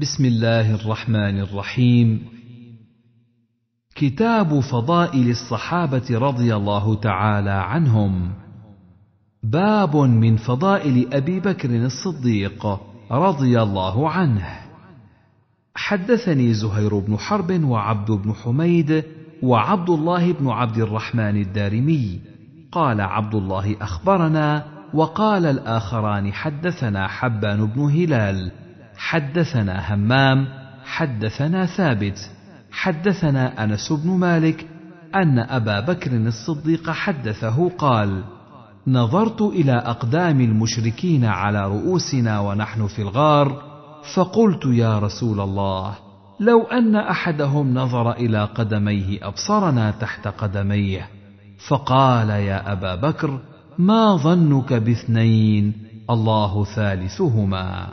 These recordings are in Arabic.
بسم الله الرحمن الرحيم كتاب فضائل الصحابه رضي الله تعالى عنهم باب من فضائل ابي بكر الصديق رضي الله عنه حدثني زهير بن حرب وعبد بن حميد وعبد الله بن عبد الرحمن الدارمي قال عبد الله اخبرنا وقال الاخران حدثنا حبان بن هلال حدثنا همام حدثنا ثابت حدثنا انس بن مالك ان ابا بكر الصديق حدثه قال نظرت الى اقدام المشركين على رؤوسنا ونحن في الغار فقلت يا رسول الله لو ان احدهم نظر الى قدميه ابصرنا تحت قدميه فقال يا ابا بكر ما ظنك باثنين الله ثالثهما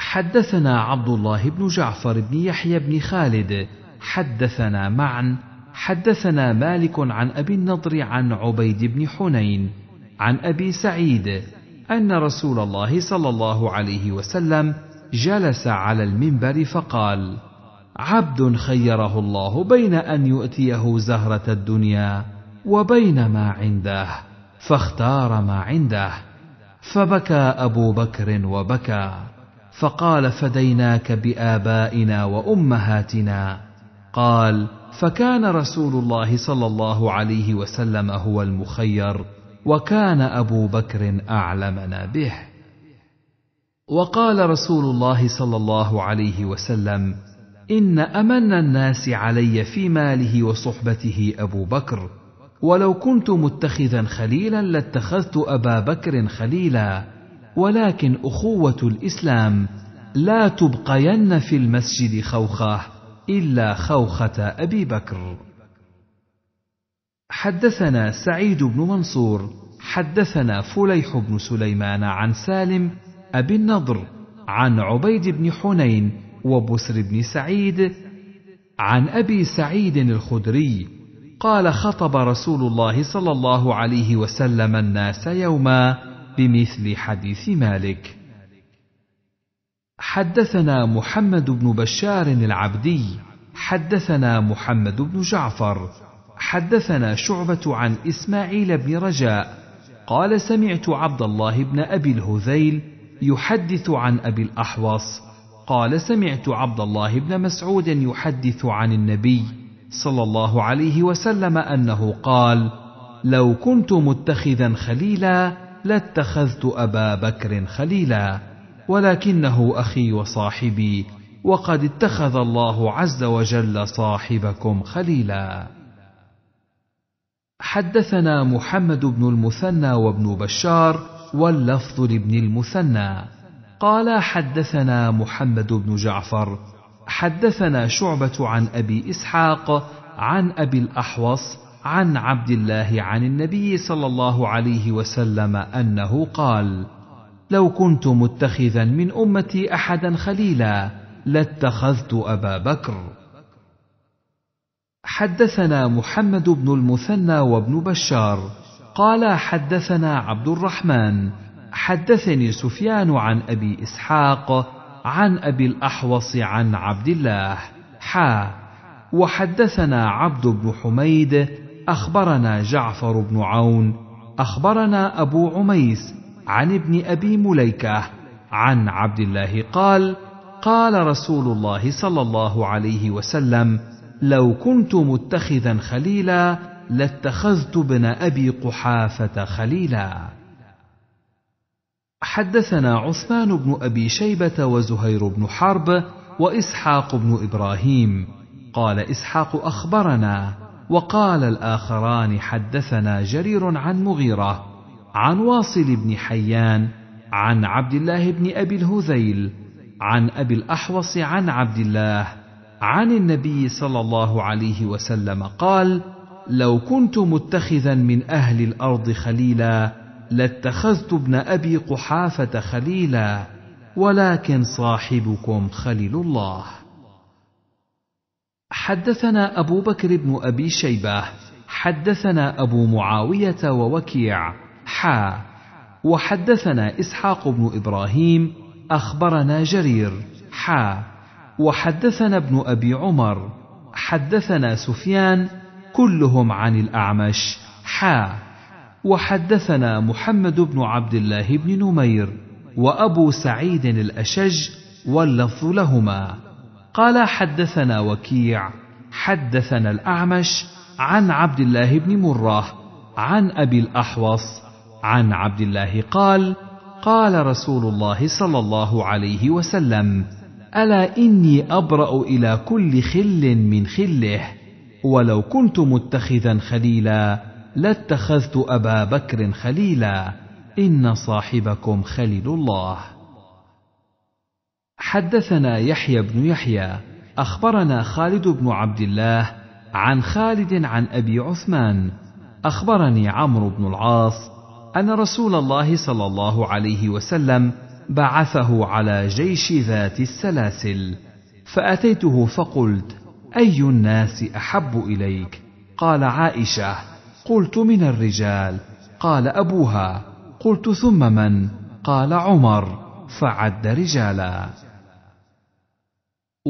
حدثنا عبد الله بن جعفر بن يحيى بن خالد حدثنا معا حدثنا مالك عن ابي النضر عن عبيد بن حنين عن ابي سعيد ان رسول الله صلى الله عليه وسلم جلس على المنبر فقال عبد خيره الله بين ان يؤتيه زهره الدنيا وبين ما عنده فاختار ما عنده فبكى ابو بكر وبكى فقال فديناك بابائنا وامهاتنا قال فكان رسول الله صلى الله عليه وسلم هو المخير وكان ابو بكر اعلمنا به وقال رسول الله صلى الله عليه وسلم ان امن الناس علي في ماله وصحبته ابو بكر ولو كنت متخذا خليلا لاتخذت ابا بكر خليلا ولكن أخوة الإسلام لا تبقين في المسجد خوخة إلا خوخة أبي بكر. حدثنا سعيد بن منصور، حدثنا فليح بن سليمان عن سالم أبي النضر، عن عبيد بن حنين وبسر بن سعيد، عن أبي سعيد الخدري، قال خطب رسول الله صلى الله عليه وسلم الناس يوما بمثل حديث مالك حدثنا محمد بن بشار العبدي حدثنا محمد بن جعفر حدثنا شعبه عن اسماعيل بن رجاء قال سمعت عبد الله بن ابي الهذيل يحدث عن ابي الاحوص قال سمعت عبد الله بن مسعود يحدث عن النبي صلى الله عليه وسلم انه قال لو كنت متخذا خليلا لاتخذت ابا بكر خليلا ولكنه اخي وصاحبي وقد اتخذ الله عز وجل صاحبكم خليلا حدثنا محمد بن المثنى وابن بشار واللفظ لابن المثنى قال حدثنا محمد بن جعفر حدثنا شعبه عن ابي اسحاق عن ابي الاحوص عن عبد الله عن النبي صلى الله عليه وسلم انه قال لو كنت متخذا من امتي احدا خليلا لاتخذت ابا بكر حدثنا محمد بن المثنى وابن بشار قال حدثنا عبد الرحمن حدثني سفيان عن ابي اسحاق عن ابي الاحوص عن عبد الله حا وحدثنا عبد بن حميد اخبرنا جعفر بن عون اخبرنا ابو عميس عن ابن ابي مليكه عن عبد الله قال قال رسول الله صلى الله عليه وسلم لو كنت متخذا خليلا لاتخذت ابن ابي قحافه خليلا حدثنا عثمان بن ابي شيبه وزهير بن حرب واسحاق بن ابراهيم قال اسحاق اخبرنا وقال الآخران حدثنا جرير عن مغيرة عن واصل بن حيان عن عبد الله بن أبي الهذيل عن أبي الأحوص عن عبد الله عن النبي صلى الله عليه وسلم قال لو كنت متخذا من أهل الأرض خليلا لاتخذت ابن أبي قحافة خليلا ولكن صاحبكم خليل الله حدثنا أبو بكر بن أبي شيبة حدثنا أبو معاوية ووكيع حا وحدثنا إسحاق بن إبراهيم أخبرنا جرير حا وحدثنا ابن أبي عمر حدثنا سفيان كلهم عن الأعمش حا وحدثنا محمد بن عبد الله بن نمير وأبو سعيد الأشج واللفظ لهما قال حدثنا وكيع حدثنا الاعمش عن عبد الله بن مره عن ابي الاحوص عن عبد الله قال قال رسول الله صلى الله عليه وسلم الا اني ابرا الى كل خل من خله ولو كنت متخذا خليلا لاتخذت ابا بكر خليلا ان صاحبكم خليل الله حدثنا يحيى بن يحيى اخبرنا خالد بن عبد الله عن خالد عن ابي عثمان اخبرني عمرو بن العاص ان رسول الله صلى الله عليه وسلم بعثه على جيش ذات السلاسل فاتيته فقلت اي الناس احب اليك قال عائشه قلت من الرجال قال ابوها قلت ثم من قال عمر فعد رجالا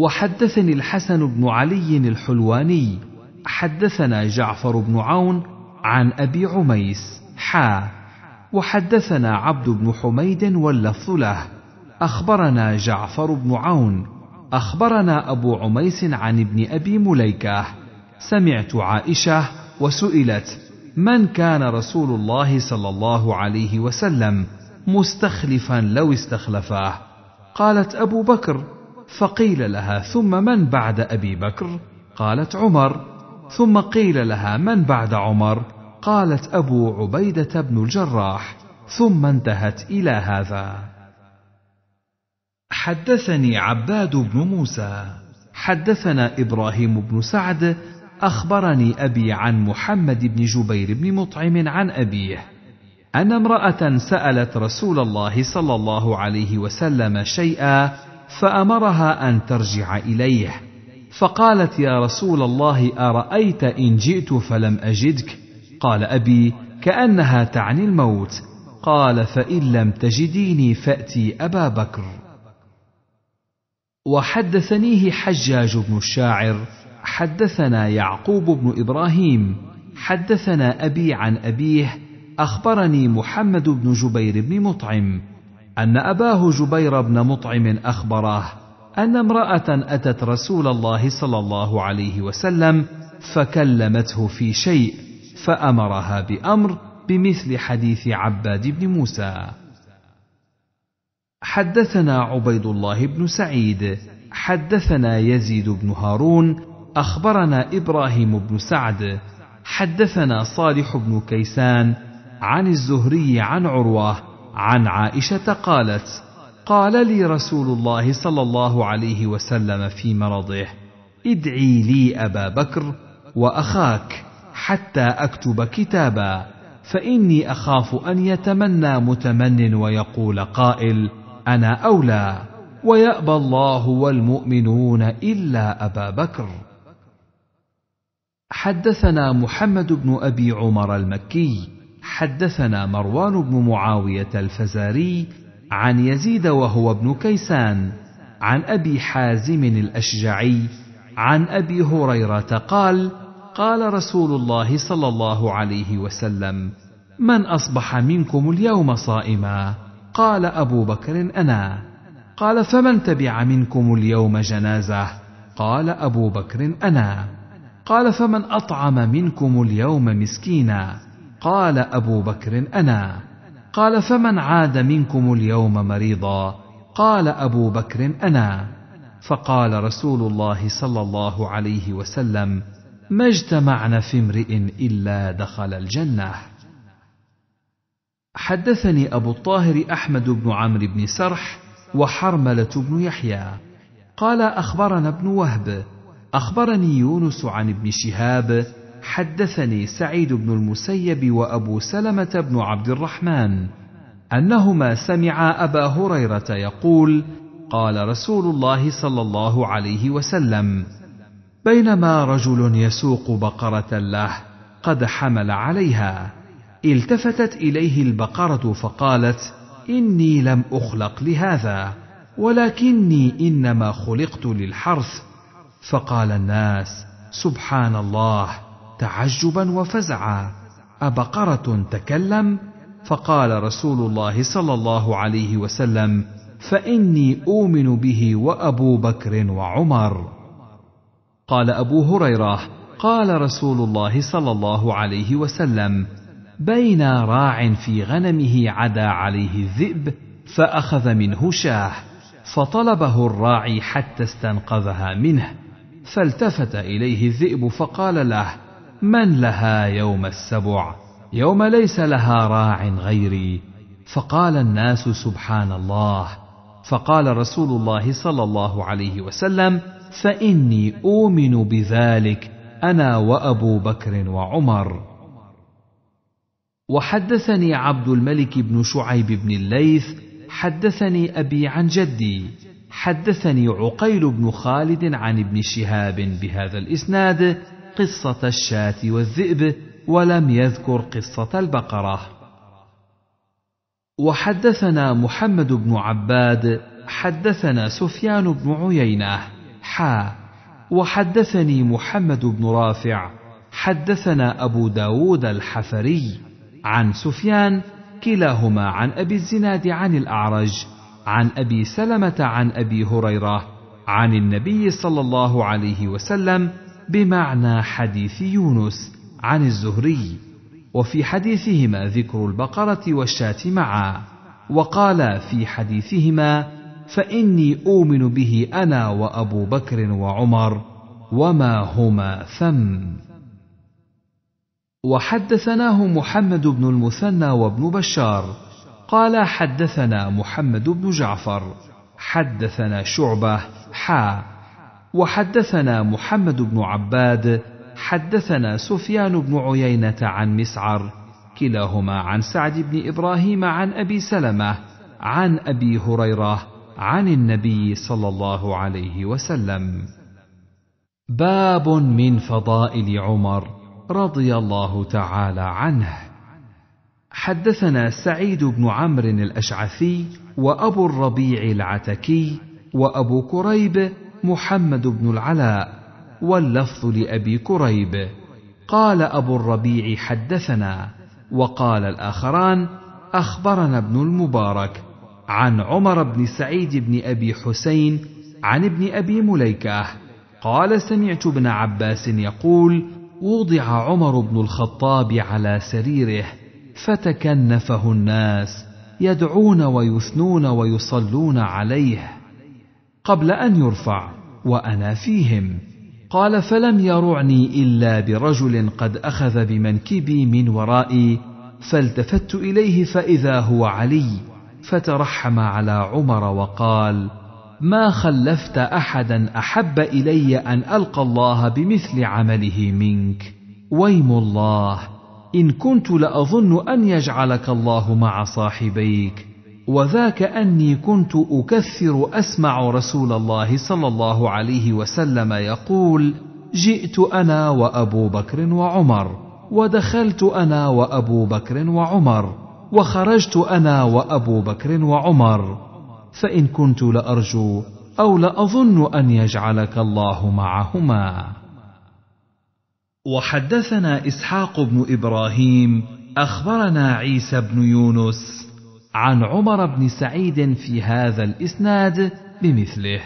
وحدثني الحسن بن علي الحلواني حدثنا جعفر بن عون عن ابي عميس حا وحدثنا عبد بن حميد واللفظ له اخبرنا جعفر بن عون اخبرنا ابو عميس عن ابن ابي مليكه سمعت عائشه وسئلت من كان رسول الله صلى الله عليه وسلم مستخلفا لو استخلفه قالت ابو بكر فقيل لها ثم من بعد ابي بكر قالت عمر ثم قيل لها من بعد عمر قالت ابو عبيده بن الجراح ثم انتهت الى هذا حدثني عباد بن موسى حدثنا ابراهيم بن سعد اخبرني ابي عن محمد بن جبير بن مطعم عن ابيه ان امراه سالت رسول الله صلى الله عليه وسلم شيئا فامرها ان ترجع اليه فقالت يا رسول الله ارايت ان جئت فلم اجدك قال ابي كانها تعني الموت قال فان لم تجديني فاتي ابا بكر وحدثنيه حجاج بن الشاعر حدثنا يعقوب بن ابراهيم حدثنا ابي عن ابيه اخبرني محمد بن جبير بن مطعم ان اباه جبير بن مطعم اخبره ان امراه اتت رسول الله صلى الله عليه وسلم فكلمته في شيء فامرها بامر بمثل حديث عباد بن موسى حدثنا عبيد الله بن سعيد حدثنا يزيد بن هارون اخبرنا ابراهيم بن سعد حدثنا صالح بن كيسان عن الزهري عن عروه عن عائشه قالت قال لي رسول الله صلى الله عليه وسلم في مرضه ادعي لي ابا بكر واخاك حتى اكتب كتابا فاني اخاف ان يتمنى متمن ويقول قائل انا اولى ويابى الله والمؤمنون الا ابا بكر حدثنا محمد بن ابي عمر المكي حدثنا مروان بن معاويه الفزاري عن يزيد وهو ابن كيسان عن ابي حازم الاشجعي عن ابي هريره قال قال رسول الله صلى الله عليه وسلم من اصبح منكم اليوم صائما قال ابو بكر انا قال فمن تبع منكم اليوم جنازه قال ابو بكر انا قال فمن اطعم منكم اليوم مسكينا قال ابو بكر انا قال فمن عاد منكم اليوم مريضا قال ابو بكر انا فقال رسول الله صلى الله عليه وسلم ما اجتمعنا في امرئ الا دخل الجنه حدثني ابو الطاهر احمد بن عمرو بن سرح وحرمله بن يحيى قال اخبرنا ابن وهب اخبرني يونس عن ابن شهاب حدثني سعيد بن المسيب وابو سلمه بن عبد الرحمن انهما سمعا ابا هريره يقول قال رسول الله صلى الله عليه وسلم بينما رجل يسوق بقره له قد حمل عليها التفتت اليه البقره فقالت اني لم اخلق لهذا ولكني انما خلقت للحرث فقال الناس سبحان الله تعجبا وفزعا أبقرة تكلم فقال رسول الله صلى الله عليه وسلم فإني أؤمن به وأبو بكر وعمر قال أبو هريرة قال رسول الله صلى الله عليه وسلم بين راع في غنمه عدا عليه الذئب فأخذ منه شاه فطلبه الراعي حتى استنقذها منه فالتفت إليه الذئب فقال له من لها يوم السبع يوم ليس لها راع غيري فقال الناس سبحان الله فقال رسول الله صلى الله عليه وسلم فاني اؤمن بذلك انا وابو بكر وعمر وحدثني عبد الملك بن شعيب بن الليث حدثني ابي عن جدي حدثني عقيل بن خالد عن ابن شهاب بهذا الاسناد قصة الشاة والذئب ولم يذكر قصة البقرة. وحدثنا محمد بن عباد حدثنا سفيان بن عيينة حا وحدثني محمد بن رافع حدثنا أبو داود الحفري عن سفيان كلاهما عن أبي الزناد عن الأعرج عن أبي سلمة عن أبي هريرة عن النبي صلى الله عليه وسلم بمعنى حديث يونس عن الزهري وفي حديثهما ذكر البقرة والشاة معا وقال في حديثهما فإني أؤمن به أنا وأبو بكر وعمر وما هما ثم وحدثناه محمد بن المثنى وابن بشار قال حدثنا محمد بن جعفر حدثنا شعبة حا وحدثنا محمد بن عباد حدثنا سفيان بن عيينه عن مسعر كلاهما عن سعد بن ابراهيم عن ابي سلمه عن ابي هريره عن النبي صلى الله عليه وسلم باب من فضائل عمر رضي الله تعالى عنه حدثنا سعيد بن عمرو الاشعثي وابو الربيع العتكي وابو كريب محمد بن العلاء واللفظ لابي كريب قال ابو الربيع حدثنا وقال الاخران اخبرنا ابن المبارك عن عمر بن سعيد بن ابي حسين عن ابن ابي مليكه قال سمعت ابن عباس يقول وضع عمر بن الخطاب على سريره فتكنفه الناس يدعون ويثنون ويصلون عليه قبل ان يرفع وانا فيهم قال فلم يرعني الا برجل قد اخذ بمنكبي من ورائي فالتفت اليه فاذا هو علي فترحم على عمر وقال ما خلفت احدا احب الي ان القى الله بمثل عمله منك ويم الله ان كنت لاظن ان يجعلك الله مع صاحبيك وذاك اني كنت اكثر اسمع رسول الله صلى الله عليه وسلم يقول جئت انا وابو بكر وعمر ودخلت انا وابو بكر وعمر وخرجت انا وابو بكر وعمر فان كنت لارجو او لاظن ان يجعلك الله معهما وحدثنا اسحاق بن ابراهيم اخبرنا عيسى بن يونس عن عمر بن سعيد في هذا الاسناد بمثله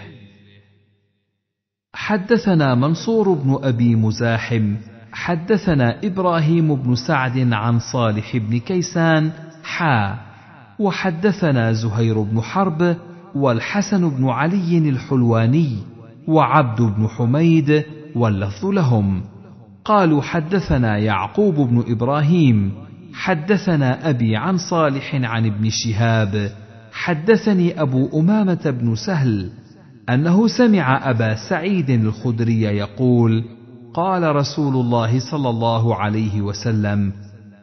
حدثنا منصور بن ابي مزاحم حدثنا ابراهيم بن سعد عن صالح بن كيسان حا وحدثنا زهير بن حرب والحسن بن علي الحلواني وعبد بن حميد واللفظ لهم قالوا حدثنا يعقوب بن ابراهيم حدثنا ابي عن صالح عن ابن شهاب حدثني ابو امامه بن سهل انه سمع ابا سعيد الخدري يقول قال رسول الله صلى الله عليه وسلم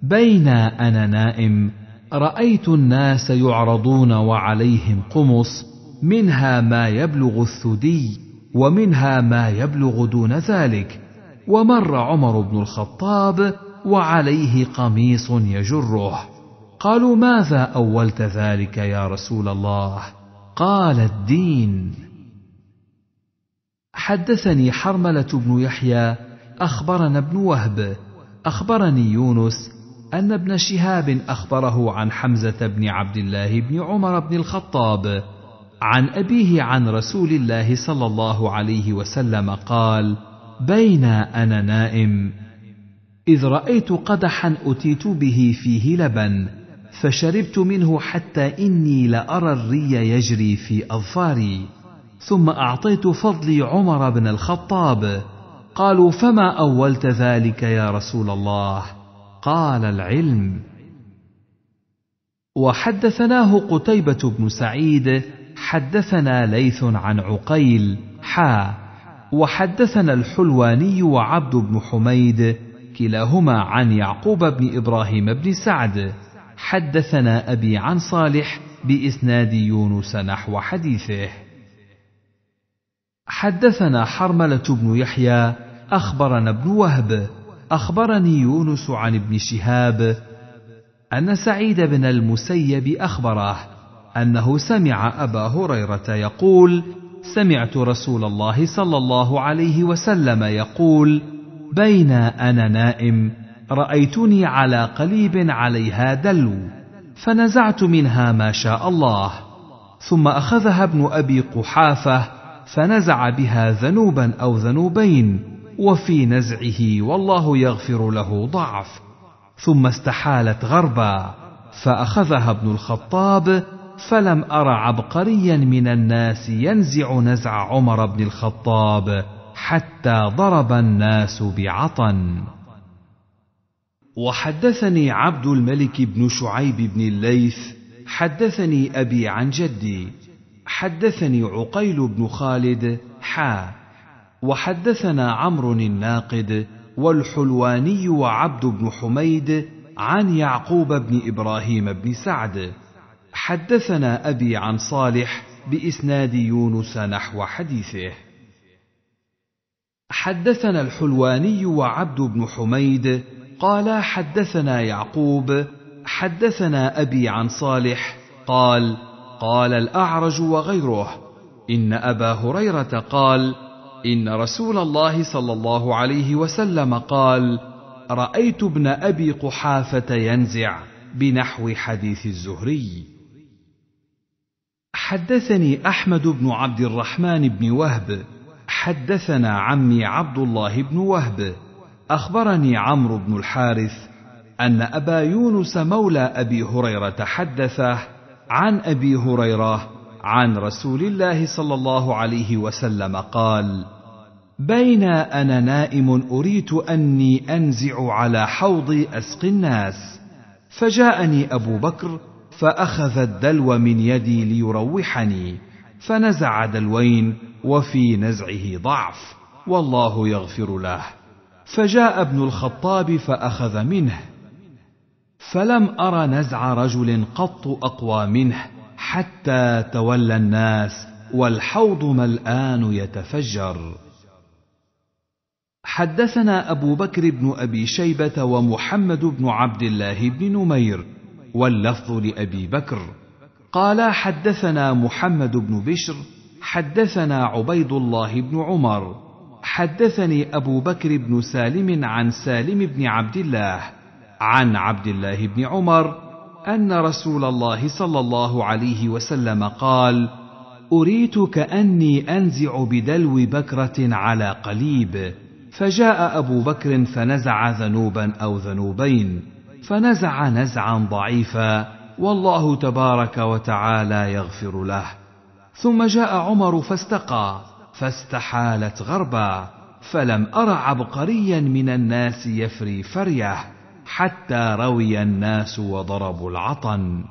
بين انا نائم رايت الناس يعرضون وعليهم قمص منها ما يبلغ الثدي ومنها ما يبلغ دون ذلك ومر عمر بن الخطاب وعليه قميص يجره قالوا ماذا اولت ذلك يا رسول الله قال الدين حدثني حرمله بن يحيى اخبرنا ابن وهب اخبرني يونس ان ابن شهاب اخبره عن حمزه بن عبد الله بن عمر بن الخطاب عن ابيه عن رسول الله صلى الله عليه وسلم قال بين انا نائم إذ رأيت قدحا أتيت به فيه لبن فشربت منه حتى إني لأرى الري يجري في أظفاري ثم أعطيت فضلي عمر بن الخطاب قالوا فما أولت ذلك يا رسول الله قال العلم وحدثناه قتيبة بن سعيد حدثنا ليث عن عقيل حا وحدثنا الحلواني وعبد بن حميد كلاهما عن يعقوب بن ابراهيم بن سعد حدثنا ابي عن صالح باسناد يونس نحو حديثه حدثنا حرمله بن يحيى اخبرنا ابن وهب اخبرني يونس عن ابن شهاب ان سعيد بن المسيب اخبره انه سمع ابا هريره يقول سمعت رسول الله صلى الله عليه وسلم يقول بين انا نائم رايتني على قليب عليها دلو فنزعت منها ما شاء الله ثم اخذها ابن ابي قحافه فنزع بها ذنوبا او ذنوبين وفي نزعه والله يغفر له ضعف ثم استحالت غربا فاخذها ابن الخطاب فلم ار عبقريا من الناس ينزع نزع عمر بن الخطاب حتى ضرب الناس بعطن وحدثني عبد الملك بن شعيب بن الليث حدثني ابي عن جدي حدثني عقيل بن خالد حا وحدثنا عمرو الناقد والحلواني وعبد بن حميد عن يعقوب بن ابراهيم بن سعد حدثنا ابي عن صالح باسناد يونس نحو حديثه حدثنا الحلواني وعبد بن حميد قالا حدثنا يعقوب حدثنا ابي عن صالح قال قال الاعرج وغيره ان ابا هريره قال ان رسول الله صلى الله عليه وسلم قال رايت ابن ابي قحافه ينزع بنحو حديث الزهري حدثني احمد بن عبد الرحمن بن وهب حدثنا عمي عبد الله بن وهب اخبرني عمرو بن الحارث ان ابا يونس مولى ابي هريره حدثه عن ابي هريره عن رسول الله صلى الله عليه وسلم قال بين انا نائم اريت اني انزع على حوضي اسقي الناس فجاءني ابو بكر فاخذ الدلو من يدي ليروحني فنزع دلوين وفي نزعه ضعف والله يغفر له فجاء ابن الخطاب فاخذ منه فلم ار نزع رجل قط اقوى منه حتى تولى الناس والحوض ملان يتفجر حدثنا ابو بكر بن ابي شيبه ومحمد بن عبد الله بن نمير واللفظ لابي بكر قال حدثنا محمد بن بشر حدثنا عبيد الله بن عمر حدثني ابو بكر بن سالم عن سالم بن عبد الله عن عبد الله بن عمر ان رسول الله صلى الله عليه وسلم قال اريت كاني انزع بدلو بكره على قليب فجاء ابو بكر فنزع ذنوبا او ذنوبين فنزع نزعا ضعيفا والله تبارك وتعالى يغفر له ثم جاء عمر فاستقى فاستحالت غربا فلم ار عبقريا من الناس يفري فريه حتى روي الناس وضربوا العطن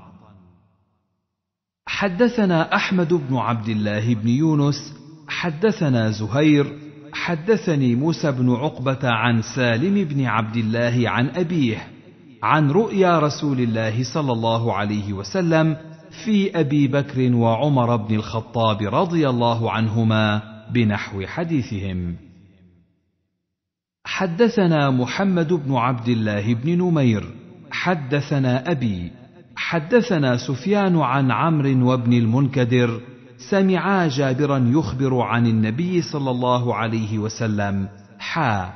حدثنا احمد بن عبد الله بن يونس حدثنا زهير حدثني موسى بن عقبه عن سالم بن عبد الله عن ابيه عن رؤيا رسول الله صلى الله عليه وسلم في ابي بكر وعمر بن الخطاب رضي الله عنهما بنحو حديثهم حدثنا محمد بن عبد الله بن نمير حدثنا ابي حدثنا سفيان عن عمرو وابن المنكدر سمعا جابرا يخبر عن النبي صلى الله عليه وسلم حا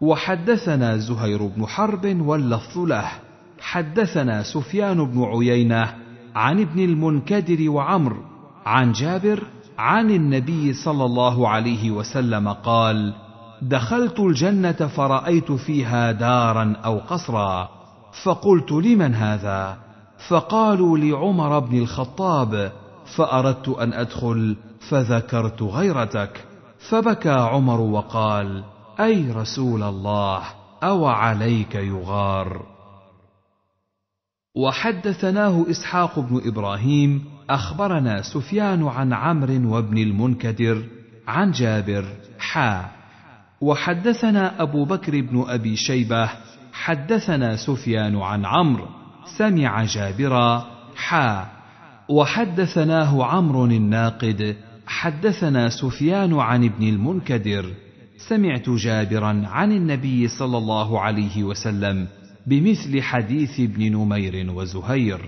وحدثنا زهير بن حرب واللفظ له حدثنا سفيان بن عيينه عن ابن المنكدر وعمر عن جابر عن النبي صلى الله عليه وسلم قال دخلت الجنه فرايت فيها دارا او قصرا فقلت لمن هذا فقالوا لعمر بن الخطاب فاردت ان ادخل فذكرت غيرتك فبكى عمر وقال اي رسول الله او عليك يغار وحدثناه اسحاق بن ابراهيم اخبرنا سفيان عن عمرو وابن المنكدر عن جابر حا وحدثنا ابو بكر بن ابي شيبه حدثنا سفيان عن عمرو سمع جابرا حا وحدثناه عمرو الناقد حدثنا سفيان عن ابن المنكدر سمعت جابرا عن النبي صلى الله عليه وسلم بمثل حديث ابن نمير وزهير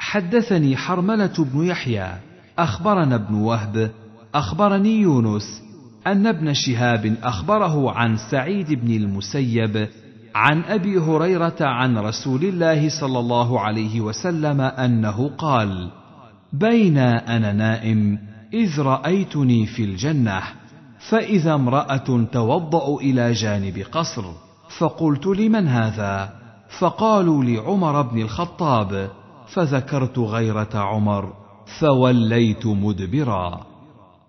حدثني حرمله بن يحيى اخبرنا ابن وهب اخبرني يونس ان ابن شهاب اخبره عن سعيد بن المسيب عن ابي هريره عن رسول الله صلى الله عليه وسلم انه قال بينا انا نائم اذ رايتني في الجنه فإذا امرأة توضأ إلى جانب قصر فقلت لمن هذا فقالوا لعمر بن الخطاب فذكرت غيرة عمر فوليت مدبرا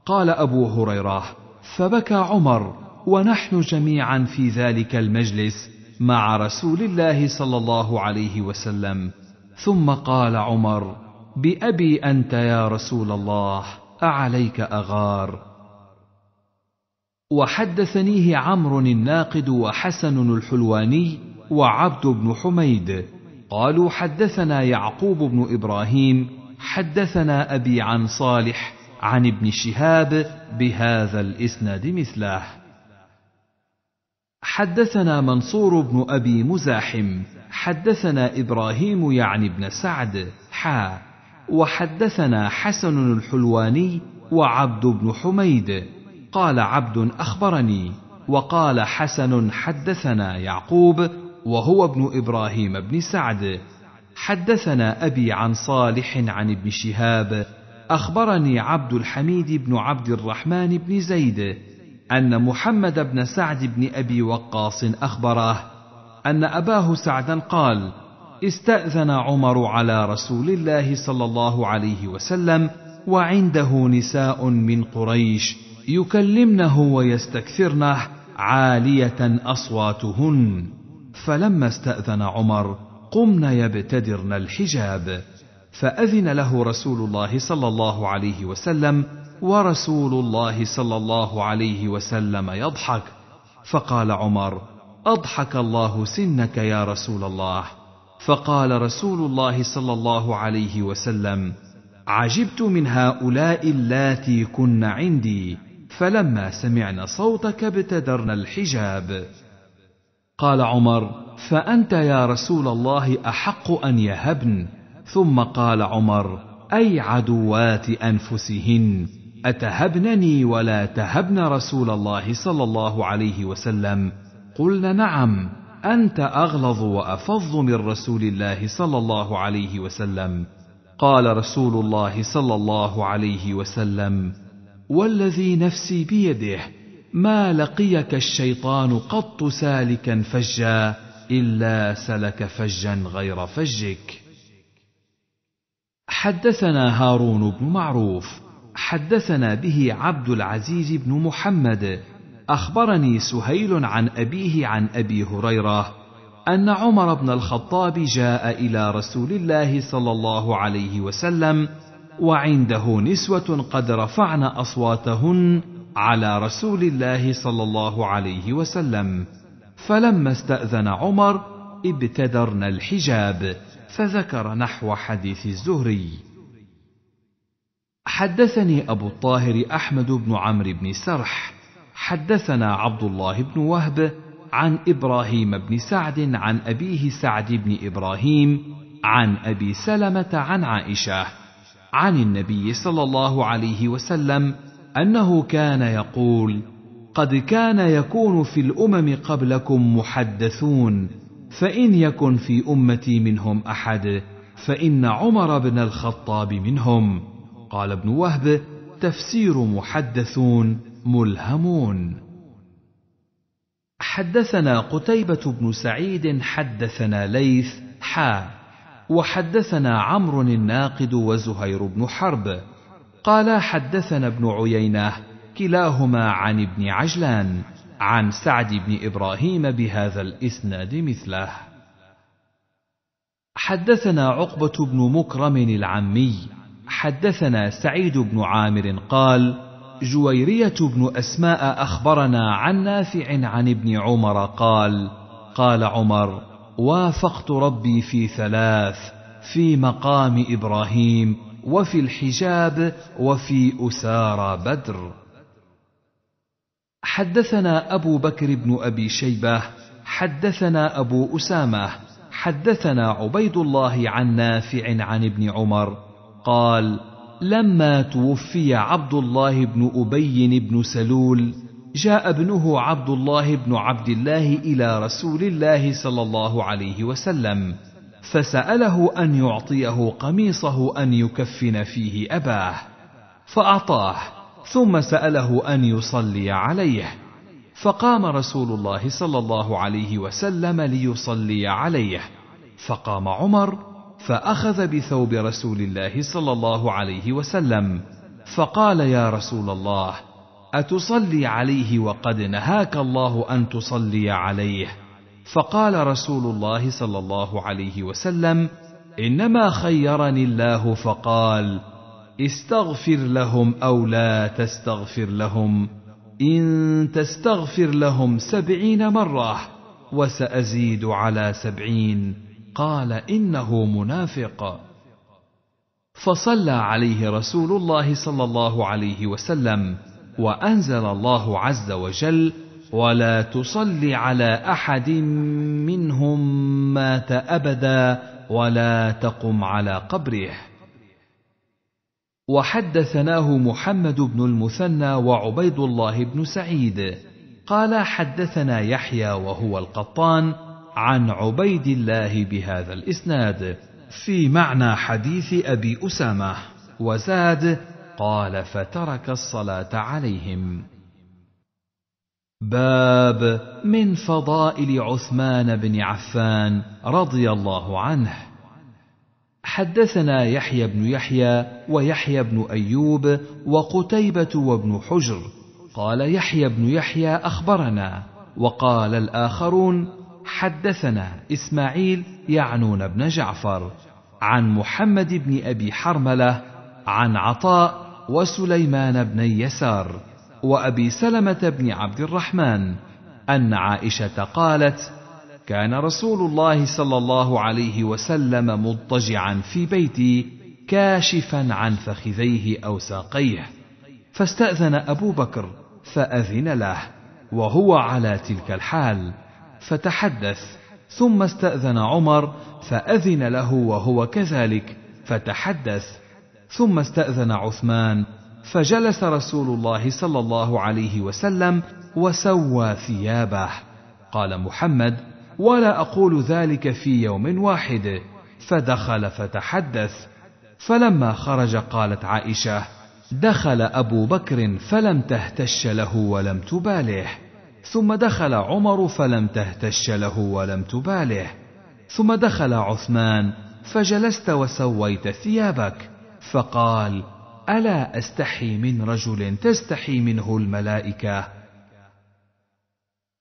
قال أبو هريرة فبكى عمر ونحن جميعا في ذلك المجلس مع رسول الله صلى الله عليه وسلم ثم قال عمر بأبي أنت يا رسول الله أعليك أغار وحدثنيه عمرو الناقد وحسن الحلواني وعبد بن حميد قالوا حدثنا يعقوب بن ابراهيم حدثنا ابي عن صالح عن ابن شهاب بهذا الاسناد مثله حدثنا منصور بن ابي مزاحم حدثنا ابراهيم يعني بن سعد حا وحدثنا حسن الحلواني وعبد بن حميد قال عبد اخبرني وقال حسن حدثنا يعقوب وهو ابن ابراهيم بن سعد حدثنا ابي عن صالح عن ابن شهاب اخبرني عبد الحميد بن عبد الرحمن بن زيد ان محمد بن سعد بن ابي وقاص اخبره ان اباه سعدا قال استاذن عمر على رسول الله صلى الله عليه وسلم وعنده نساء من قريش يكلمنه ويستكثرنه عالية أصواتهن فلما استأذن عمر قمن يبتدرن الحجاب فأذن له رسول الله صلى الله عليه وسلم ورسول الله صلى الله عليه وسلم يضحك فقال عمر اضحك الله سنك يا رسول الله فقال رسول الله صلى الله عليه وسلم عجبت من هؤلاء اللاتي كن عندي فلما سمعن صوتك ابتدرن الحجاب قال عمر فانت يا رسول الله احق ان يهبن ثم قال عمر اي عدوات انفسهن اتهبنني ولا تهبن رسول الله صلى الله عليه وسلم قلنا نعم انت اغلظ وافظ من رسول الله صلى الله عليه وسلم قال رسول الله صلى الله عليه وسلم والذي نفسي بيده ما لقيك الشيطان قط سالكا فجا الا سلك فجا غير فجك حدثنا هارون بن معروف حدثنا به عبد العزيز بن محمد اخبرني سهيل عن ابيه عن ابي هريره ان عمر بن الخطاب جاء الى رسول الله صلى الله عليه وسلم وعنده نسوة قد رفعن أصواتهن على رسول الله صلى الله عليه وسلم فلما استأذن عمر ابتدرن الحجاب فذكر نحو حديث الزهري حدثني أبو الطاهر أحمد بن عمرو بن سرح حدثنا عبد الله بن وهب عن إبراهيم بن سعد عن أبيه سعد بن إبراهيم عن أبي سلمة عن عائشة عن النبي صلى الله عليه وسلم انه كان يقول قد كان يكون في الامم قبلكم محدثون فان يكن في امتي منهم احد فان عمر بن الخطاب منهم قال ابن وهب تفسير محدثون ملهمون حدثنا قتيبة بن سعيد حدثنا ليث حا وحدثنا عمرو الناقد وزهير بن حرب قالا حدثنا ابن عيينه كلاهما عن ابن عجلان عن سعد بن ابراهيم بهذا الاسناد مثله حدثنا عقبه بن مكرم العمي حدثنا سعيد بن عامر قال جويريه بن اسماء اخبرنا عن نافع عن ابن عمر قال قال عمر وافقت ربي في ثلاث في مقام ابراهيم وفي الحجاب وفي اسارى بدر حدثنا ابو بكر بن ابي شيبه حدثنا ابو اسامه حدثنا عبيد الله عن نافع عن ابن عمر قال لما توفي عبد الله بن ابي بن سلول جاء ابنه عبد الله بن عبد الله الى رسول الله صلى الله عليه وسلم فساله ان يعطيه قميصه ان يكفن فيه اباه فاعطاه ثم ساله ان يصلي عليه فقام رسول الله صلى الله عليه وسلم ليصلي عليه فقام عمر فاخذ بثوب رسول الله صلى الله عليه وسلم فقال يا رسول الله اتصلي عليه وقد نهاك الله ان تصلي عليه فقال رسول الله صلى الله عليه وسلم انما خيرني الله فقال استغفر لهم او لا تستغفر لهم ان تستغفر لهم سبعين مره وسازيد على سبعين قال انه منافق فصلى عليه رسول الله صلى الله عليه وسلم وانزل الله عز وجل ولا تصل على احد منهم مات ابدا ولا تقم على قبره وحدثناه محمد بن المثنى وعبيد الله بن سعيد قال حدثنا يحيى وهو القطان عن عبيد الله بهذا الاسناد في معنى حديث ابي اسامه وزاد قال فترك الصلاه عليهم باب من فضائل عثمان بن عفان رضي الله عنه حدثنا يحيى بن يحيى ويحيى بن ايوب وقتيبه وابن حجر قال يحيى بن يحيى اخبرنا وقال الاخرون حدثنا اسماعيل يعنون بن جعفر عن محمد بن ابي حرمله عن عطاء وسليمان بن يسار وابي سلمه بن عبد الرحمن ان عائشه قالت كان رسول الله صلى الله عليه وسلم مضطجعا في بيتي كاشفا عن فخذيه او ساقيه فاستاذن ابو بكر فاذن له وهو على تلك الحال فتحدث ثم استاذن عمر فاذن له وهو كذلك فتحدث ثم استأذن عثمان فجلس رسول الله صلى الله عليه وسلم وسوى ثيابه قال محمد ولا اقول ذلك في يوم واحد فدخل فتحدث فلما خرج قالت عائشه دخل ابو بكر فلم تهتش له ولم تباله ثم دخل عمر فلم تهتش له ولم تباله ثم دخل عثمان فجلست وسويت ثيابك فقال الا استحي من رجل تستحي منه الملائكه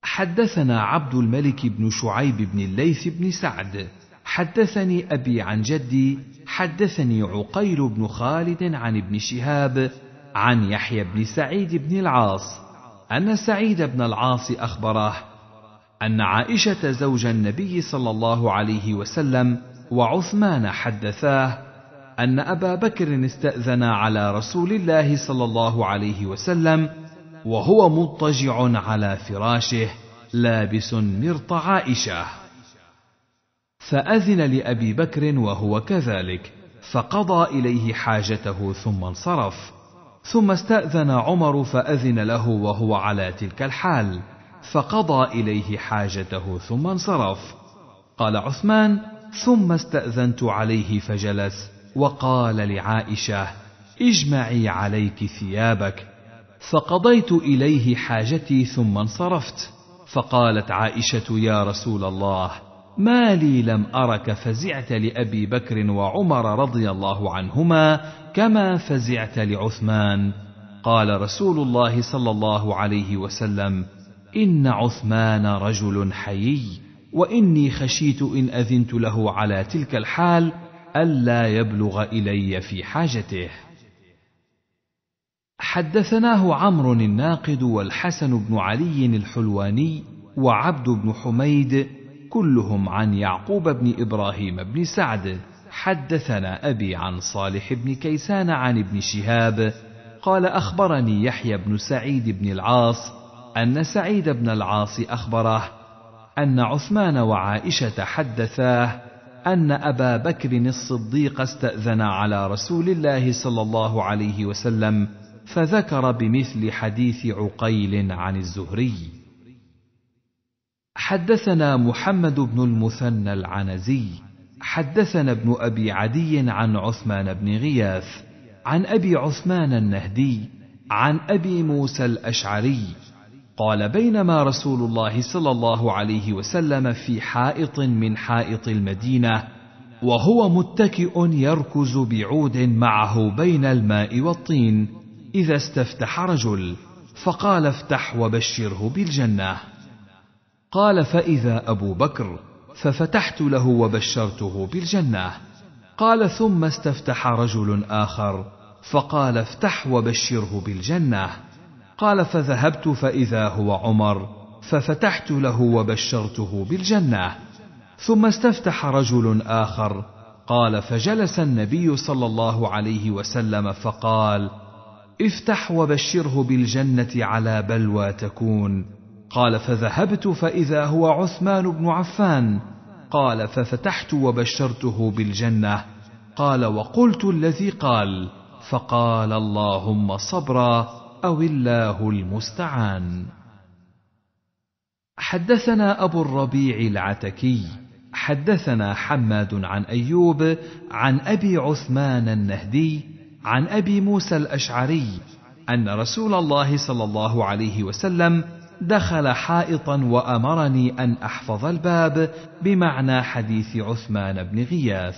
حدثنا عبد الملك بن شعيب بن الليث بن سعد حدثني ابي عن جدي حدثني عقيل بن خالد عن ابن شهاب عن يحيى بن سعيد بن العاص ان سعيد بن العاص اخبره ان عائشه زوج النبي صلى الله عليه وسلم وعثمان حدثاه ان ابا بكر استاذن على رسول الله صلى الله عليه وسلم وهو مضطجع على فراشه لابس مرط عائشه فاذن لابي بكر وهو كذلك فقضى اليه حاجته ثم انصرف ثم استاذن عمر فاذن له وهو على تلك الحال فقضى اليه حاجته ثم انصرف قال عثمان ثم استاذنت عليه فجلس وقال لعائشه اجمعي عليك ثيابك فقضيت اليه حاجتي ثم انصرفت فقالت عائشه يا رسول الله ما لي لم ارك فزعت لابي بكر وعمر رضي الله عنهما كما فزعت لعثمان قال رسول الله صلى الله عليه وسلم ان عثمان رجل حيي واني خشيت ان اذنت له على تلك الحال ألا يبلغ إلي في حاجته حدثناه عمرو الناقد والحسن بن علي الحلواني وعبد بن حميد كلهم عن يعقوب بن إبراهيم بن سعد حدثنا أبي عن صالح بن كيسان عن ابن شهاب قال أخبرني يحيى بن سعيد بن العاص أن سعيد بن العاص أخبره أن عثمان وعائشة حدثاه ان ابا بكر الصديق استاذن على رسول الله صلى الله عليه وسلم فذكر بمثل حديث عقيل عن الزهري حدثنا محمد بن المثنى العنزي حدثنا ابن ابي عدي عن عثمان بن غياث عن ابي عثمان النهدي عن ابي موسى الاشعري قال بينما رسول الله صلى الله عليه وسلم في حائط من حائط المدينه وهو متكئ يركز بعود معه بين الماء والطين اذا استفتح رجل فقال افتح وبشره بالجنه قال فاذا ابو بكر ففتحت له وبشرته بالجنه قال ثم استفتح رجل اخر فقال افتح وبشره بالجنه قال فذهبت فإذا هو عمر ففتحت له وبشرته بالجنة ثم استفتح رجل آخر قال فجلس النبي صلى الله عليه وسلم فقال افتح وبشره بالجنة على بلوى تكون قال فذهبت فإذا هو عثمان بن عفان قال ففتحت وبشرته بالجنة قال وقلت الذي قال فقال اللهم صبرا أو الله المستعان حدثنا أبو الربيع العتكي حدثنا حماد عن أيوب عن أبي عثمان النهدي عن أبي موسى الأشعري أن رسول الله صلى الله عليه وسلم دخل حائطا وأمرني أن أحفظ الباب بمعنى حديث عثمان بن غياث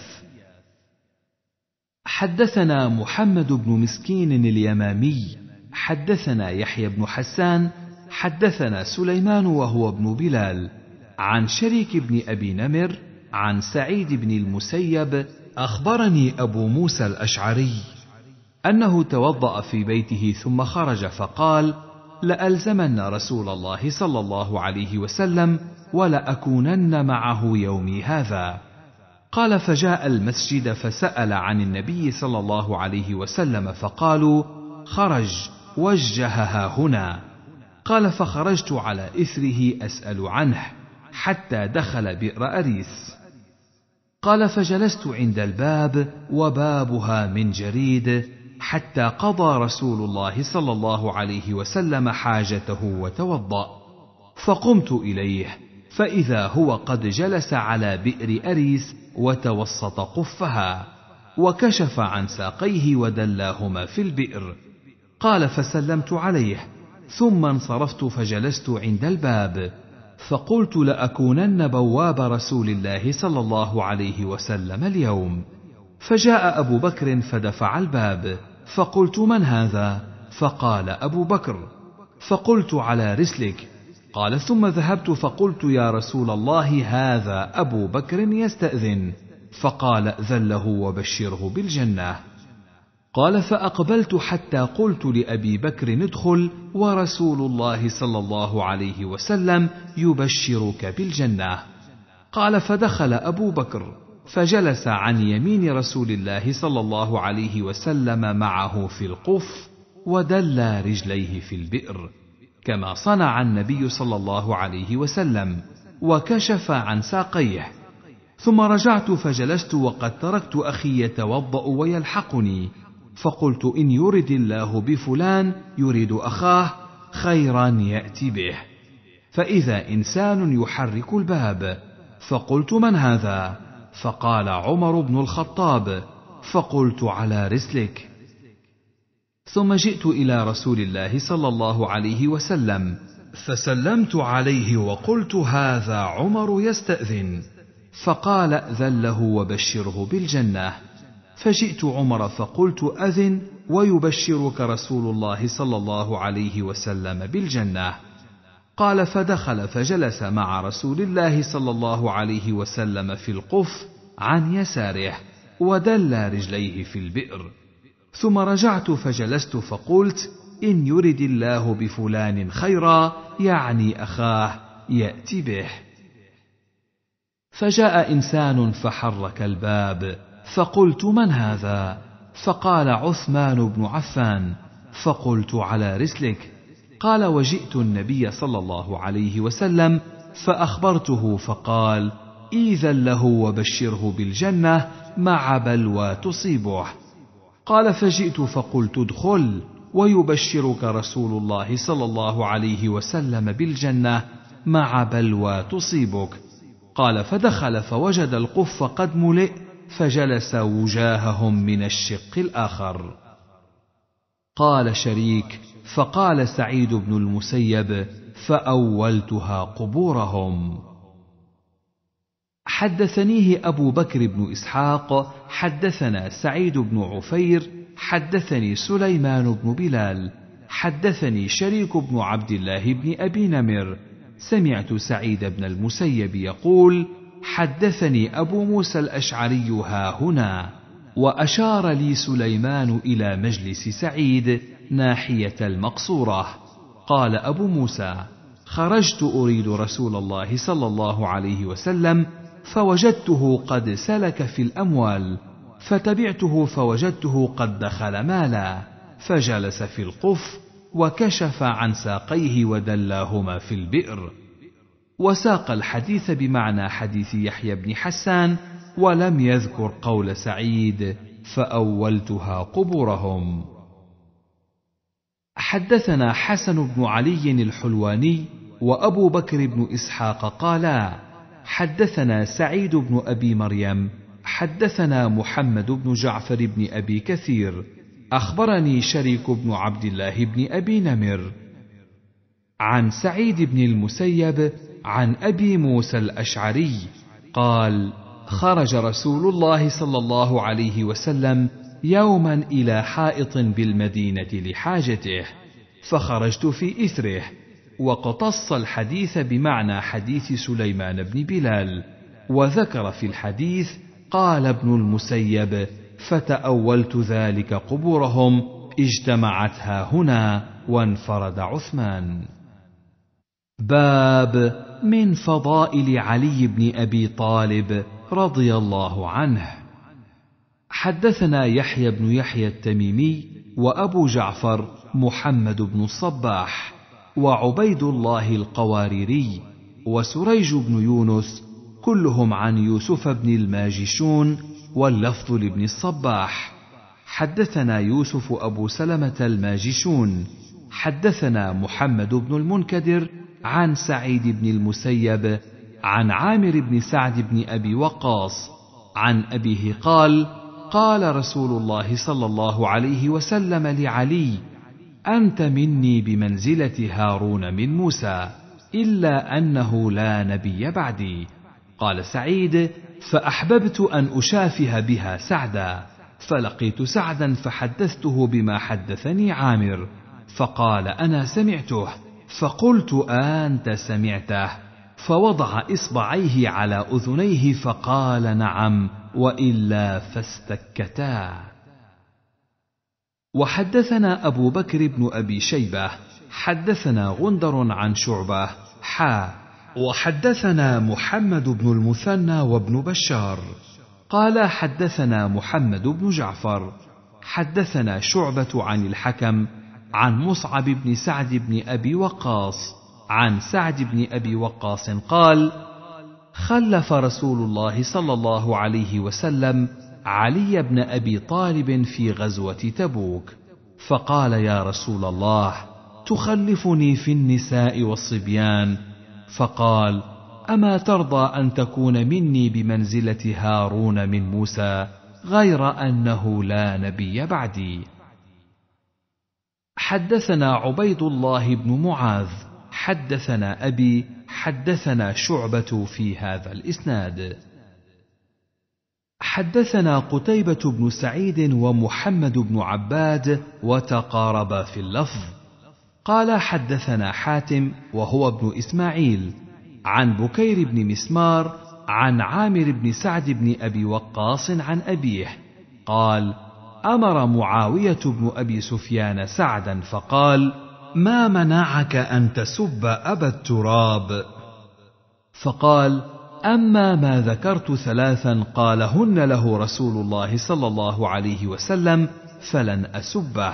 حدثنا محمد بن مسكين اليمامي حدثنا يحيى بن حسان حدثنا سليمان وهو ابن بلال عن شريك بن ابي نمر عن سعيد بن المسيب اخبرني ابو موسى الاشعري انه توضا في بيته ثم خرج فقال لالزمن رسول الله صلى الله عليه وسلم ولاكونن معه يومي هذا قال فجاء المسجد فسال عن النبي صلى الله عليه وسلم فقالوا خرج وجهها هنا قال فخرجت على اثره اسال عنه حتى دخل بئر اريس قال فجلست عند الباب وبابها من جريد حتى قضى رسول الله صلى الله عليه وسلم حاجته وتوضا فقمت اليه فاذا هو قد جلس على بئر اريس وتوسط قفها وكشف عن ساقيه ودلاهما في البئر قال فسلمت عليه ثم انصرفت فجلست عند الباب فقلت لاكونن بواب رسول الله صلى الله عليه وسلم اليوم فجاء ابو بكر فدفع الباب فقلت من هذا فقال ابو بكر فقلت على رسلك قال ثم ذهبت فقلت يا رسول الله هذا ابو بكر يستاذن فقال ذله وبشره بالجنه قال فاقبلت حتى قلت لابي بكر ادخل ورسول الله صلى الله عليه وسلم يبشرك بالجنه قال فدخل ابو بكر فجلس عن يمين رسول الله صلى الله عليه وسلم معه في القف ودلى رجليه في البئر كما صنع النبي صلى الله عليه وسلم وكشف عن ساقيه ثم رجعت فجلست وقد تركت اخي يتوضا ويلحقني فقلت ان يرد الله بفلان يريد اخاه خيرا ياتي به فاذا انسان يحرك الباب فقلت من هذا فقال عمر بن الخطاب فقلت على رسلك ثم جئت الى رسول الله صلى الله عليه وسلم فسلمت عليه وقلت هذا عمر يستاذن فقال له وبشره بالجنه فجئت عمر فقلت أذن ويبشرك رسول الله صلى الله عليه وسلم بالجنة قال فدخل فجلس مع رسول الله صلى الله عليه وسلم في القف عن يساره ودلى رجليه في البئر ثم رجعت فجلست فقلت ان يرد الله بفلان خيرا يعني اخاه ياتي به فجاء انسان فحرك الباب فقلت من هذا فقال عثمان بن عفان فقلت على رسلك قال وجئت النبي صلى الله عليه وسلم فاخبرته فقال ايذا له وبشره بالجنه مع بلوى تصيبه قال فجئت فقلت ادخل ويبشرك رسول الله صلى الله عليه وسلم بالجنه مع بلوى تصيبك قال فدخل فوجد القف قد ملئ فجلس وجاههم من الشق الاخر قال شريك فقال سعيد بن المسيب فاولتها قبورهم حدثنيه ابو بكر بن اسحاق حدثنا سعيد بن عفير حدثني سليمان بن بلال حدثني شريك بن عبد الله بن ابي نمر سمعت سعيد بن المسيب يقول حدثني أبو موسى الأشعري ها هنا وأشار لي سليمان إلى مجلس سعيد ناحية المقصورة قال أبو موسى خرجت أريد رسول الله صلى الله عليه وسلم فوجدته قد سلك في الأموال فتبعته فوجدته قد دخل مالا فجلس في القف وكشف عن ساقيه ودلاهما في البئر وساق الحديث بمعنى حديث يحيى بن حسان ولم يذكر قول سعيد فاولتها قبورهم حدثنا حسن بن علي الحلواني وابو بكر بن اسحاق قالا حدثنا سعيد بن ابي مريم حدثنا محمد بن جعفر بن ابي كثير اخبرني شريك بن عبد الله بن ابي نمر عن سعيد بن المسيب عن ابي موسى الاشعري قال خرج رسول الله صلى الله عليه وسلم يوما الى حائط بالمدينه لحاجته فخرجت في اثره وقتص الحديث بمعنى حديث سليمان بن بلال وذكر في الحديث قال ابن المسيب فتاولت ذلك قبورهم اجتمعت ها هنا وانفرد عثمان باب من فضائل علي بن ابي طالب رضي الله عنه حدثنا يحيى بن يحيى التميمي وابو جعفر محمد بن الصباح وعبيد الله القواريري وسريج بن يونس كلهم عن يوسف بن الماجشون واللفظ لابن الصباح حدثنا يوسف ابو سلمه الماجشون حدثنا محمد بن المنكدر عن سعيد بن المسيب عن عامر بن سعد بن ابي وقاص عن ابيه قال قال رسول الله صلى الله عليه وسلم لعلي انت مني بمنزله هارون من موسى الا انه لا نبي بعدي قال سعيد فاحببت ان اشافه بها سعدا فلقيت سعدا فحدثته بما حدثني عامر فقال انا سمعته فقلت أنت سمعته فوضع إصبعيه على أذنيه فقال نعم وإلا فاستكتا وحدثنا أبو بكر بن أبي شيبة حدثنا غندر عن شعبة حا وحدثنا محمد بن المثنى وابن بشار قال حدثنا محمد بن جعفر حدثنا شعبة عن الحكم عن مصعب بن سعد بن ابي وقاص عن سعد بن ابي وقاص قال خلف رسول الله صلى الله عليه وسلم علي بن ابي طالب في غزوه تبوك فقال يا رسول الله تخلفني في النساء والصبيان فقال اما ترضى ان تكون مني بمنزله هارون من موسى غير انه لا نبي بعدي حدثنا عبيد الله بن معاذ حدثنا ابي حدثنا شعبه في هذا الاسناد حدثنا قتيبه بن سعيد ومحمد بن عباد وتقاربا في اللفظ قال حدثنا حاتم وهو ابن اسماعيل عن بكير بن مسمار عن عامر بن سعد بن ابي وقاص عن ابيه قال امر معاويه بن ابي سفيان سعدا فقال ما منعك ان تسب ابا التراب فقال اما ما ذكرت ثلاثا قالهن له رسول الله صلى الله عليه وسلم فلن اسبه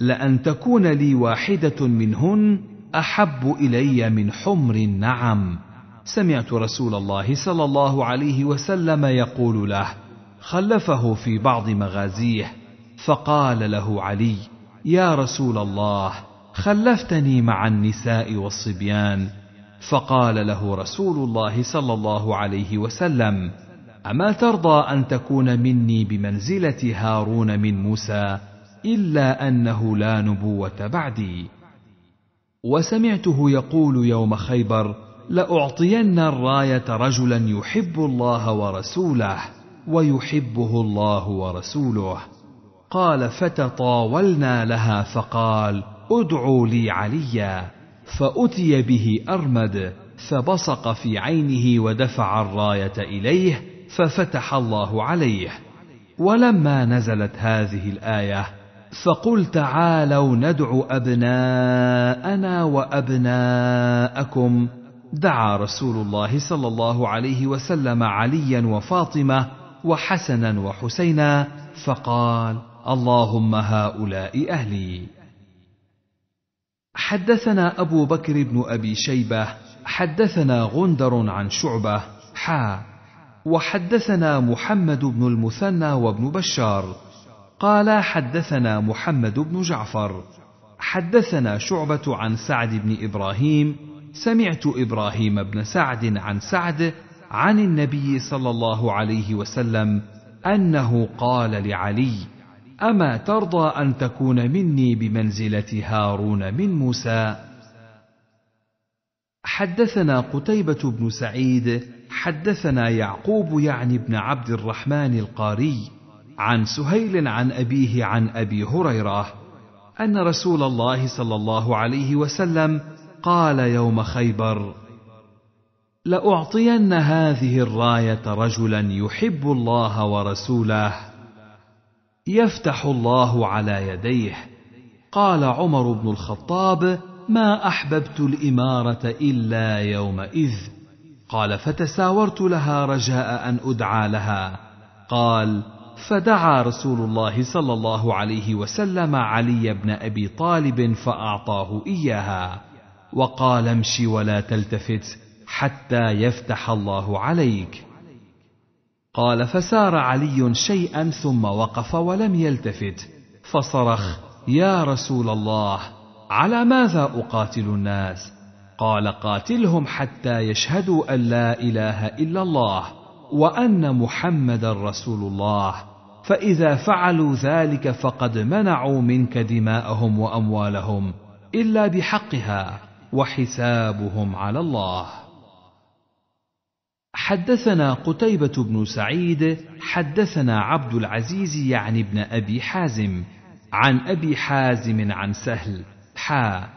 لان تكون لي واحده منهن احب الي من حمر النعم سمعت رسول الله صلى الله عليه وسلم يقول له خلفه في بعض مغازيه فقال له علي يا رسول الله خلفتني مع النساء والصبيان فقال له رسول الله صلى الله عليه وسلم اما ترضى ان تكون مني بمنزله هارون من موسى الا انه لا نبوه بعدي وسمعته يقول يوم خيبر لاعطين الرايه رجلا يحب الله ورسوله ويحبه الله ورسوله قال فتطاولنا لها فقال ادعوا لي عليا فاتي به ارمد فبصق في عينه ودفع الرايه اليه ففتح الله عليه ولما نزلت هذه الايه فقل تعالوا ندع ابناءنا وابناءكم دعا رسول الله صلى الله عليه وسلم عليا وفاطمه وحسنا وحسينا فقال اللهم هؤلاء اهلي حدثنا ابو بكر بن ابي شيبه حدثنا غندر عن شعبه حا وحدثنا محمد بن المثنى وابن بشار قال حدثنا محمد بن جعفر حدثنا شعبه عن سعد بن ابراهيم سمعت ابراهيم بن سعد عن سعد عن النبي صلى الله عليه وسلم انه قال لعلي اما ترضى ان تكون مني بمنزله هارون من موسى حدثنا قتيبه بن سعيد حدثنا يعقوب يعني بن عبد الرحمن القاري عن سهيل عن ابيه عن ابي هريره ان رسول الله صلى الله عليه وسلم قال يوم خيبر لاعطين هذه الرايه رجلا يحب الله ورسوله يفتح الله على يديه قال عمر بن الخطاب ما احببت الاماره الا يومئذ قال فتساورت لها رجاء ان ادعى لها قال فدعا رسول الله صلى الله عليه وسلم علي بن ابي طالب فاعطاه اياها وقال امش ولا تلتفت حتى يفتح الله عليك قال فسار علي شيئا ثم وقف ولم يلتفت فصرخ يا رسول الله على ماذا اقاتل الناس قال قاتلهم حتى يشهدوا ان لا اله الا الله وان محمدا رسول الله فاذا فعلوا ذلك فقد منعوا منك دماءهم واموالهم الا بحقها وحسابهم على الله حدثنا قتيبة بن سعيد حدثنا عبد العزيز يعني ابن أبي حازم عن أبي حازم عن سهل حا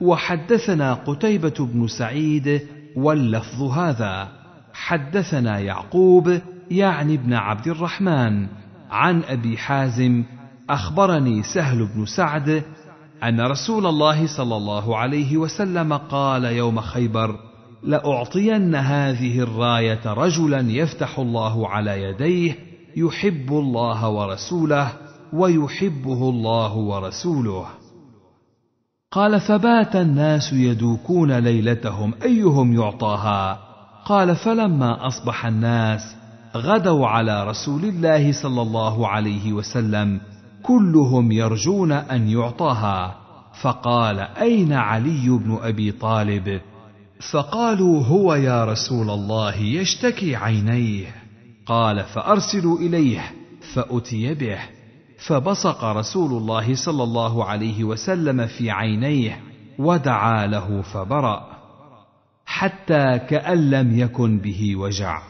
وحدثنا قتيبة بن سعيد واللفظ هذا حدثنا يعقوب يعني ابن عبد الرحمن عن أبي حازم أخبرني سهل بن سعد أن رسول الله صلى الله عليه وسلم قال يوم خيبر لأعطين هذه الراية رجلا يفتح الله على يديه يحب الله ورسوله ويحبه الله ورسوله قال فبات الناس يدوكون ليلتهم ايهم يعطاها قال فلما اصبح الناس غدوا على رسول الله صلى الله عليه وسلم كلهم يرجون ان يعطاها فقال اين علي بن ابي طالب فقالوا هو يا رسول الله يشتكي عينيه قال فارسلوا اليه فاتي به فبصق رسول الله صلى الله عليه وسلم في عينيه ودعا له فبرا حتى كان لم يكن به وجع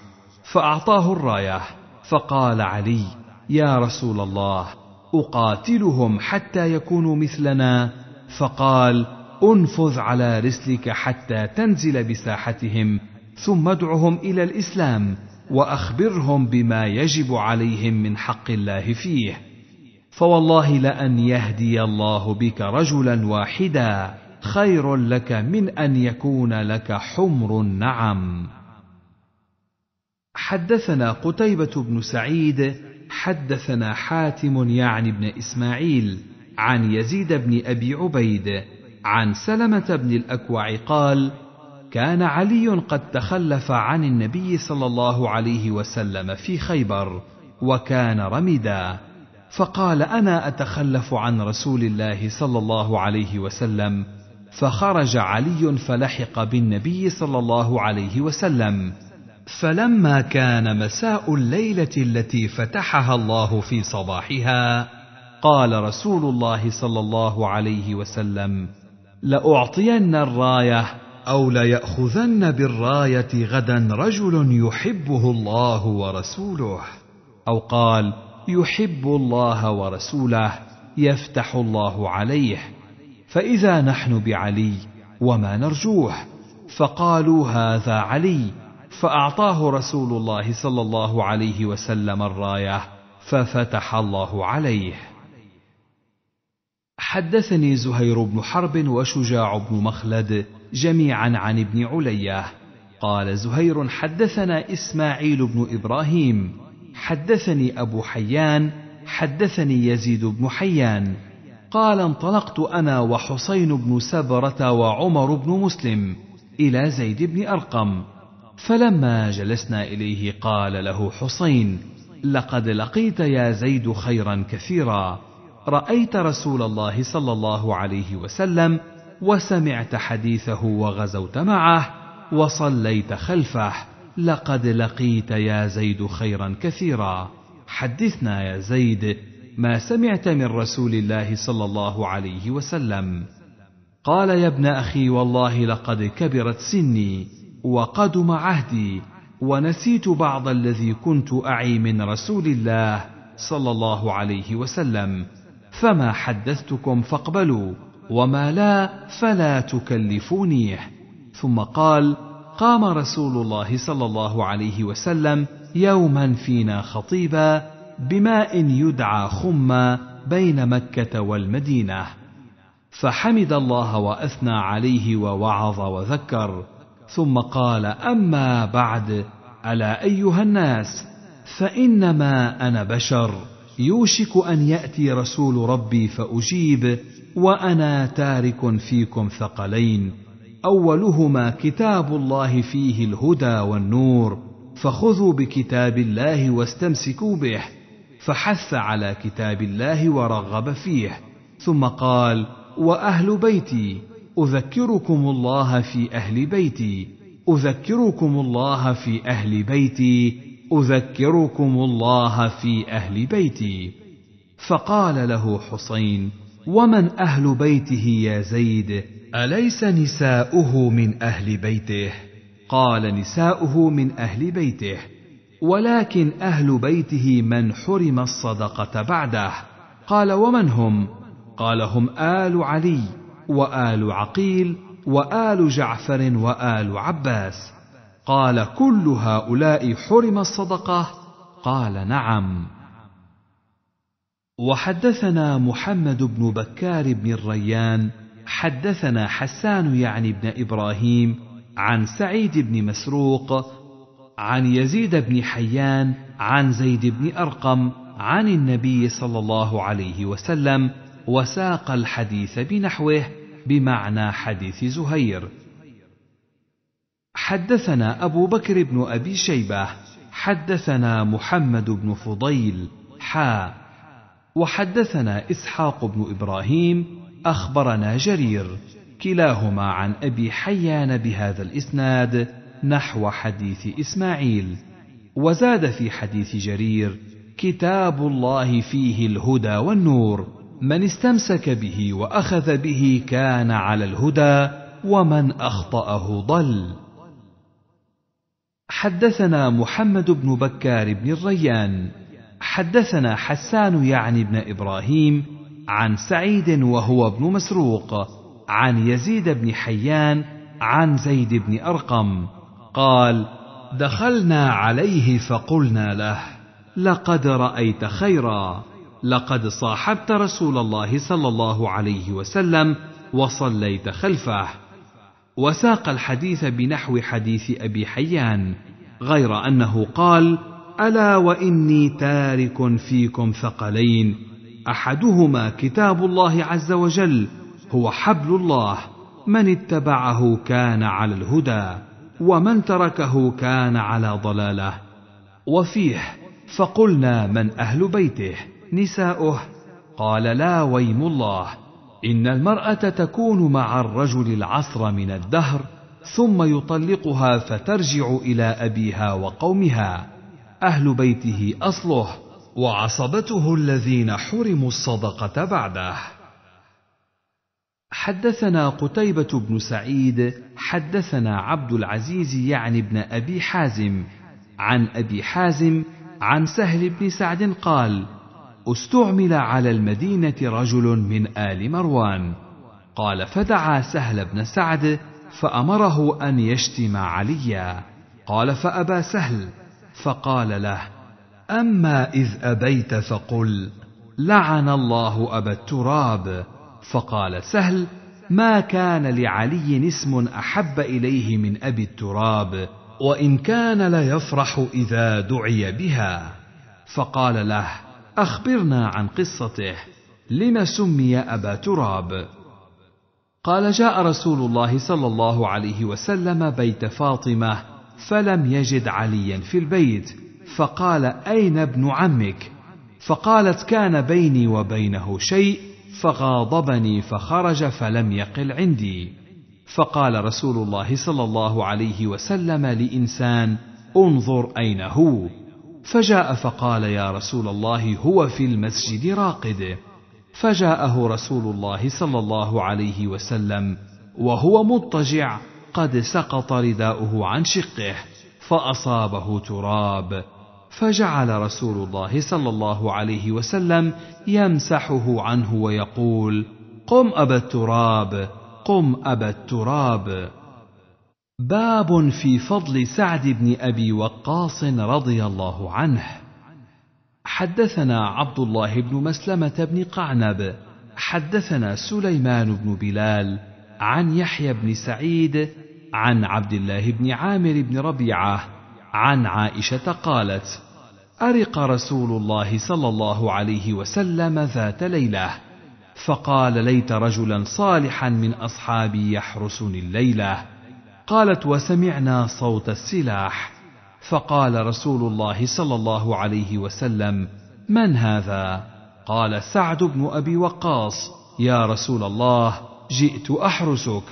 فاعطاه الرايه فقال علي يا رسول الله اقاتلهم حتى يكونوا مثلنا فقال انفذ على رسلك حتى تنزل بساحتهم ثم ادعهم الى الاسلام واخبرهم بما يجب عليهم من حق الله فيه فوالله لان يهدي الله بك رجلا واحدا خير لك من ان يكون لك حمر النعم حدثنا قتيبه بن سعيد حدثنا حاتم يعني بن اسماعيل عن يزيد بن ابي عبيد عن سلمة بن الأكوع قال: كان علي قد تخلف عن النبي صلى الله عليه وسلم في خيبر، وكان رمدا، فقال: أنا أتخلف عن رسول الله صلى الله عليه وسلم، فخرج علي فلحق بالنبي صلى الله عليه وسلم. فلما كان مساء الليلة التي فتحها الله في صباحها، قال رسول الله صلى الله عليه وسلم: لأعطين الراية أو ليأخذن بالراية غدا رجل يحبه الله ورسوله أو قال يحب الله ورسوله يفتح الله عليه فإذا نحن بعلي وما نرجوه فقالوا هذا علي فأعطاه رسول الله صلى الله عليه وسلم الراية ففتح الله عليه حدثني زهير بن حرب وشجاع بن مخلد جميعا عن ابن عليه قال زهير حدثنا اسماعيل بن ابراهيم حدثني ابو حيان حدثني يزيد بن حيان قال انطلقت انا وحسين بن سبره وعمر بن مسلم الى زيد بن ارقم فلما جلسنا اليه قال له حسين لقد لقيت يا زيد خيرا كثيرا رايت رسول الله صلى الله عليه وسلم وسمعت حديثه وغزوت معه وصليت خلفه لقد لقيت يا زيد خيرا كثيرا حدثنا يا زيد ما سمعت من رسول الله صلى الله عليه وسلم قال يا ابن اخي والله لقد كبرت سني وقدم عهدي ونسيت بعض الذي كنت اعي من رسول الله صلى الله عليه وسلم فما حدثتكم فاقبلوا وما لا فلا تكلفونيه ثم قال قام رسول الله صلى الله عليه وسلم يوما فينا خطيبا بماء يدعى خما بين مكه والمدينه فحمد الله واثنى عليه ووعظ وذكر ثم قال اما بعد الا ايها الناس فانما انا بشر يوشك ان ياتي رسول ربي فاجيب وانا تارك فيكم ثقلين اولهما كتاب الله فيه الهدى والنور فخذوا بكتاب الله واستمسكوا به فحث على كتاب الله ورغب فيه ثم قال واهل بيتي اذكركم الله في اهل بيتي اذكركم الله في اهل بيتي اذكركم الله في اهل بيتي فقال له حسين ومن اهل بيته يا زيد اليس نساؤه من اهل بيته قال نساؤه من اهل بيته ولكن اهل بيته من حرم الصدقه بعده قال ومن هم قال هم ال علي وال عقيل وال جعفر وال عباس قال كل هؤلاء حرم الصدقه قال نعم وحدثنا محمد بن بكار بن الريان حدثنا حسان يعني بن ابراهيم عن سعيد بن مسروق عن يزيد بن حيان عن زيد بن ارقم عن النبي صلى الله عليه وسلم وساق الحديث بنحوه بمعنى حديث زهير حدثنا أبو بكر بن أبي شيبة حدثنا محمد بن فضيل حا وحدثنا إسحاق بن إبراهيم أخبرنا جرير كلاهما عن أبي حيان بهذا الإسناد نحو حديث إسماعيل وزاد في حديث جرير كتاب الله فيه الهدى والنور من استمسك به واخذ به كان على الهدى ومن اخطاه ضل حدثنا محمد بن بكار بن الريان حدثنا حسان يعني بن ابراهيم عن سعيد وهو ابن مسروق عن يزيد بن حيان عن زيد بن ارقم قال دخلنا عليه فقلنا له لقد رايت خيرا لقد صاحبت رسول الله صلى الله عليه وسلم وصليت خلفه وساق الحديث بنحو حديث ابي حيان غير انه قال الا واني تارك فيكم ثقلين احدهما كتاب الله عز وجل هو حبل الله من اتبعه كان على الهدى ومن تركه كان على ضلاله وفيه فقلنا من اهل بيته نساؤه قال لا ويم الله ان المراه تكون مع الرجل العصر من الدهر ثم يطلقها فترجع الى ابيها وقومها اهل بيته اصله وعصبته الذين حرموا الصدقه بعده حدثنا قتيبه بن سعيد حدثنا عبد العزيز يعني بن ابي حازم عن ابي حازم عن سهل بن سعد قال استعمل على المدينه رجل من ال مروان قال فدعا سهل بن سعد فامره ان يشتم عليا قال فابى سهل فقال له اما اذ ابيت فقل لعن الله ابا التراب فقال سهل ما كان لعلي اسم احب اليه من ابي التراب وان كان ليفرح اذا دعي بها فقال له اخبرنا عن قصته لم سمي ابا تراب قال جاء رسول الله صلى الله عليه وسلم بيت فاطمه فلم يجد عليا في البيت فقال اين ابن عمك فقالت كان بيني وبينه شيء فغاضبني فخرج فلم يقل عندي فقال رسول الله صلى الله عليه وسلم لانسان انظر اين هو فجاء فقال يا رسول الله هو في المسجد راقد فجاءه رسول الله صلى الله عليه وسلم وهو مضطجع قد سقط رداؤه عن شقه فاصابه تراب فجعل رسول الله صلى الله عليه وسلم يمسحه عنه ويقول قم ابا التراب قم ابا التراب باب في فضل سعد بن ابي وقاص رضي الله عنه حدثنا عبد الله بن مسلمه بن قعنب حدثنا سليمان بن بلال عن يحيى بن سعيد عن عبد الله بن عامر بن ربيعه عن عائشه قالت ارق رسول الله صلى الله عليه وسلم ذات ليله فقال ليت رجلا صالحا من اصحابي يحرسني الليله قالت وسمعنا صوت السلاح فقال رسول الله صلى الله عليه وسلم من هذا قال سعد بن ابي وقاص يا رسول الله جئت احرسك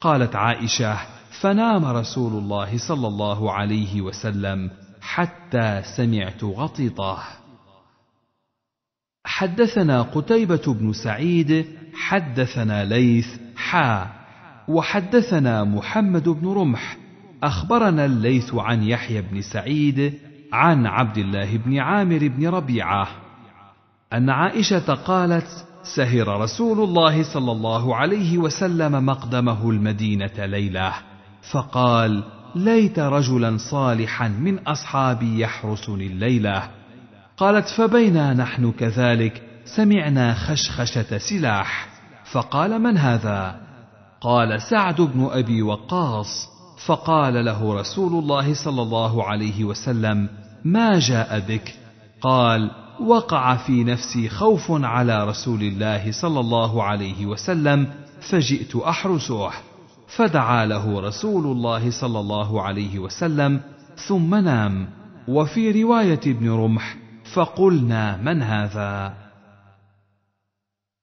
قالت عائشه فنام رسول الله صلى الله عليه وسلم حتى سمعت غطيطه حدثنا قتيبه بن سعيد حدثنا ليث حا وحدثنا محمد بن رمح اخبرنا الليث عن يحيى بن سعيد عن عبد الله بن عامر بن ربيعه ان عائشه قالت سهر رسول الله صلى الله عليه وسلم مقدمه المدينه ليله فقال ليت رجلا صالحا من اصحابي يحرسني الليله قالت فبينا نحن كذلك سمعنا خشخشه سلاح فقال من هذا قال سعد بن ابي وقاص فقال له رسول الله صلى الله عليه وسلم ما جاء بك قال وقع في نفسي خوف على رسول الله صلى الله عليه وسلم فجئت احرسه فدعا له رسول الله صلى الله عليه وسلم ثم نام وفي روايه ابن رمح فقلنا من هذا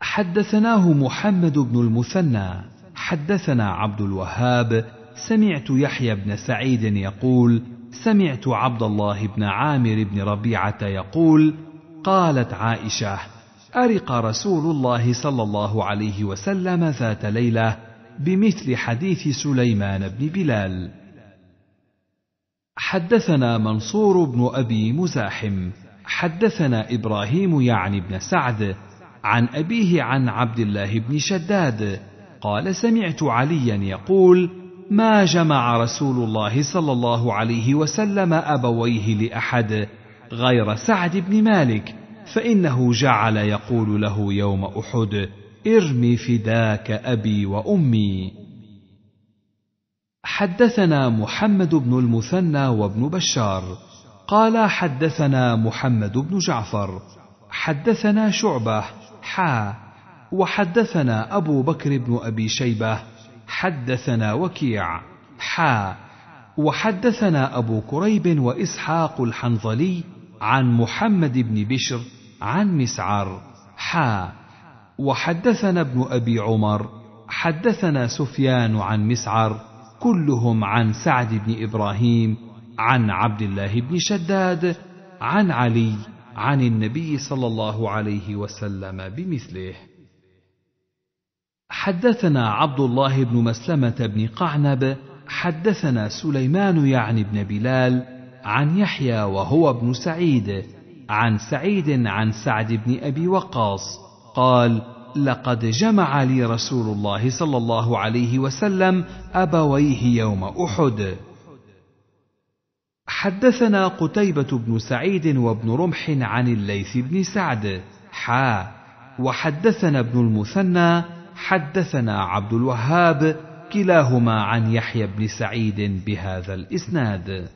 حدثناه محمد بن المثنى حدثنا عبد الوهاب سمعت يحيى بن سعيد يقول سمعت عبد الله بن عامر بن ربيعه يقول قالت عائشه ارق رسول الله صلى الله عليه وسلم ذات ليله بمثل حديث سليمان بن بلال حدثنا منصور بن ابي مزاحم حدثنا ابراهيم يعني بن سعد عن ابيه عن عبد الله بن شداد قال سمعت عليا يقول ما جمع رسول الله صلى الله عليه وسلم ابويه لاحد غير سعد بن مالك فانه جعل يقول له يوم احد ارمي فداك ابي وامي حدثنا محمد بن المثنى وابن بشار قال حدثنا محمد بن جعفر حدثنا شعبه حا وحدثنا أبو بكر بن أبي شيبة حدثنا وكيع حا وحدثنا أبو كريب وإسحاق الحنظلي عن محمد بن بشر عن مسعر حا وحدثنا ابن أبي عمر حدثنا سفيان عن مسعر كلهم عن سعد بن إبراهيم عن عبد الله بن شداد عن علي عن النبي صلى الله عليه وسلم بمثله حدثنا عبد الله بن مسلمة بن قعنب حدثنا سليمان يعني بن بلال عن يحيى وهو ابن سعيد عن سعيد عن سعد بن أبي وقاص قال لقد جمع لي رسول الله صلى الله عليه وسلم أبويه يوم أحد حدثنا قتيبة بن سعيد وابن رمح عن الليث بن سعد حا وحدثنا ابن المثنى حدثنا عبد الوهاب كلاهما عن يحيى بن سعيد بهذا الاسناد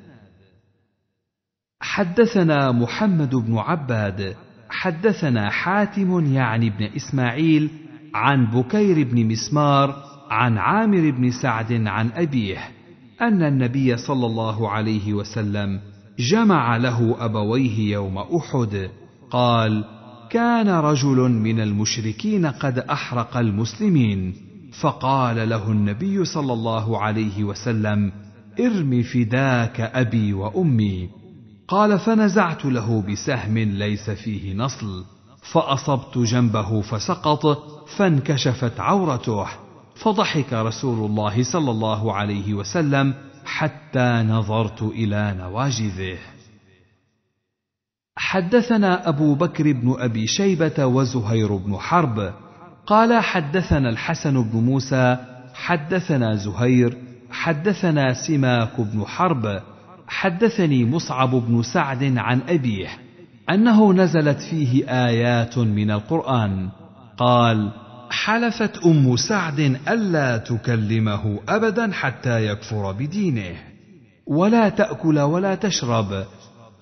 حدثنا محمد بن عباد حدثنا حاتم يعني بن اسماعيل عن بكير بن مسمار عن عامر بن سعد عن ابيه ان النبي صلى الله عليه وسلم جمع له ابويه يوم احد قال كان رجل من المشركين قد احرق المسلمين فقال له النبي صلى الله عليه وسلم ارم فداك ابي وامي قال فنزعت له بسهم ليس فيه نصل فاصبت جنبه فسقط فانكشفت عورته فضحك رسول الله صلى الله عليه وسلم حتى نظرت الى نواجذه حدثنا ابو بكر بن ابي شيبه وزهير بن حرب قال حدثنا الحسن بن موسى حدثنا زهير حدثنا سماك بن حرب حدثني مصعب بن سعد عن ابيه انه نزلت فيه ايات من القران قال حلفت ام سعد الا تكلمه ابدا حتى يكفر بدينه ولا تاكل ولا تشرب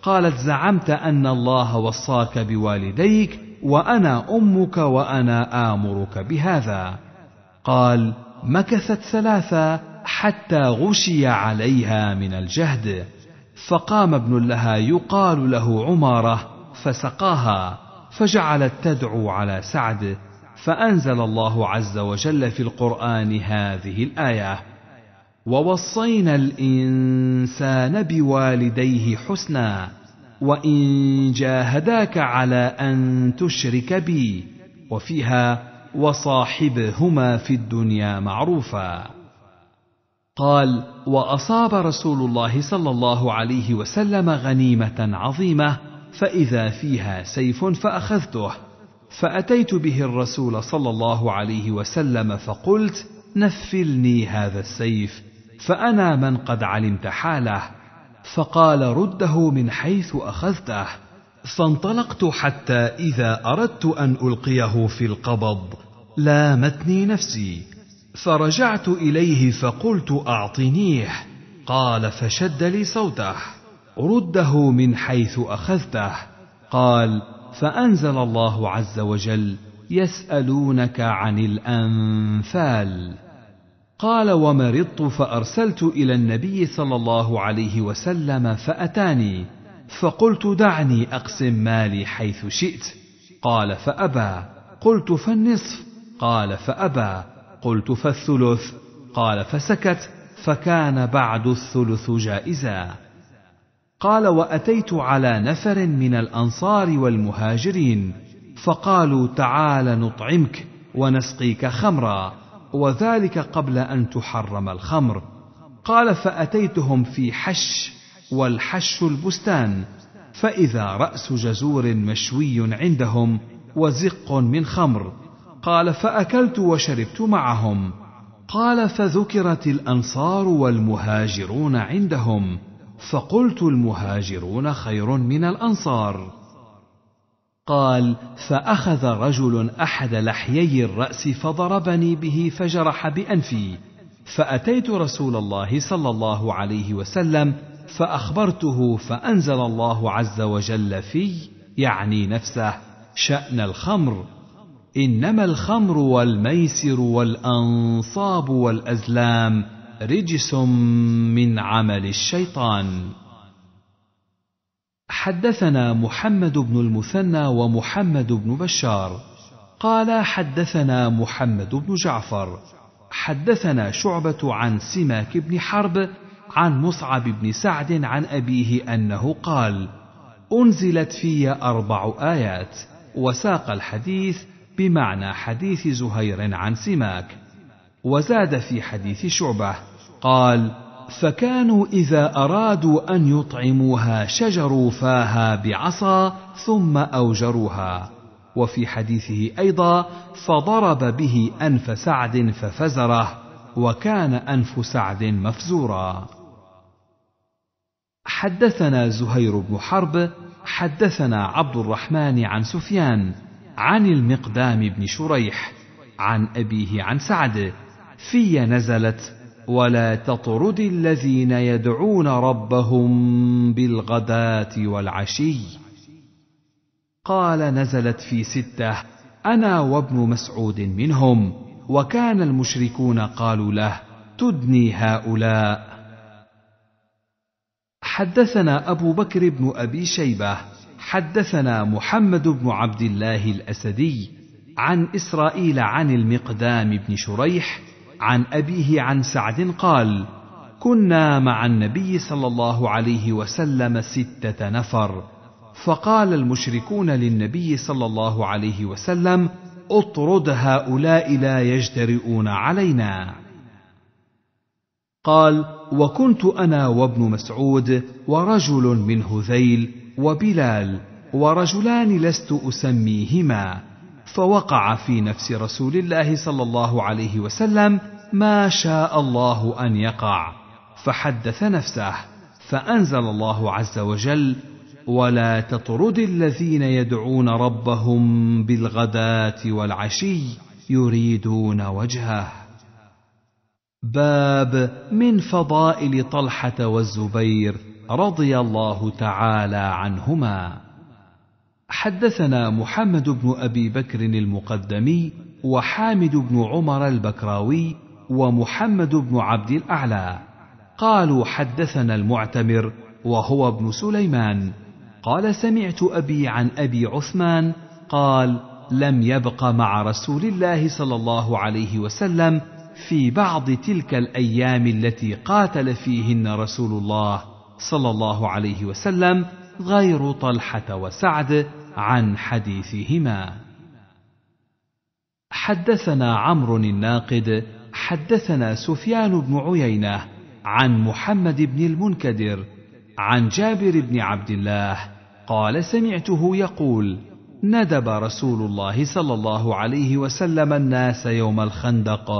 قالت زعمت ان الله وصاك بوالديك وانا امك وانا امرك بهذا قال مكثت ثلاثه حتى غشي عليها من الجهد فقام ابن لها يقال له عماره فسقاها فجعلت تدعو على سعد فانزل الله عز وجل في القران هذه الايه ووصينا الانسان بوالديه حسنا وان جاهداك على ان تشرك بي وفيها وصاحبهما في الدنيا معروفا قال واصاب رسول الله صلى الله عليه وسلم غنيمه عظيمه فاذا فيها سيف فاخذته فاتيت به الرسول صلى الله عليه وسلم فقلت نفلني هذا السيف فأنا من قد علمت حاله فقال رده من حيث أخذته فانطلقت حتى إذا أردت أن ألقيه في القبض لامتني نفسي فرجعت إليه فقلت أعطنيه قال فشد لي صوته رده من حيث أخذته قال فأنزل الله عز وجل يسألونك عن الأنفال قال ومرضت فارسلت الى النبي صلى الله عليه وسلم فاتاني فقلت دعني اقسم مالي حيث شئت قال فابى قلت فالنصف قال فابى قلت فالثلث قال فسكت فكان بعد الثلث جائزا قال واتيت على نفر من الانصار والمهاجرين فقالوا تعال نطعمك ونسقيك خمرا وذلك قبل ان تحرم الخمر قال فاتيتهم في حش والحش البستان فاذا راس جزور مشوي عندهم وزق من خمر قال فاكلت وشربت معهم قال فذكرت الانصار والمهاجرون عندهم فقلت المهاجرون خير من الانصار قال فاخذ رجل احد لحيي الراس فضربني به فجرح بانفي فاتيت رسول الله صلى الله عليه وسلم فاخبرته فانزل الله عز وجل في يعني نفسه شان الخمر انما الخمر والميسر والانصاب والازلام رجس من عمل الشيطان حدثنا محمد بن المثنى ومحمد بن بشار قال حدثنا محمد بن جعفر حدثنا شعبة عن سماك بن حرب عن مصعب بن سعد عن أبيه أنه قال: أنزلت في أربع آيات، وساق الحديث بمعنى حديث زهير عن سماك، وزاد في حديث شعبة قال: فكانوا إذا أرادوا أن يطعموها شجروا فاها بعصا ثم أوجروها وفي حديثه أيضا فضرب به أنف سعد ففزره وكان أنف سعد مفزورا حدثنا زهير بن حرب حدثنا عبد الرحمن عن سفيان عن المقدام بن شريح عن أبيه عن سعد في نزلت ولا تطرد الذين يدعون ربهم بالغداه والعشي قال نزلت في سته انا وابن مسعود منهم وكان المشركون قالوا له تدني هؤلاء حدثنا ابو بكر بن ابي شيبه حدثنا محمد بن عبد الله الاسدي عن اسرائيل عن المقدام بن شريح عن أبيه عن سعد قال: كنا مع النبي صلى الله عليه وسلم ستة نفر، فقال المشركون للنبي صلى الله عليه وسلم: اطرد هؤلاء لا يجترئون علينا. قال: وكنت أنا وابن مسعود ورجل من هذيل وبلال ورجلان لست أسميهما فوقع في نفس رسول الله صلى الله عليه وسلم ما شاء الله ان يقع فحدث نفسه فانزل الله عز وجل ولا تطرد الذين يدعون ربهم بالغداه والعشي يريدون وجهه باب من فضائل طلحه والزبير رضي الله تعالى عنهما حدثنا محمد بن ابي بكر المقدمي وحامد بن عمر البكراوي ومحمد بن عبد الاعلى قالوا حدثنا المعتمر وهو ابن سليمان قال سمعت ابي عن ابي عثمان قال لم يبق مع رسول الله صلى الله عليه وسلم في بعض تلك الايام التي قاتل فيهن رسول الله صلى الله عليه وسلم غير طلحه وسعد عن حديثهما حدثنا عمرو الناقد حدثنا سفيان بن عيينه عن محمد بن المنكدر عن جابر بن عبد الله قال سمعته يقول ندب رسول الله صلى الله عليه وسلم الناس يوم الخندق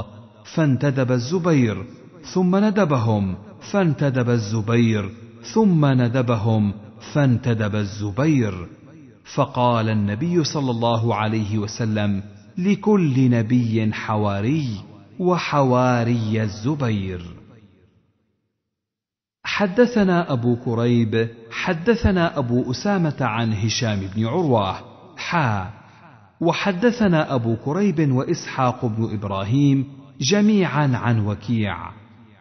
فانتدب الزبير ثم ندبهم فانتدب الزبير ثم ندبهم فانتدب الزبير فقال النبي صلى الله عليه وسلم لكل نبي حواري وحواري الزبير حدثنا ابو كريب حدثنا ابو اسامه عن هشام بن عروه حا وحدثنا ابو كريب واسحاق بن ابراهيم جميعا عن وكيع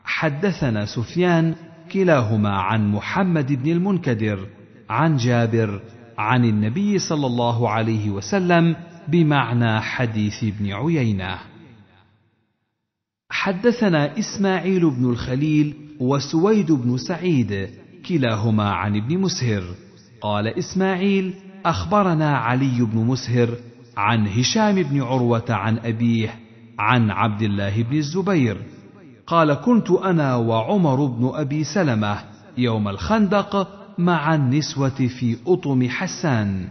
حدثنا سفيان كلاهما عن محمد بن المنكدر عن جابر عن النبي صلى الله عليه وسلم بمعنى حديث ابن عيينه حدثنا اسماعيل بن الخليل وسويد بن سعيد كلاهما عن ابن مسهر قال اسماعيل اخبرنا علي بن مسهر عن هشام بن عروه عن ابيه عن عبد الله بن الزبير قال كنت انا وعمر بن ابي سلمه يوم الخندق مع النسوة في أطم حسان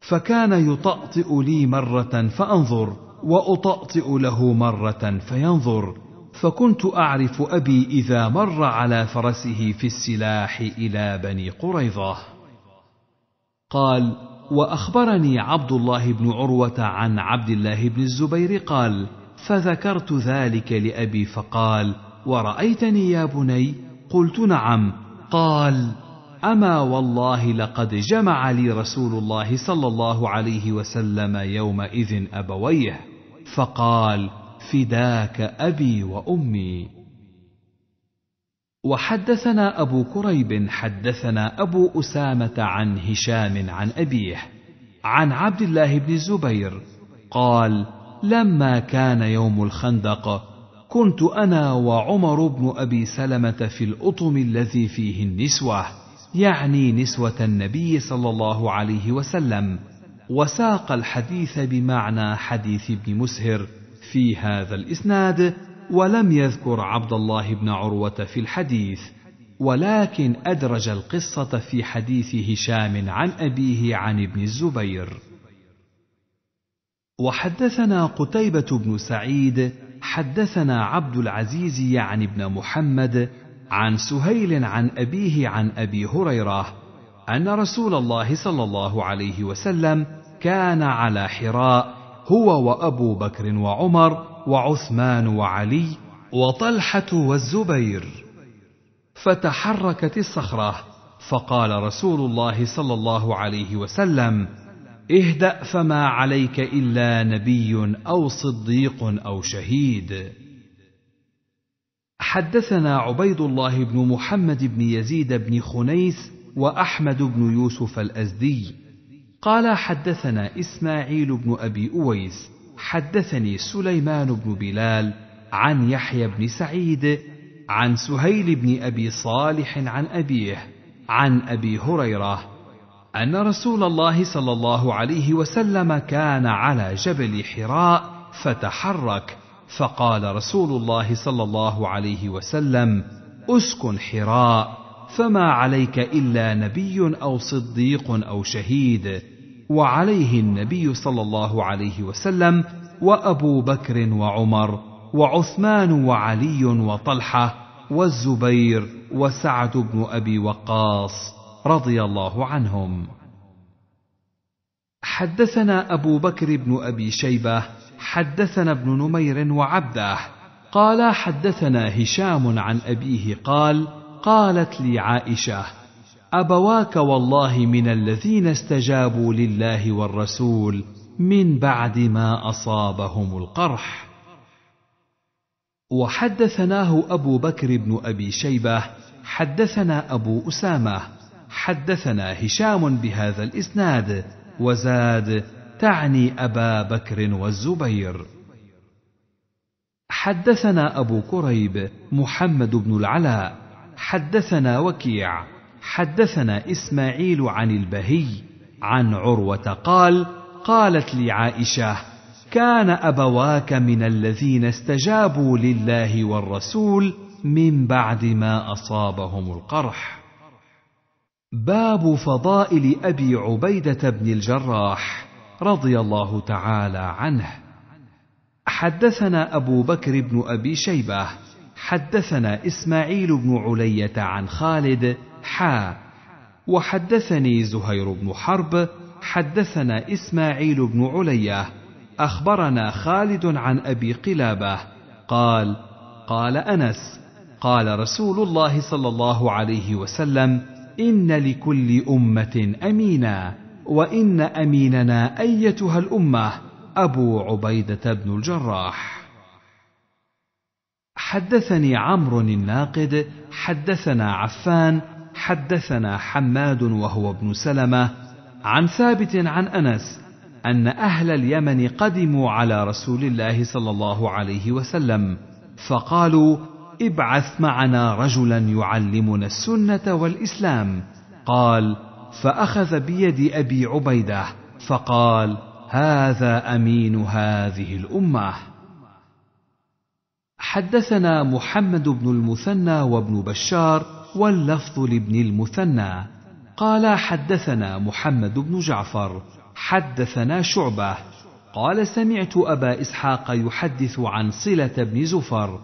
فكان يطأطئ لي مرة فأنظر وأطأطئ له مرة فينظر فكنت أعرف أبي إذا مر على فرسه في السلاح إلى بني قريظة قال وأخبرني عبد الله بن عروة عن عبد الله بن الزبير قال فذكرت ذلك لأبي فقال ورأيتني يا بني قلت نعم قال اما والله لقد جمع لي رسول الله صلى الله عليه وسلم يومئذ ابويه فقال فداك ابي وامي وحدثنا ابو كريب حدثنا ابو اسامه عن هشام عن ابيه عن عبد الله بن الزبير قال لما كان يوم الخندق كنت انا وعمر بن ابي سلمه في الاطم الذي فيه النسوه يعني نسوة النبي صلى الله عليه وسلم، وساق الحديث بمعنى حديث ابن مسهر في هذا الإسناد، ولم يذكر عبد الله بن عروة في الحديث، ولكن أدرج القصة في حديث هشام عن أبيه عن ابن الزبير. وحدثنا قتيبة بن سعيد، حدثنا عبد العزيز يعني ابن محمد عن سهيل عن أبيه عن أبي هريرة أن رسول الله صلى الله عليه وسلم كان على حراء هو وأبو بكر وعمر وعثمان وعلي وطلحة والزبير فتحركت الصخرة فقال رسول الله صلى الله عليه وسلم اهدأ فما عليك إلا نبي أو صديق أو شهيد حدثنا عبيد الله بن محمد بن يزيد بن خنيس واحمد بن يوسف الازدي قال حدثنا اسماعيل بن ابي اويس حدثني سليمان بن بلال عن يحيى بن سعيد عن سهيل بن ابي صالح عن ابيه عن ابي هريره ان رسول الله صلى الله عليه وسلم كان على جبل حراء فتحرك فقال رسول الله صلى الله عليه وسلم اسكن حراء فما عليك الا نبي او صديق او شهيد وعليه النبي صلى الله عليه وسلم وابو بكر وعمر وعثمان وعلي وطلحه والزبير وسعد بن ابي وقاص رضي الله عنهم حدثنا ابو بكر بن ابي شيبه حدثنا ابن نمير وعبده قال حدثنا هشام عن أبيه قال قالت لي عائشة أبواك والله من الذين استجابوا لله والرسول من بعد ما أصابهم القرح وحدثناه أبو بكر بن أبي شيبة حدثنا أبو أسامة حدثنا هشام بهذا الإسناد وزاد تعني ابا بكر والزبير حدثنا ابو كريب محمد بن العلاء حدثنا وكيع حدثنا اسماعيل عن البهي عن عروه قال قالت لي عائشه كان ابواك من الذين استجابوا لله والرسول من بعد ما اصابهم القرح باب فضائل ابي عبيده بن الجراح رضي الله تعالى عنه حدثنا ابو بكر بن ابي شيبه حدثنا اسماعيل بن عليه عن خالد حا وحدثني زهير بن حرب حدثنا اسماعيل بن عليه اخبرنا خالد عن ابي قلابه قال قال انس قال رسول الله صلى الله عليه وسلم ان لكل امه امينا وان اميننا ايتها الامه ابو عبيده بن الجراح حدثني عمرو الناقد حدثنا عفان حدثنا حماد وهو ابن سلمه عن ثابت عن انس ان اهل اليمن قدموا على رسول الله صلى الله عليه وسلم فقالوا ابعث معنا رجلا يعلمنا السنه والاسلام قال فاخذ بيد ابي عبيده فقال هذا امين هذه الامه حدثنا محمد بن المثنى وابن بشار واللفظ لابن المثنى قال حدثنا محمد بن جعفر حدثنا شعبه قال سمعت ابا اسحاق يحدث عن صله بن زفر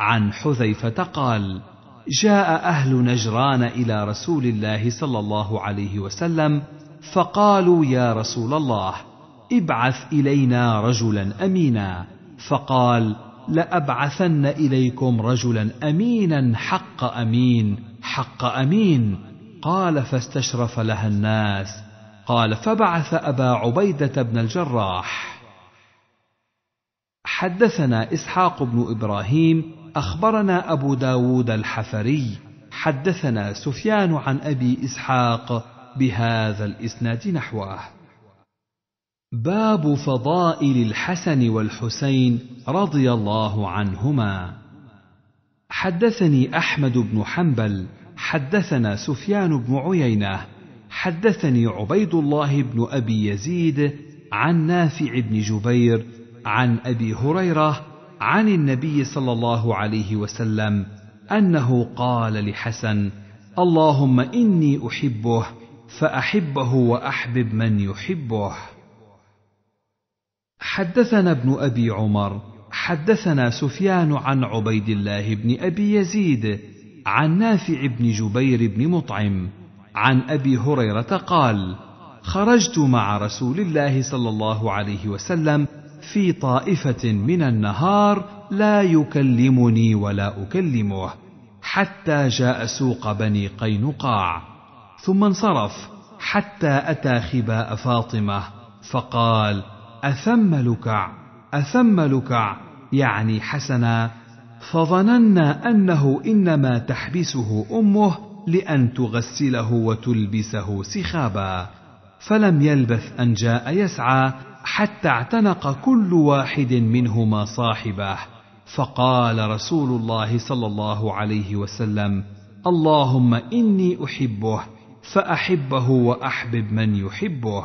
عن حذيفه قال جاء اهل نجران الى رسول الله صلى الله عليه وسلم فقالوا يا رسول الله ابعث الينا رجلا امينا فقال لابعثن اليكم رجلا امينا حق امين حق امين قال فاستشرف لها الناس قال فبعث ابا عبيده بن الجراح حدثنا اسحاق بن ابراهيم أخبرنا أبو داود الحفري حدثنا سفيان عن أبي إسحاق بهذا الإسناد نحوه باب فضائل الحسن والحسين رضي الله عنهما حدثني أحمد بن حنبل حدثنا سفيان بن عيينة حدثني عبيد الله بن أبي يزيد عن نافع بن جبير عن أبي هريرة عن النبي صلى الله عليه وسلم انه قال لحسن اللهم اني احبه فاحبه واحبب من يحبه حدثنا ابن ابي عمر حدثنا سفيان عن عبيد الله بن ابي يزيد عن نافع بن جبير بن مطعم عن ابي هريره قال خرجت مع رسول الله صلى الله عليه وسلم في طائفه من النهار لا يكلمني ولا اكلمه حتى جاء سوق بني قينقاع ثم انصرف حتى اتى خباء فاطمه فقال اثم لكع اثم لكع يعني حسنا فظننا انه انما تحبسه امه لان تغسله وتلبسه سخابا فلم يلبث ان جاء يسعى حتى اعتنق كل واحد منهما صاحبه فقال رسول الله صلى الله عليه وسلم اللهم اني احبه فاحبه واحبب من يحبه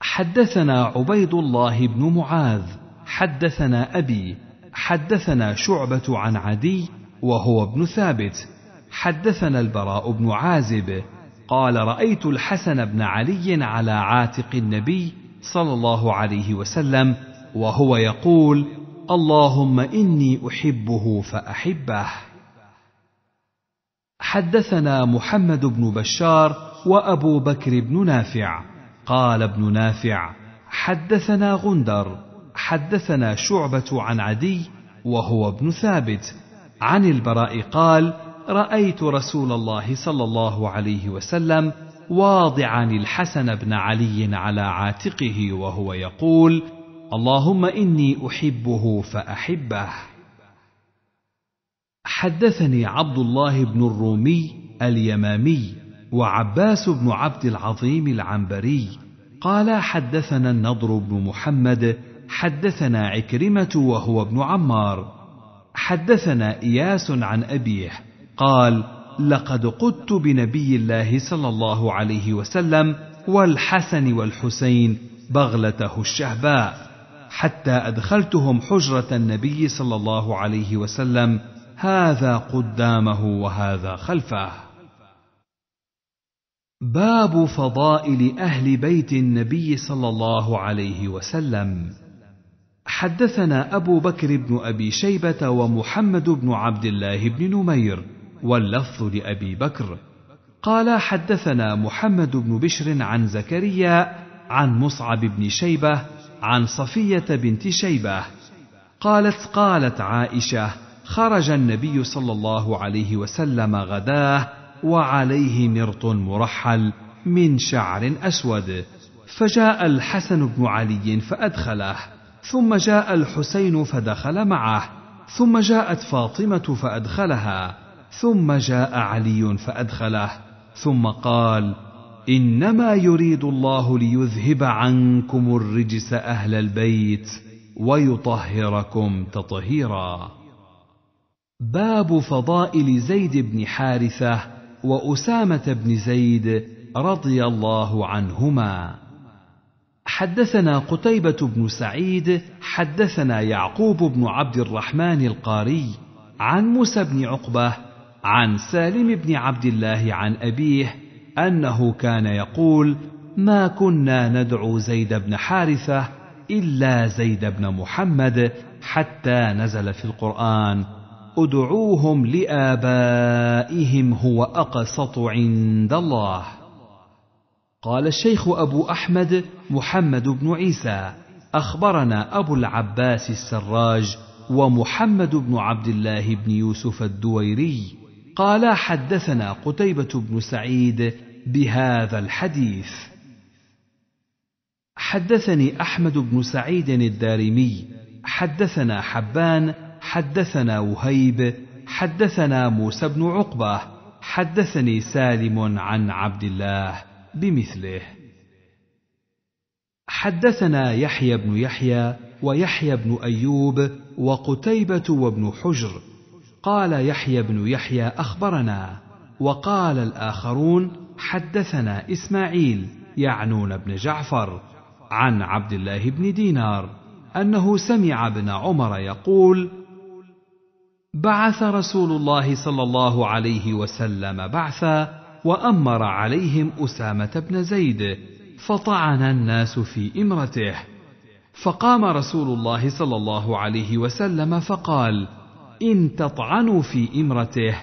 حدثنا عبيد الله بن معاذ حدثنا ابي حدثنا شعبه عن عدي وهو ابن ثابت حدثنا البراء بن عازب قال رايت الحسن بن علي على عاتق النبي صلى الله عليه وسلم وهو يقول اللهم اني احبه فاحبه حدثنا محمد بن بشار وابو بكر بن نافع قال ابن نافع حدثنا غندر حدثنا شعبه عن عدي وهو ابن ثابت عن البراء قال رايت رسول الله صلى الله عليه وسلم واضعا الحسن بن علي على عاتقه وهو يقول اللهم اني احبه فاحبه حدثني عبد الله بن الرومي اليمامي وعباس بن عبد العظيم العنبري قال حدثنا النضر بن محمد حدثنا عكرمه وهو ابن عمار حدثنا اياس عن ابيه قال لقد قدت بنبي الله صلى الله عليه وسلم والحسن والحسين بغلته الشهباء حتى ادخلتهم حجره النبي صلى الله عليه وسلم هذا قدامه وهذا خلفه باب فضائل اهل بيت النبي صلى الله عليه وسلم حدثنا ابو بكر بن ابي شيبه ومحمد بن عبد الله بن نمير واللفظ لأبي بكر قال حدثنا محمد بن بشر عن زكريا عن مصعب بن شيبة عن صفية بنت شيبة قالت قالت عائشة خرج النبي صلى الله عليه وسلم غداه وعليه مرط مرحل من شعر أسود فجاء الحسن بن علي فأدخله ثم جاء الحسين فدخل معه ثم جاءت فاطمة فأدخلها ثم جاء علي فادخله ثم قال انما يريد الله ليذهب عنكم الرجس اهل البيت ويطهركم تطهيرا باب فضائل زيد بن حارثه واسامه بن زيد رضي الله عنهما حدثنا قتيبه بن سعيد حدثنا يعقوب بن عبد الرحمن القاري عن موسى بن عقبه عن سالم بن عبد الله عن أبيه أنه كان يقول: ما كنا ندعو زيد بن حارثة إلا زيد بن محمد حتى نزل في القرآن: ادعوهم لآبائهم هو أقسط عند الله. قال الشيخ أبو أحمد محمد بن عيسى: أخبرنا أبو العباس السراج ومحمد بن عبد الله بن يوسف الدويري قال حدثنا قتيبة بن سعيد بهذا الحديث حدثني أحمد بن سعيد الدارمي حدثنا حبان حدثنا وهيب حدثنا موسى بن عقبة حدثني سالم عن عبد الله بمثله حدثنا يحيى بن يحيى ويحيى بن أيوب وقتيبة وابن حجر قال يحيى بن يحيى اخبرنا وقال الاخرون حدثنا اسماعيل يعنون بن جعفر عن عبد الله بن دينار انه سمع ابن عمر يقول بعث رسول الله صلى الله عليه وسلم بعثا وامر عليهم اسامه بن زيد فطعن الناس في امرته فقام رسول الله صلى الله عليه وسلم فقال ان تطعنوا في امرته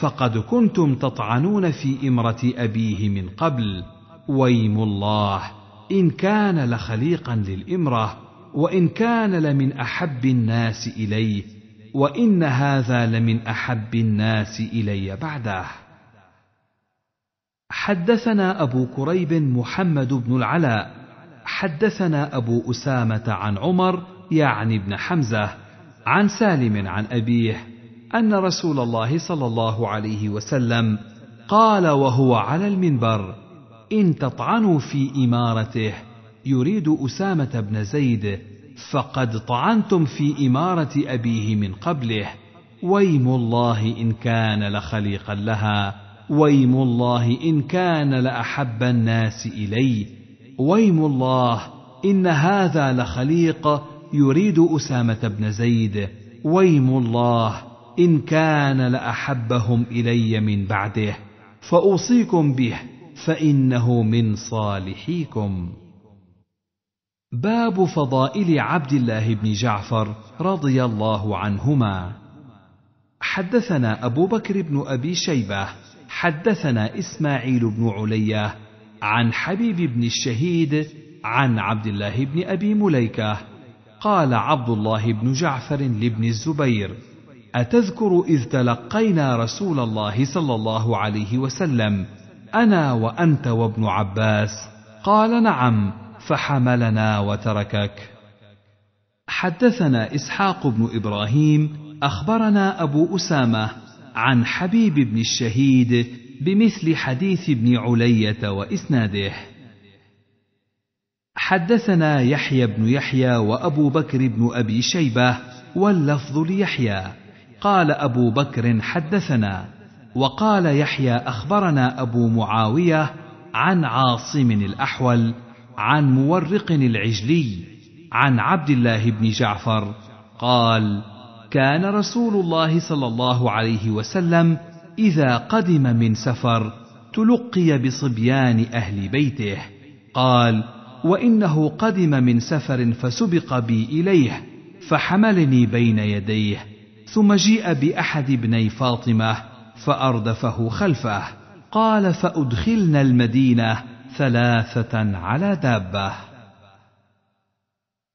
فقد كنتم تطعنون في امره ابيه من قبل ويم الله ان كان لخليقا للامره وان كان لمن احب الناس اليه وان هذا لمن احب الناس الي بعده حدثنا ابو كريب محمد بن العلاء حدثنا ابو اسامه عن عمر يعني ابن حمزه عن سالم عن أبيه أن رسول الله صلى الله عليه وسلم قال وهو على المنبر إن تطعنوا في إمارته يريد أسامة بن زيد فقد طعنتم في إمارة أبيه من قبله ويم الله إن كان لخليقا لها ويم الله إن كان لأحب الناس إلي ويم الله إن هذا لخليق يريد أسامة بن زيد ويم الله إن كان لأحبهم إلي من بعده فأوصيكم به فإنه من صالحيكم. باب فضائل عبد الله بن جعفر رضي الله عنهما. حدثنا أبو بكر بن أبي شيبة، حدثنا إسماعيل بن علية، عن حبيب بن الشهيد، عن عبد الله بن أبي مليكة، قال عبد الله بن جعفر لابن الزبير اتذكر اذ تلقينا رسول الله صلى الله عليه وسلم انا وانت وابن عباس قال نعم فحملنا وتركك حدثنا اسحاق بن ابراهيم اخبرنا ابو اسامه عن حبيب بن الشهيد بمثل حديث ابن عليه واسناده حدثنا يحيى بن يحيى وابو بكر بن ابي شيبه واللفظ ليحيى قال ابو بكر حدثنا وقال يحيى اخبرنا ابو معاويه عن عاصم الاحول عن مورق العجلي عن عبد الله بن جعفر قال كان رسول الله صلى الله عليه وسلم اذا قدم من سفر تلقي بصبيان اهل بيته قال وانه قدم من سفر فسبق بي اليه فحملني بين يديه ثم جيء باحد ابني فاطمه فاردفه خلفه قال فادخلنا المدينه ثلاثه على دابه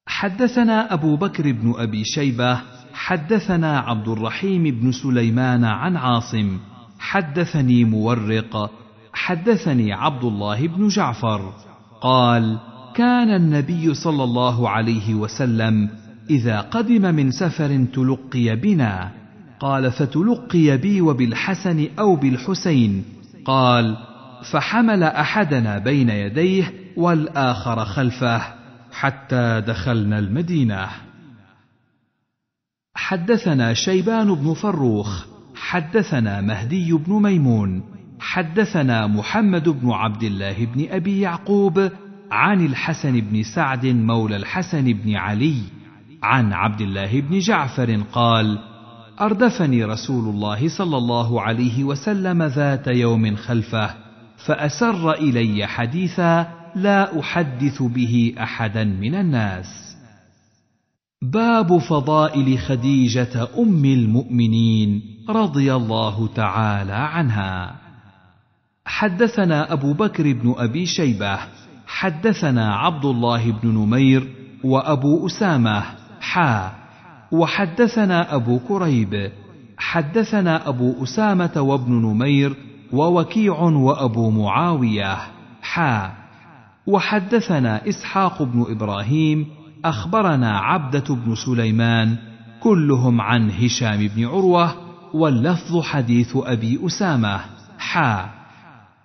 حدثنا ابو بكر بن ابي شيبه حدثنا عبد الرحيم بن سليمان عن عاصم حدثني مورق حدثني عبد الله بن جعفر قال كان النبي صلى الله عليه وسلم اذا قدم من سفر تلقي بنا قال فتلقي بي وبالحسن او بالحسين قال فحمل احدنا بين يديه والاخر خلفه حتى دخلنا المدينه حدثنا شيبان بن فروخ حدثنا مهدي بن ميمون حدثنا محمد بن عبد الله بن ابي يعقوب عن الحسن بن سعد مولى الحسن بن علي عن عبد الله بن جعفر قال اردفني رسول الله صلى الله عليه وسلم ذات يوم خلفه فاسر الي حديثا لا احدث به احدا من الناس باب فضائل خديجه ام المؤمنين رضي الله تعالى عنها حدثنا ابو بكر بن ابي شيبه حدثنا عبد الله بن نمير وابو اسامه حا وحدثنا ابو كريب حدثنا ابو اسامه وابن نمير ووكيع وابو معاويه حا وحدثنا اسحاق بن ابراهيم اخبرنا عبده بن سليمان كلهم عن هشام بن عروه واللفظ حديث ابي اسامه حا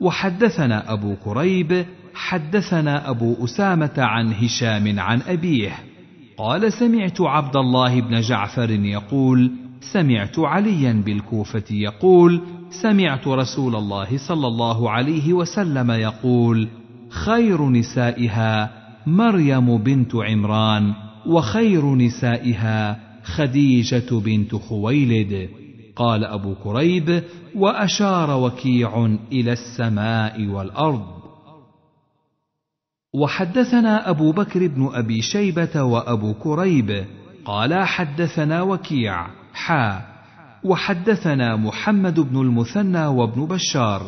وحدثنا ابو كريب حدثنا ابو اسامه عن هشام عن ابيه قال سمعت عبد الله بن جعفر يقول سمعت عليا بالكوفه يقول سمعت رسول الله صلى الله عليه وسلم يقول خير نسائها مريم بنت عمران وخير نسائها خديجه بنت خويلد قال ابو كريب واشار وكيع الى السماء والارض وحدثنا أبو بكر بن أبي شيبة وأبو كريب قال حدثنا وكيع حا وحدثنا محمد بن المثنى وابن بشار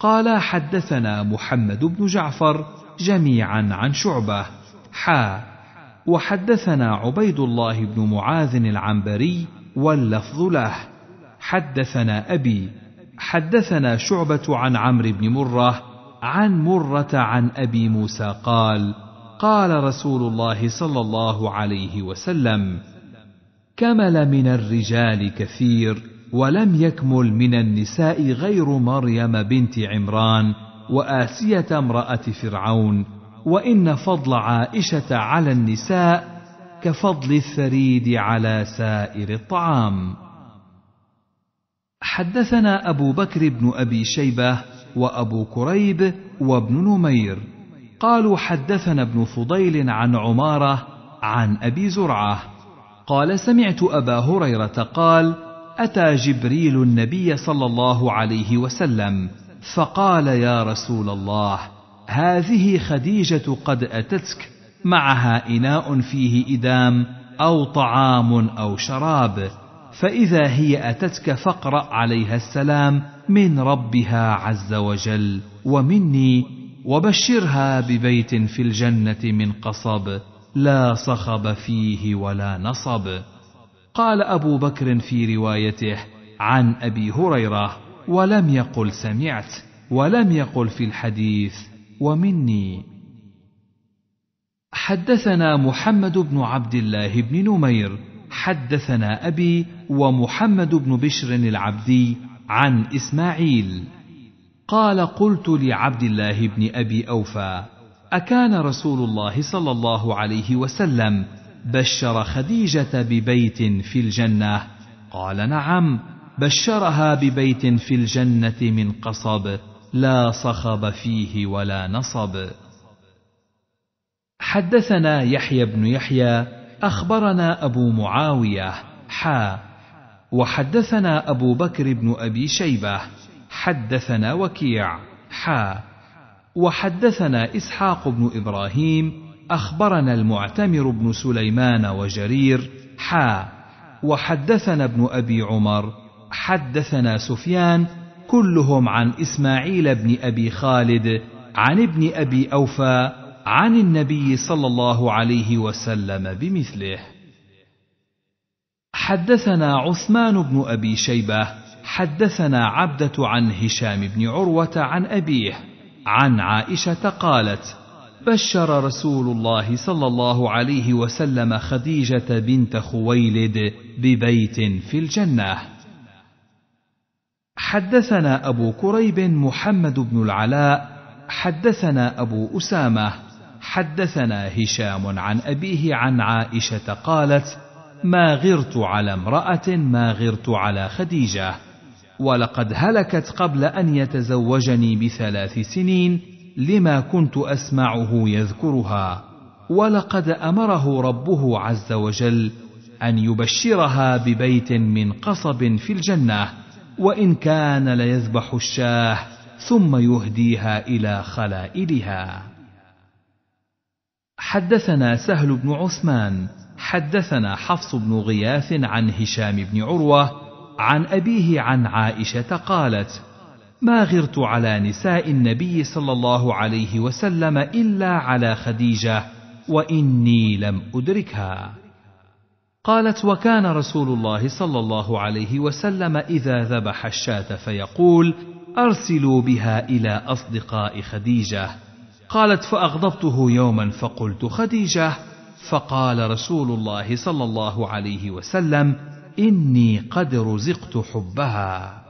قال حدثنا محمد بن جعفر جميعا عن شعبة حا وحدثنا عبيد الله بن معاذ العنبري واللفظ له حدثنا أبي حدثنا شعبة عن عمرو بن مرة عن مرة عن أبي موسى قال: قال رسول الله صلى الله عليه وسلم: كمل من الرجال كثير ولم يكمل من النساء غير مريم بنت عمران وآسية امرأة فرعون، وإن فضل عائشة على النساء كفضل الثريد على سائر الطعام. حدثنا أبو بكر بن أبي شيبة وابو كريب وابن نمير قالوا حدثنا ابن فضيل عن عماره عن ابي زرعه قال سمعت ابا هريره قال اتى جبريل النبي صلى الله عليه وسلم فقال يا رسول الله هذه خديجه قد اتتك معها اناء فيه ادام او طعام او شراب فإذا هي أتتك فاقرأ عليها السلام من ربها عز وجل ومني وبشرها ببيت في الجنة من قصب لا صخب فيه ولا نصب. قال أبو بكر في روايته عن أبي هريرة ولم يقل سمعت ولم يقل في الحديث ومني حدثنا محمد بن عبد الله بن نمير حدثنا ابي ومحمد بن بشر العبدي عن اسماعيل قال قلت لعبد الله بن ابي اوفى اكان رسول الله صلى الله عليه وسلم بشر خديجه ببيت في الجنه قال نعم بشرها ببيت في الجنه من قصب لا صخب فيه ولا نصب حدثنا يحيى بن يحيى أخبرنا أبو معاوية حا وحدثنا أبو بكر بن أبي شيبة حدثنا وكيع حا وحدثنا إسحاق بن إبراهيم أخبرنا المعتمر بن سليمان وجرير حا وحدثنا ابن أبي عمر حدثنا سفيان كلهم عن إسماعيل بن أبي خالد عن ابن أبي أوفى عن النبي صلى الله عليه وسلم بمثله حدثنا عثمان بن ابي شيبه حدثنا عبده عن هشام بن عروه عن ابيه عن عائشه قالت بشر رسول الله صلى الله عليه وسلم خديجه بنت خويلد ببيت في الجنه حدثنا ابو كريب محمد بن العلاء حدثنا ابو اسامه حدثنا هشام عن أبيه عن عائشة قالت: ما غرت على امرأة ما غرت على خديجة، ولقد هلكت قبل أن يتزوجني بثلاث سنين، لما كنت أسمعه يذكرها، ولقد أمره ربه عز وجل أن يبشرها ببيت من قصب في الجنة، وإن كان ليذبح الشاه، ثم يهديها إلى خلائلها. حدثنا سهل بن عثمان حدثنا حفص بن غياث عن هشام بن عروه عن ابيه عن عائشه قالت ما غرت على نساء النبي صلى الله عليه وسلم الا على خديجه واني لم ادركها قالت وكان رسول الله صلى الله عليه وسلم اذا ذبح الشاه فيقول ارسلوا بها الى اصدقاء خديجه قالت فأغضبته يوما فقلت خديجة فقال رسول الله صلى الله عليه وسلم إني قد رزقت حبها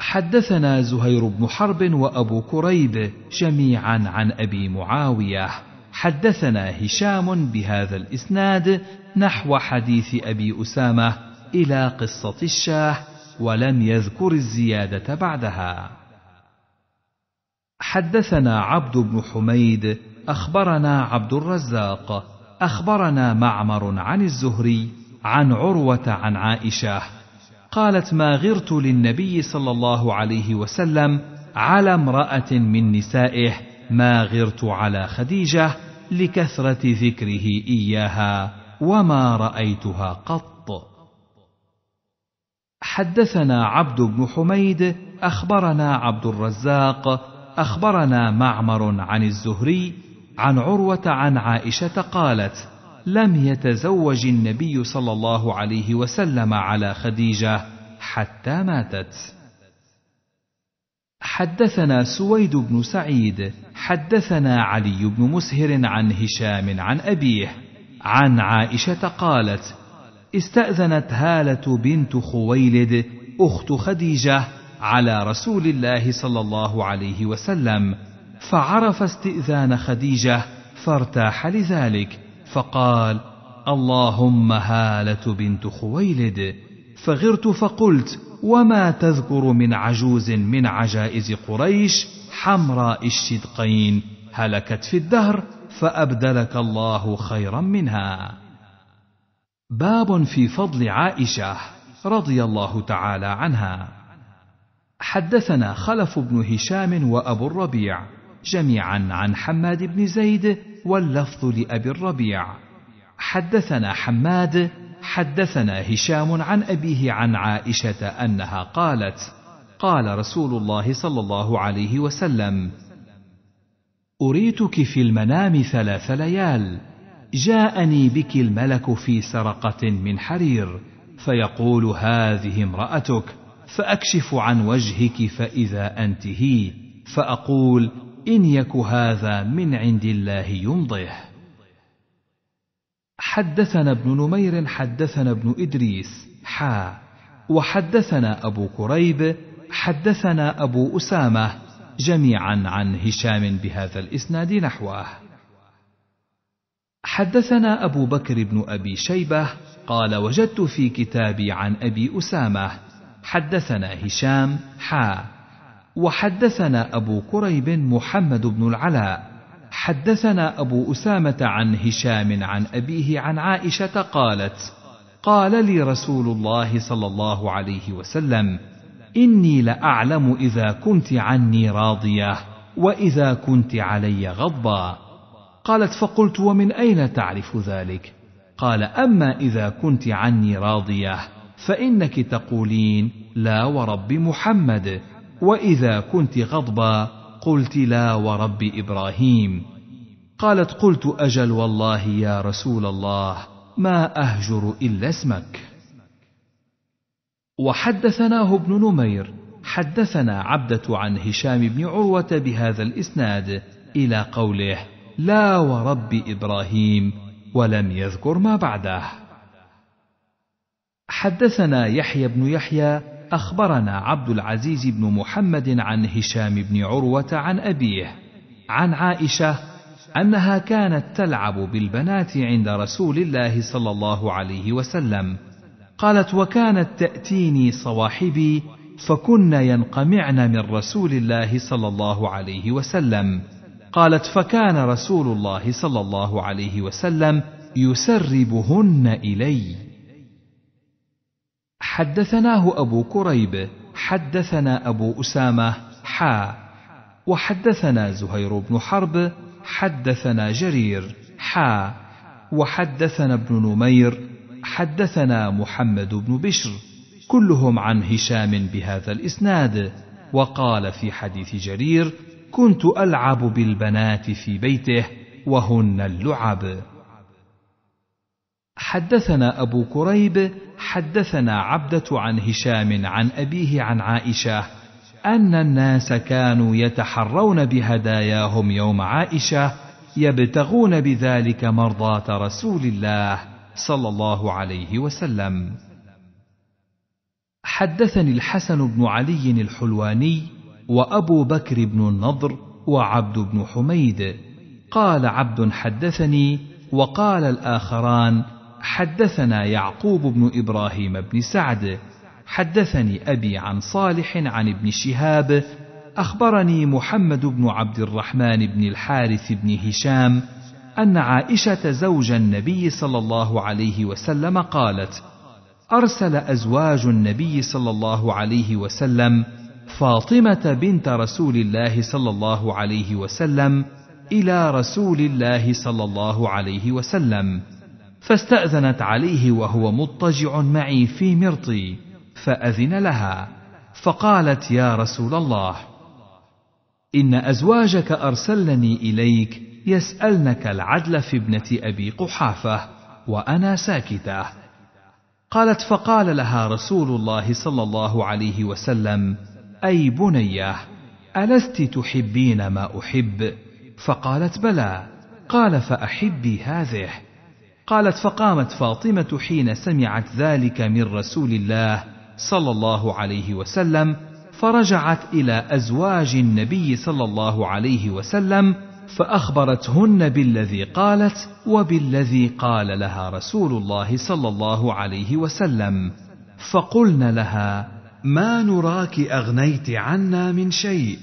حدثنا زهير بن حرب وأبو كريب جميعا عن أبي معاوية حدثنا هشام بهذا الإسناد نحو حديث أبي أسامة إلى قصة الشاه ولم يذكر الزيادة بعدها حدثنا عبد بن حميد اخبرنا عبد الرزاق اخبرنا معمر عن الزهري عن عروه عن عائشه قالت ما غرت للنبي صلى الله عليه وسلم على امراه من نسائه ما غرت على خديجه لكثره ذكره اياها وما رايتها قط حدثنا عبد بن حميد اخبرنا عبد الرزاق اخبرنا معمر عن الزهري عن عروه عن عائشه قالت لم يتزوج النبي صلى الله عليه وسلم على خديجه حتى ماتت حدثنا سويد بن سعيد حدثنا علي بن مسهر عن هشام عن ابيه عن عائشه قالت استاذنت هاله بنت خويلد اخت خديجه على رسول الله صلى الله عليه وسلم فعرف استئذان خديجه فارتاح لذلك فقال اللهم هاله بنت خويلد فغرت فقلت وما تذكر من عجوز من عجائز قريش حمراء الشدقين هلكت في الدهر فابدلك الله خيرا منها باب في فضل عائشه رضي الله تعالى عنها حدثنا خلف بن هشام وابو الربيع جميعا عن حماد بن زيد واللفظ لابي الربيع حدثنا حماد حدثنا هشام عن ابيه عن عائشه انها قالت قال رسول الله صلى الله عليه وسلم اريتك في المنام ثلاث ليال جاءني بك الملك في سرقه من حرير فيقول هذه امراتك فأكشف عن وجهك فإذا أنت هي فأقول إن يك هذا من عند الله يمضيه حدثنا ابن نمير حدثنا ابن إدريس حا وحدثنا أبو كريب حدثنا أبو أسامة جميعا عن هشام بهذا الإسناد نحوه حدثنا أبو بكر بن أبي شيبة قال وجدت في كتابي عن أبي أسامة حدثنا هشام حا وحدثنا أبو كريب محمد بن العلاء حدثنا أبو أسامة عن هشام عن أبيه عن عائشة قالت قال لي رسول الله صلى الله عليه وسلم إني لأعلم إذا كنت عني راضية وإذا كنت علي غضبا قالت فقلت ومن أين تعرف ذلك قال أما إذا كنت عني راضية فانك تقولين لا ورب محمد واذا كنت غضبا قلت لا ورب ابراهيم قالت قلت اجل والله يا رسول الله ما اهجر الا اسمك وحدثناه ابن نمير حدثنا عبده عن هشام بن عروه بهذا الاسناد الى قوله لا ورب ابراهيم ولم يذكر ما بعده حدثنا يحيى بن يحيى اخبرنا عبد العزيز بن محمد عن هشام بن عروه عن ابيه عن عائشه انها كانت تلعب بالبنات عند رسول الله صلى الله عليه وسلم قالت وكانت تاتيني صواحبي فكن ينقمعن من رسول الله صلى الله عليه وسلم قالت فكان رسول الله صلى الله عليه وسلم يسربهن الي حدثناه أبو كريب حدثنا أبو أسامة حا وحدثنا زهير بن حرب حدثنا جرير حا وحدثنا ابن نمير حدثنا محمد بن بشر كلهم عن هشام بهذا الإسناد وقال في حديث جرير كنت ألعب بالبنات في بيته وهن اللعب حدثنا أبو كريب حدثنا عبدة عن هشام عن أبيه عن عائشة أن الناس كانوا يتحرون بهداياهم يوم عائشة يبتغون بذلك مرضاة رسول الله صلى الله عليه وسلم. حدثني الحسن بن علي الحلواني وأبو بكر بن النضر وعبد بن حميد قال عبد حدثني وقال الآخران حدثنا يعقوب بن ابراهيم بن سعد حدثني ابي عن صالح عن ابن شهاب اخبرني محمد بن عبد الرحمن بن الحارث بن هشام ان عائشه زوج النبي صلى الله عليه وسلم قالت ارسل ازواج النبي صلى الله عليه وسلم فاطمه بنت رسول الله صلى الله عليه وسلم الى رسول الله صلى الله عليه وسلم فاستأذنت عليه وهو مضطجع معي في مرطي فأذن لها فقالت يا رسول الله إن أزواجك أرسلني إليك يسألنك العدل في ابنة أبي قحافة وأنا ساكتة قالت فقال لها رسول الله صلى الله عليه وسلم أي بنيه ألست تحبين ما أحب فقالت بلى قال فأحبي هذه قالت فقامت فاطمه حين سمعت ذلك من رسول الله صلى الله عليه وسلم فرجعت الى ازواج النبي صلى الله عليه وسلم فاخبرتهن بالذي قالت وبالذي قال لها رسول الله صلى الله عليه وسلم فقلن لها ما نراك اغنيت عنا من شيء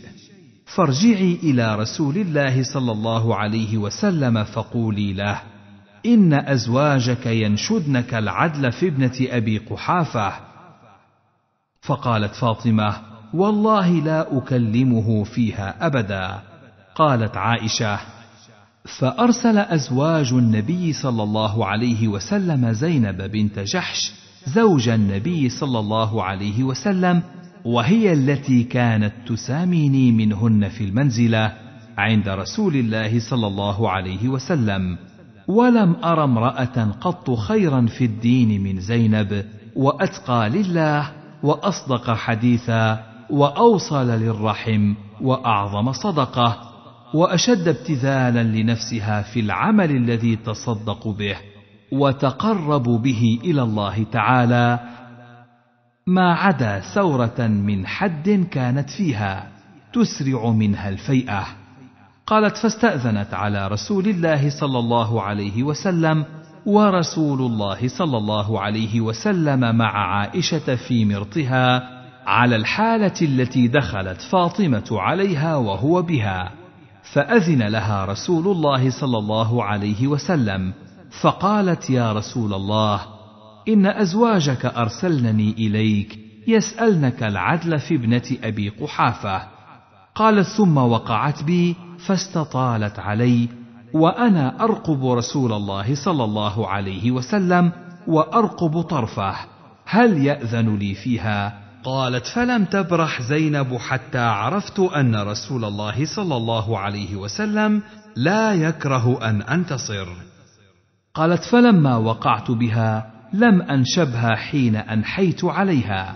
فارجعي الى رسول الله صلى الله عليه وسلم فقولي له إن أزواجك ينشدنك العدل في ابنة أبي قحافة فقالت فاطمة والله لا أكلمه فيها أبدا قالت عائشة فأرسل أزواج النبي صلى الله عليه وسلم زينب بنت جحش زوج النبي صلى الله عليه وسلم وهي التي كانت تساميني منهن في المنزلة عند رسول الله صلى الله عليه وسلم ولم أر امرأة قط خيرا في الدين من زينب وأتقى لله وأصدق حديثا وأوصل للرحم وأعظم صدقة وأشد ابتذالا لنفسها في العمل الذي تصدق به وتقرب به إلى الله تعالى ما عدا ثورة من حد كانت فيها تسرع منها الفيئة قالت فاستأذنت على رسول الله صلى الله عليه وسلم ورسول الله صلى الله عليه وسلم مع عائشة في مرطها على الحالة التي دخلت فاطمة عليها وهو بها فأذن لها رسول الله صلى الله عليه وسلم فقالت يا رسول الله إن أزواجك أرسلنني إليك يسألنك العدل في ابنة أبي قحافة قال ثم وقعت بي فاستطالت علي وانا ارقب رسول الله صلى الله عليه وسلم وارقب طرفه هل ياذن لي فيها قالت فلم تبرح زينب حتى عرفت ان رسول الله صلى الله عليه وسلم لا يكره ان انتصر قالت فلما وقعت بها لم انشبها حين انحيت عليها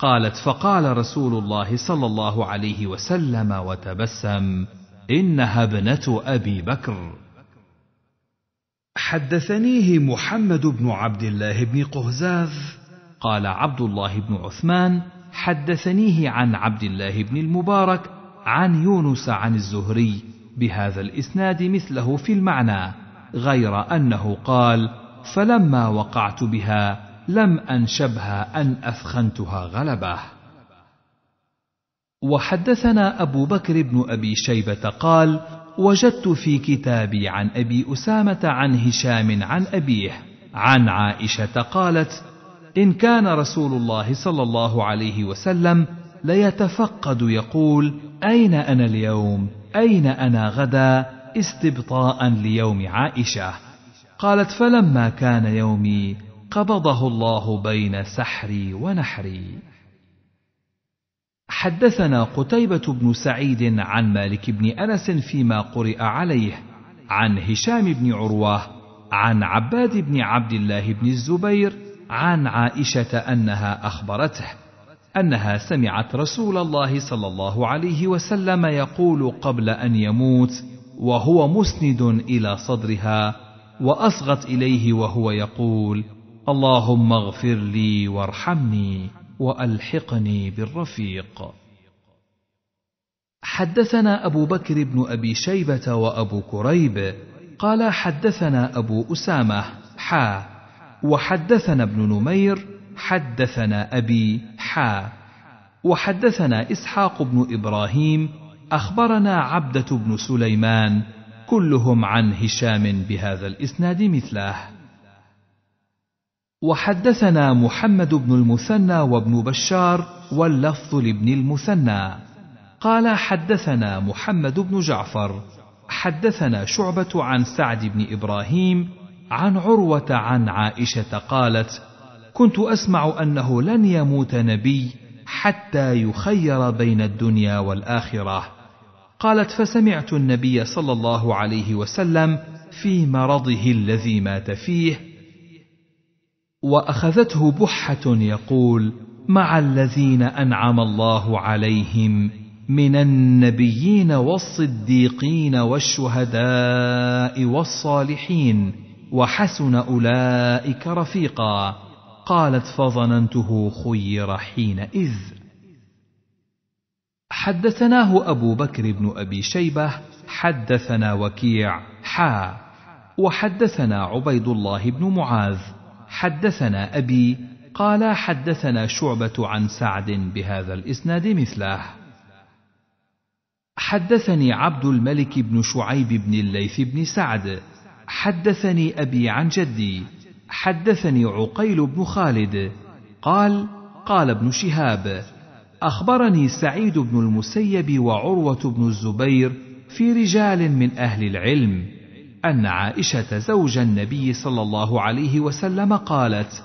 قالت فقال رسول الله صلى الله عليه وسلم وتبسم انها ابنه ابي بكر حدثنيه محمد بن عبد الله بن قهزاذ قال عبد الله بن عثمان حدثنيه عن عبد الله بن المبارك عن يونس عن الزهري بهذا الاسناد مثله في المعنى غير انه قال فلما وقعت بها لم أنشبها أن أثخنتها غلبه وحدثنا أبو بكر بن أبي شيبة قال وجدت في كتابي عن أبي أسامة عن هشام عن أبيه عن عائشة قالت إن كان رسول الله صلى الله عليه وسلم ليتفقد يقول أين أنا اليوم أين أنا غدا استبطاء ليوم عائشة قالت فلما كان يومي قبضه الله بين سحري ونحري حدثنا قتيبة بن سعيد عن مالك بن أنس فيما قرئ عليه عن هشام بن عروة عن عباد بن عبد الله بن الزبير عن عائشة أنها أخبرته أنها سمعت رسول الله صلى الله عليه وسلم يقول قبل أن يموت وهو مسند إلى صدرها وأصغت إليه وهو يقول: اللهم اغفر لي وارحمني والحقني بالرفيق حدثنا ابو بكر بن ابي شيبه وابو كريب قال حدثنا ابو اسامه حا وحدثنا ابن نمير حدثنا ابي حا وحدثنا اسحاق بن ابراهيم اخبرنا عبده بن سليمان كلهم عن هشام بهذا الاسناد مثله وحدثنا محمد بن المثنى وابن بشار واللفظ لابن المثنى قال حدثنا محمد بن جعفر حدثنا شعبة عن سعد بن إبراهيم عن عروة عن عائشة قالت: كنت أسمع أنه لن يموت نبي حتى يخير بين الدنيا والآخرة. قالت: فسمعت النبي صلى الله عليه وسلم في مرضه الذي مات فيه واخذته بحه يقول مع الذين انعم الله عليهم من النبيين والصديقين والشهداء والصالحين وحسن اولئك رفيقا قالت فظننته خير حينئذ حدثناه ابو بكر بن ابي شيبه حدثنا وكيع حا وحدثنا عبيد الله بن معاذ حدثنا أبي قال حدثنا شعبة عن سعد بهذا الإسناد مثله حدثني عبد الملك بن شعيب بن الليث بن سعد حدثني أبي عن جدي حدثني عقيل بن خالد قال قال ابن شهاب أخبرني سعيد بن المسيب وعروة بن الزبير في رجال من أهل العلم أن عائشة زوج النبي صلى الله عليه وسلم قالت: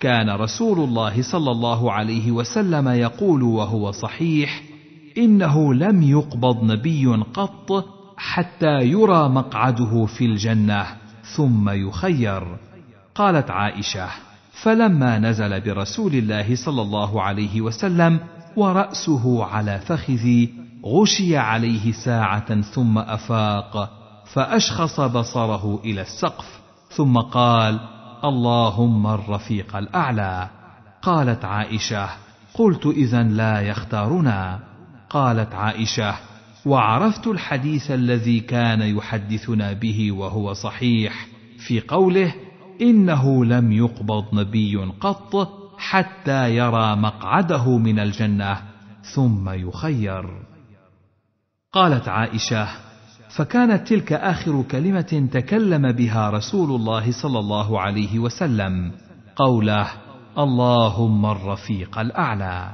كان رسول الله صلى الله عليه وسلم يقول وهو صحيح: إنه لم يقبض نبي قط حتى يرى مقعده في الجنة ثم يخير. قالت عائشة: فلما نزل برسول الله صلى الله عليه وسلم ورأسه على فخذي غشي عليه ساعة ثم أفاق فاشخص بصره الى السقف ثم قال اللهم الرفيق الاعلى قالت عائشه قلت اذا لا يختارنا قالت عائشه وعرفت الحديث الذي كان يحدثنا به وهو صحيح في قوله انه لم يقبض نبي قط حتى يرى مقعده من الجنه ثم يخير قالت عائشه فكانت تلك آخر كلمة تكلم بها رسول الله صلى الله عليه وسلم قوله اللهم الرفيق الأعلى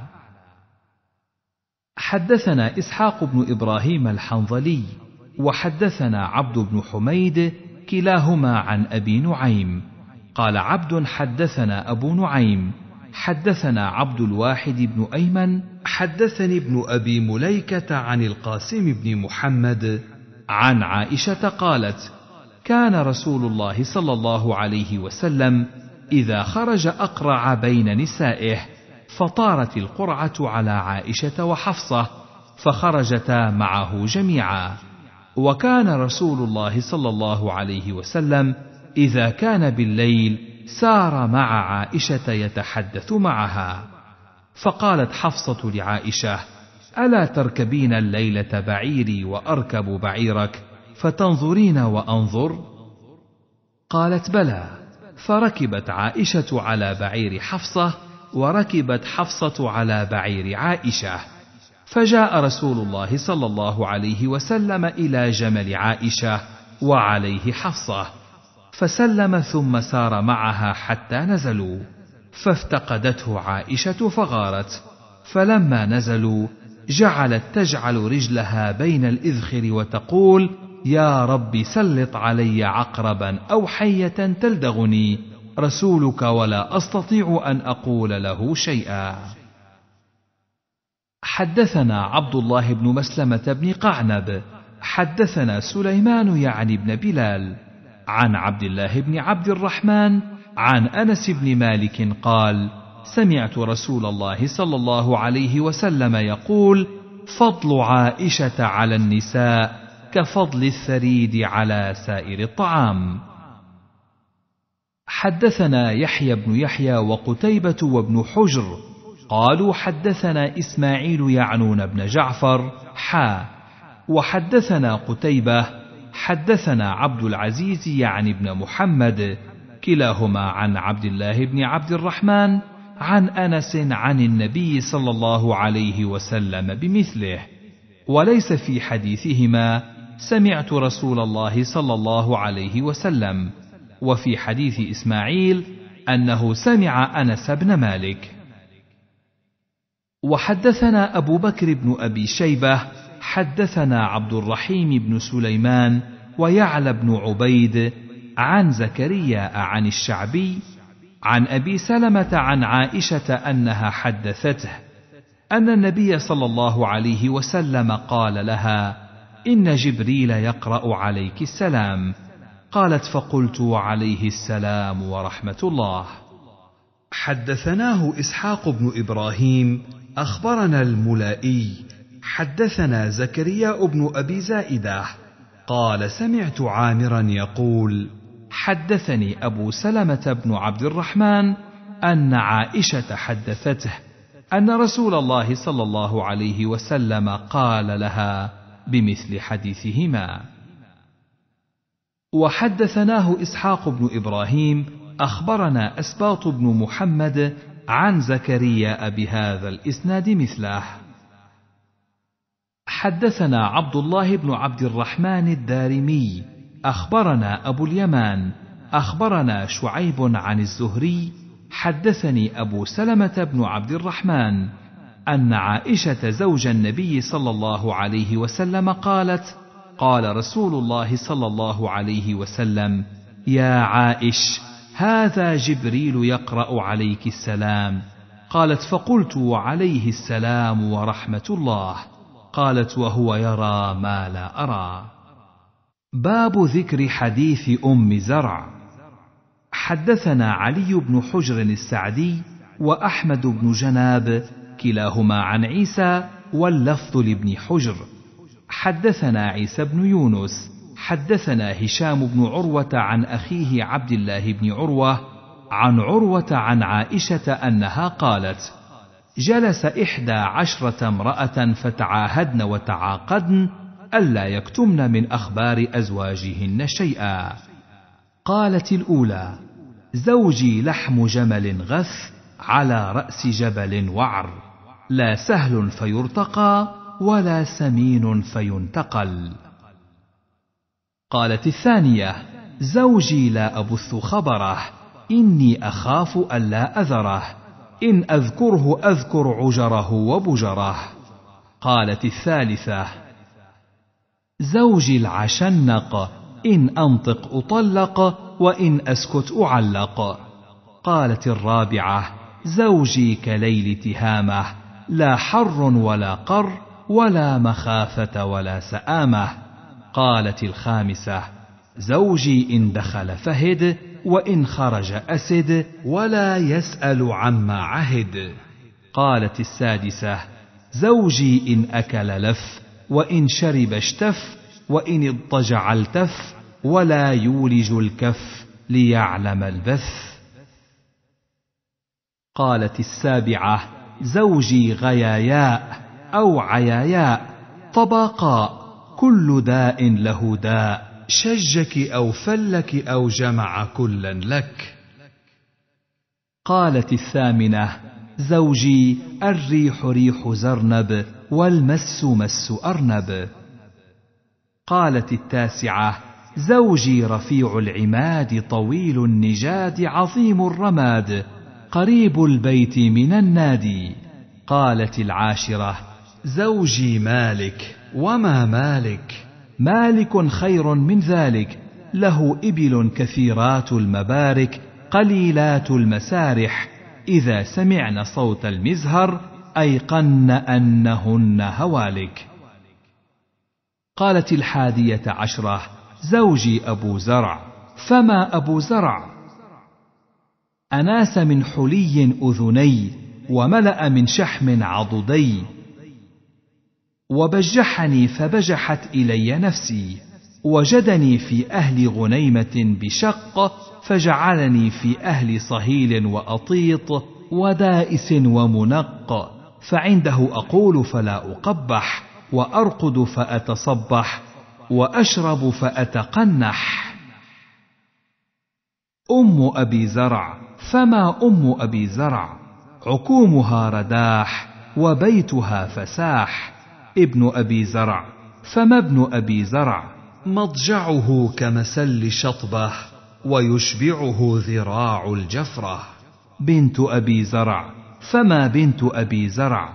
حدثنا إسحاق بن إبراهيم الحنظلي وحدثنا عبد بن حميد كلاهما عن أبي نعيم قال عبد حدثنا أبو نعيم حدثنا عبد الواحد بن أيمن حدثني ابن أبي مليكة عن القاسم بن محمد عن عائشه قالت كان رسول الله صلى الله عليه وسلم اذا خرج اقرع بين نسائه فطارت القرعه على عائشه وحفصه فخرجتا معه جميعا وكان رسول الله صلى الله عليه وسلم اذا كان بالليل سار مع عائشه يتحدث معها فقالت حفصه لعائشه ألا تركبين الليلة بعيري وأركب بعيرك فتنظرين وأنظر قالت بلى فركبت عائشة على بعير حفصة وركبت حفصة على بعير عائشة فجاء رسول الله صلى الله عليه وسلم إلى جمل عائشة وعليه حفصة فسلم ثم سار معها حتى نزلوا فافتقدته عائشة فغارت فلما نزلوا جعلت تجعل رجلها بين الإذخر وتقول يا رب سلط علي عقربا أو حية تلدغني رسولك ولا أستطيع أن أقول له شيئا حدثنا عبد الله بن مسلمة بن قعنب حدثنا سليمان يعني بن بلال عن عبد الله بن عبد الرحمن عن أنس بن مالك قال سمعت رسول الله صلى الله عليه وسلم يقول فضل عائشه على النساء كفضل الثريد على سائر الطعام حدثنا يحيى بن يحيى وقتيبه وابن حجر قالوا حدثنا اسماعيل يعنون بن جعفر حا وحدثنا قتيبه حدثنا عبد العزيز يعني ابن محمد كلاهما عن عبد الله بن عبد الرحمن عن انس عن النبي صلى الله عليه وسلم بمثله وليس في حديثهما سمعت رسول الله صلى الله عليه وسلم وفي حديث اسماعيل انه سمع انس بن مالك وحدثنا ابو بكر بن ابي شيبه حدثنا عبد الرحيم بن سليمان ويعلى بن عبيد عن زكريا عن الشعبي عن ابي سلمه عن عائشه انها حدثته ان النبي صلى الله عليه وسلم قال لها ان جبريل يقرا عليك السلام قالت فقلت عليه السلام ورحمه الله حدثناه اسحاق بن ابراهيم اخبرنا الملائي حدثنا زكريا بن ابي زائده قال سمعت عامرا يقول حدثني أبو سلمة بن عبد الرحمن أن عائشة حدثته أن رسول الله صلى الله عليه وسلم قال لها بمثل حديثهما. وحدثناه إسحاق بن إبراهيم أخبرنا أسباط بن محمد عن زكريا بهذا الإسناد مثله. حدثنا عبد الله بن عبد الرحمن الدارمي اخبرنا ابو اليمان اخبرنا شعيب عن الزهري حدثني ابو سلمه بن عبد الرحمن ان عائشه زوج النبي صلى الله عليه وسلم قالت قال رسول الله صلى الله عليه وسلم يا عائش هذا جبريل يقرا عليك السلام قالت فقلت وعليه السلام ورحمه الله قالت وهو يرى ما لا ارى باب ذكر حديث ام زرع حدثنا علي بن حجر السعدي واحمد بن جناب كلاهما عن عيسى واللفظ لابن حجر حدثنا عيسى بن يونس حدثنا هشام بن عروه عن اخيه عبد الله بن عروه عن عروه عن عائشه انها قالت جلس احدى عشره امراه فتعاهدن وتعاقدن ألا يكتمن من أخبار أزواجهن شيئا. قالت الأولى: زوجي لحم جمل غث على رأس جبل وعر، لا سهل فيرتقى ولا سمين فينتقل. قالت الثانية: زوجي لا أبث خبره، إني أخاف ألا أذره، إن أذكره أذكر عجره وبجره. قالت الثالثة: زوجي العشنق إن أنطق أطلق وإن أسكت أعلق قالت الرابعة زوجي كليل تهامه لا حر ولا قر ولا مخافة ولا سآمة قالت الخامسة زوجي إن دخل فهد وإن خرج أسد ولا يسأل عما عهد قالت السادسة زوجي إن أكل لف وإن شرب اشتف وإن اضطجع التف ولا يولج الكف ليعلم البث قالت السابعة زوجي غياياء أو عياياء طباقاء كل داء له داء شجك أو فلك أو جمع كلا لك قالت الثامنة زوجي الريح ريح زرنب والمس مس أرنب قالت التاسعة زوجي رفيع العماد طويل النجاد عظيم الرماد قريب البيت من النادي قالت العاشرة زوجي مالك وما مالك مالك خير من ذلك له إبل كثيرات المبارك قليلات المسارح إذا سمعن صوت المزهر أيقن أنهن هوالك قالت الحادية عشرة زوجي أبو زرع فما أبو زرع أناس من حلي أذني وملأ من شحم عضدي وبجحني فبجحت إلي نفسي وجدني في أهل غنيمة بشق فجعلني في أهل صهيل وأطيط ودائس ومنق فعنده أقول فلا أقبح وأرقد فأتصبح وأشرب فأتقنح أم أبي زرع فما أم أبي زرع عكومها رداح وبيتها فساح ابن أبي زرع فما ابن أبي زرع مضجعه كمسل شطبه ويشبعه ذراع الجفرة بنت أبي زرع فما بنت أبي زرع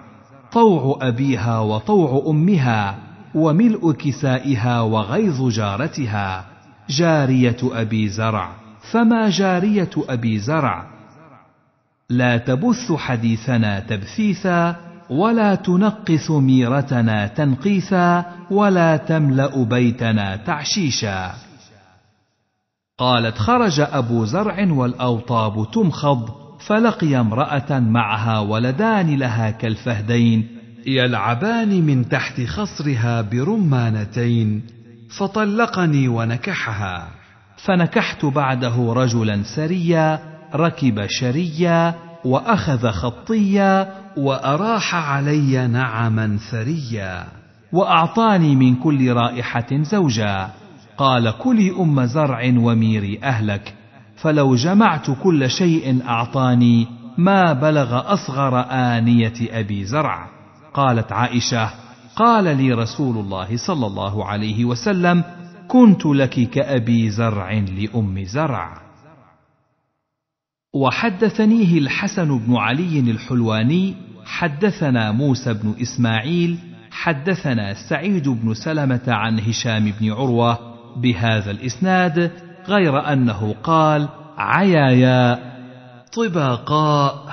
طوع أبيها وطوع أمها وملء كسائها وغيظ جارتها جارية أبي زرع فما جارية أبي زرع لا تبث حديثنا تبثيثا ولا تنقث ميرتنا تنقيثا ولا تملا بيتنا تعشيشا قالت خرج أبو زرع والأوطاب تمخض فلقي امرأة معها ولدان لها كالفهدين يلعبان من تحت خصرها برمانتين فطلقني ونكحها فنكحت بعده رجلا سريا ركب شريا واخذ خطيا واراح علي نعما ثريا واعطاني من كل رائحه زوجا قال كلي أم زرع وميري أهلك فلو جمعت كل شيء أعطاني ما بلغ أصغر آنية أبي زرع قالت عائشة قال لي رسول الله صلى الله عليه وسلم كنت لك كأبي زرع لأم زرع وحدثنيه الحسن بن علي الحلواني حدثنا موسى بن إسماعيل حدثنا سعيد بن سلمة عن هشام بن عروة بهذا الإسناد غير أنه قال عيايا طباقاء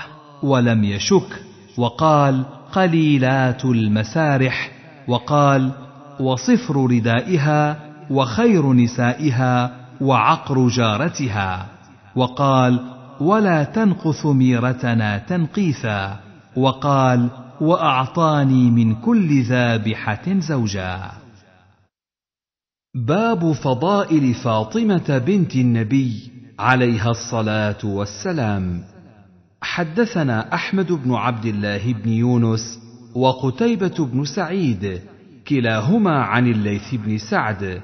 ولم يشك وقال قليلات المسارح وقال وصفر ردائها وخير نسائها وعقر جارتها وقال ولا تنقث ميرتنا تنقيثا وقال واعطاني من كل ذابحه زوجا باب فضائل فاطمه بنت النبي عليها الصلاه والسلام حدثنا احمد بن عبد الله بن يونس وقتيبه بن سعيد كلاهما عن الليث بن سعد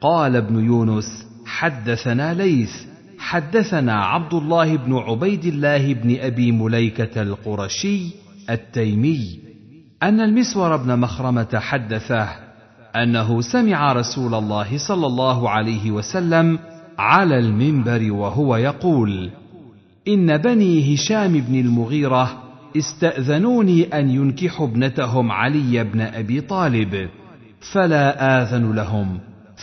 قال ابن يونس حدثنا ليث حدثنا عبد الله بن عبيد الله بن ابي مليكه القرشي التيمي ان المسور بن مخرمه حدثه انه سمع رسول الله صلى الله عليه وسلم على المنبر وهو يقول ان بني هشام بن المغيره استاذنوني ان ينكحوا ابنتهم علي بن ابي طالب فلا اذن لهم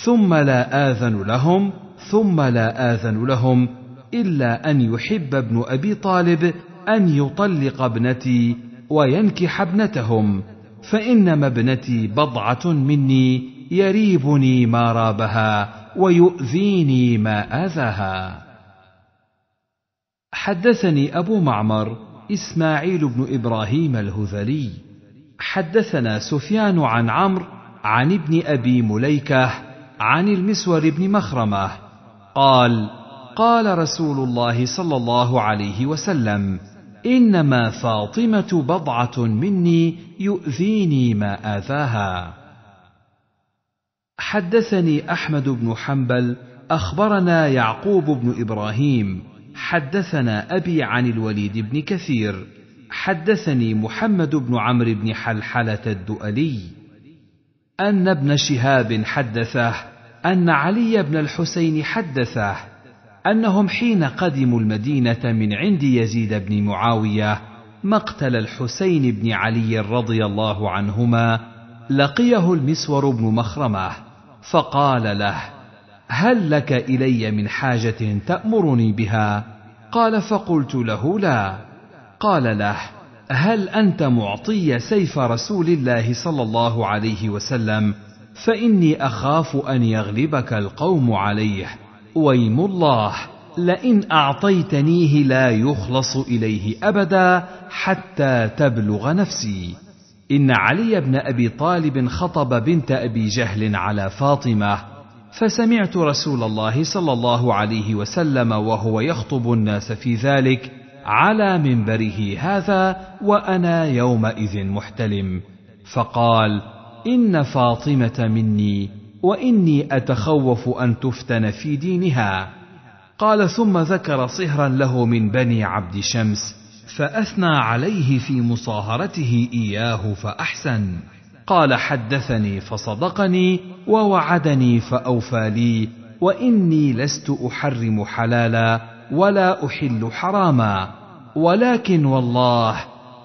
ثم لا اذن لهم ثم لا اذن لهم الا ان يحب ابن ابي طالب ان يطلق ابنتي وينكح ابنتهم فان مبنتي بضعه مني يريبني ما رابها ويؤذيني ما اذاها حدثني ابو معمر اسماعيل بن ابراهيم الهذلي حدثنا سفيان عن عمرو عن ابن ابي مليكه عن المسور بن مخرمه قال قال رسول الله صلى الله عليه وسلم انما فاطمه بضعه مني يؤذيني ما اذاها حدثني احمد بن حنبل اخبرنا يعقوب بن ابراهيم حدثنا ابي عن الوليد بن كثير حدثني محمد بن عمرو بن حلحله الدؤلي ان ابن شهاب حدثه ان علي بن الحسين حدثه انهم حين قدموا المدينه من عند يزيد بن معاويه مقتل الحسين بن علي رضي الله عنهما لقيه المسور بن مخرمه فقال له هل لك الي من حاجه تامرني بها قال فقلت له لا قال له هل انت معطي سيف رسول الله صلى الله عليه وسلم فاني اخاف ان يغلبك القوم عليه ويم الله لئن اعطيتنيه لا يخلص اليه ابدا حتى تبلغ نفسي ان علي بن ابي طالب خطب بنت ابي جهل على فاطمه فسمعت رسول الله صلى الله عليه وسلم وهو يخطب الناس في ذلك على منبره هذا وانا يومئذ محتلم فقال ان فاطمه مني واني اتخوف ان تفتن في دينها قال ثم ذكر صهرا له من بني عبد شمس فاثنى عليه في مصاهرته اياه فاحسن قال حدثني فصدقني ووعدني فاوفى لي واني لست احرم حلالا ولا احل حراما ولكن والله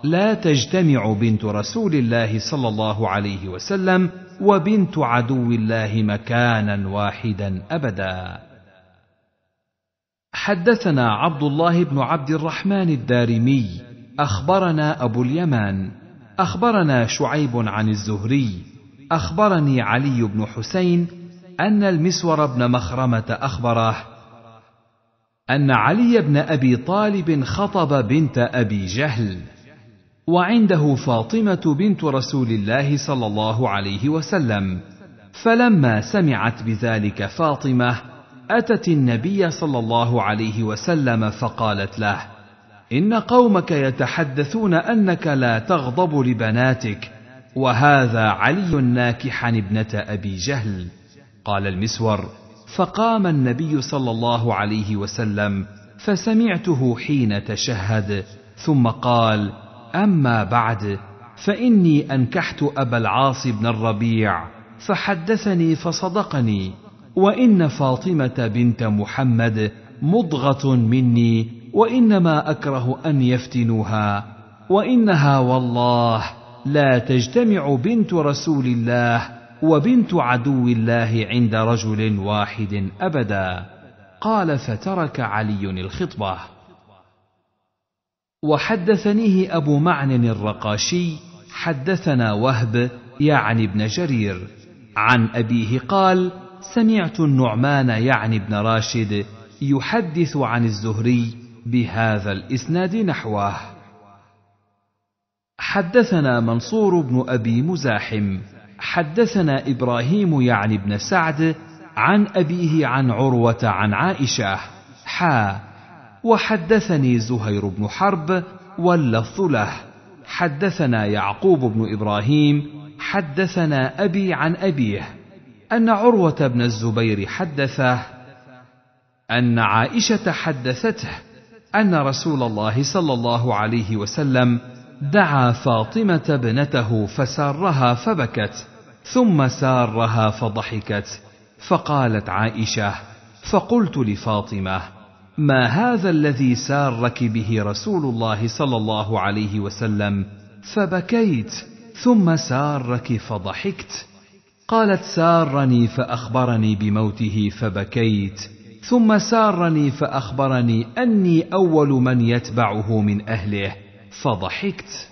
لا تجتمع بنت رسول الله صلى الله عليه وسلم وبنت عدو الله مكانا واحدا ابدا حدثنا عبد الله بن عبد الرحمن الدارمي اخبرنا ابو اليمان اخبرنا شعيب عن الزهري اخبرني علي بن حسين ان المسور بن مخرمه اخبره ان علي بن ابي طالب خطب بنت ابي جهل وعنده فاطمه بنت رسول الله صلى الله عليه وسلم فلما سمعت بذلك فاطمه اتت النبي صلى الله عليه وسلم فقالت له ان قومك يتحدثون انك لا تغضب لبناتك وهذا علي ناكحا ابنه ابي جهل قال المسور فقام النبي صلى الله عليه وسلم فسمعته حين تشهد ثم قال اما بعد فاني انكحت ابا العاص بن الربيع فحدثني فصدقني وان فاطمه بنت محمد مضغه مني وانما اكره ان يفتنوها وانها والله لا تجتمع بنت رسول الله وبنت عدو الله عند رجل واحد ابدا قال فترك علي الخطبه وحدثنيه أبو معن الرقاشي حدثنا وهب يعني ابن جرير عن أبيه قال سمعت النعمان يعني ابن راشد يحدث عن الزهري بهذا الإسناد نحوه حدثنا منصور بن أبي مزاحم حدثنا إبراهيم يعني بن سعد عن أبيه عن عروة عن عائشة حا وحدثني زهير بن حرب واللفظ له حدثنا يعقوب بن ابراهيم حدثنا ابي عن ابيه ان عروه بن الزبير حدثه ان عائشه حدثته ان رسول الله صلى الله عليه وسلم دعا فاطمه ابنته فسارها فبكت ثم سارها فضحكت فقالت عائشه فقلت لفاطمه ما هذا الذي سارك به رسول الله صلى الله عليه وسلم فبكيت ثم سارك فضحكت قالت سارني فاخبرني بموته فبكيت ثم سارني فاخبرني اني اول من يتبعه من اهله فضحكت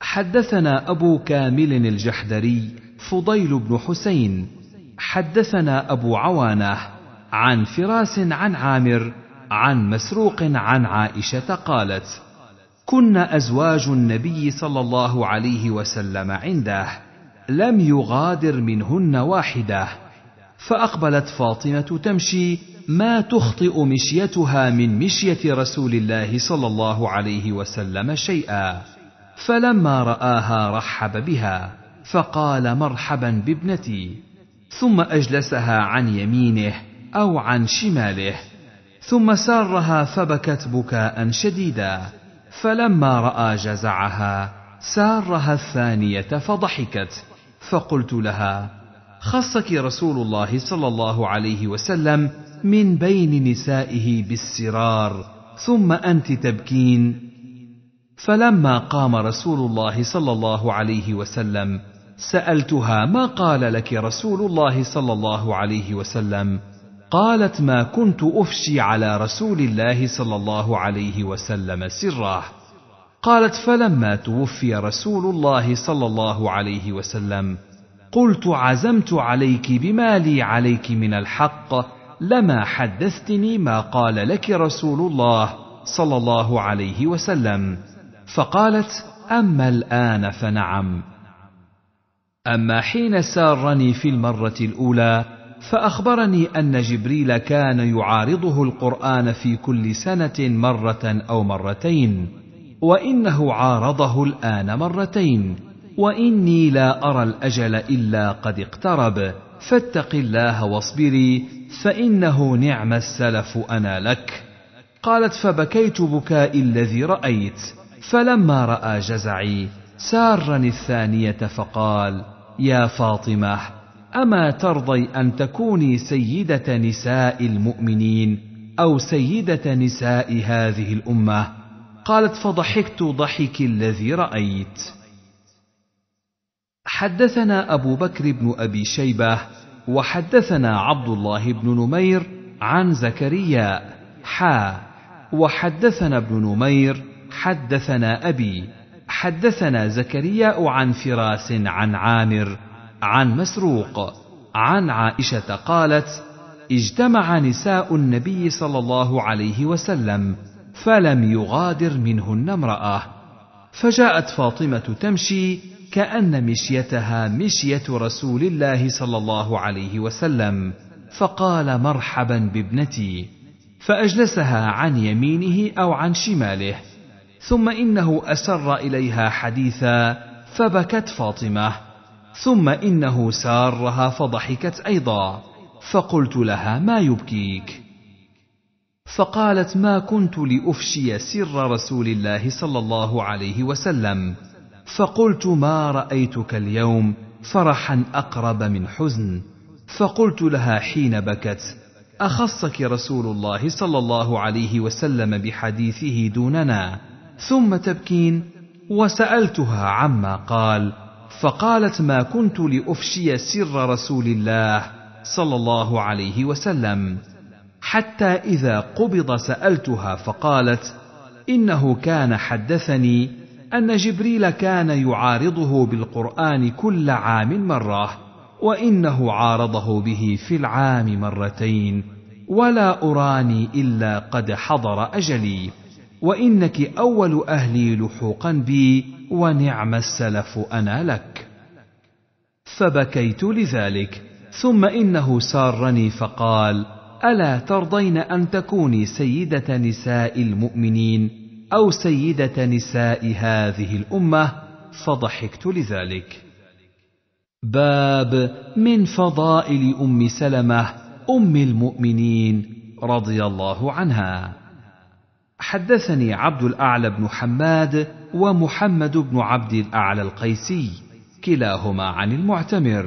حدثنا ابو كامل الجحدري فضيل بن حسين حدثنا ابو عوانه عن فراس عن عامر عن مسروق عن عائشه قالت كنا ازواج النبي صلى الله عليه وسلم عنده لم يغادر منهن واحده فاقبلت فاطمه تمشي ما تخطئ مشيتها من مشيه رسول الله صلى الله عليه وسلم شيئا فلما راها رحب بها فقال مرحبا بابنتي ثم اجلسها عن يمينه او عن شماله ثم سارها فبكت بكاء شديدا فلما راى جزعها سارها الثانيه فضحكت فقلت لها خصك رسول الله صلى الله عليه وسلم من بين نسائه بالسرار ثم انت تبكين فلما قام رسول الله صلى الله عليه وسلم سالتها ما قال لك رسول الله صلى الله عليه وسلم قالت ما كنت افشي على رسول الله صلى الله عليه وسلم سراه قالت فلما توفي رسول الله صلى الله عليه وسلم قلت عزمت عليك بما لي عليك من الحق لما حدثتني ما قال لك رسول الله صلى الله عليه وسلم فقالت اما الان فنعم اما حين سارني في المره الاولى فاخبرني ان جبريل كان يعارضه القران في كل سنه مره او مرتين وانه عارضه الان مرتين واني لا ارى الاجل الا قد اقترب فاتق الله واصبري فانه نعم السلف انا لك قالت فبكيت بكاء الذي رايت فلما راى جزعي سارني الثانيه فقال يا فاطمه اما ترضي ان تكوني سيده نساء المؤمنين او سيده نساء هذه الامه قالت فضحكت ضحك الذي رايت حدثنا ابو بكر بن ابي شيبه وحدثنا عبد الله بن نمير عن زكريا حا وحدثنا ابن نمير حدثنا ابي حدثنا زكريا عن فراس عن عامر عن مسروق عن عائشه قالت اجتمع نساء النبي صلى الله عليه وسلم فلم يغادر منهن امراه فجاءت فاطمه تمشي كان مشيتها مشيه رسول الله صلى الله عليه وسلم فقال مرحبا بابنتي فاجلسها عن يمينه او عن شماله ثم انه اسر اليها حديثا فبكت فاطمه ثم انه سارها فضحكت ايضا فقلت لها ما يبكيك فقالت ما كنت لافشي سر رسول الله صلى الله عليه وسلم فقلت ما رايتك اليوم فرحا اقرب من حزن فقلت لها حين بكت اخصك رسول الله صلى الله عليه وسلم بحديثه دوننا ثم تبكين وسالتها عما قال فقالت ما كنت لافشي سر رسول الله صلى الله عليه وسلم حتى اذا قبض سالتها فقالت انه كان حدثني ان جبريل كان يعارضه بالقران كل عام مره وانه عارضه به في العام مرتين ولا اراني الا قد حضر اجلي وانك اول اهلي لحوقا بي ونعم السلف انا لك فبكيت لذلك ثم انه سارني فقال الا ترضين ان تكوني سيده نساء المؤمنين او سيده نساء هذه الامه فضحكت لذلك باب من فضائل ام سلمه ام المؤمنين رضي الله عنها حدثني عبد الاعلى بن حماد ومحمد بن عبد الأعلى القيسي كلاهما عن المعتمر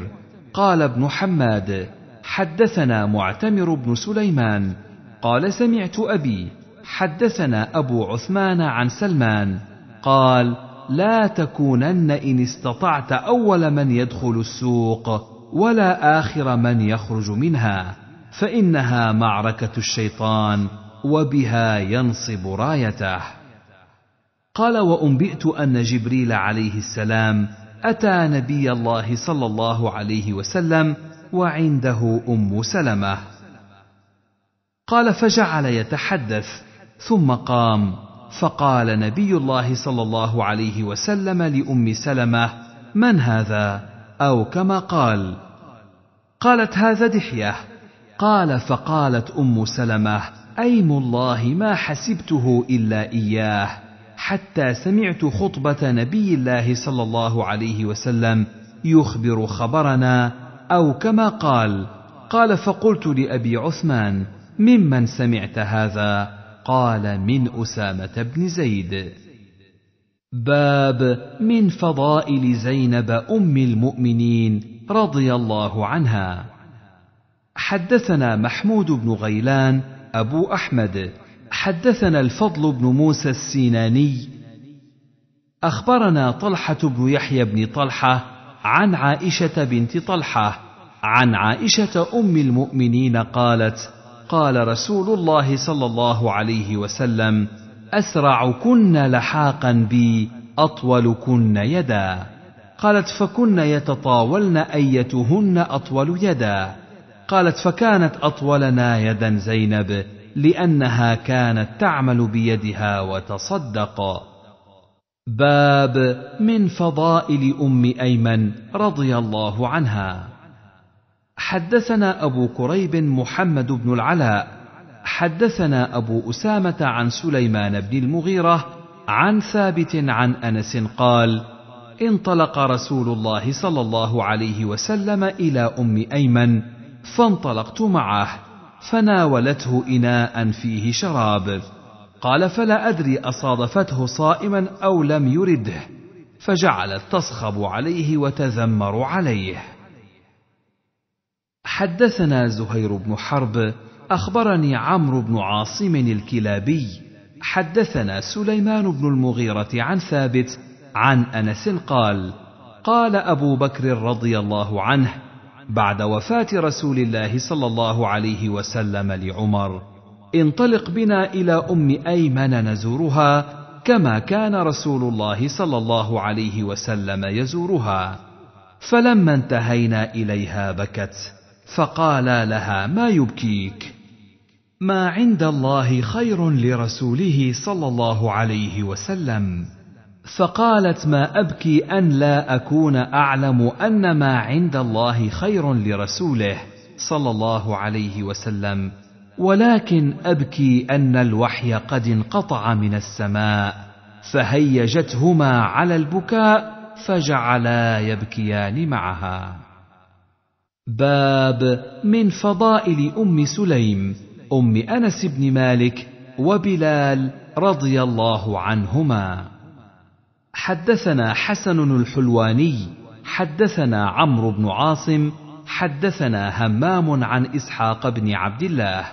قال ابن حماد حدثنا معتمر بن سليمان قال سمعت أبي حدثنا أبو عثمان عن سلمان قال لا تكونن إن استطعت أول من يدخل السوق ولا آخر من يخرج منها فإنها معركة الشيطان وبها ينصب رايته قال وانبئت ان جبريل عليه السلام اتى نبي الله صلى الله عليه وسلم وعنده ام سلمه قال فجعل يتحدث ثم قام فقال نبي الله صلى الله عليه وسلم لام سلمه من هذا او كما قال قالت هذا دحيه قال فقالت ام سلمه ايم الله ما حسبته الا اياه حتى سمعت خطبه نبي الله صلى الله عليه وسلم يخبر خبرنا او كما قال قال فقلت لابي عثمان ممن سمعت هذا قال من اسامه بن زيد باب من فضائل زينب ام المؤمنين رضي الله عنها حدثنا محمود بن غيلان ابو احمد حدثنا الفضل بن موسى السيناني اخبرنا طلحه بن يحيى بن طلحه عن عائشه بنت طلحه عن عائشه ام المؤمنين قالت قال رسول الله صلى الله عليه وسلم اسرعكن لحاقا بي اطولكن يدا قالت فكن يتطاولن ايتهن اطول يدا قالت فكانت اطولنا يدا زينب لانها كانت تعمل بيدها وتصدق باب من فضائل ام ايمن رضي الله عنها حدثنا ابو كريب محمد بن العلاء حدثنا ابو اسامه عن سليمان بن المغيره عن ثابت عن انس قال انطلق رسول الله صلى الله عليه وسلم الى ام ايمن فانطلقت معه فناولته اناء فيه شراب قال فلا ادري اصادفته صائما او لم يرده فجعلت تصخب عليه وتذمر عليه حدثنا زهير بن حرب اخبرني عمرو بن عاصم الكلابي حدثنا سليمان بن المغيره عن ثابت عن انس قال قال ابو بكر رضي الله عنه بعد وفاة رسول الله صلى الله عليه وسلم لعمر: انطلق بنا إلى أم أيمن نزورها كما كان رسول الله صلى الله عليه وسلم يزورها. فلما انتهينا إليها بكت، فقالا لها: ما يبكيك؟ ما عند الله خير لرسوله صلى الله عليه وسلم. فقالت ما أبكي أن لا أكون أعلم أن ما عند الله خير لرسوله صلى الله عليه وسلم ولكن أبكي أن الوحي قد انقطع من السماء فهيجتهما على البكاء فجعلا يبكيان معها باب من فضائل ام سليم ام انس بن مالك وبلال رضي الله عنهما حدثنا حسن الحلواني حدثنا عمرو بن عاصم حدثنا همام عن اسحاق بن عبد الله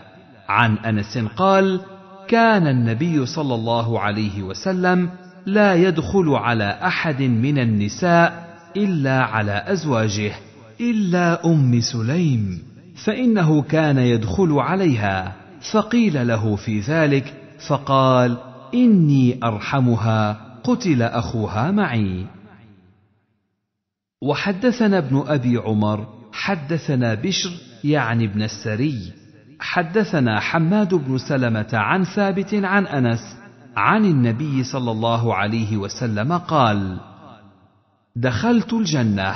عن انس قال كان النبي صلى الله عليه وسلم لا يدخل على احد من النساء الا على ازواجه الا ام سليم فانه كان يدخل عليها فقيل له في ذلك فقال اني ارحمها قتل اخوها معي وحدثنا ابن ابي عمر حدثنا بشر يعني ابن السري حدثنا حماد بن سلمه عن ثابت عن انس عن النبي صلى الله عليه وسلم قال دخلت الجنه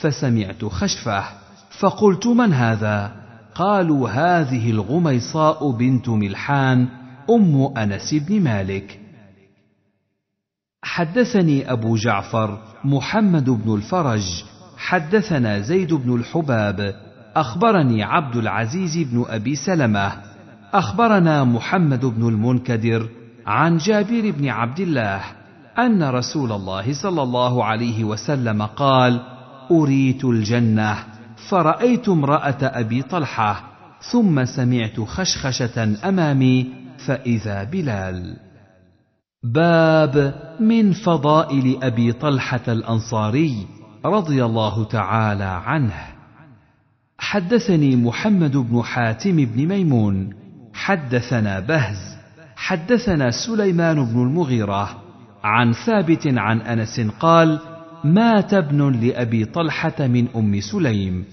فسمعت خشفه فقلت من هذا قالوا هذه الغميصاء بنت ملحان ام انس بن مالك حدثني ابو جعفر محمد بن الفرج حدثنا زيد بن الحباب اخبرني عبد العزيز بن ابي سلمه اخبرنا محمد بن المنكدر عن جابر بن عبد الله ان رسول الله صلى الله عليه وسلم قال اريت الجنه فرايت امراه ابي طلحه ثم سمعت خشخشه امامي فاذا بلال باب من فضائل ابي طلحه الانصاري رضي الله تعالى عنه حدثني محمد بن حاتم بن ميمون حدثنا بهز حدثنا سليمان بن المغيره عن ثابت عن انس قال مات ابن لابي طلحه من ام سليم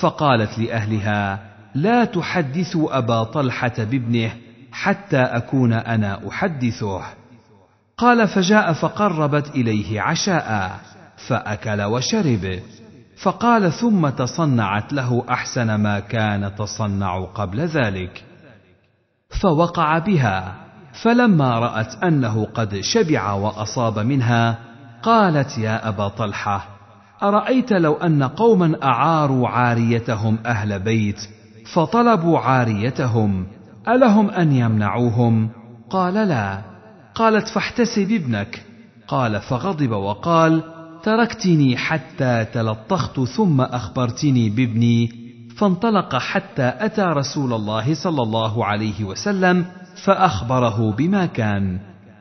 فقالت لاهلها لا تحدثوا ابا طلحه بابنه حتى اكون انا احدثه قال فجاء فقربت اليه عشاء فاكل وشرب فقال ثم تصنعت له احسن ما كان تصنع قبل ذلك فوقع بها فلما رات انه قد شبع واصاب منها قالت يا ابا طلحه ارايت لو ان قوما اعاروا عاريتهم اهل بيت فطلبوا عاريتهم الهم ان يمنعوهم قال لا قالت فاحتسب ابنك قال فغضب وقال تركتني حتى تلطخت ثم اخبرتني بابني فانطلق حتى اتى رسول الله صلى الله عليه وسلم فاخبره بما كان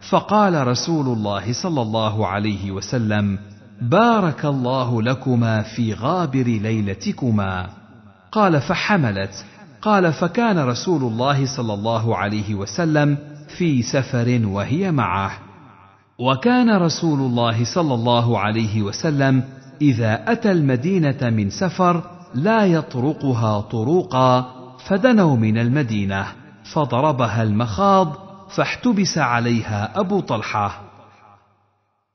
فقال رسول الله صلى الله عليه وسلم بارك الله لكما في غابر ليلتكما قال فحملت قال فكان رسول الله صلى الله عليه وسلم في سفر وهي معه وكان رسول الله صلى الله عليه وسلم اذا اتى المدينه من سفر لا يطرقها طروقا فدنوا من المدينه فضربها المخاض فاحتبس عليها ابو طلحه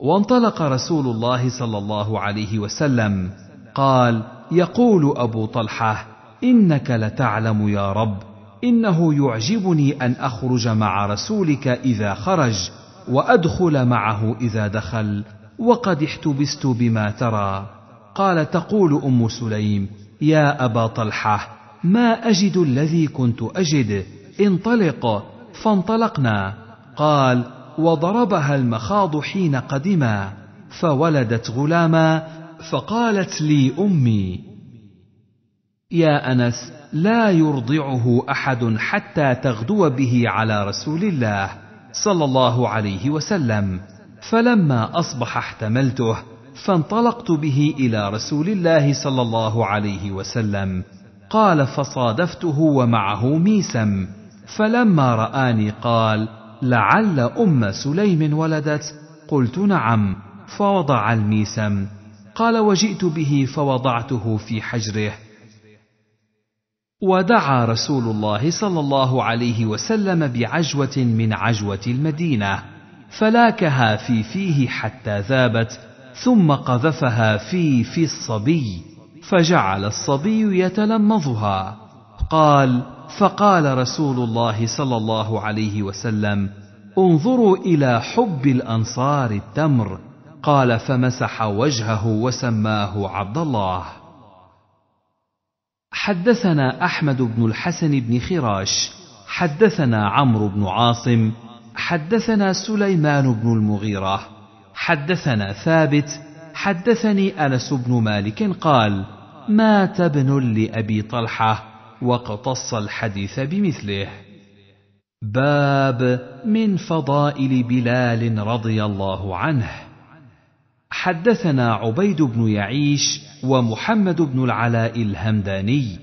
وانطلق رسول الله صلى الله عليه وسلم قال يقول ابو طلحه انك لتعلم يا رب انه يعجبني ان اخرج مع رسولك اذا خرج وادخل معه اذا دخل وقد احتبست بما ترى قال تقول ام سليم يا ابا طلحه ما اجد الذي كنت اجده انطلق فانطلقنا قال وضربها المخاض حين قدما فولدت غلاما فقالت لي امي يا انس لا يرضعه احد حتى تغدو به على رسول الله صلى الله عليه وسلم فلما اصبح احتملته فانطلقت به الى رسول الله صلى الله عليه وسلم قال فصادفته ومعه ميسم فلما راني قال لعل ام سليم ولدت قلت نعم فوضع الميسم قال وجئت به فوضعته في حجره ودعا رسول الله صلى الله عليه وسلم بعجوه من عجوه المدينه فلاكها في فيه حتى ذابت ثم قذفها في في الصبي فجعل الصبي يتلمظها قال فقال رسول الله صلى الله عليه وسلم انظروا الى حب الانصار التمر قال فمسح وجهه وسماه عبد الله حدثنا احمد بن الحسن بن خراش حدثنا عمرو بن عاصم حدثنا سليمان بن المغيره حدثنا ثابت حدثني انس بن مالك قال مات ابن لابي طلحه واقتص الحديث بمثله باب من فضائل بلال رضي الله عنه حدثنا عبيد بن يعيش ومحمد بن العلاء الهمداني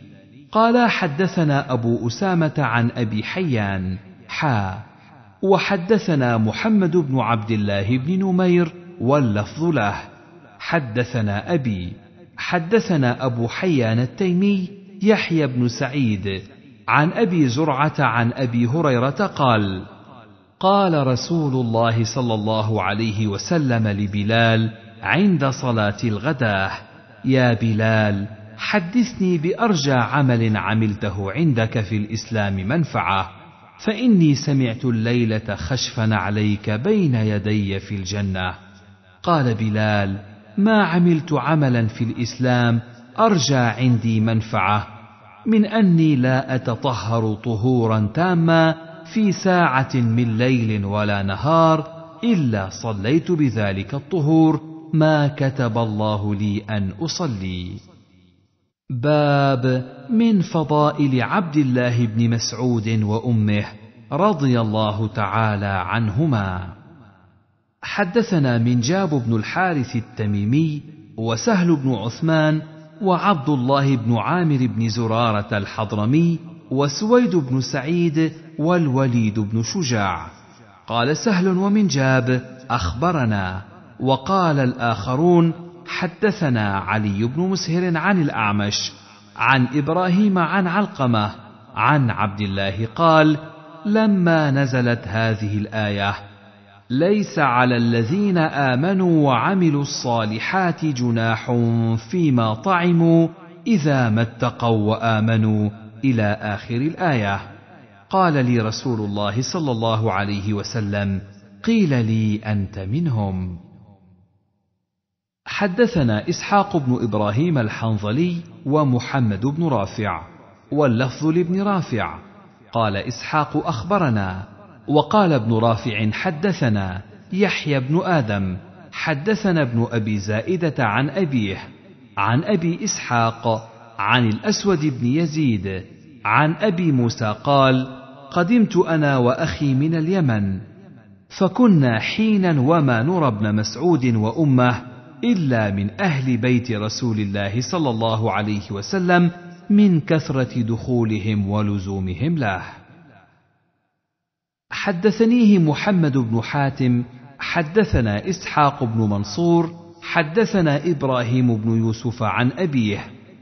قال حدثنا ابو اسامه عن ابي حيان حا وحدثنا محمد بن عبد الله بن نمير واللفظ له حدثنا ابي حدثنا ابو حيان التيمي يحيى بن سعيد عن ابي زرعه عن ابي هريره قال قال رسول الله صلى الله عليه وسلم لبلال عند صلاه الغداه يا بلال حدثني بارجى عمل عملته عندك في الاسلام منفعه فاني سمعت الليله خشفا عليك بين يدي في الجنه قال بلال ما عملت عملا في الاسلام ارجى عندي منفعه من اني لا اتطهر طهورا تاما في ساعة من ليل ولا نهار إلا صليت بذلك الطهور ما كتب الله لي أن أصلي. باب من فضائل عبد الله بن مسعود وأمه رضي الله تعالى عنهما. حدثنا منجاب بن الحارث التميمي وسهل بن عثمان وعبد الله بن عامر بن زرارة الحضرمي وسويد بن سعيد والوليد بن شجاع قال سهل ومنجاب اخبرنا وقال الاخرون حدثنا علي بن مسهر عن الاعمش عن ابراهيم عن علقمه عن عبد الله قال لما نزلت هذه الايه ليس على الذين امنوا وعملوا الصالحات جناح فيما طعموا اذا ما اتقوا وامنوا الى اخر الايه قال لي رسول الله صلى الله عليه وسلم قيل لي انت منهم حدثنا اسحاق بن ابراهيم الحنظلي ومحمد بن رافع واللفظ لابن رافع قال اسحاق اخبرنا وقال ابن رافع حدثنا يحيى بن ادم حدثنا ابن ابي زائده عن ابيه عن ابي اسحاق عن الأسود بن يزيد عن أبي موسى قال قدمت أنا وأخي من اليمن فكنا حينا وما نرى ابن مسعود وأمه إلا من أهل بيت رسول الله صلى الله عليه وسلم من كثرة دخولهم ولزومهم له. حدثنيه محمد بن حاتم، حدثنا إسحاق بن منصور، حدثنا إبراهيم بن يوسف عن أبيه،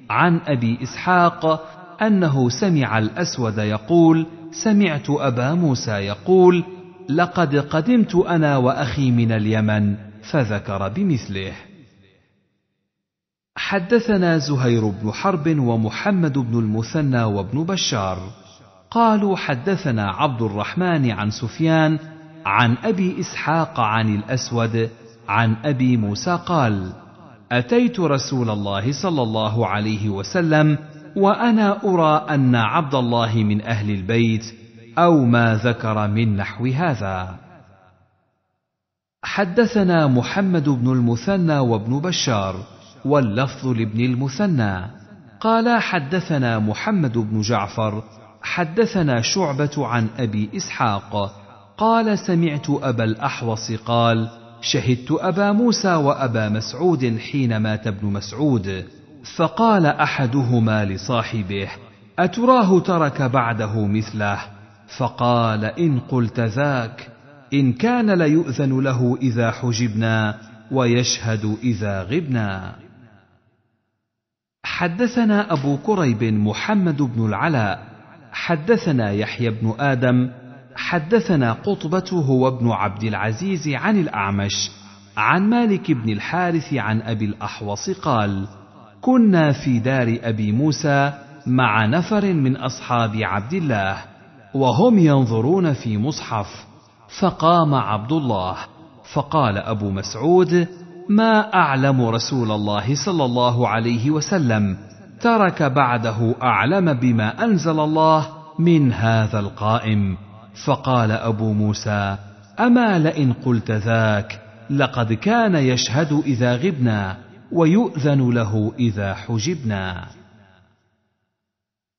عن ابي اسحاق انه سمع الاسود يقول سمعت ابا موسى يقول لقد قدمت انا واخي من اليمن فذكر بمثله حدثنا زهير بن حرب ومحمد بن المثنى وابن بشار قالوا حدثنا عبد الرحمن عن سفيان عن ابي اسحاق عن الاسود عن ابي موسى قال اتيت رسول الله صلى الله عليه وسلم وانا ارى ان عبد الله من اهل البيت او ما ذكر من نحو هذا حدثنا محمد بن المثنى وابن بشار واللفظ لابن المثنى قال حدثنا محمد بن جعفر حدثنا شعبه عن ابي اسحاق قال سمعت ابا الاحوص قال شهدت ابا موسى وابا مسعود حين مات ابن مسعود فقال احدهما لصاحبه اتراه ترك بعده مثله فقال ان قلت ذاك ان كان ليؤذن له اذا حجبنا ويشهد اذا غبنا حدثنا ابو كريب محمد بن العلاء حدثنا يحيى بن ادم حدثنا قطبة هو ابن عبد العزيز عن الأعمش عن مالك بن الحارث عن أبي الأحوص قال: كنا في دار أبي موسى مع نفر من أصحاب عبد الله، وهم ينظرون في مصحف، فقام عبد الله، فقال أبو مسعود: ما أعلم رسول الله صلى الله عليه وسلم، ترك بعده أعلم بما أنزل الله من هذا القائم. فقال ابو موسى اما لئن قلت ذاك لقد كان يشهد اذا غبنا ويؤذن له اذا حجبنا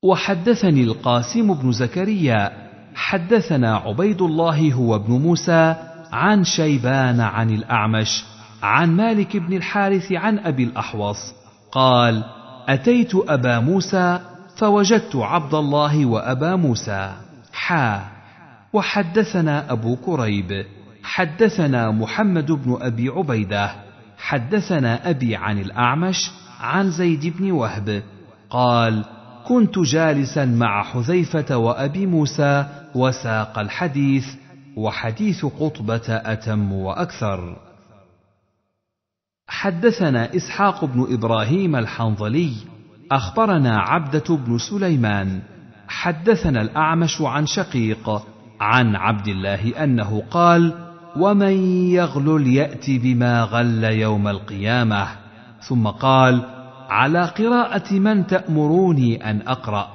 وحدثني القاسم بن زكريا حدثنا عبيد الله هو ابن موسى عن شيبان عن الاعمش عن مالك بن الحارث عن ابي الاحوص قال اتيت ابا موسى فوجدت عبد الله وابا موسى حا وحدثنا ابو كريب حدثنا محمد بن ابي عبيده حدثنا ابي عن الاعمش عن زيد بن وهب قال كنت جالسا مع حذيفه وابي موسى وساق الحديث وحديث قطبه اتم واكثر حدثنا اسحاق بن ابراهيم الحنظلي اخبرنا عبده بن سليمان حدثنا الاعمش عن شقيق عن عبد الله انه قال ومن يغلل يات بما غل يوم القيامه ثم قال على قراءه من تامروني ان اقرا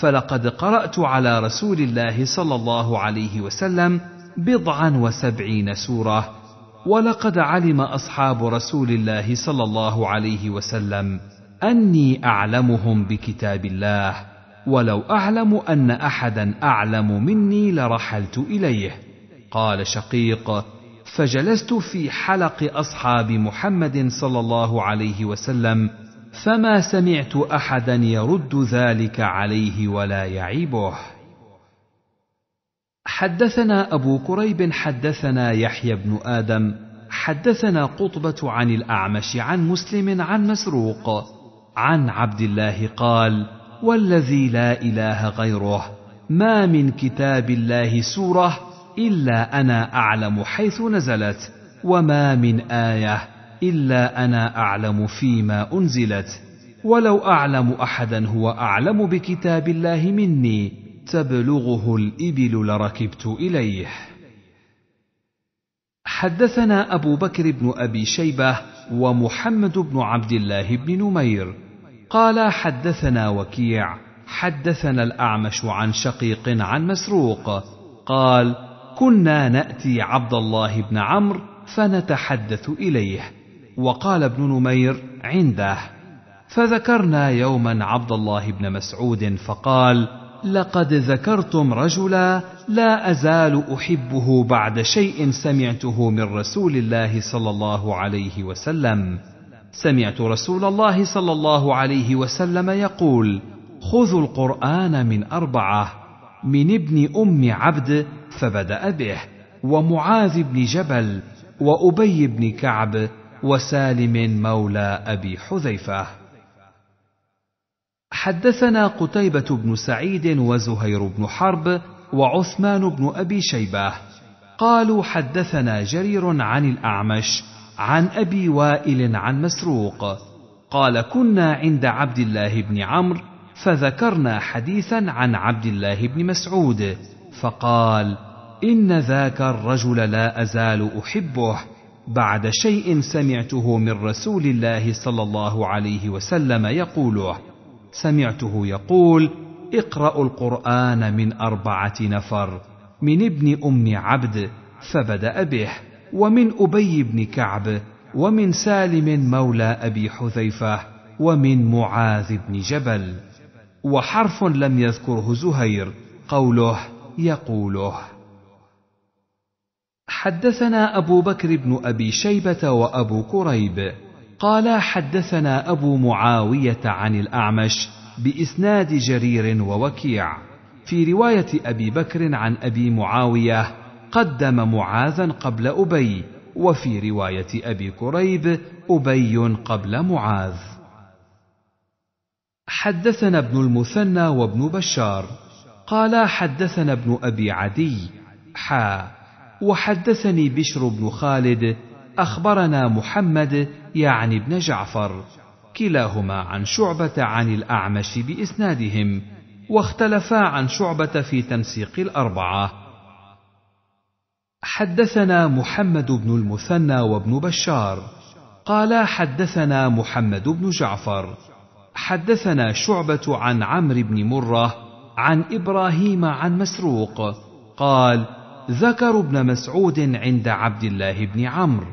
فلقد قرات على رسول الله صلى الله عليه وسلم بضعا وسبعين سوره ولقد علم اصحاب رسول الله صلى الله عليه وسلم اني اعلمهم بكتاب الله ولو اعلم ان احدا اعلم مني لرحلت اليه قال شقيق فجلست في حلق اصحاب محمد صلى الله عليه وسلم فما سمعت احدا يرد ذلك عليه ولا يعيبه حدثنا ابو كريب حدثنا يحيى بن ادم حدثنا قطبه عن الاعمش عن مسلم عن مسروق عن عبد الله قال والذي لا اله غيره ما من كتاب الله سوره الا انا اعلم حيث نزلت وما من ايه الا انا اعلم فيما انزلت ولو اعلم احدا هو اعلم بكتاب الله مني تبلغه الابل لركبت اليه حدثنا ابو بكر بن ابي شيبه ومحمد بن عبد الله بن نمير قال حدثنا وكيع حدثنا الاعمش عن شقيق عن مسروق قال كنا ناتي عبد الله بن عمرو فنتحدث اليه وقال ابن نمير عنده فذكرنا يوما عبد الله بن مسعود فقال لقد ذكرتم رجلا لا ازال احبه بعد شيء سمعته من رسول الله صلى الله عليه وسلم سمعت رسول الله صلى الله عليه وسلم يقول خذوا القران من اربعه من ابن ام عبد فبدا به ومعاذ بن جبل وابي بن كعب وسالم مولى ابي حذيفه حدثنا قتيبه بن سعيد وزهير بن حرب وعثمان بن ابي شيبه قالوا حدثنا جرير عن الاعمش عن ابي وائل عن مسروق قال كنا عند عبد الله بن عمرو فذكرنا حديثا عن عبد الله بن مسعود فقال ان ذاك الرجل لا ازال احبه بعد شيء سمعته من رسول الله صلى الله عليه وسلم يقوله سمعته يقول اقرا القرآن من أربعة نفر من ابن أم عبد فبدأ به ومن ابي بن كعب ومن سالم مولى ابي حذيفه ومن معاذ بن جبل وحرف لم يذكره زهير قوله يقوله حدثنا ابو بكر بن ابي شيبه وابو كريب قال حدثنا ابو معاويه عن الاعمش باسناد جرير ووكيع في روايه ابي بكر عن ابي معاويه قدم معاذا قبل ابي وفي روايه ابي كريب ابي قبل معاذ حدثنا ابن المثنى وابن بشار قالا حدثنا ابن ابي عدي حا وحدثني بشر بن خالد اخبرنا محمد يعني ابن جعفر كلاهما عن شعبه عن الاعمش باسنادهم واختلفا عن شعبه في تنسيق الاربعه حدثنا محمد بن المثنى وابن بشار قالا حدثنا محمد بن جعفر حدثنا شعبة عن عمرو بن مرة عن إبراهيم عن مسروق قال ذكروا ابن مسعود عند عبد الله بن عمرو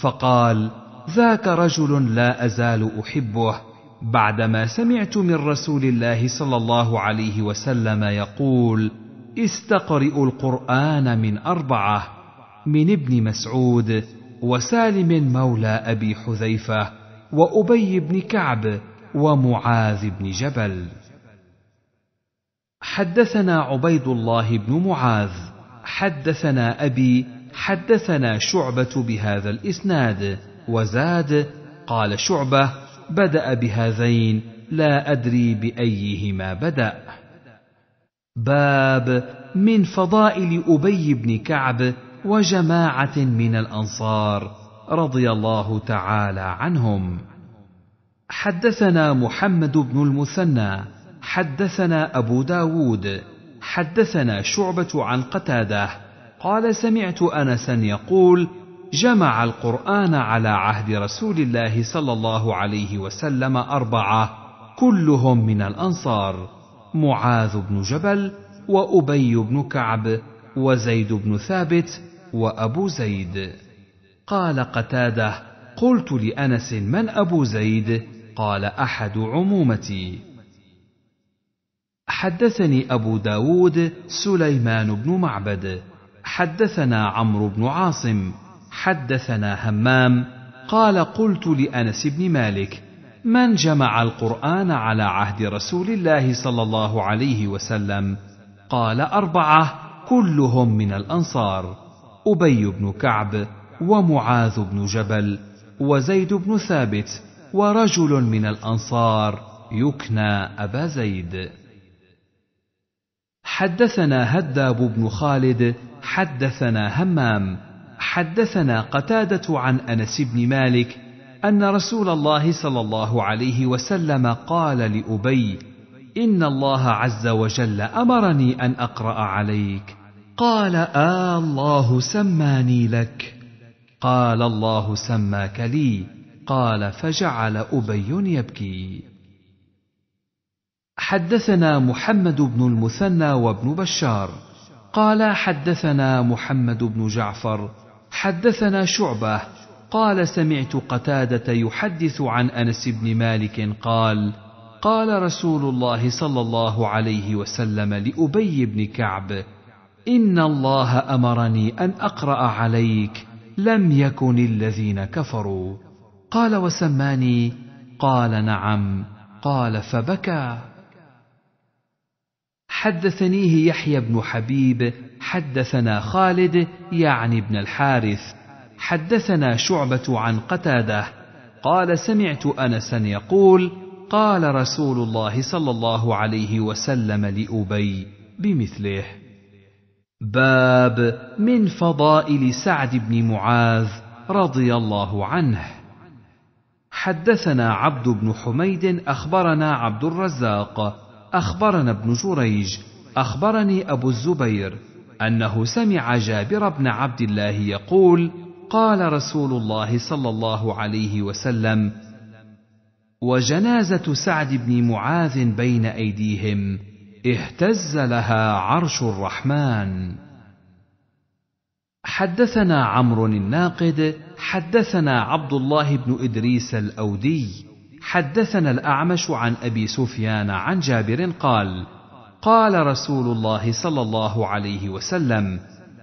فقال ذاك رجل لا أزال أحبه بعدما سمعت من رسول الله صلى الله عليه وسلم يقول استقرئوا القرآن من أربعة من ابن مسعود وسالم مولى أبي حذيفة وأبي بن كعب ومعاذ بن جبل حدثنا عبيد الله بن معاذ حدثنا أبي حدثنا شعبة بهذا الإسناد وزاد قال شعبة بدأ بهذين لا أدري بأيهما بدأ باب من فضائل ابي بن كعب وجماعه من الانصار رضي الله تعالى عنهم حدثنا محمد بن المثنى حدثنا ابو داود حدثنا شعبه عن قتاده قال سمعت انسا يقول جمع القران على عهد رسول الله صلى الله عليه وسلم اربعه كلهم من الانصار معاذ بن جبل وابي بن كعب وزيد بن ثابت وابو زيد قال قتاده قلت لانس من ابو زيد قال احد عمومتي حدثني ابو داود سليمان بن معبد حدثنا عمرو بن عاصم حدثنا همام قال قلت لانس بن مالك من جمع القران على عهد رسول الله صلى الله عليه وسلم قال اربعه كلهم من الانصار ابي بن كعب ومعاذ بن جبل وزيد بن ثابت ورجل من الانصار يكنى ابا زيد حدثنا هداب بن خالد حدثنا همام حدثنا قتاده عن انس بن مالك ان رسول الله صلى الله عليه وسلم قال لابي ان الله عز وجل امرني ان اقرا عليك قال آه الله سماني لك قال الله سماك لي قال فجعل ابي يبكي حدثنا محمد بن المثنى وابن بشار قال حدثنا محمد بن جعفر حدثنا شعبه قال سمعت قتاده يحدث عن انس بن مالك قال قال رسول الله صلى الله عليه وسلم لابي بن كعب ان الله امرني ان اقرا عليك لم يكن الذين كفروا قال وسماني قال نعم قال فبكى حدثنيه يحيى بن حبيب حدثنا خالد يعني بن الحارث حدثنا شعبة عن قتادة قال سمعت أنسا يقول قال رسول الله صلى الله عليه وسلم لأبي بمثله باب من فضائل سعد بن معاذ رضي الله عنه حدثنا عبد بن حميد اخبرنا عبد الرزاق اخبرنا ابن جريج اخبرني ابو الزبير انه سمع جابر بن عبد الله يقول قال رسول الله صلى الله عليه وسلم وجنازه سعد بن معاذ بين ايديهم اهتز لها عرش الرحمن حدثنا عمرو الناقد حدثنا عبد الله بن ادريس الاودي حدثنا الاعمش عن ابي سفيان عن جابر قال قال رسول الله صلى الله عليه وسلم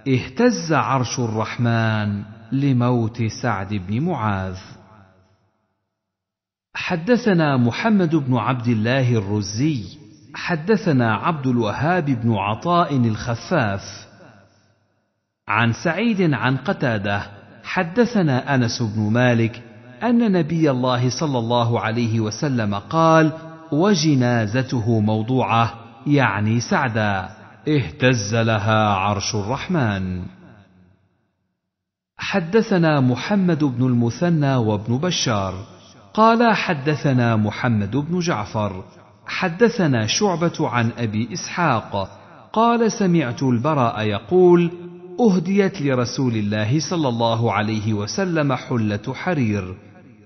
اهتز عرش الرحمن لموت سعد بن معاذ حدثنا محمد بن عبد الله الرزي حدثنا عبد الوهاب بن عطاء الخفاف عن سعيد عن قتاده حدثنا انس بن مالك ان نبي الله صلى الله عليه وسلم قال وجنازته موضوعه يعني سعدا اهتز لها عرش الرحمن حدثنا محمد بن المثنى وابن بشار قال حدثنا محمد بن جعفر حدثنا شعبه عن ابي اسحاق قال سمعت البراء يقول اهديت لرسول الله صلى الله عليه وسلم حله حرير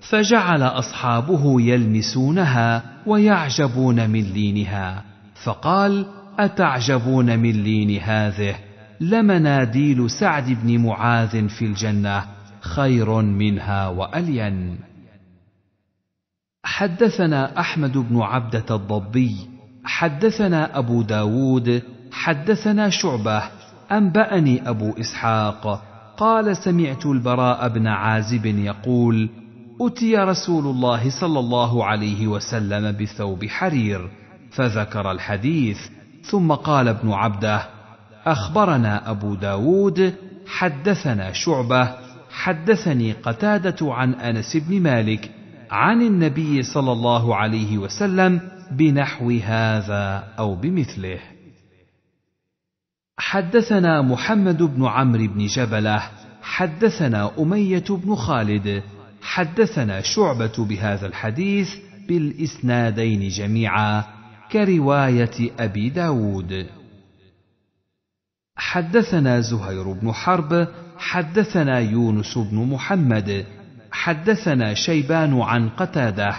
فجعل اصحابه يلمسونها ويعجبون من لينها فقال اتعجبون من لين هذه لمناديل سعد بن معاذ في الجنه خير منها والين حدثنا احمد بن عبده الضبي حدثنا ابو داود حدثنا شعبه انباني ابو اسحاق قال سمعت البراء بن عازب يقول اتي رسول الله صلى الله عليه وسلم بثوب حرير فذكر الحديث ثم قال ابن عبده أخبرنا أبو داود حدثنا شعبة حدثني قتادة عن أنس بن مالك عن النبي صلى الله عليه وسلم بنحو هذا أو بمثله حدثنا محمد بن عمرو بن جبله حدثنا اميه بن خالد حدثنا شعبه بهذا الحديث بالاسنادين جميعا كروايه ابي داود حدثنا زهير بن حرب حدثنا يونس بن محمد حدثنا شيبان عن قتاده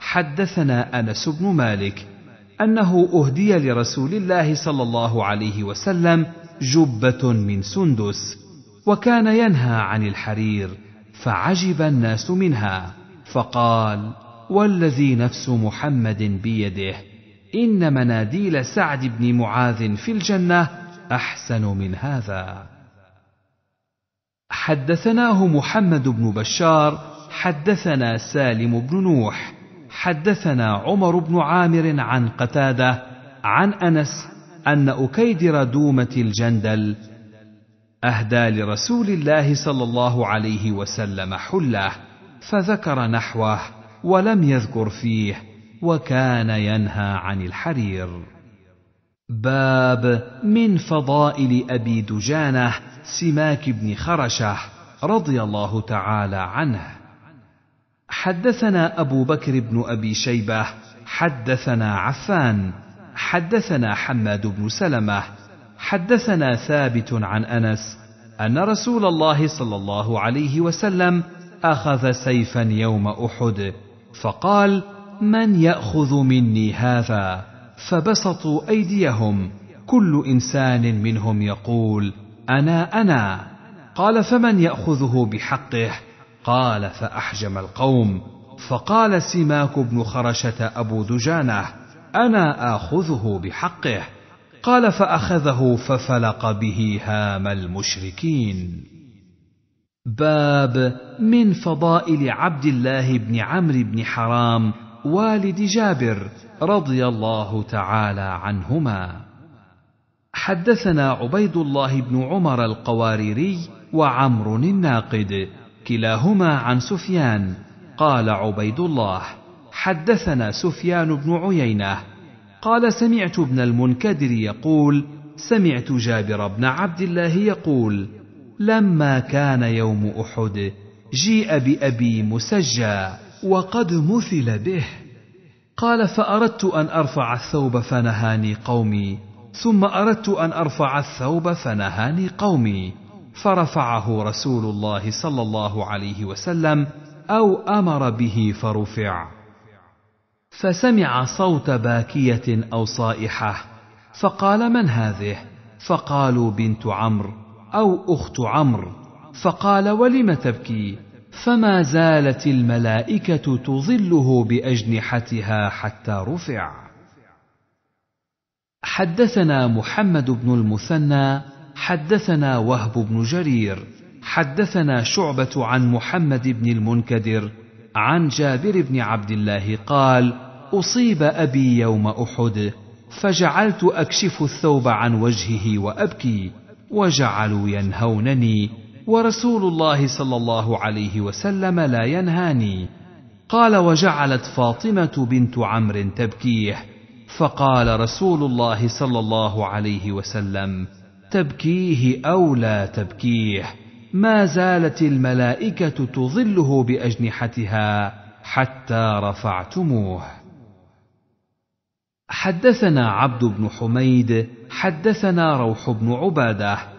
حدثنا انس بن مالك انه اهدي لرسول الله صلى الله عليه وسلم جبه من سندس وكان ينهى عن الحرير فعجب الناس منها فقال والذي نفس محمد بيده ان مناديل سعد بن معاذ في الجنه احسن من هذا حدثناه محمد بن بشار حدثنا سالم بن نوح حدثنا عمر بن عامر عن قتاده عن انس ان اكيدر دومه الجندل اهدى لرسول الله صلى الله عليه وسلم حله فذكر نحوه ولم يذكر فيه وكان ينهى عن الحرير باب من فضائل ابي دجانه سماك بن خرشه رضي الله تعالى عنه حدثنا ابو بكر بن ابي شيبه حدثنا عفان حدثنا حماد بن سلمه حدثنا ثابت عن انس ان رسول الله صلى الله عليه وسلم اخذ سيفا يوم احد فقال من ياخذ مني هذا فبسطوا ايديهم كل انسان منهم يقول انا انا قال فمن ياخذه بحقه قال فاحجم القوم فقال سماك بن خرشه ابو دجانه انا اخذه بحقه قال فاخذه ففلق به هام المشركين باب من فضائل عبد الله بن عمرو بن حرام والد جابر رضي الله تعالى عنهما حدثنا عبيد الله بن عمر القواريري وعمر الناقد كلاهما عن سفيان قال عبيد الله حدثنا سفيان بن عيينه قال سمعت ابن المنكدر يقول سمعت جابر بن عبد الله يقول لما كان يوم احد جيء بابي مسجى وقد مثل به قال فاردت ان ارفع الثوب فنهاني قومي ثم اردت ان ارفع الثوب فنهاني قومي فرفعه رسول الله صلى الله عليه وسلم او امر به فرفع فسمع صوت باكيه او صائحه فقال من هذه فقالوا بنت عمرو او اخت عمرو فقال ولم تبكي فما زالت الملائكه تظله باجنحتها حتى رفع حدثنا محمد بن المثنى حدثنا وهب بن جرير حدثنا شعبه عن محمد بن المنكدر عن جابر بن عبد الله قال اصيب ابي يوم احد فجعلت اكشف الثوب عن وجهه وابكي وجعلوا ينهونني ورسول الله صلى الله عليه وسلم لا ينهاني قال وجعلت فاطمه بنت عمرو تبكيه فقال رسول الله صلى الله عليه وسلم تبكيه او لا تبكيه ما زالت الملائكه تظله باجنحتها حتى رفعتموه حدثنا عبد بن حميد حدثنا روح بن عباده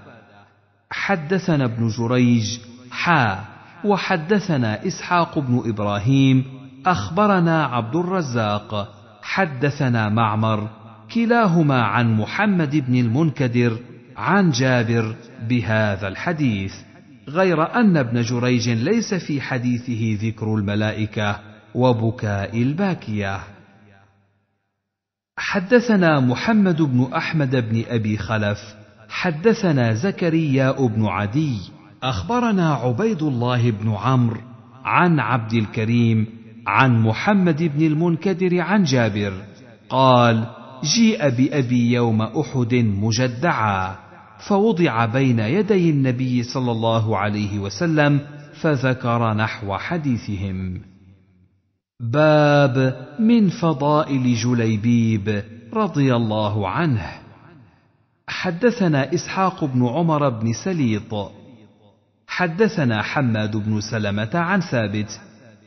حدثنا ابن جريج حا وحدثنا اسحاق بن ابراهيم اخبرنا عبد الرزاق حدثنا معمر كلاهما عن محمد بن المنكدر عن جابر بهذا الحديث غير ان ابن جريج ليس في حديثه ذكر الملائكه وبكاء الباكيه حدثنا محمد بن احمد بن ابي خلف حدثنا زكريا بن عدي اخبرنا عبيد الله بن عمرو عن عبد الكريم عن محمد بن المنكدر عن جابر قال جيء بابي يوم احد مجدعا فوضع بين يدي النبي صلى الله عليه وسلم فذكر نحو حديثهم باب من فضائل جليبيب رضي الله عنه حدثنا اسحاق بن عمر بن سليط حدثنا حماد بن سلمه عن ثابت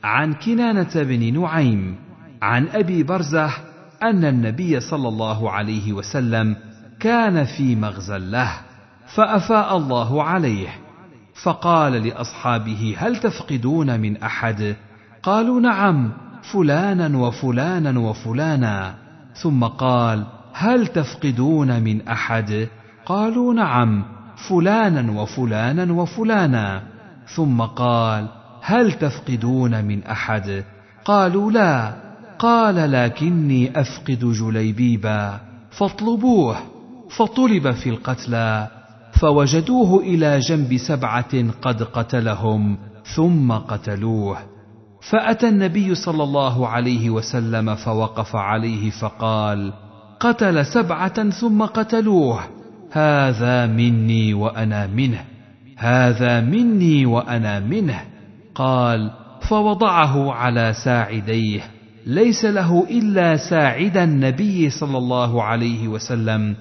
عن كنانه بن نعيم عن ابي برزه ان النبي صلى الله عليه وسلم كان في مغزى له فافاء الله عليه فقال لاصحابه هل تفقدون من احد قالوا نعم فلانا وفلانا وفلانا ثم قال هل تفقدون من احد قالوا نعم فلانا وفلانا وفلانا ثم قال هل تفقدون من احد قالوا لا قال لكني افقد جليبيبا فاطلبوه فطلب في القتلى فوجدوه الى جنب سبعه قد قتلهم ثم قتلوه فاتى النبي صلى الله عليه وسلم فوقف عليه فقال قتل سبعه ثم قتلوه هذا مني وانا منه هذا مني وانا منه قال فوضعه على ساعديه ليس له الا ساعد النبي صلى الله عليه وسلم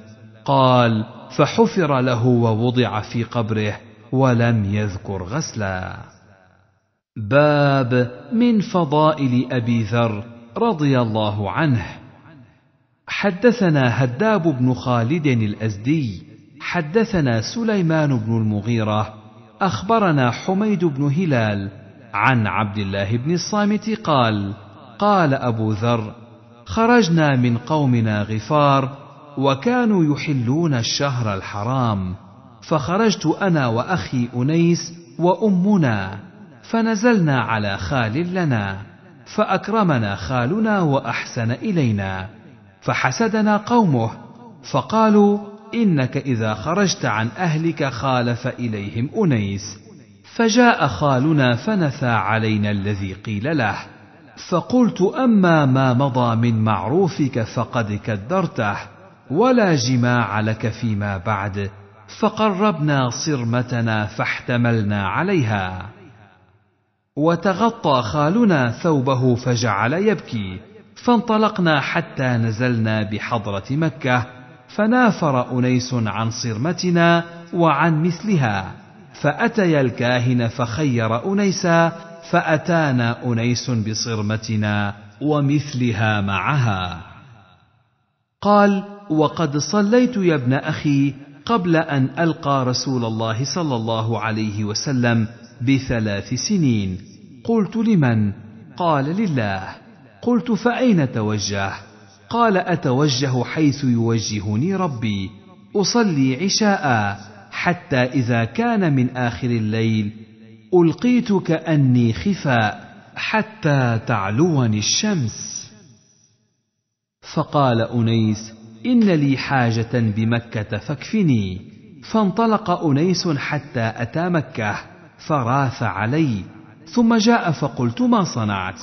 قال فحفر له ووضع في قبره ولم يذكر غسلا باب من فضائل ابي ذر رضي الله عنه حدثنا هداب بن خالد الازدي حدثنا سليمان بن المغيره اخبرنا حميد بن هلال عن عبد الله بن الصامت قال قال ابو ذر خرجنا من قومنا غفار وكانوا يحلون الشهر الحرام فخرجت انا واخي انيس وامنا فنزلنا على خال لنا فاكرمنا خالنا واحسن الينا فحسدنا قومه فقالوا انك اذا خرجت عن اهلك خالف اليهم انيس فجاء خالنا فنثى علينا الذي قيل له فقلت اما ما مضى من معروفك فقد كدرته ولا جماع لك فيما بعد فقربنا صرمتنا فاحتملنا عليها وتغطى خالنا ثوبه فجعل يبكي فانطلقنا حتى نزلنا بحضرة مكة فنافر أنيس عن صرمتنا وعن مثلها فأتيا الكاهن فخير أنيسا فأتانا أنيس بصرمتنا ومثلها معها قال وقد صليت يا ابن أخي قبل أن ألقى رسول الله صلى الله عليه وسلم بثلاث سنين قلت لمن قال لله قلت فاين توجه قال اتوجه حيث يوجهني ربي اصلي عشاء حتى اذا كان من اخر الليل القيت كاني خفاء حتى تعلوني الشمس فقال انيس ان لي حاجه بمكه فاكفني فانطلق انيس حتى اتى مكه فراث علي ثم جاء فقلت ما صنعت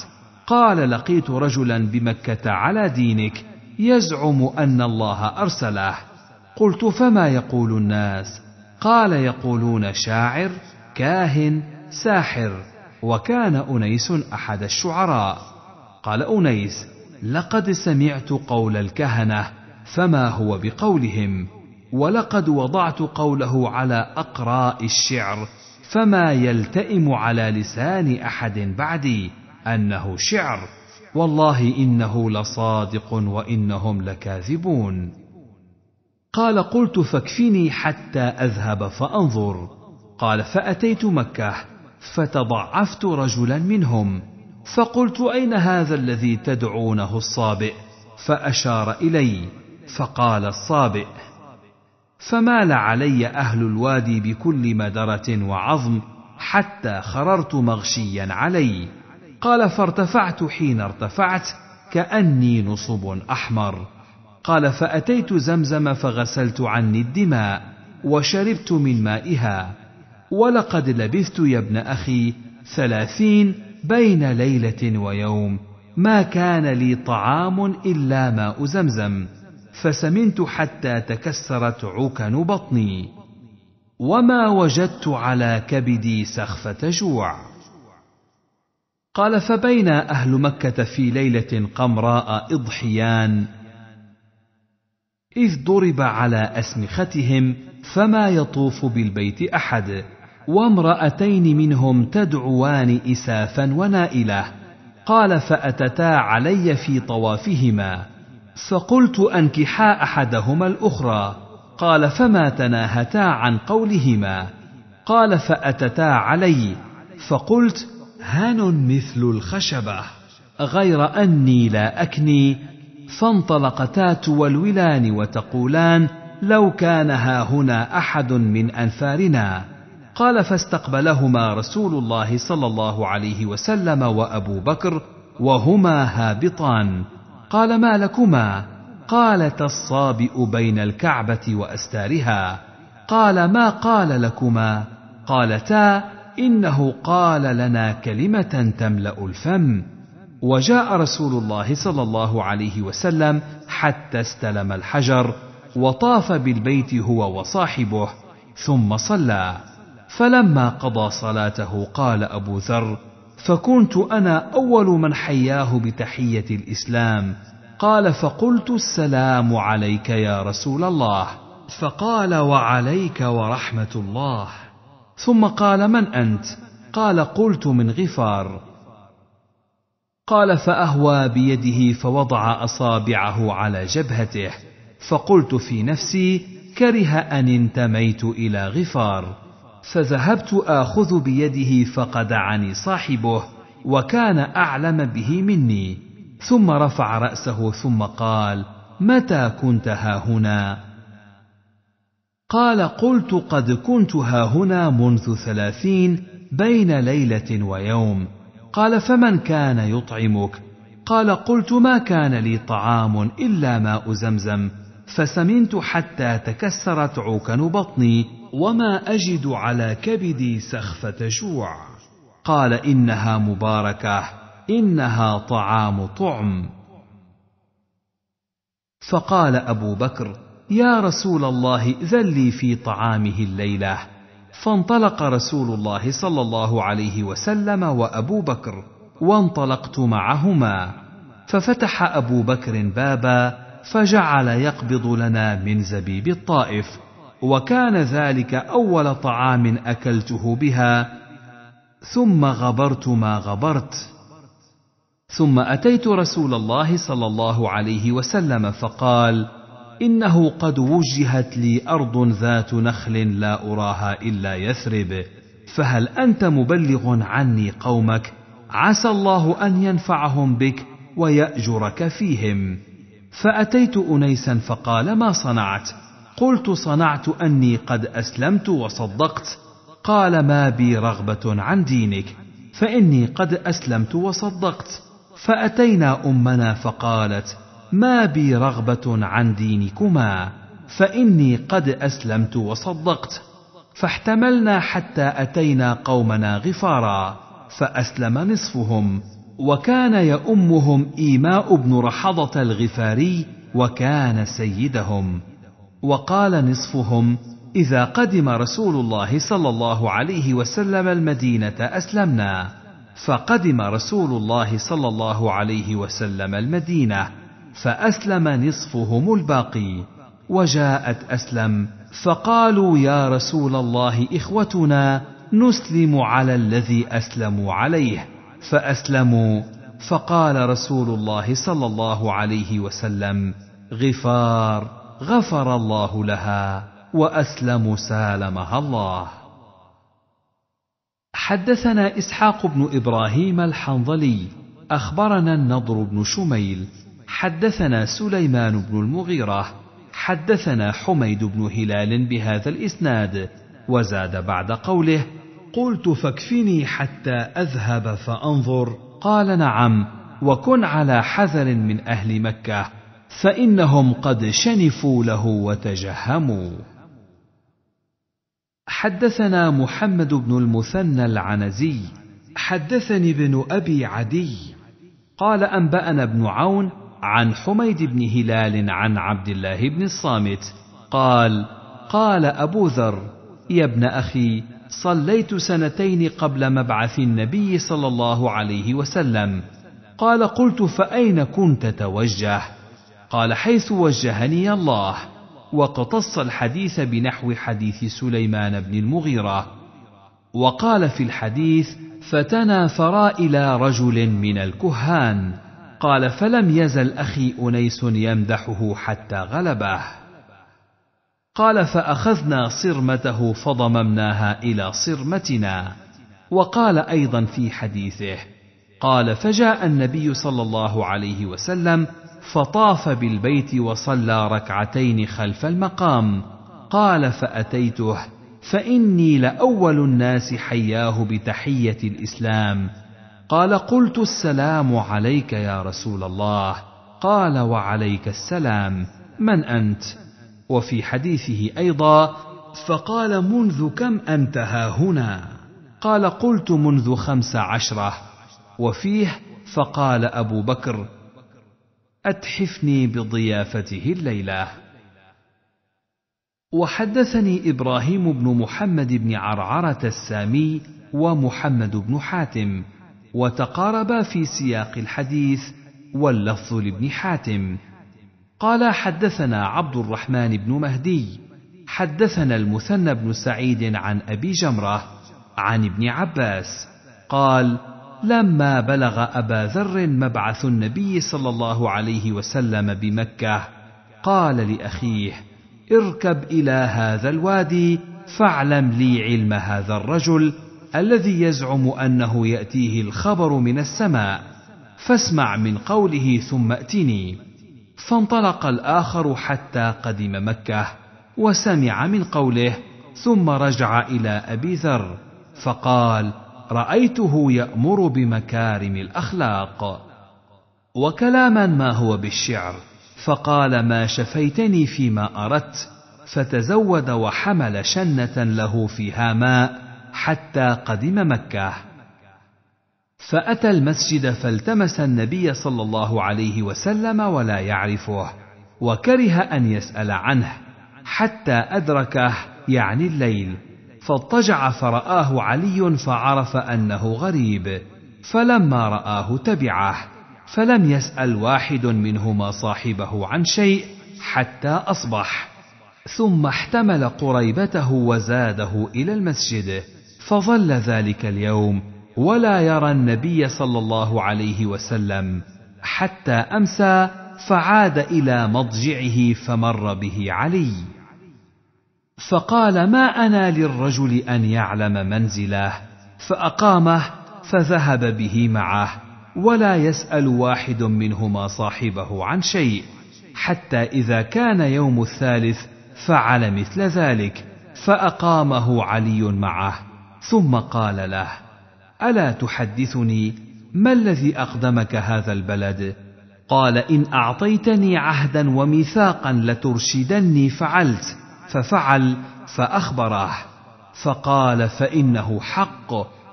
قال لقيت رجلا بمكه على دينك يزعم ان الله ارسله قلت فما يقول الناس قال يقولون شاعر كاهن ساحر وكان انيس احد الشعراء قال انيس لقد سمعت قول الكهنه فما هو بقولهم ولقد وضعت قوله على اقراء الشعر فما يلتئم على لسان احد بعدي انه شعر والله انه لصادق وانهم لكاذبون قال قلت فاكفني حتى اذهب فانظر قال فاتيت مكه فتضعفت رجلا منهم فقلت اين هذا الذي تدعونه الصابئ فاشار الي فقال الصابئ فمال علي اهل الوادي بكل مدره وعظم حتى خررت مغشيا علي قال فارتفعت حين ارتفعت كاني نصب احمر قال فاتيت زمزم فغسلت عني الدماء وشربت من مائها ولقد لبثت يا ابن اخي ثلاثين بين ليله ويوم ما كان لي طعام الا ماء زمزم فسمنت حتى تكسرت عكن بطني وما وجدت على كبدي سخفه جوع قال فبينا اهل مكه في ليله قمراء اضحيان اذ ضرب على اسمختهم فما يطوف بالبيت احد وامراتين منهم تدعوان اسافا ونائله قال فاتتا علي في طوافهما فقلت انكحا احدهما الاخرى قال فما تناهتا عن قولهما قال فاتتا علي فقلت هان مثل الخشبة غير أني لا أكني فانطلقتا تولولان وتقولان لو كان ها هنا أحد من أنفارنا قال فاستقبلهما رسول الله صلى الله عليه وسلم وأبو بكر وهما هابطان قال ما لكما قالت الصابئ بين الكعبة وأستارها قال ما قال لكما قالتا انه قال لنا كلمه تملا الفم وجاء رسول الله صلى الله عليه وسلم حتى استلم الحجر وطاف بالبيت هو وصاحبه ثم صلى فلما قضى صلاته قال ابو ذر فكنت انا اول من حياه بتحيه الاسلام قال فقلت السلام عليك يا رسول الله فقال وعليك ورحمه الله ثم قال من انت قال قلت من غفار قال فاهوى بيده فوضع اصابعه على جبهته فقلت في نفسي كره ان انتميت الى غفار فذهبت اخذ بيده فقدعني صاحبه وكان اعلم به مني ثم رفع راسه ثم قال متى كنت هنا قال قلت قد كنت ها هنا منذ ثلاثين بين ليله ويوم قال فمن كان يطعمك قال قلت ما كان لي طعام الا ماء زمزم فسمنت حتى تكسرت عوكن بطني وما اجد على كبدي سخفه جوع قال انها مباركه انها طعام طعم فقال ابو بكر يا رسول الله ذلي في طعامه الليله فانطلق رسول الله صلى الله عليه وسلم وابو بكر وانطلقت معهما ففتح ابو بكر بابا فجعل يقبض لنا من زبيب الطائف وكان ذلك اول طعام اكلته بها ثم غبرت ما غبرت ثم اتيت رسول الله صلى الله عليه وسلم فقال انه قد وجهت لي ارض ذات نخل لا اراها الا يثرب فهل انت مبلغ عني قومك عسى الله ان ينفعهم بك وياجرك فيهم فاتيت انيسا فقال ما صنعت قلت صنعت اني قد اسلمت وصدقت قال ما بي رغبه عن دينك فاني قد اسلمت وصدقت فاتينا امنا فقالت ما بي رغبه عن دينكما فاني قد اسلمت وصدقت فاحتملنا حتى اتينا قومنا غفارا فاسلم نصفهم وكان يؤمهم ايماء بن رحضه الغفاري وكان سيدهم وقال نصفهم اذا قدم رسول الله صلى الله عليه وسلم المدينه اسلمنا فقدم رسول الله صلى الله عليه وسلم المدينه فاسلم نصفهم الباقي وجاءت اسلم فقالوا يا رسول الله اخوتنا نسلم على الذي اسلموا عليه فاسلموا فقال رسول الله صلى الله عليه وسلم غفار غفر الله لها واسلم سالمها الله حدثنا اسحاق بن ابراهيم الحنظلي اخبرنا النضر بن شميل حدثنا سليمان بن المغيرة حدثنا حميد بن هلال بهذا الإسناد وزاد بعد قوله قلت فاكفني حتى أذهب فأنظر قال نعم وكن على حذر من أهل مكة فإنهم قد شنفوا له وتجهموا حدثنا محمد بن المثنى العنزي حدثني بن أبي عدي قال أنبأنا ابن عون عن حميد بن هلال عن عبد الله بن الصامت قال قال ابو ذر يا ابن اخي صليت سنتين قبل مبعث النبي صلى الله عليه وسلم قال قلت فاين كنت توجه قال حيث وجهني الله واقتص الحديث بنحو حديث سليمان بن المغيره وقال في الحديث فتنافرا الى رجل من الكهان قال فلم يزل اخي انيس يمدحه حتى غلبه قال فاخذنا صرمته فضممناها الى صرمتنا وقال ايضا في حديثه قال فجاء النبي صلى الله عليه وسلم فطاف بالبيت وصلى ركعتين خلف المقام قال فاتيته فاني لاول الناس حياه بتحيه الاسلام قال قلت السلام عليك يا رسول الله قال وعليك السلام من انت وفي حديثه ايضا فقال منذ كم انت ها هنا قال قلت منذ خمس عشره وفيه فقال ابو بكر اتحفني بضيافته الليله وحدثني ابراهيم بن محمد بن عرعره السامي ومحمد بن حاتم وتقاربا في سياق الحديث واللفظ لابن حاتم قال حدثنا عبد الرحمن بن مهدي حدثنا المثنى بن سعيد عن ابي جمره عن ابن عباس قال لما بلغ ابا ذر مبعث النبي صلى الله عليه وسلم بمكه قال لاخيه اركب الى هذا الوادي فاعلم لي علم هذا الرجل الذي يزعم انه ياتيه الخبر من السماء فاسمع من قوله ثم اتني فانطلق الاخر حتى قدم مكه وسمع من قوله ثم رجع الى ابي ذر فقال رايته يامر بمكارم الاخلاق وكلاما ما هو بالشعر فقال ما شفيتني فيما اردت فتزود وحمل شنه له فيها ماء حتى قدم مكه فاتى المسجد فالتمس النبي صلى الله عليه وسلم ولا يعرفه وكره ان يسال عنه حتى ادركه يعني الليل فاضطجع فراه علي فعرف انه غريب فلما راه تبعه فلم يسال واحد منهما صاحبه عن شيء حتى اصبح ثم احتمل قريبته وزاده الى المسجد فظل ذلك اليوم ولا يرى النبي صلى الله عليه وسلم حتى امسى فعاد الى مضجعه فمر به علي فقال ما انا للرجل ان يعلم منزله فاقامه فذهب به معه ولا يسال واحد منهما صاحبه عن شيء حتى اذا كان يوم الثالث فعل مثل ذلك فاقامه علي معه ثم قال له الا تحدثني ما الذي اقدمك هذا البلد قال ان اعطيتني عهدا وميثاقا لترشدني فعلت ففعل فاخبره فقال فانه حق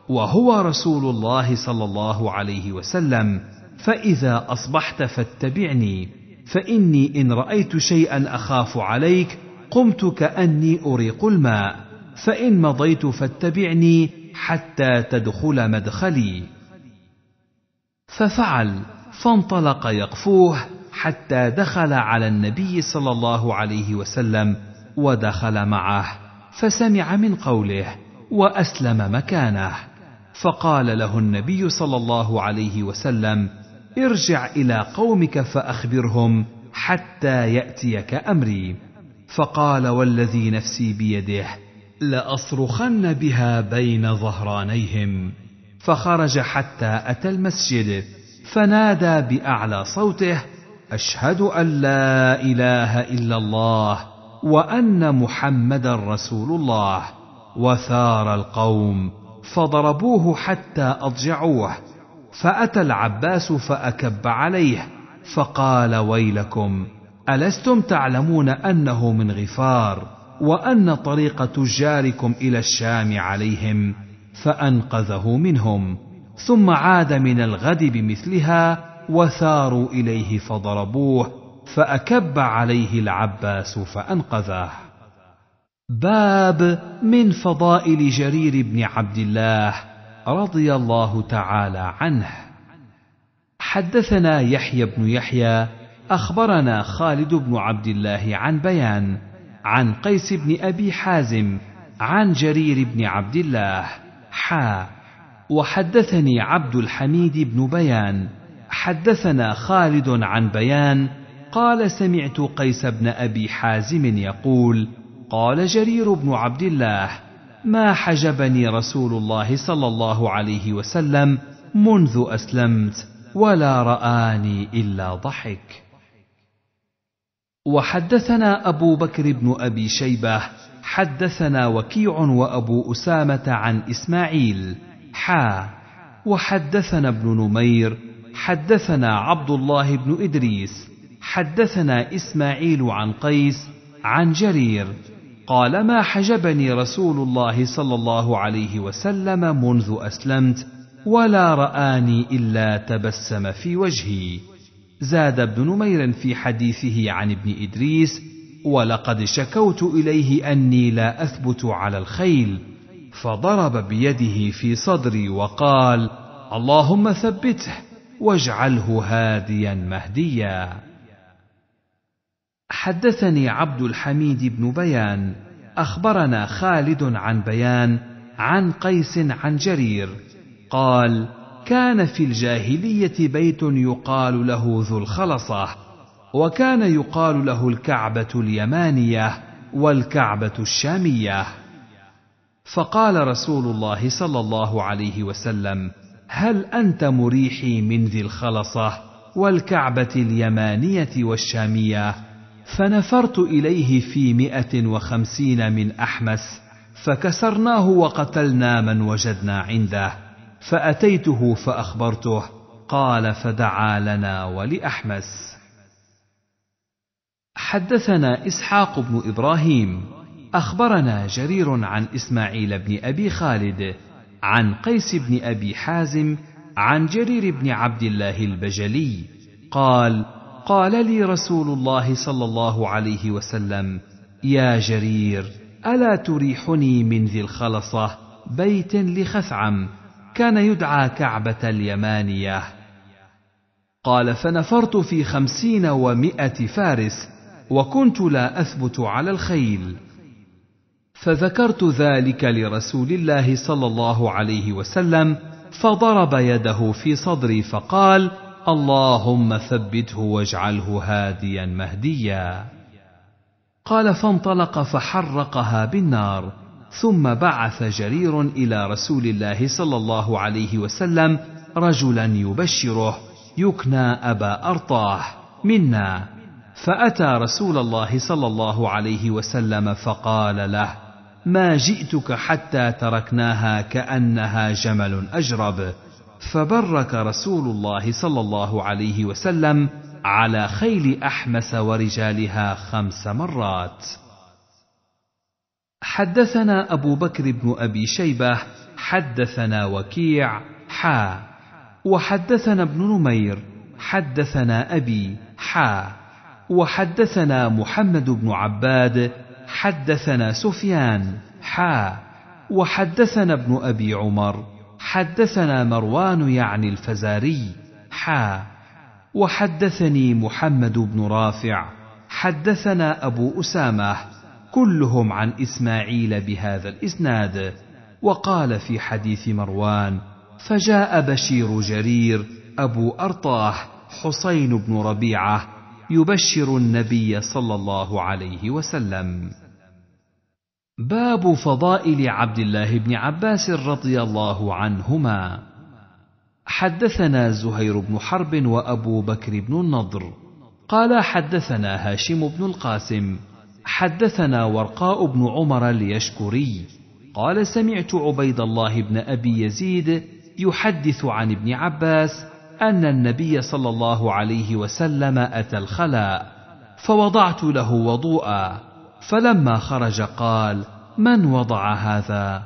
وهو رسول الله صلى الله عليه وسلم فاذا اصبحت فاتبعني فاني ان رايت شيئا اخاف عليك قمت كاني اريق الماء فان مضيت فاتبعني حتى تدخل مدخلي ففعل فانطلق يقفوه حتى دخل على النبي صلى الله عليه وسلم ودخل معه فسمع من قوله واسلم مكانه فقال له النبي صلى الله عليه وسلم ارجع الى قومك فاخبرهم حتى ياتيك امري فقال والذي نفسي بيده لاصرخن بها بين ظهرانيهم فخرج حتى اتى المسجد فنادى باعلى صوته اشهد ان لا اله الا الله وان محمدا رسول الله وثار القوم فضربوه حتى اضجعوه فاتى العباس فاكب عليه فقال ويلكم الستم تعلمون انه من غفار وان طريق تجاركم الى الشام عليهم فانقذه منهم ثم عاد من الغد بمثلها وثاروا اليه فضربوه فاكب عليه العباس فانقذه باب من فضائل جرير بن عبد الله رضي الله تعالى عنه حدثنا يحيى بن يحيى اخبرنا خالد بن عبد الله عن بيان عن قيس بن أبي حازم عن جرير بن عبد الله حا وحدثني عبد الحميد بن بيان حدثنا خالد عن بيان قال سمعت قيس بن أبي حازم يقول قال جرير بن عبد الله ما حجبني رسول الله صلى الله عليه وسلم منذ أسلمت ولا رآني إلا ضحك وحدثنا أبو بكر بن أبي شيبة حدثنا وكيع وأبو أسامة عن إسماعيل حا وحدثنا ابن نمير حدثنا عبد الله بن إدريس حدثنا إسماعيل عن قيس عن جرير قال ما حجبني رسول الله صلى الله عليه وسلم منذ أسلمت ولا رآني إلا تبسم في وجهي زاد ابن نمير في حديثه عن ابن إدريس ولقد شكوت إليه أني لا أثبت على الخيل فضرب بيده في صدري وقال اللهم ثبته واجعله هاديا مهديا حدثني عبد الحميد بن بيان اخبرنا خالد عن بيان عن قيس عن جرير قال كان في الجاهليه بيت يقال له ذو الخلصه وكان يقال له الكعبه اليمانيه والكعبه الشاميه فقال رسول الله صلى الله عليه وسلم هل انت مريحي من ذي الخلصه والكعبه اليمانيه والشاميه فنفرت اليه في مائه وخمسين من احمس فكسرناه وقتلنا من وجدنا عنده فأتيته فأخبرته قال فدعا لنا ولأحمس حدثنا إسحاق بن إبراهيم أخبرنا جرير عن إسماعيل بن أبي خالد عن قيس بن أبي حازم عن جرير بن عبد الله البجلي قال قال لي رسول الله صلى الله عليه وسلم يا جرير ألا تريحني من ذي الخلصة بيت لخثعم كان يدعى كعبة اليمانية قال فنفرت في خمسين ومائة فارس وكنت لا أثبت على الخيل فذكرت ذلك لرسول الله صلى الله عليه وسلم فضرب يده في صدري فقال اللهم ثبته واجعله هاديا مهديا قال فانطلق فحرقها بالنار ثم بعث جرير الى رسول الله صلى الله عليه وسلم رجلا يبشره يكنى ابا ارطاه منا فاتى رسول الله صلى الله عليه وسلم فقال له ما جئتك حتى تركناها كانها جمل اجرب فبرك رسول الله صلى الله عليه وسلم على خيل احمس ورجالها خمس مرات حدثنا أبو بكر بن أبي شيبة حدثنا وكيع حا وحدثنا ابن نمير حدثنا أبي حا وحدثنا محمد بن عباد حدثنا سفيان حا وحدثنا ابن أبي عمر حدثنا مروان يعني الفزاري حا وحدثني محمد بن رافع حدثنا أبو أسامة كلهم عن اسماعيل بهذا الاسناد وقال في حديث مروان فجاء بشير جرير ابو ارطاح حسين بن ربيعه يبشر النبي صلى الله عليه وسلم باب فضائل عبد الله بن عباس رضي الله عنهما حدثنا زهير بن حرب وابو بكر بن النضر قال حدثنا هاشم بن القاسم حدثنا ورقاء بن عمر اليشكري قال سمعت عبيد الله بن ابي يزيد يحدث عن ابن عباس ان النبي صلى الله عليه وسلم اتى الخلاء فوضعت له وضوءا فلما خرج قال من وضع هذا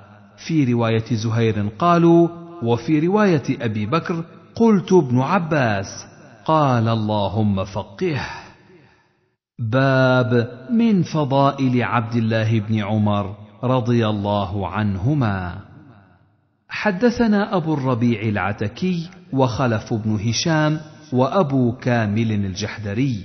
في روايه زهير قالوا وفي روايه ابي بكر قلت ابن عباس قال اللهم فقهه باب من فضائل عبد الله بن عمر رضي الله عنهما حدثنا ابو الربيع العتكي وخلف بن هشام وابو كامل الجحدري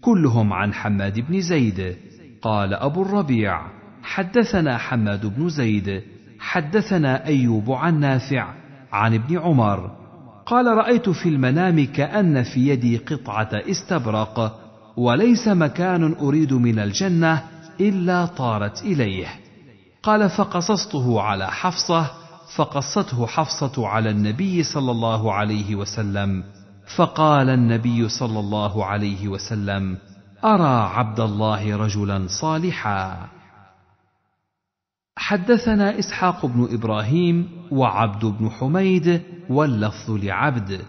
كلهم عن حماد بن زيد قال ابو الربيع حدثنا حماد بن زيد حدثنا ايوب عن نافع عن ابن عمر قال رايت في المنام كان في يدي قطعه استبرق وليس مكان اريد من الجنه الا طارت اليه قال فقصصته على حفصه فقصته حفصه على النبي صلى الله عليه وسلم فقال النبي صلى الله عليه وسلم ارى عبد الله رجلا صالحا حدثنا اسحاق بن ابراهيم وعبد بن حميد واللفظ لعبد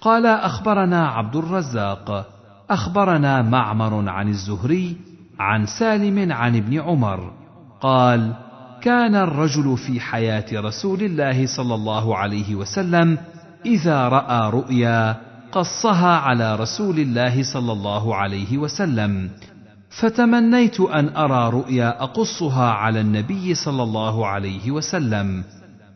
قال اخبرنا عبد الرزاق اخبرنا معمر عن الزهري عن سالم عن ابن عمر قال كان الرجل في حياه رسول الله صلى الله عليه وسلم اذا راى رؤيا قصها على رسول الله صلى الله عليه وسلم فتمنيت ان ارى رؤيا اقصها على النبي صلى الله عليه وسلم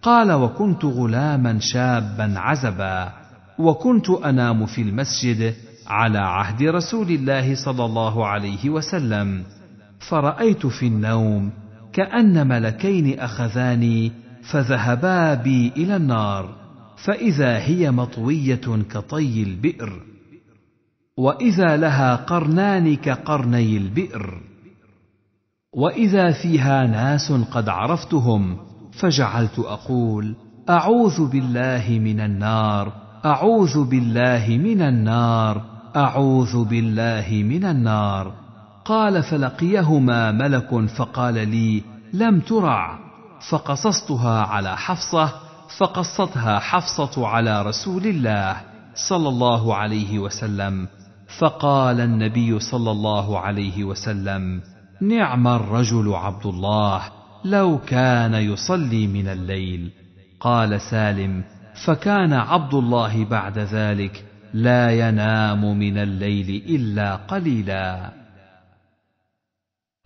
قال وكنت غلاما شابا عزبا وكنت انام في المسجد على عهد رسول الله صلى الله عليه وسلم فرأيت في النوم كأن ملكين أخذاني فذهبا بي إلى النار فإذا هي مطوية كطي البئر وإذا لها قرنان كقرني البئر وإذا فيها ناس قد عرفتهم فجعلت أقول أعوذ بالله من النار أعوذ بالله من النار اعوذ بالله من النار قال فلقيهما ملك فقال لي لم ترع فقصصتها على حفصه فقصتها حفصه على رسول الله صلى الله عليه وسلم فقال النبي صلى الله عليه وسلم نعم الرجل عبد الله لو كان يصلي من الليل قال سالم فكان عبد الله بعد ذلك لا ينام من الليل الا قليلا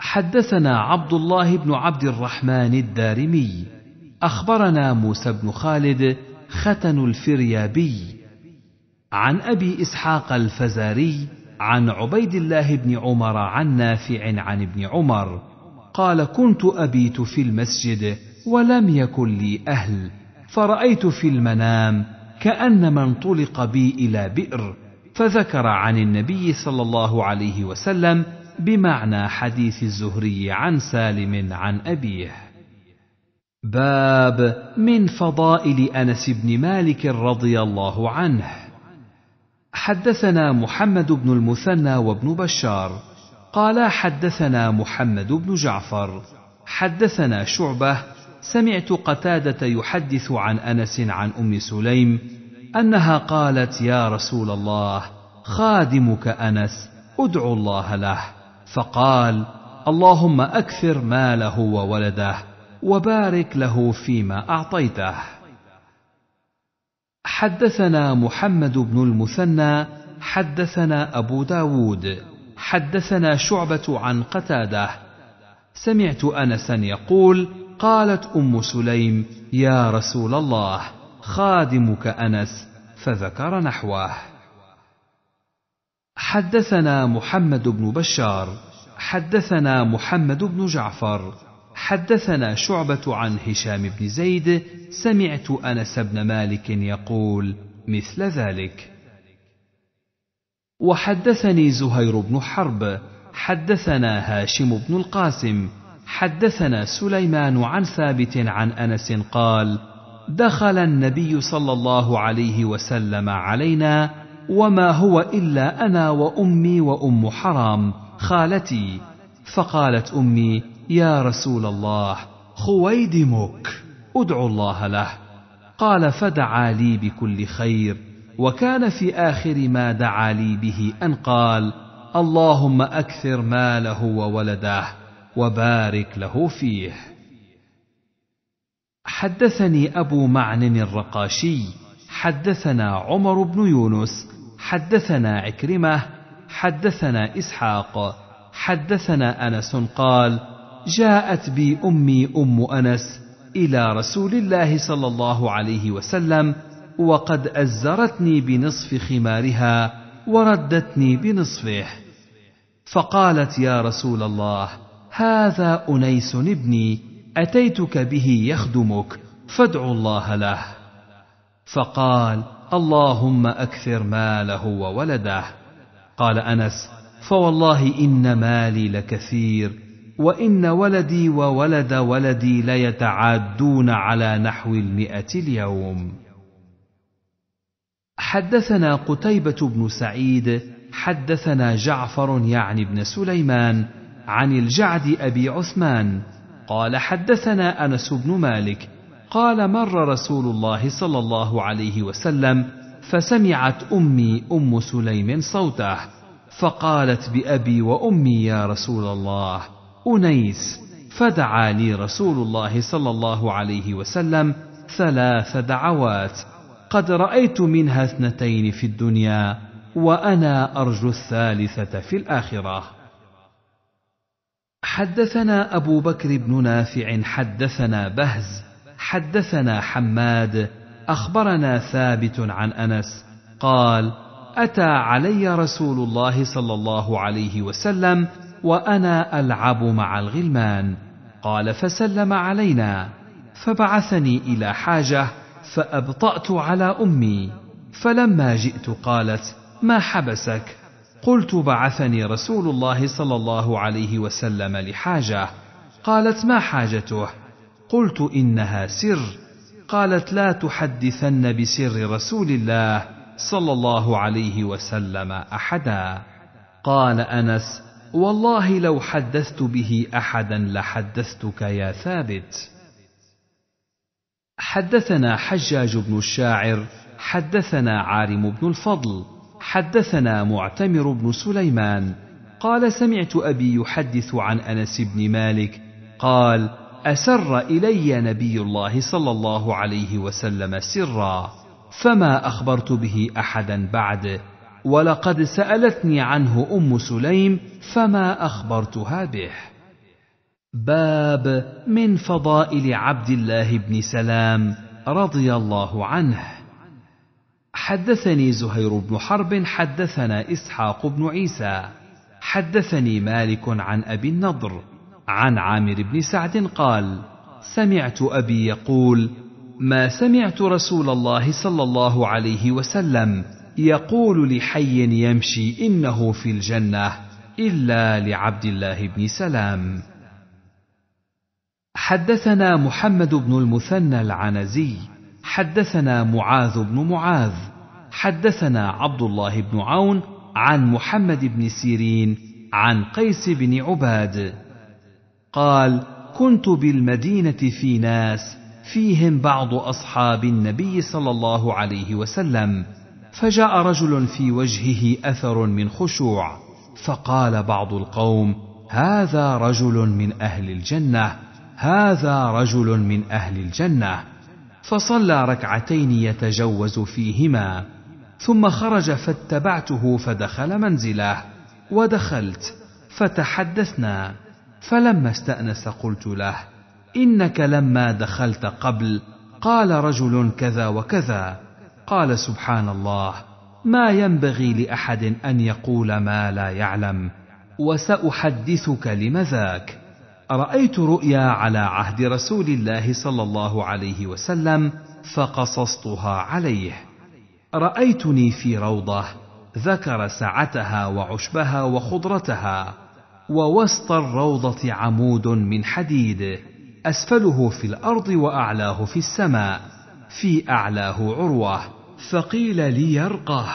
حدثنا عبد الله بن عبد الرحمن الدارمي اخبرنا موسى بن خالد ختن الفريابي عن ابي اسحاق الفزاري عن عبيد الله بن عمر عن نافع عن ابن عمر قال كنت ابيت في المسجد ولم يكن لي اهل فرايت في المنام كانما انطلق بي الى بئر فذكر عن النبي صلى الله عليه وسلم بمعنى حديث الزهري عن سالم عن ابيه باب من فضائل انس بن مالك رضي الله عنه حدثنا محمد بن المثنى وابن بشار قال حدثنا محمد بن جعفر حدثنا شعبه سمعت قتاده يحدث عن انس عن ام سليم انها قالت يا رسول الله خادمك انس ادعو الله له فقال اللهم اكثر ماله وولده وبارك له فيما اعطيته حدثنا محمد بن المثنى حدثنا ابو داود حدثنا شعبه عن قتاده سمعت انسا يقول قالت ام سليم يا رسول الله خادمك انس فذكر نحوه حدثنا محمد بن بشار حدثنا محمد بن جعفر حدثنا شعبه عن هشام بن زيد سمعت انس بن مالك يقول مثل ذلك وحدثني زهير بن حرب حدثنا هاشم بن القاسم حدثنا سليمان عن ثابت عن انس قال دخل النبي صلى الله عليه وسلم علينا وما هو الا انا وامي وام حرام خالتي فقالت امي يا رسول الله خويدمك ادعو الله له قال فدعا لي بكل خير وكان في اخر ما دعا لي به ان قال اللهم اكثر ماله وولده وبارك له فيه حدثني ابو معن الرقاشي حدثنا عمر بن يونس حدثنا عكرمه حدثنا اسحاق حدثنا انس قال جاءت بي امي ام انس الى رسول الله صلى الله عليه وسلم وقد ازرتني بنصف خمارها وردتني بنصفه فقالت يا رسول الله هذا أنيس ابني أتيتك به يخدمك فادع الله له فقال اللهم أكثر ماله وولده قال أنس فوالله إن مالي لكثير وإن ولدي وولد ولدي ليتعادون على نحو المئة اليوم حدثنا قتيبة بن سعيد حدثنا جعفر يعني بن سليمان عن الجعد ابي عثمان قال حدثنا انس بن مالك قال مر رسول الله صلى الله عليه وسلم فسمعت امي ام سليم صوته فقالت بابي وامي يا رسول الله انيس فدعا لي رسول الله صلى الله عليه وسلم ثلاث دعوات قد رايت منها اثنتين في الدنيا وانا ارجو الثالثه في الاخره حدثنا أبو بكر بن نافع حدثنا بهز حدثنا حماد أخبرنا ثابت عن أنس قال أتى علي رسول الله صلى الله عليه وسلم وأنا ألعب مع الغلمان قال فسلم علينا فبعثني إلى حاجة فأبطأت على أمي فلما جئت قالت ما حبسك قلت بعثني رسول الله صلى الله عليه وسلم لحاجه قالت ما حاجته قلت انها سر قالت لا تحدثن بسر رسول الله صلى الله عليه وسلم احدا قال انس والله لو حدثت به احدا لحدثتك يا ثابت حدثنا حجاج بن الشاعر حدثنا عارم بن الفضل حدثنا معتمر بن سليمان قال سمعت ابي يحدث عن انس بن مالك قال اسر الي نبي الله صلى الله عليه وسلم سرا فما اخبرت به احدا بعد ولقد سالتني عنه ام سليم فما اخبرتها به باب من فضائل عبد الله بن سلام رضي الله عنه حدثني زهير بن حرب حدثنا اسحاق بن عيسى حدثني مالك عن ابي النضر عن عامر بن سعد قال سمعت ابي يقول ما سمعت رسول الله صلى الله عليه وسلم يقول لحي يمشي انه في الجنه الا لعبد الله بن سلام حدثنا محمد بن المثنى العنزي حدثنا معاذ بن معاذ حدثنا عبد الله بن عون عن محمد بن سيرين عن قيس بن عباد قال كنت بالمدينه في ناس فيهم بعض اصحاب النبي صلى الله عليه وسلم فجاء رجل في وجهه اثر من خشوع فقال بعض القوم هذا رجل من اهل الجنه هذا رجل من اهل الجنه فصلى ركعتين يتجوز فيهما ثم خرج فاتبعته فدخل منزله ودخلت فتحدثنا فلما استانس قلت له انك لما دخلت قبل قال رجل كذا وكذا قال سبحان الله ما ينبغي لاحد ان يقول ما لا يعلم وساحدثك لمذاك رايت رؤيا على عهد رسول الله صلى الله عليه وسلم فقصصتها عليه رايتني في روضه ذكر سعتها وعشبها وخضرتها ووسط الروضه عمود من حديد اسفله في الارض واعلاه في السماء في اعلاه عروه فقيل لي ارقه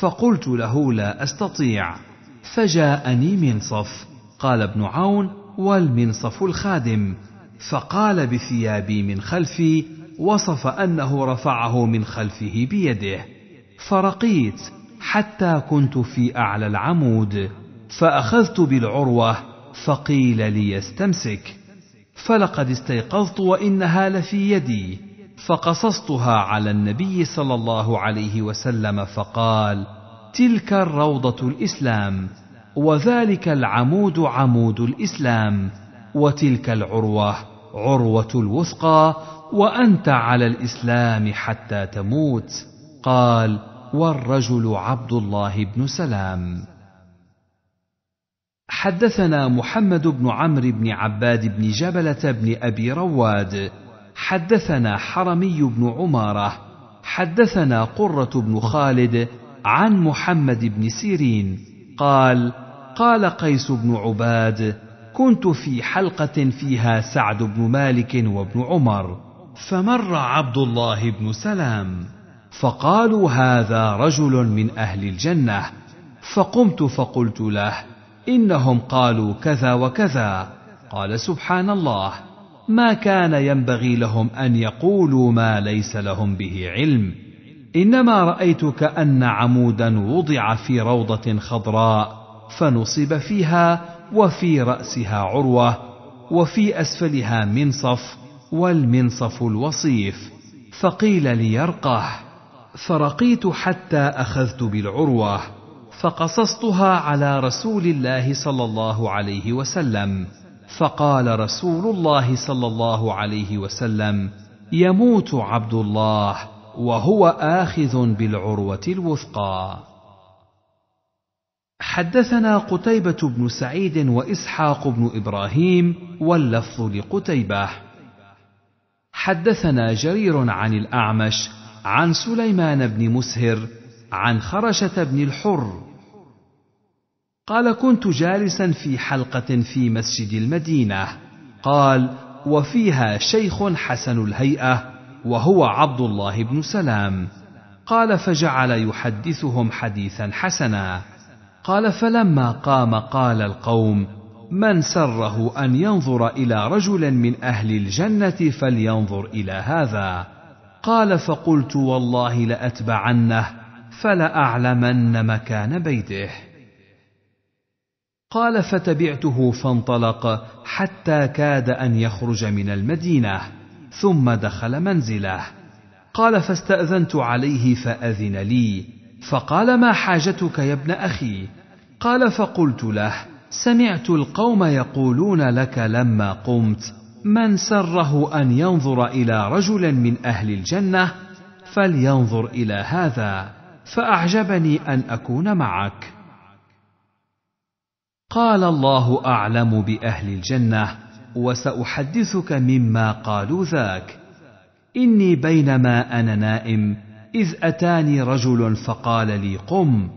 فقلت له لا استطيع فجاءني منصف قال ابن عون والمنصف الخادم فقال بثيابي من خلفي وصف انه رفعه من خلفه بيده فرقيت حتى كنت في اعلى العمود فاخذت بالعروه فقيل لي استمسك فلقد استيقظت وانها لفي يدي فقصصتها على النبي صلى الله عليه وسلم فقال تلك الروضه الاسلام وذلك العمود عمود الاسلام وتلك العروه عروه الوثقى وانت على الاسلام حتى تموت قال والرجل عبد الله بن سلام حدثنا محمد بن عمرو بن عباد بن جبله بن ابي رواد حدثنا حرمي بن عماره حدثنا قره بن خالد عن محمد بن سيرين قال قال قيس بن عباد كنت في حلقه فيها سعد بن مالك وابن عمر فمر عبد الله بن سلام فقالوا هذا رجل من اهل الجنه فقمت فقلت له انهم قالوا كذا وكذا قال سبحان الله ما كان ينبغي لهم ان يقولوا ما ليس لهم به علم انما رايت كان عمودا وضع في روضه خضراء فنصب فيها وفي راسها عروه وفي اسفلها منصف والمنصف الوصيف فقيل ليرقه فرقيت حتى اخذت بالعروه فقصصتها على رسول الله صلى الله عليه وسلم فقال رسول الله صلى الله عليه وسلم يموت عبد الله وهو اخذ بالعروه الوثقى حدثنا قتيبة بن سعيد وإسحاق بن إبراهيم واللفظ لقتيبة حدثنا جرير عن الأعمش عن سليمان بن مسهر عن خرشه بن الحر قال كنت جالسا في حلقه في مسجد المدينه قال وفيها شيخ حسن الهيئه وهو عبد الله بن سلام قال فجعل يحدثهم حديثا حسنا قال فلما قام قال القوم من سره ان ينظر الى رجل من اهل الجنه فلينظر الى هذا قال فقلت والله لاتبعنه فلاعلمن مكان بيته قال فتبعته فانطلق حتى كاد ان يخرج من المدينه ثم دخل منزله قال فاستاذنت عليه فاذن لي فقال ما حاجتك يا ابن اخي قال فقلت له سمعت القوم يقولون لك لما قمت من سره ان ينظر الى رجل من اهل الجنه فلينظر الى هذا فاعجبني ان اكون معك قال الله اعلم باهل الجنه وساحدثك مما قالوا ذاك اني بينما انا نائم اذ اتاني رجل فقال لي قم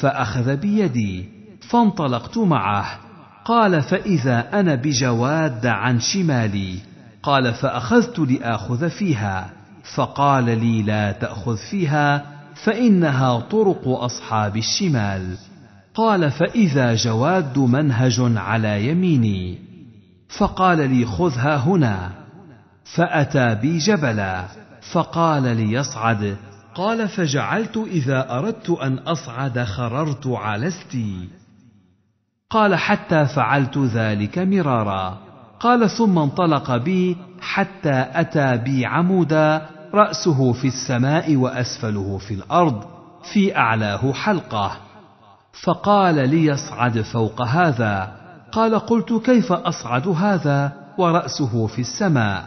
فاخذ بيدي فانطلقت معه قال فاذا انا بجواد عن شمالي قال فاخذت لاخذ فيها فقال لي لا تاخذ فيها فانها طرق اصحاب الشمال قال فاذا جواد منهج على يميني فقال لي خذها هنا فاتى بي جبلا فقال ليصعد قال فجعلت اذا اردت ان اصعد خررت على استي قال حتى فعلت ذلك مرارا قال ثم انطلق بي حتى اتى بي عمودا راسه في السماء واسفله في الارض في اعلاه حلقه فقال ليصعد فوق هذا قال قلت كيف اصعد هذا وراسه في السماء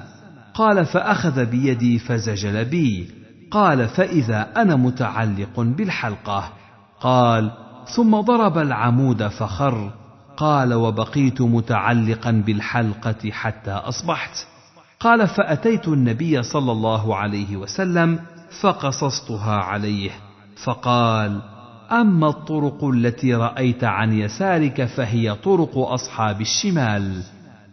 قال فاخذ بيدي فزجل بي قال فاذا انا متعلق بالحلقه قال ثم ضرب العمود فخر قال وبقيت متعلقا بالحلقه حتى اصبحت قال فاتيت النبي صلى الله عليه وسلم فقصصتها عليه فقال اما الطرق التي رايت عن يسارك فهي طرق اصحاب الشمال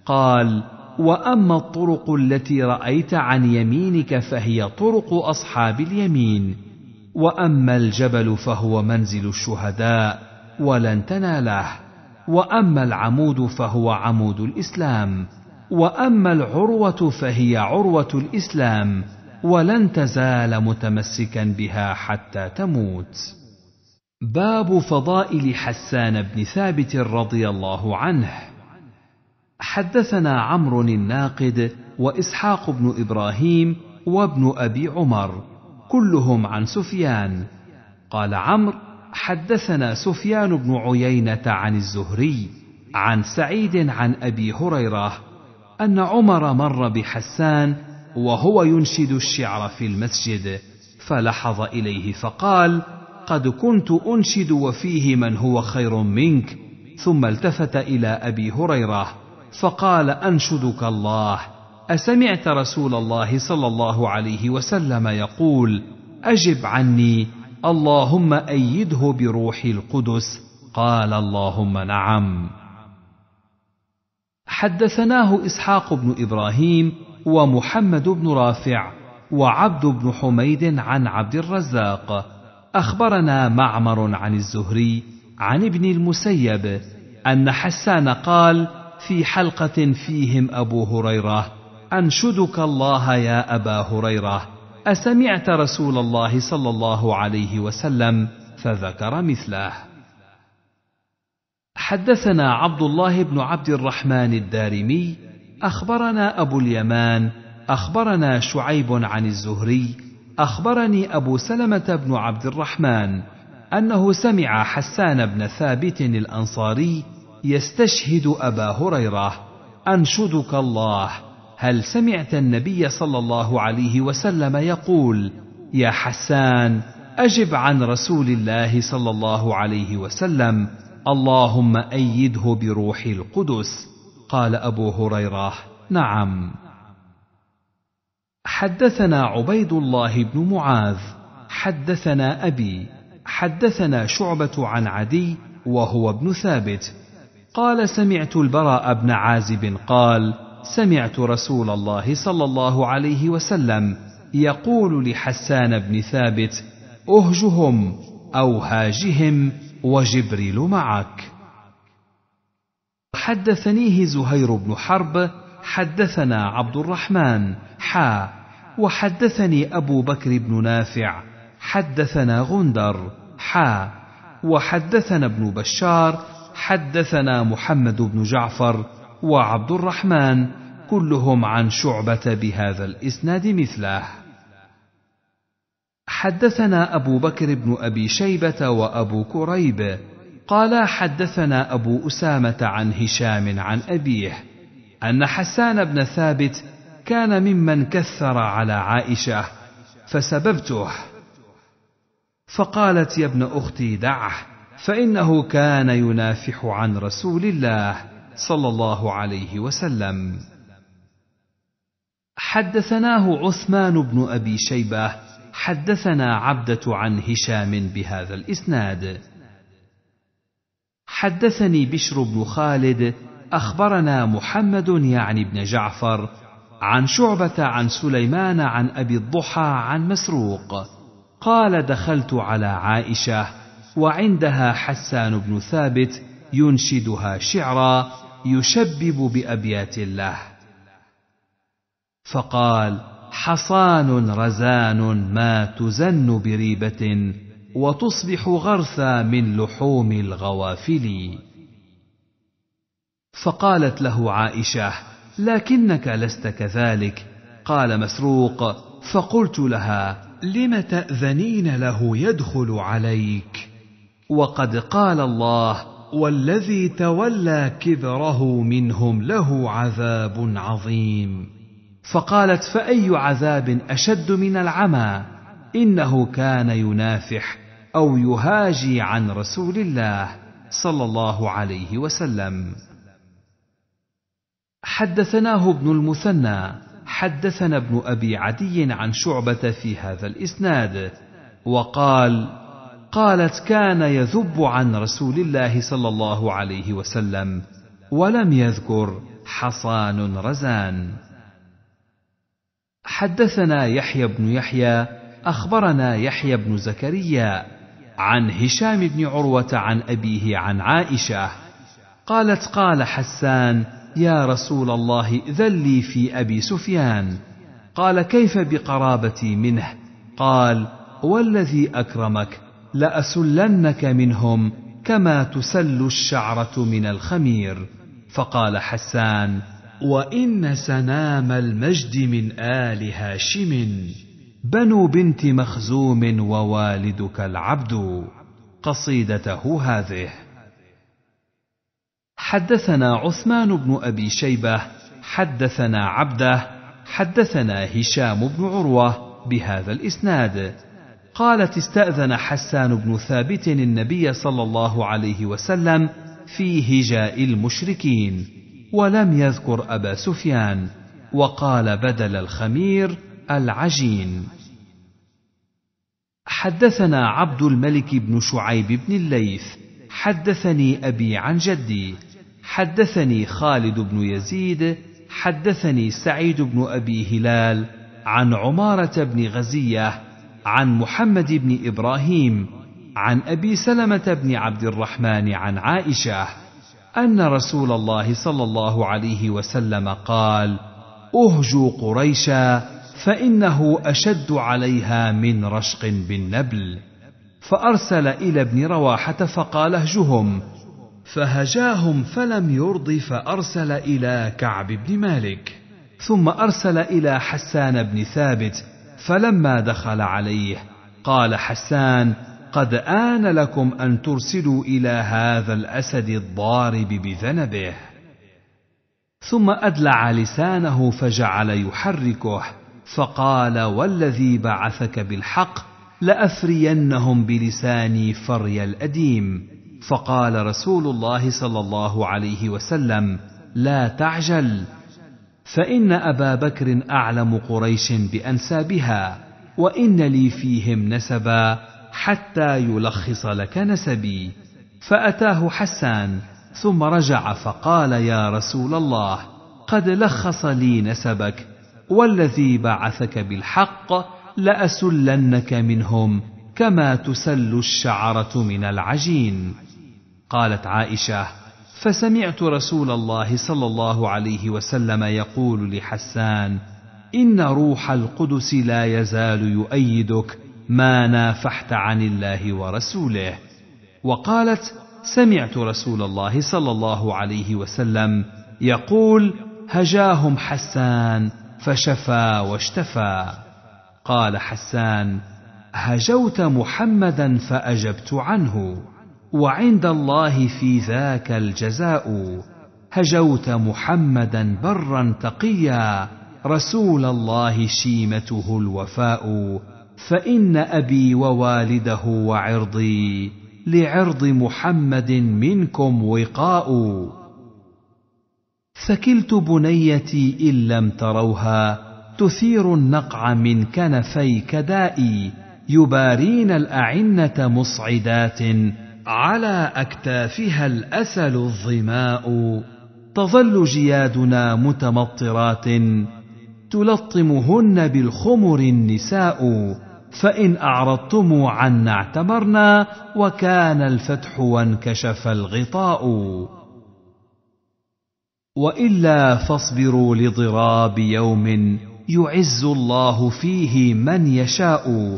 قال واما الطرق التي رايت عن يمينك فهي طرق اصحاب اليمين واما الجبل فهو منزل الشهداء ولن تناله واما العمود فهو عمود الاسلام واما العروه فهي عروه الاسلام ولن تزال متمسكا بها حتى تموت باب فضائل حسان بن ثابت رضي الله عنه حدثنا عمرو الناقد واسحاق بن ابراهيم وابن ابي عمر كلهم عن سفيان قال عمرو حدثنا سفيان بن عيينه عن الزهري عن سعيد عن ابي هريره ان عمر مر بحسان وهو ينشد الشعر في المسجد فلحظ اليه فقال قد كنت انشد وفيه من هو خير منك ثم التفت الى ابي هريره فقال انشدك الله اسمعت رسول الله صلى الله عليه وسلم يقول اجب عني اللهم ايده بروح القدس قال اللهم نعم حدثناه اسحاق بن ابراهيم ومحمد بن رافع وعبد بن حميد عن عبد الرزاق اخبرنا معمر عن الزهري عن ابن المسيب ان حسان قال في حلقه فيهم ابو هريره انشدك الله يا ابا هريره اسمعت رسول الله صلى الله عليه وسلم فذكر مثله حدثنا عبد الله بن عبد الرحمن الدارمي اخبرنا ابو اليمان اخبرنا شعيب عن الزهري اخبرني ابو سلمه بن عبد الرحمن انه سمع حسان بن ثابت الانصاري يستشهد ابا هريره انشدك الله هل سمعت النبي صلى الله عليه وسلم يقول يا حسان اجب عن رسول الله صلى الله عليه وسلم اللهم ايده بروح القدس قال ابو هريره نعم حدثنا عبيد الله بن معاذ حدثنا ابي حدثنا شعبه عن عدي وهو ابن ثابت قال سمعت البراء بن عازب قال سمعت رسول الله صلى الله عليه وسلم يقول لحسان بن ثابت اهجهم او هاجهم وجبريل معك حدثنيه زهير بن حرب حدثنا عبد الرحمن حا وحدثني ابو بكر بن نافع حدثنا غندر حا وحدثنا ابن بشار حدثنا محمد بن جعفر وعبد الرحمن كلهم عن شعبة بهذا الإسناد مثله. حدثنا أبو بكر بن أبي شيبة وأبو كريب قال حدثنا أبو أسامة عن هشام عن أبيه أن حسان بن ثابت كان ممن كثر على عائشة فسببته فقالت يا ابن أختي دعه فإنه كان ينافح عن رسول الله صلى الله عليه وسلم حدثناه عثمان بن ابي شيبه حدثنا عبده عن هشام بهذا الاسناد حدثني بشر بن خالد اخبرنا محمد يعني بن جعفر عن شعبه عن سليمان عن ابي الضحى عن مسروق قال دخلت على عائشه وعندها حسان بن ثابت ينشدها شعرا يشبب بأبيات الله فقال حصان رزان ما تزن بريبة وتصبح غرثا من لحوم الغوافل فقالت له عائشة لكنك لست كذلك قال مسروق فقلت لها لم تأذنين له يدخل عليك وقد قال الله والذي تولى كبره منهم له عذاب عظيم فقالت فاي عذاب اشد من العمى انه كان ينافح او يهاجي عن رسول الله صلى الله عليه وسلم حدثناه ابن المثنى حدثنا ابن ابي عدي عن شعبه في هذا الاسناد وقال قالت كان يذب عن رسول الله صلى الله عليه وسلم ولم يذكر حصان رزان حدثنا يحيى بن يحيى اخبرنا يحيى بن زكريا عن هشام بن عروه عن ابيه عن عائشه قالت قال حسان يا رسول الله ذلي في ابي سفيان قال كيف بقرابتي منه قال والذي اكرمك لاسلنك منهم كما تسل الشعره من الخمير فقال حسان وان سنام المجد من ال هاشم بنو بنت مخزوم ووالدك العبد قصيدته هذه حدثنا عثمان بن ابي شيبه حدثنا عبده حدثنا هشام بن عروه بهذا الاسناد قالت استأذن حسان بن ثابت النبي صلى الله عليه وسلم في هجاء المشركين ولم يذكر أبا سفيان وقال بدل الخمير العجين حدثنا عبد الملك بن شعيب بن الليث حدثني أبي عن جدي حدثني خالد بن يزيد حدثني سعيد بن أبي هلال عن عمارة بن غزية عن محمد بن ابراهيم عن ابي سلمه بن عبد الرحمن عن عائشه ان رسول الله صلى الله عليه وسلم قال اهجوا قريشا فانه اشد عليها من رشق بالنبل فارسل الى ابن رواحه فقال اهجهم فهجاهم فلم يرض فارسل الى كعب بن مالك ثم ارسل الى حسان بن ثابت فلما دخل عليه قال حسان قد آن لكم أن ترسلوا إلى هذا الأسد الضارب بذنبه ثم أدلع لسانه فجعل يحركه فقال والذي بعثك بالحق لأفرينهم بلساني فري الأديم فقال رسول الله صلى الله عليه وسلم لا تعجل فان ابا بكر اعلم قريش بانسابها وان لي فيهم نسبا حتى يلخص لك نسبي فاتاه حسان ثم رجع فقال يا رسول الله قد لخص لي نسبك والذي بعثك بالحق لاسلنك منهم كما تسل الشعره من العجين قالت عائشه فسمعت رسول الله صلى الله عليه وسلم يقول لحسان ان روح القدس لا يزال يؤيدك ما نافحت عن الله ورسوله وقالت سمعت رسول الله صلى الله عليه وسلم يقول هجاهم حسان فشفى واشتفى قال حسان هجوت محمدا فاجبت عنه وعند الله في ذاك الجزاء هجوت محمدا برا تقيا رسول الله شيمته الوفاء فان ابي ووالده وعرضي لعرض محمد منكم وقاء ثكلت بنيتي ان لم تروها تثير النقع من كنفي كدائي يبارين الاعنه مصعدات على اكتافها الاسل الظماء تظل جيادنا متمطرات تلطمهن بالخمر النساء فان اعرضتم عنا اعتبرنا وكان الفتح وانكشف الغطاء والا فاصبروا لضراب يوم يعز الله فيه من يشاء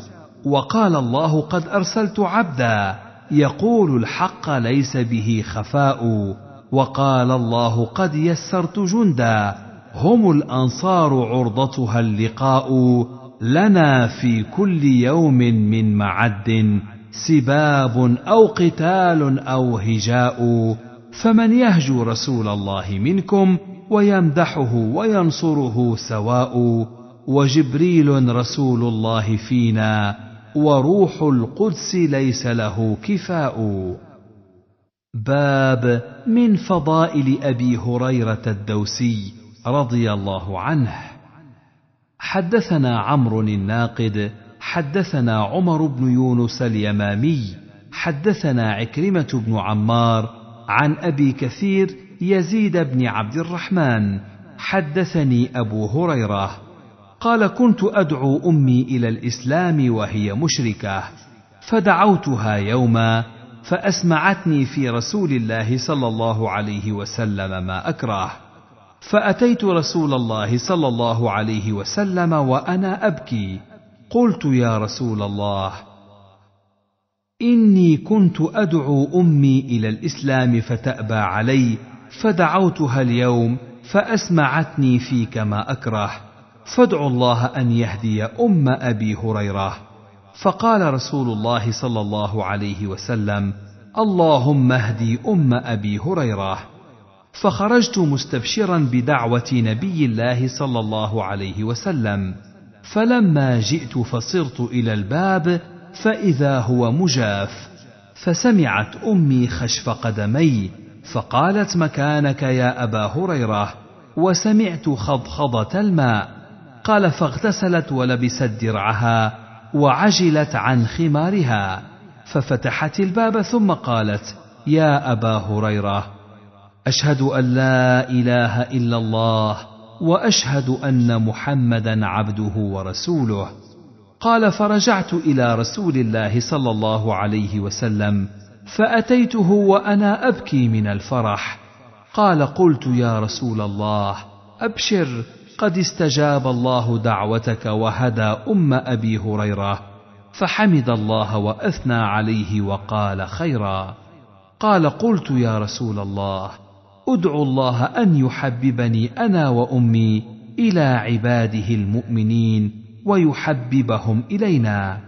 وقال الله قد ارسلت عبدا يقول الحق ليس به خفاء وقال الله قد يسرت جندا هم الانصار عرضتها اللقاء لنا في كل يوم من معد سباب او قتال او هجاء فمن يهجو رسول الله منكم ويمدحه وينصره سواء وجبريل رسول الله فينا وروح القدس ليس له كفاء باب من فضائل ابي هريره الدوسي رضي الله عنه حدثنا عمرو الناقد حدثنا عمر بن يونس اليمامي حدثنا عكرمه بن عمار عن ابي كثير يزيد بن عبد الرحمن حدثني ابو هريره قال كنت ادعو امي الى الاسلام وهي مشركه فدعوتها يوما فاسمعتني في رسول الله صلى الله عليه وسلم ما اكره فاتيت رسول الله صلى الله عليه وسلم وانا ابكي قلت يا رسول الله اني كنت ادعو امي الى الاسلام فتابى علي فدعوتها اليوم فاسمعتني فيك ما اكره فادعوا الله ان يهدي ام ابي هريره فقال رسول الله صلى الله عليه وسلم اللهم اهدي ام ابي هريره فخرجت مستبشرا بدعوه نبي الله صلى الله عليه وسلم فلما جئت فصرت الى الباب فاذا هو مجاف فسمعت امي خشف قدمي فقالت مكانك يا ابا هريره وسمعت خضخضه الماء قال فاغتسلت ولبست درعها وعجلت عن خمارها ففتحت الباب ثم قالت يا ابا هريره اشهد ان لا اله الا الله واشهد ان محمدا عبده ورسوله قال فرجعت الى رسول الله صلى الله عليه وسلم فاتيته وانا ابكي من الفرح قال قلت يا رسول الله ابشر قد استجاب الله دعوتك وهدى ام ابي هريره فحمد الله واثنى عليه وقال خيرا قال قلت يا رسول الله ادع الله ان يحببني انا وامي الى عباده المؤمنين ويحببهم الينا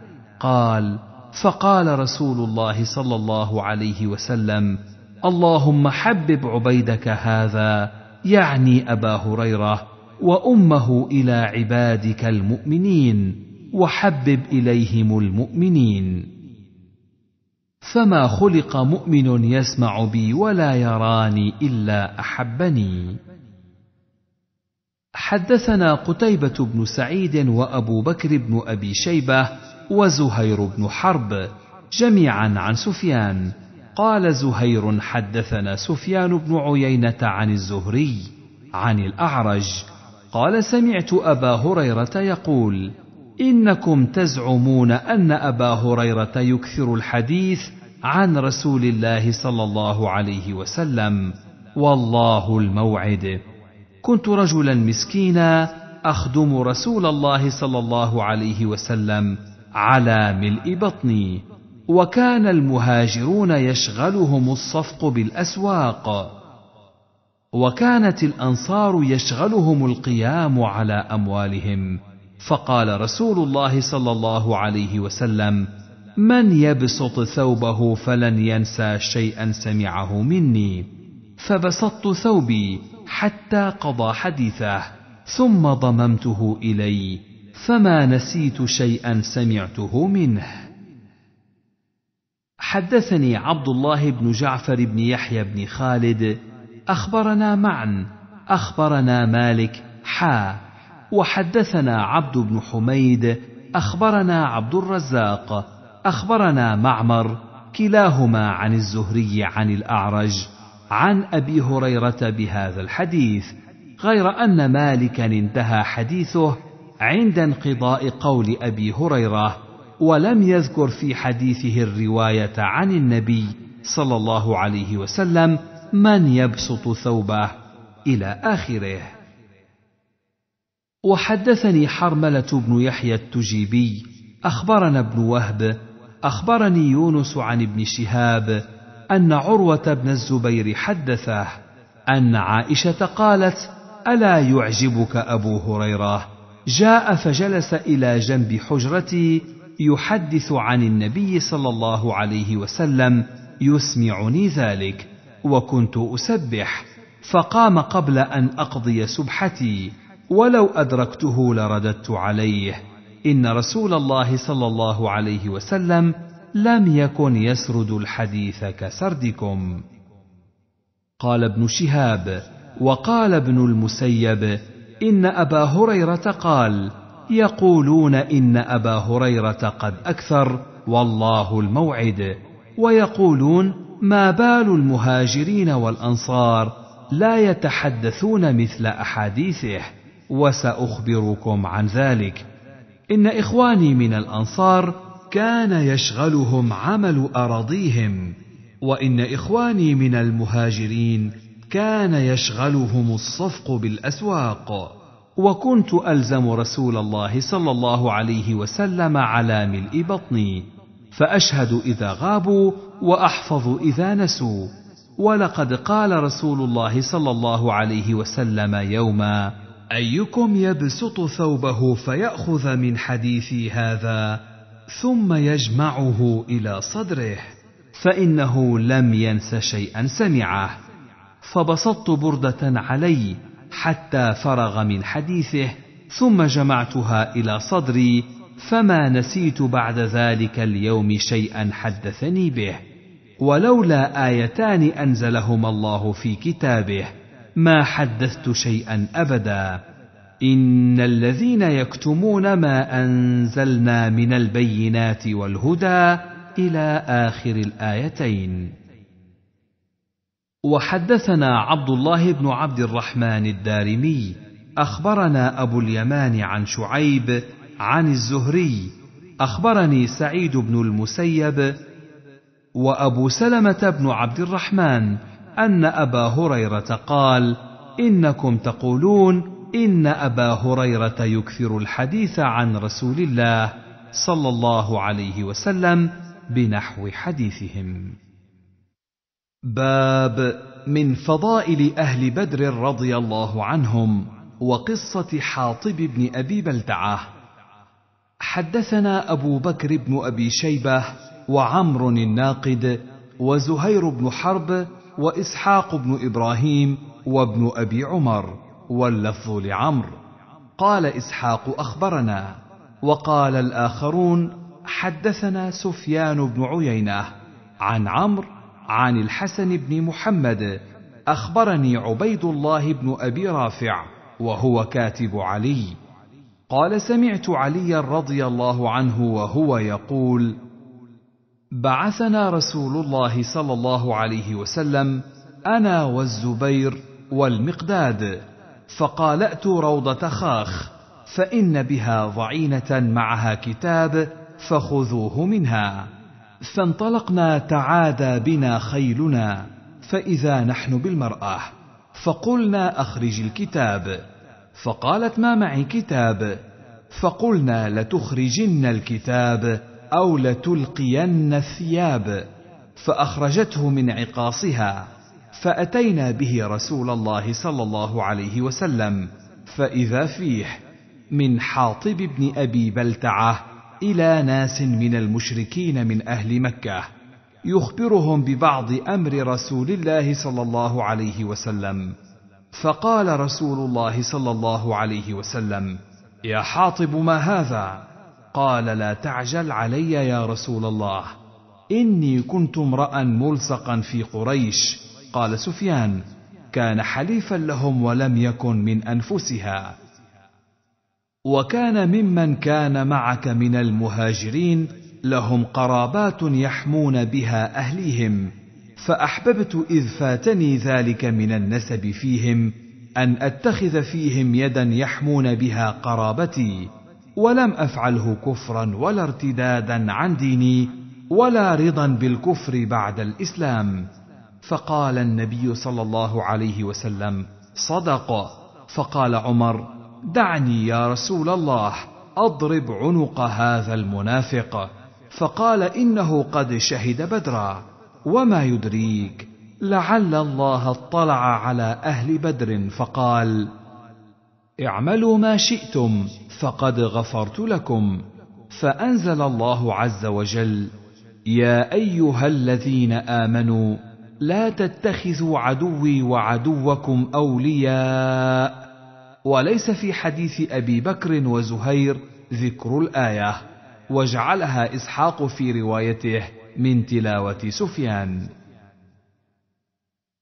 قال فقال رسول الله صلى الله عليه وسلم اللهم حبب عبيدك هذا يعني ابا هريره وامه الى عبادك المؤمنين وحبب اليهم المؤمنين فما خلق مؤمن يسمع بي ولا يراني الا احبني حدثنا قتيبة بن سعيد وأبو بكر بن أبي شيبة وزهير بن حرب جميعا عن سفيان قال زهير حدثنا سفيان بن عيينة عن الزهري عن الأعرج قال سمعت ابا هريره يقول انكم تزعمون ان ابا هريره يكثر الحديث عن رسول الله صلى الله عليه وسلم والله الموعد كنت رجلا مسكينا اخدم رسول الله صلى الله عليه وسلم على ملء بطني وكان المهاجرون يشغلهم الصفق بالاسواق وكانت الانصار يشغلهم القيام على اموالهم فقال رسول الله صلى الله عليه وسلم من يبسط ثوبه فلن ينسى شيئا سمعه مني فبسطت ثوبي حتى قضى حديثه ثم ضممته الي فما نسيت شيئا سمعته منه حدثني عبد الله بن جعفر بن يحيى بن خالد اخبرنا معا اخبرنا مالك حا وحدثنا عبد بن حميد اخبرنا عبد الرزاق اخبرنا معمر كلاهما عن الزهري عن الاعرج عن ابي هريره بهذا الحديث غير ان مالكا انتهى حديثه عند انقضاء قول ابي هريره ولم يذكر في حديثه الروايه عن النبي صلى الله عليه وسلم من يبسط ثوبه الى اخره وحدثني حرمله بن يحيى التجيبي اخبرنا ابن وهب اخبرني يونس عن ابن شهاب ان عروه بن الزبير حدثه ان عائشه قالت الا يعجبك ابو هريره جاء فجلس الى جنب حجرتي يحدث عن النبي صلى الله عليه وسلم يسمعني ذلك وكنت اسبح فقام قبل ان اقضي سبحتي ولو ادركته لرددت عليه ان رسول الله صلى الله عليه وسلم لم يكن يسرد الحديث كسردكم قال ابن شهاب وقال ابن المسيب ان ابا هريره قال يقولون ان ابا هريره قد اكثر والله الموعد ويقولون ما بال المهاجرين والانصار لا يتحدثون مثل احاديثه وساخبركم عن ذلك ان اخواني من الانصار كان يشغلهم عمل اراضيهم وان اخواني من المهاجرين كان يشغلهم الصفق بالاسواق وكنت الزم رسول الله صلى الله عليه وسلم على ملء بطني فاشهد اذا غابوا واحفظ اذا نسوا ولقد قال رسول الله صلى الله عليه وسلم يوما ايكم يبسط ثوبه فياخذ من حديثي هذا ثم يجمعه الى صدره فانه لم ينس شيئا سمعه فبسطت برده علي حتى فرغ من حديثه ثم جمعتها الى صدري فما نسيت بعد ذلك اليوم شيئا حدثني به ولولا ايتان انزلهما الله في كتابه ما حدثت شيئا ابدا ان الذين يكتمون ما انزلنا من البينات والهدى الى اخر الايتين وحدثنا عبد الله بن عبد الرحمن الدارمي اخبرنا ابو اليمان عن شعيب عن الزهري اخبرني سعيد بن المسيب وابو سلمه بن عبد الرحمن ان ابا هريره قال انكم تقولون ان ابا هريره يكثر الحديث عن رسول الله صلى الله عليه وسلم بنحو حديثهم باب من فضائل اهل بدر رضي الله عنهم وقصه حاطب بن ابي بلتعه حدثنا ابو بكر بن ابي شيبه وعمر الناقد وزهير بن حرب واسحاق بن ابراهيم وابن ابي عمر واللفظ لعمر قال اسحاق اخبرنا وقال الاخرون حدثنا سفيان بن عيينه عن عمرو عن الحسن بن محمد اخبرني عبيد الله بن ابي رافع وهو كاتب علي قال سمعت عليا رضي الله عنه وهو يقول بعثنا رسول الله صلى الله عليه وسلم انا والزبير والمقداد فقال ائتوا روضه خاخ فان بها ضعينه معها كتاب فخذوه منها فانطلقنا تعادى بنا خيلنا فاذا نحن بالمراه فقلنا اخرج الكتاب فقالت ما معي كتاب فقلنا لتخرجن الكتاب او لتلقين الثياب فاخرجته من عقاصها فاتينا به رسول الله صلى الله عليه وسلم فاذا فيه من حاطب بن ابي بلتعه الى ناس من المشركين من اهل مكه يخبرهم ببعض امر رسول الله صلى الله عليه وسلم فقال رسول الله صلى الله عليه وسلم يا حاطب ما هذا قال لا تعجل علي يا رسول الله اني كنت امرا ملصقا في قريش قال سفيان كان حليفا لهم ولم يكن من انفسها وكان ممن كان معك من المهاجرين لهم قرابات يحمون بها اهليهم فاحببت اذ فاتني ذلك من النسب فيهم ان اتخذ فيهم يدا يحمون بها قرابتي ولم افعله كفرا ولا ارتدادا عن ديني ولا رضا بالكفر بعد الاسلام فقال النبي صلى الله عليه وسلم صدق فقال عمر دعني يا رسول الله اضرب عنق هذا المنافق فقال انه قد شهد بدرا وما يدريك لعل الله اطلع على اهل بدر فقال اعملوا ما شئتم فقد غفرت لكم فانزل الله عز وجل يا ايها الذين امنوا لا تتخذوا عدوي وعدوكم اولياء وليس في حديث ابي بكر وزهير ذكر الايه وجعلها اسحاق في روايته من تلاوة سفيان.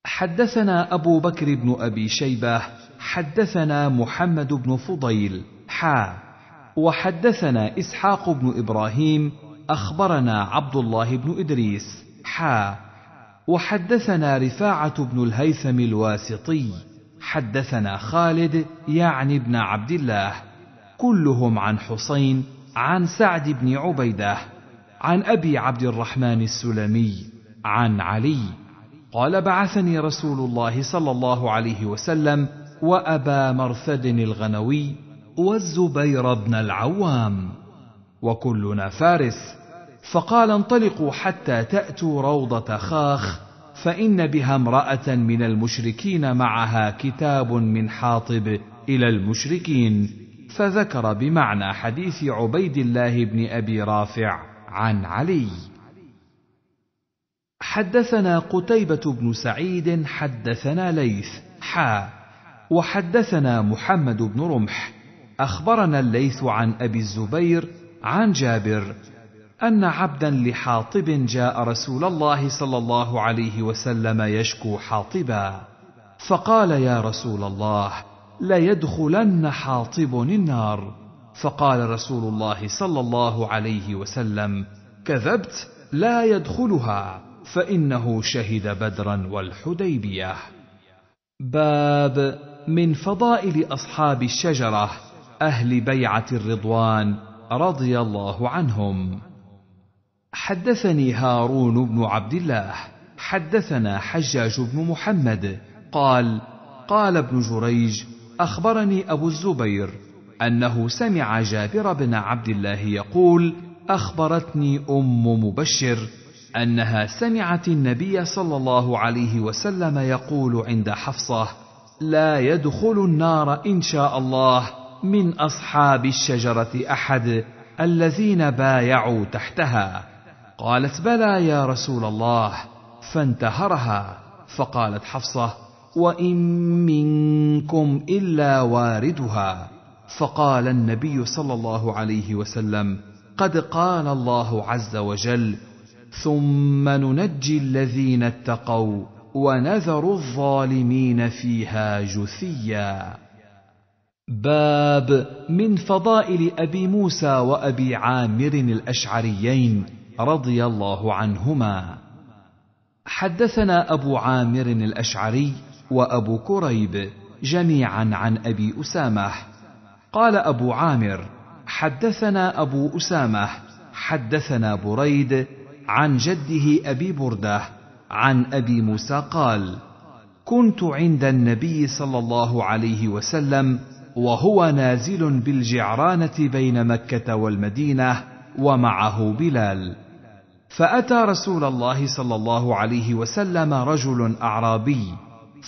حدثنا أبو بكر بن أبي شيبة، حدثنا محمد بن فضيل، حا، وحدثنا إسحاق بن إبراهيم، أخبرنا عبد الله بن إدريس، حا، وحدثنا رفاعة بن الهيثم الواسطي، حدثنا خالد يعني بن عبد الله، كلهم عن حسين، عن سعد بن عبيده عن ابي عبد الرحمن السلمي عن علي قال بعثني رسول الله صلى الله عليه وسلم وابا مرثد الغنوي والزبير بن العوام وكلنا فارس فقال انطلقوا حتى تاتوا روضه خاخ فان بها امراه من المشركين معها كتاب من حاطب الى المشركين فذكر بمعنى حديث عبيد الله بن ابي رافع عن علي حدثنا قتيبة بن سعيد حدثنا ليث حا وحدثنا محمد بن رمح أخبرنا الليث عن أبي الزبير عن جابر أن عبدا لحاطب جاء رسول الله صلى الله عليه وسلم يشكو حاطبا فقال يا رسول الله ليدخلن حاطب النار فقال رسول الله صلى الله عليه وسلم كذبت لا يدخلها فانه شهد بدرا والحديبيه باب من فضائل اصحاب الشجره اهل بيعه الرضوان رضي الله عنهم حدثني هارون بن عبد الله حدثنا حجاج بن محمد قال قال ابن جريج اخبرني ابو الزبير انه سمع جابر بن عبد الله يقول اخبرتني ام مبشر انها سمعت النبي صلى الله عليه وسلم يقول عند حفصه لا يدخل النار ان شاء الله من اصحاب الشجره احد الذين بايعوا تحتها قالت بلى يا رسول الله فانتهرها فقالت حفصه وان منكم الا واردها فقال النبي صلى الله عليه وسلم قد قال الله عز وجل ثم ننجي الذين اتقوا ونذر الظالمين فيها جثيا باب من فضائل ابي موسى وابي عامر الاشعريين رضي الله عنهما حدثنا ابو عامر الاشعري وابو كريب جميعا عن ابي اسامه قال أبو عامر حدثنا أبو أسامة حدثنا بريد عن جده أبي بردة عن أبي موسى قال كنت عند النبي صلى الله عليه وسلم وهو نازل بالجعرانة بين مكة والمدينة ومعه بلال فأتى رسول الله صلى الله عليه وسلم رجل أعرابي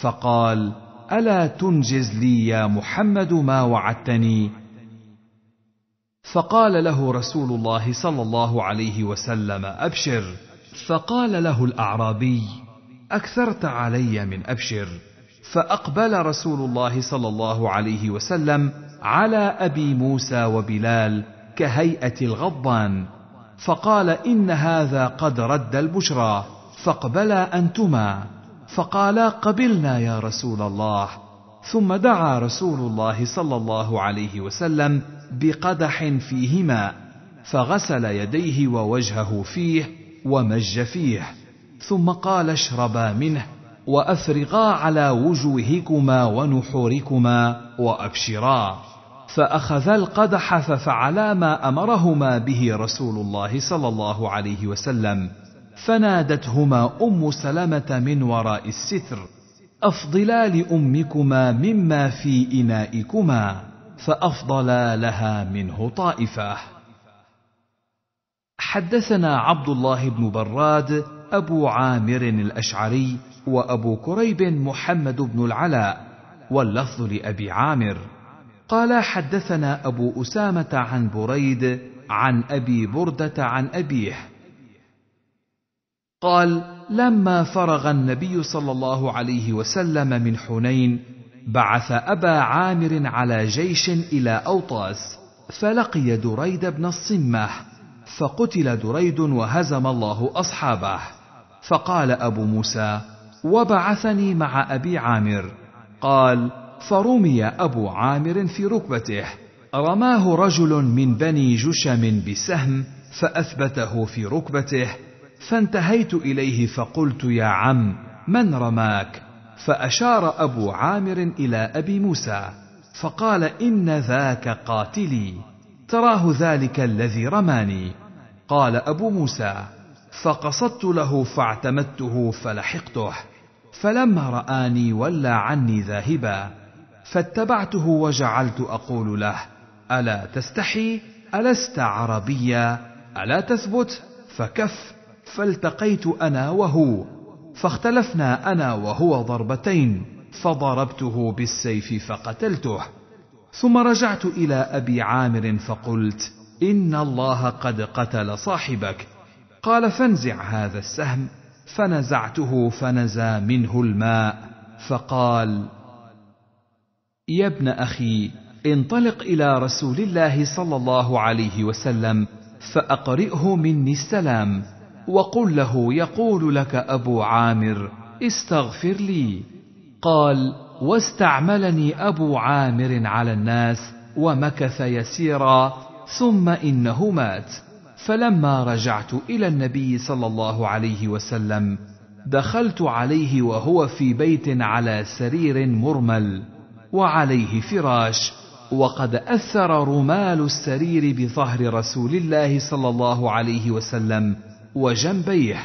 فقال: الا تنجز لي يا محمد ما وعدتني فقال له رسول الله صلى الله عليه وسلم ابشر فقال له الاعرابي اكثرت علي من ابشر فاقبل رسول الله صلى الله عليه وسلم على ابي موسى وبلال كهيئه الغضبان فقال ان هذا قد رد البشرى فاقبلا انتما فقالا قبلنا يا رسول الله ثم دعا رسول الله صلى الله عليه وسلم بقدح فيه ماء فغسل يديه ووجهه فيه ومج فيه ثم قال اشربا منه وافرغا على وجوهكما ونحوركما وابشرا فاخذا القدح ففعلا ما امرهما به رسول الله صلى الله عليه وسلم فنادتهما ام سلمه من وراء الستر افضلا لامكما مما في انائكما فافضلا لها منه طائفه حدثنا عبد الله بن براد ابو عامر الاشعري وابو كريب محمد بن العلاء واللفظ لابي عامر قال حدثنا ابو اسامه عن بريد عن ابي برده عن ابيه قال لما فرغ النبي صلى الله عليه وسلم من حنين بعث ابا عامر على جيش الى اوطاس فلقي دريد بن الصمه فقتل دريد وهزم الله اصحابه فقال ابو موسى وبعثني مع ابي عامر قال فرمي ابو عامر في ركبته رماه رجل من بني جشم بسهم فاثبته في ركبته فانتهيت اليه فقلت يا عم من رماك فاشار ابو عامر الى ابي موسى فقال ان ذاك قاتلي تراه ذلك الذي رماني قال ابو موسى فقصدت له فاعتمدته فلحقته فلما راني ولى عني ذاهبا فاتبعته وجعلت اقول له الا تستحي الست عربيا الا تثبت فكف فالتقيت انا وهو فاختلفنا انا وهو ضربتين فضربته بالسيف فقتلته ثم رجعت الى ابي عامر فقلت ان الله قد قتل صاحبك قال فانزع هذا السهم فنزعته فنزى منه الماء فقال يا ابن اخي انطلق الى رسول الله صلى الله عليه وسلم فاقرئه مني السلام وقل له يقول لك ابو عامر استغفر لي قال واستعملني ابو عامر على الناس ومكث يسيرا ثم انه مات فلما رجعت الى النبي صلى الله عليه وسلم دخلت عليه وهو في بيت على سرير مرمل وعليه فراش وقد اثر رمال السرير بظهر رسول الله صلى الله عليه وسلم وجنبيه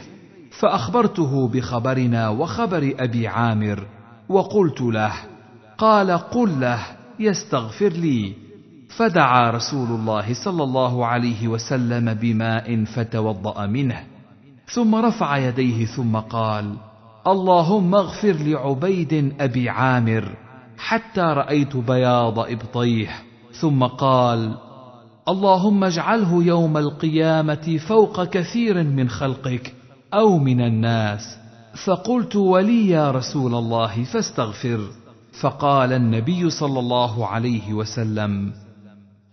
فاخبرته بخبرنا وخبر ابي عامر وقلت له قال قل له يستغفر لي فدعا رسول الله صلى الله عليه وسلم بماء فتوضا منه ثم رفع يديه ثم قال اللهم اغفر لعبيد ابي عامر حتى رايت بياض ابطيه ثم قال اللهم اجعله يوم القيامه فوق كثير من خلقك او من الناس فقلت ولي يا رسول الله فاستغفر فقال النبي صلى الله عليه وسلم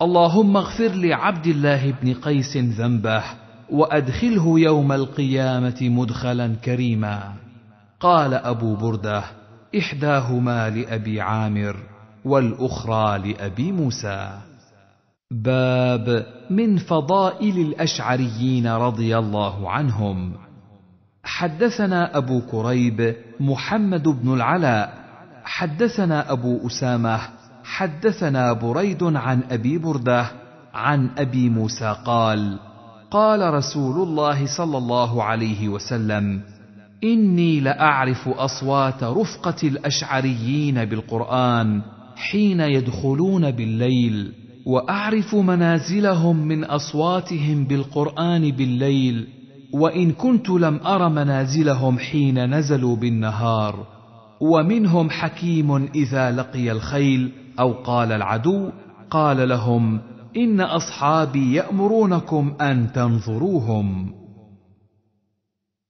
اللهم اغفر لعبد الله بن قيس ذنبه وادخله يوم القيامه مدخلا كريما قال ابو برده احداهما لابي عامر والاخرى لابي موسى باب من فضائل الاشعريين رضي الله عنهم حدثنا ابو كريب محمد بن العلاء حدثنا ابو اسامه حدثنا بريد عن ابي برده عن ابي موسى قال قال رسول الله صلى الله عليه وسلم اني لاعرف اصوات رفقه الاشعريين بالقران حين يدخلون بالليل واعرف منازلهم من اصواتهم بالقران بالليل وان كنت لم ار منازلهم حين نزلوا بالنهار ومنهم حكيم اذا لقي الخيل او قال العدو قال لهم ان اصحابي يامرونكم ان تنظروهم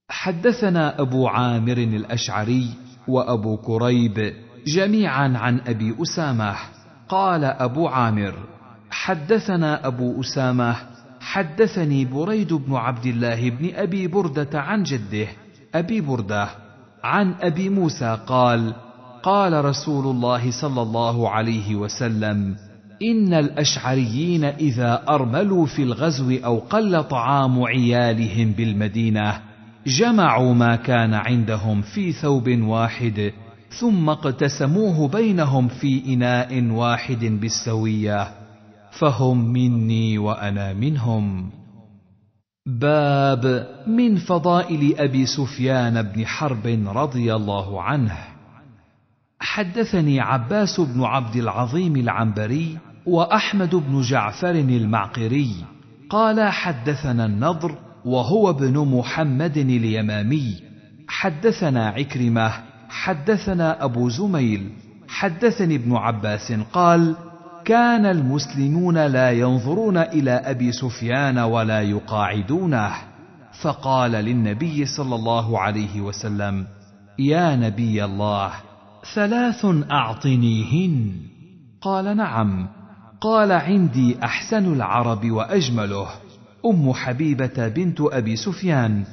حدثنا ابو عامر الاشعري وابو كريب جميعا عن ابي اسامه قال ابو عامر حدثنا ابو اسامه حدثني بريد بن عبد الله بن ابي برده عن جده ابي برده عن ابي موسى قال قال رسول الله صلى الله عليه وسلم ان الاشعريين اذا ارملوا في الغزو او قل طعام عيالهم بالمدينه جمعوا ما كان عندهم في ثوب واحد ثم اقتسموه بينهم في اناء واحد بالسويه فهم مني وانا منهم باب من فضائل ابي سفيان بن حرب رضي الله عنه حدثني عباس بن عبد العظيم العنبري واحمد بن جعفر المعقري قال حدثنا النضر وهو بن محمد اليمامي حدثنا عكرمه حدثنا ابو زميل حدثني ابن عباس قال كان المسلمون لا ينظرون الى ابي سفيان ولا يقاعدونه فقال للنبي صلى الله عليه وسلم يا نبي الله ثلاث اعطنيهن قال نعم قال عندي احسن العرب واجمله ام حبيبه بنت ابي سفيان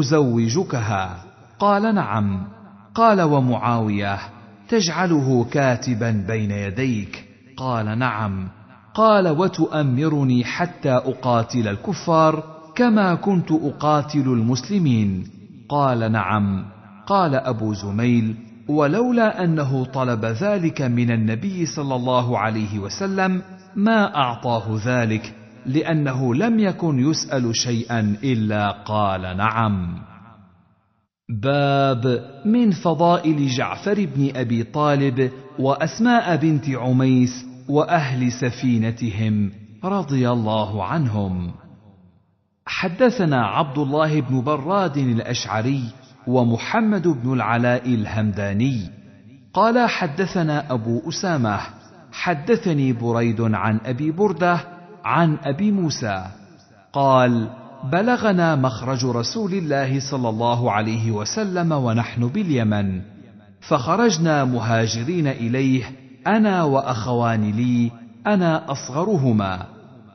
ازوجكها قال نعم قال ومعاويه تجعله كاتبا بين يديك قال نعم قال وتؤمرني حتى اقاتل الكفار كما كنت اقاتل المسلمين قال نعم قال ابو زميل ولولا انه طلب ذلك من النبي صلى الله عليه وسلم ما اعطاه ذلك لانه لم يكن يسال شيئا الا قال نعم باب من فضائل جعفر بن ابي طالب واسماء بنت عميس واهل سفينتهم رضي الله عنهم حدثنا عبد الله بن براد الاشعري ومحمد بن العلاء الهمداني قال حدثنا ابو اسامه حدثني بريد عن ابي برده عن ابي موسى قال بلغنا مخرج رسول الله صلى الله عليه وسلم ونحن باليمن فخرجنا مهاجرين اليه انا واخوان لي انا اصغرهما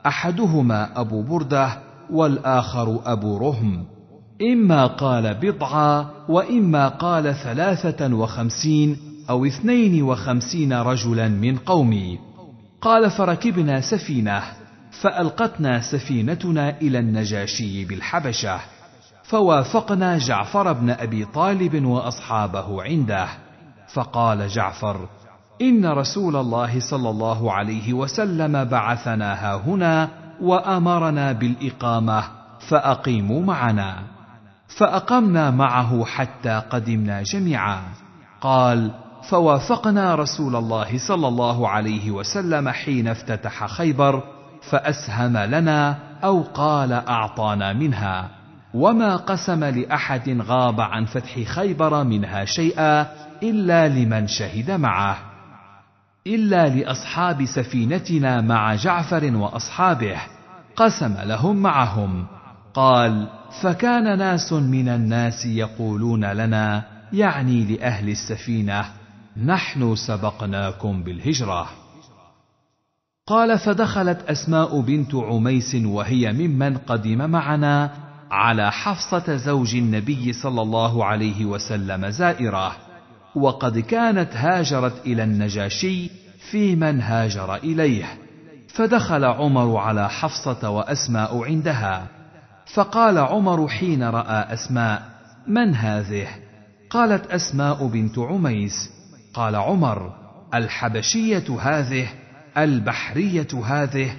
احدهما ابو برده والاخر ابو رهم اما قال بضعا واما قال ثلاثه وخمسين او اثنين وخمسين رجلا من قومي قال فركبنا سفينه فالقتنا سفينتنا الى النجاشي بالحبشه فوافقنا جعفر بن ابي طالب واصحابه عنده فقال جعفر ان رسول الله صلى الله عليه وسلم بعثنا ها هنا وامرنا بالاقامه فاقيموا معنا فاقمنا معه حتى قدمنا جميعا قال فوافقنا رسول الله صلى الله عليه وسلم حين افتتح خيبر فاسهم لنا او قال اعطانا منها وما قسم لاحد غاب عن فتح خيبر منها شيئا إلا لمن شهد معه إلا لأصحاب سفينتنا مع جعفر وأصحابه قسم لهم معهم قال فكان ناس من الناس يقولون لنا يعني لأهل السفينة نحن سبقناكم بالهجرة قال فدخلت أسماء بنت عميس وهي ممن قدم معنا على حفصة زوج النبي صلى الله عليه وسلم زائره وقد كانت هاجرت الى النجاشي في من هاجر اليه فدخل عمر على حفصه واسماء عندها فقال عمر حين راى اسماء من هذه قالت اسماء بنت عميس قال عمر الحبشيه هذه البحريه هذه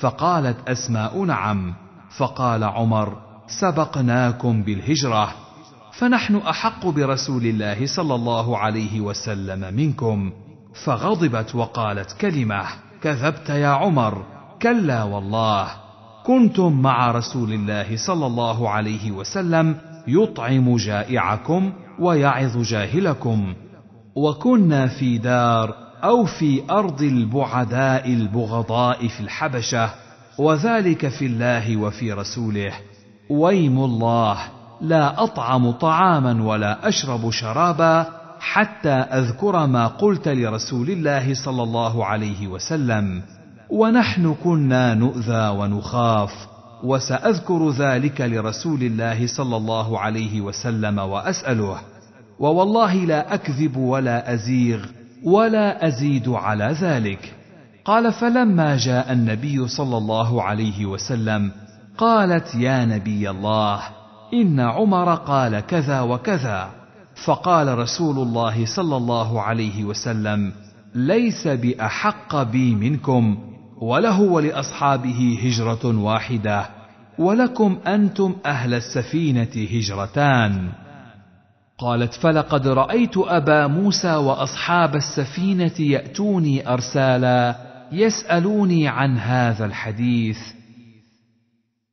فقالت اسماء نعم فقال عمر سبقناكم بالهجره فنحن احق برسول الله صلى الله عليه وسلم منكم فغضبت وقالت كلمه كذبت يا عمر كلا والله كنتم مع رسول الله صلى الله عليه وسلم يطعم جائعكم ويعظ جاهلكم وكنا في دار او في ارض البعداء البغضاء في الحبشه وذلك في الله وفي رسوله ويم الله لا اطعم طعاما ولا اشرب شرابا حتى اذكر ما قلت لرسول الله صلى الله عليه وسلم ونحن كنا نؤذى ونخاف وساذكر ذلك لرسول الله صلى الله عليه وسلم واساله ووالله لا اكذب ولا ازيغ ولا ازيد على ذلك قال فلما جاء النبي صلى الله عليه وسلم قالت يا نبي الله ان عمر قال كذا وكذا فقال رسول الله صلى الله عليه وسلم ليس باحق بي منكم وله ولاصحابه هجره واحده ولكم انتم اهل السفينه هجرتان قالت فلقد رايت ابا موسى واصحاب السفينه ياتوني ارسالا يسالوني عن هذا الحديث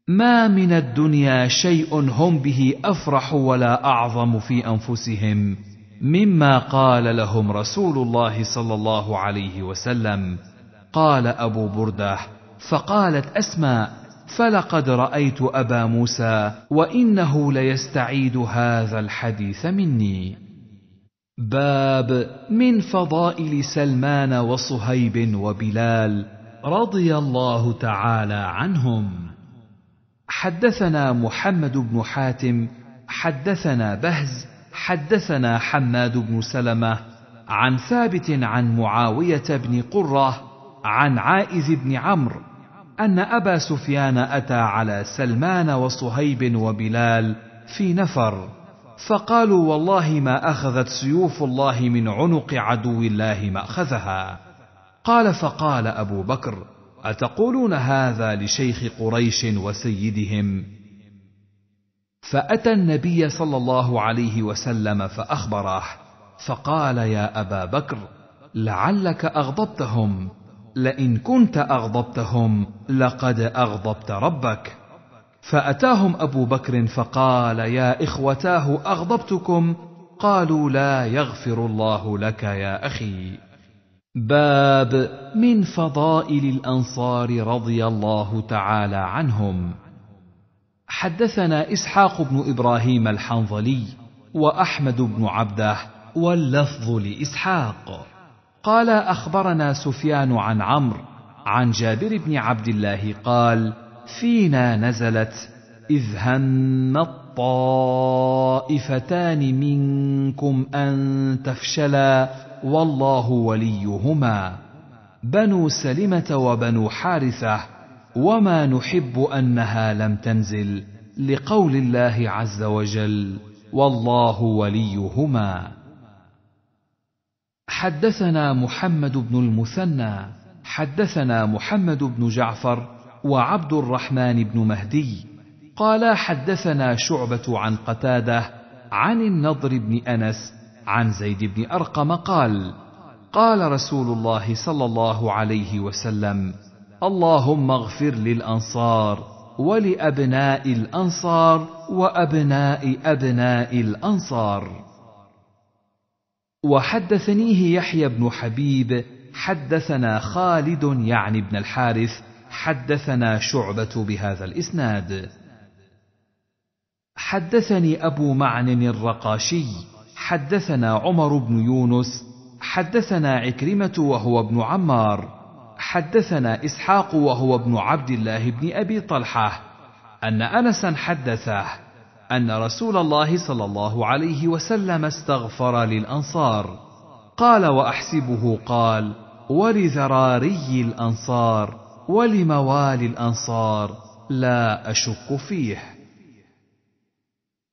ما من الدنيا شيء هم به افرح ولا اعظم في انفسهم مما قال لهم رسول الله صلى الله عليه وسلم قال ابو برده فقالت اسماء فلقد رايت ابا موسى وانه ليستعيد هذا الحديث مني باب من فضائل سلمان وصهيب وبلال رضي الله تعالى عنهم حدثنا محمد بن حاتم حدثنا بهز حدثنا حماد بن سلمه عن ثابت عن معاويه بن قره عن عائز بن عمرو ان ابا سفيان اتى على سلمان وصهيب وبلال في نفر فقالوا والله ما اخذت سيوف الله من عنق عدو الله ماخذها قال فقال ابو بكر اتقولون هذا لشيخ قريش وسيدهم فاتى النبي صلى الله عليه وسلم فاخبره فقال يا ابا بكر لعلك اغضبتهم لئن كنت اغضبتهم لقد اغضبت ربك فاتاهم ابو بكر فقال يا اخوتاه اغضبتكم قالوا لا يغفر الله لك يا اخي باب من فضائل الانصار رضي الله تعالى عنهم حدثنا اسحاق بن ابراهيم الحنظلي واحمد بن عبده واللفظ لاسحاق قال اخبرنا سفيان عن عمرو عن جابر بن عبد الله قال فينا نزلت اذ هم الطائفتان منكم ان تفشلا والله وليهما بنو سلمه وبنو حارثه وما نحب انها لم تنزل لقول الله عز وجل والله وليهما حدثنا محمد بن المثنى حدثنا محمد بن جعفر وعبد الرحمن بن مهدي قال حدثنا شعبه عن قتاده عن النضر بن انس عن زيد بن ارقم قال قال رسول الله صلى الله عليه وسلم اللهم اغفر للانصار ولابناء الانصار وابناء ابناء الانصار وحدثنيه يحيى بن حبيب حدثنا خالد يعني بن الحارث حدثنا شعبه بهذا الاسناد حدثني ابو معن الرقاشي حدثنا عمر بن يونس حدثنا عكرمه وهو ابن عمار حدثنا اسحاق وهو ابن عبد الله بن ابي طلحه ان انسا حدثه ان رسول الله صلى الله عليه وسلم استغفر للانصار قال واحسبه قال ولذراري الانصار ولموالي الانصار لا اشك فيه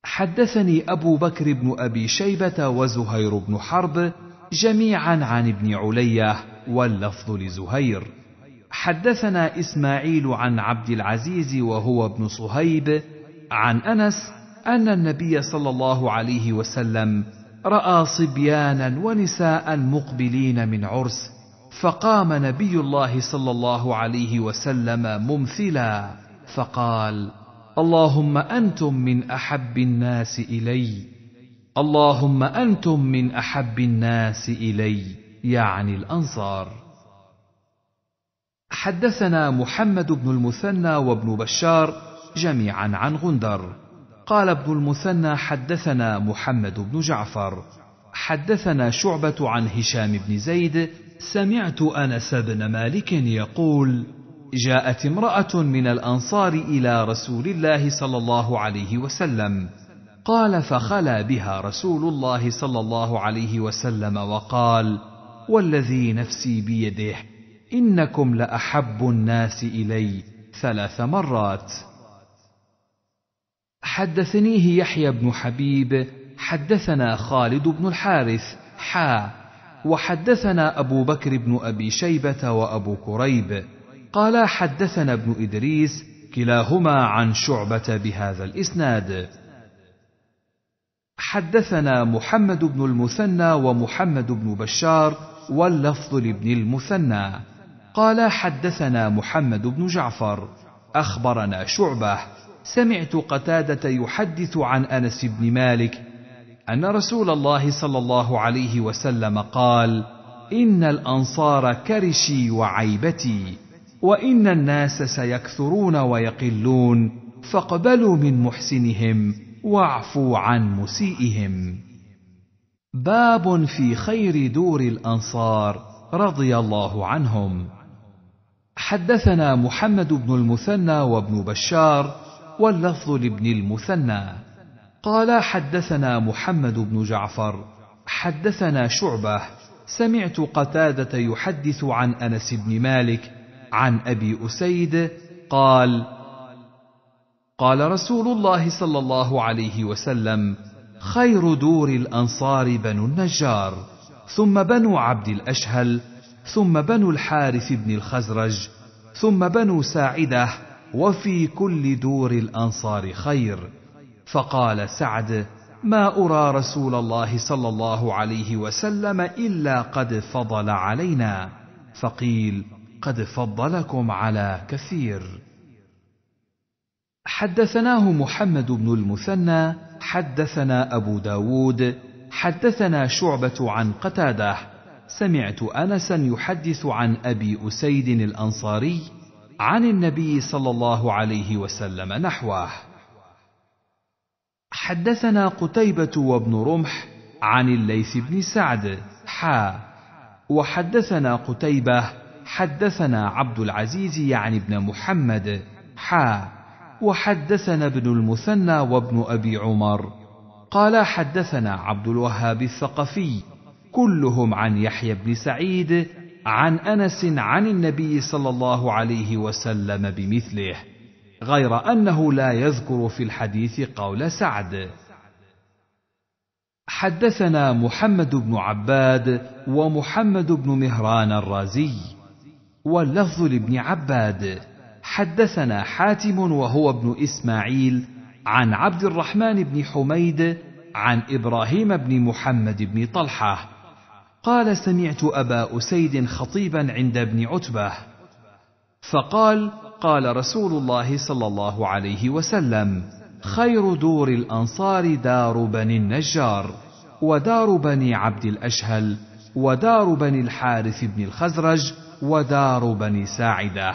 حدثني ابو بكر بن ابي شيبه وزهير بن حرب جميعا عن ابن عليه واللفظ لزهير حدثنا اسماعيل عن عبد العزيز وهو ابن صهيب عن انس ان النبي صلى الله عليه وسلم راى صبيانا ونساء مقبلين من عرس فقام نبي الله صلى الله عليه وسلم ممثلا فقال اللهم انتم من احب الناس الي اللهم انتم من احب الناس الي يعني الانصار حدثنا محمد بن المثنى وابن بشار جميعا عن غندر قال ابن المثنى حدثنا محمد بن جعفر حدثنا شعبه عن هشام بن زيد سمعت انس بن مالك يقول جاءت امراه من الانصار الى رسول الله صلى الله عليه وسلم قال فخلا بها رسول الله صلى الله عليه وسلم وقال والذي نفسي بيده انكم لاحب الناس الي ثلاث مرات حدثنيه يحيى بن حبيب حدثنا خالد بن الحارث حا وحدثنا ابو بكر بن ابي شيبه وابو كريب قال حدثنا ابن إدريس كلاهما عن شعبة بهذا الإسناد حدثنا محمد بن المثنى ومحمد بن بشار واللفظ لابن المثنى قال حدثنا محمد بن جعفر اخبرنا شعبه سمعت قتاده يحدث عن انس بن مالك ان رسول الله صلى الله عليه وسلم قال ان الانصار كرشي وعيبتي وان الناس سيكثرون ويقلون فاقبلوا من محسنهم واعفوا عن مسيئهم باب في خير دور الانصار رضي الله عنهم حدثنا محمد بن المثنى وابن بشار واللفظ لابن المثنى قال حدثنا محمد بن جعفر حدثنا شعبه سمعت قتاده يحدث عن انس بن مالك عن ابي اسيد قال قال رسول الله صلى الله عليه وسلم خير دور الانصار بنو النجار ثم بنو عبد الاشهل ثم بنو الحارث بن الخزرج ثم بنو ساعده وفي كل دور الانصار خير فقال سعد ما ارى رسول الله صلى الله عليه وسلم الا قد فضل علينا فقيل قد فضلكم على كثير حدثناه محمد بن المثنى حدثنا ابو داود حدثنا شعبه عن قتاده سمعت انسا يحدث عن ابي اسيد الانصاري عن النبي صلى الله عليه وسلم نحوه حدثنا قتيبة وابن رمح عن الليث بن سعد حا وحدثنا قتيبة حدثنا عبد العزيز يعني ابن محمد حا وحدثنا ابن المثنى وابن ابي عمر قال حدثنا عبد الوهاب الثقفي كلهم عن يحيى بن سعيد عن انس عن النبي صلى الله عليه وسلم بمثله غير انه لا يذكر في الحديث قول سعد حدثنا محمد بن عباد ومحمد بن مهران الرازي واللفظ لابن عباد حدثنا حاتم وهو ابن اسماعيل عن عبد الرحمن بن حميد عن ابراهيم بن محمد بن طلحه قال سمعت ابا اسيد خطيبا عند ابن عتبه فقال قال رسول الله صلى الله عليه وسلم خير دور الانصار دار بني النجار ودار بني عبد الاشهل ودار بني الحارث بن الخزرج ودار بني ساعده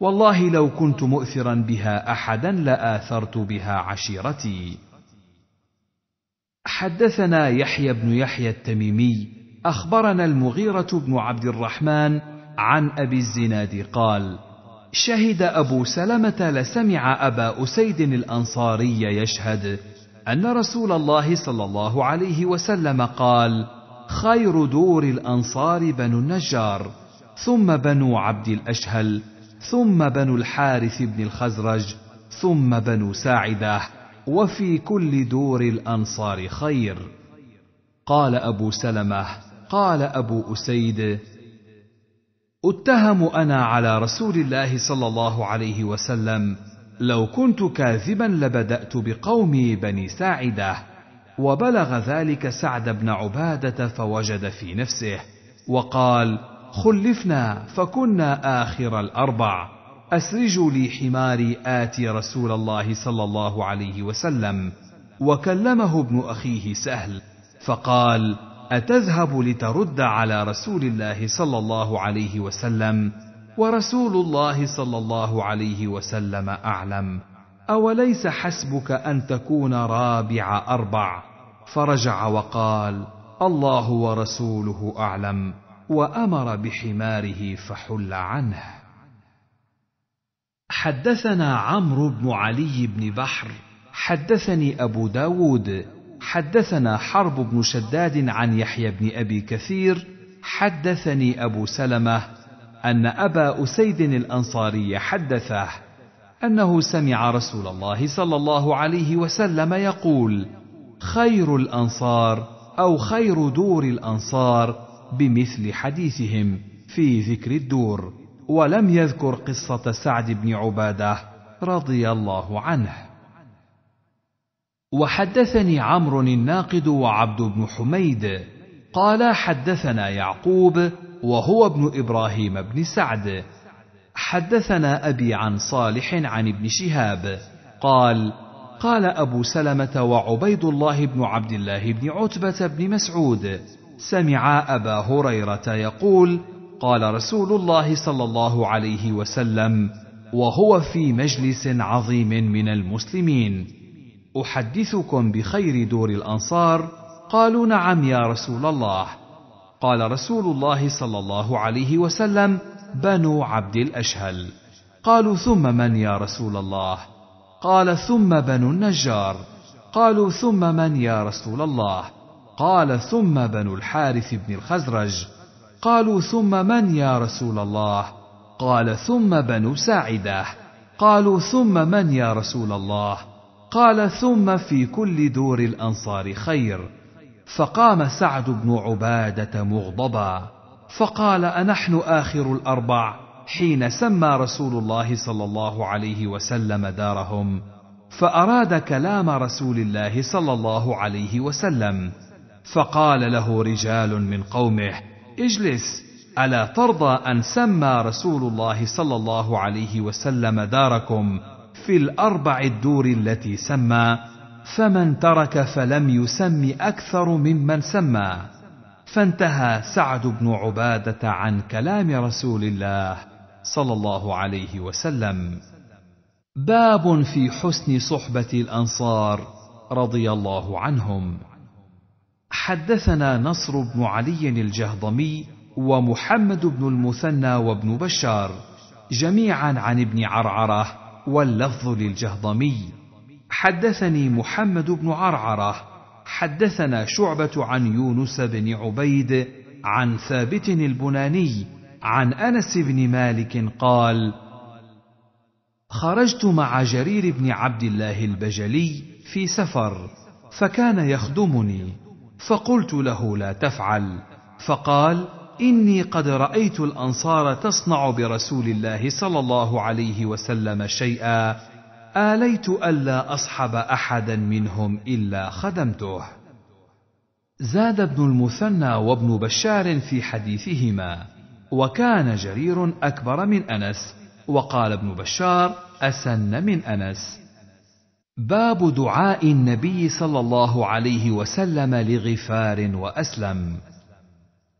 والله لو كنت مؤثرا بها احدا لاثرت بها عشيرتي حدثنا يحيى بن يحيى التميمي اخبرنا المغيره بن عبد الرحمن عن ابي الزناد قال شهد ابو سلمه لسمع ابا اسيد الانصاري يشهد ان رسول الله صلى الله عليه وسلم قال خير دور الانصار بنو النجار ثم بنو عبد الاشهل ثم بنو الحارث بن الخزرج ثم بنو ساعده وفي كل دور الانصار خير قال ابو سلمه قال ابو اسيد اتهم انا على رسول الله صلى الله عليه وسلم لو كنت كاذبا لبدات بقومي بني ساعده وبلغ ذلك سعد بن عباده فوجد في نفسه وقال خلفنا فكنا آخر الأربع أسرجوا لي حماري آتي رسول الله صلى الله عليه وسلم وكلمه ابن أخيه سهل فقال أتذهب لترد على رسول الله صلى الله عليه وسلم ورسول الله صلى الله عليه وسلم أعلم أوليس حسبك أن تكون رابع أربع فرجع وقال الله ورسوله أعلم وامر بحماره فحل عنه حدثنا عمرو بن علي بن بحر حدثني ابو داود حدثنا حرب بن شداد عن يحيى بن ابي كثير حدثني ابو سلمه ان ابا اسيد الانصاري حدثه انه سمع رسول الله صلى الله عليه وسلم يقول خير الانصار او خير دور الانصار بمثل حديثهم في ذكر الدور ولم يذكر قصه سعد بن عباده رضي الله عنه وحدثني عمرو الناقد وعبد بن حميد قال حدثنا يعقوب وهو ابن ابراهيم بن سعد حدثنا ابي عن صالح عن ابن شهاب قال قال ابو سلمه وعبيد الله بن عبد الله بن عتبه بن مسعود سمع ابا هريره يقول قال رسول الله صلى الله عليه وسلم وهو في مجلس عظيم من المسلمين احدثكم بخير دور الانصار قالوا نعم يا رسول الله قال رسول الله صلى الله عليه وسلم بنو عبد الاشهل قالوا ثم من يا رسول الله قال ثم بنو النجار قالوا ثم من يا رسول الله قال ثم بنو الحارث بن الخزرج قالوا ثم من يا رسول الله قال ثم بنو ساعده قالوا ثم من يا رسول الله قال ثم في كل دور الانصار خير فقام سعد بن عباده مغضبا فقال انحن اخر الاربع حين سمى رسول الله صلى الله عليه وسلم دارهم فاراد كلام رسول الله صلى الله عليه وسلم فقال له رجال من قومه اجلس الا ترضى ان سمى رسول الله صلى الله عليه وسلم داركم في الاربع الدور التي سمى فمن ترك فلم يسم اكثر ممن سمى فانتهى سعد بن عباده عن كلام رسول الله صلى الله عليه وسلم باب في حسن صحبه الانصار رضي الله عنهم حدثنا نصر بن علي الجهضمي ومحمد بن المثنى وابن بشار جميعا عن ابن عرعره واللفظ للجهضمي حدثني محمد بن عرعره حدثنا شعبه عن يونس بن عبيد عن ثابت البناني عن انس بن مالك قال خرجت مع جرير بن عبد الله البجلي في سفر فكان يخدمني فقلت له لا تفعل فقال اني قد رايت الانصار تصنع برسول الله صلى الله عليه وسلم شيئا اليت الا اصحب احدا منهم الا خدمته زاد ابن المثنى وابن بشار في حديثهما وكان جرير اكبر من انس وقال ابن بشار اسن من انس باب دعاء النبي صلى الله عليه وسلم لغفار واسلم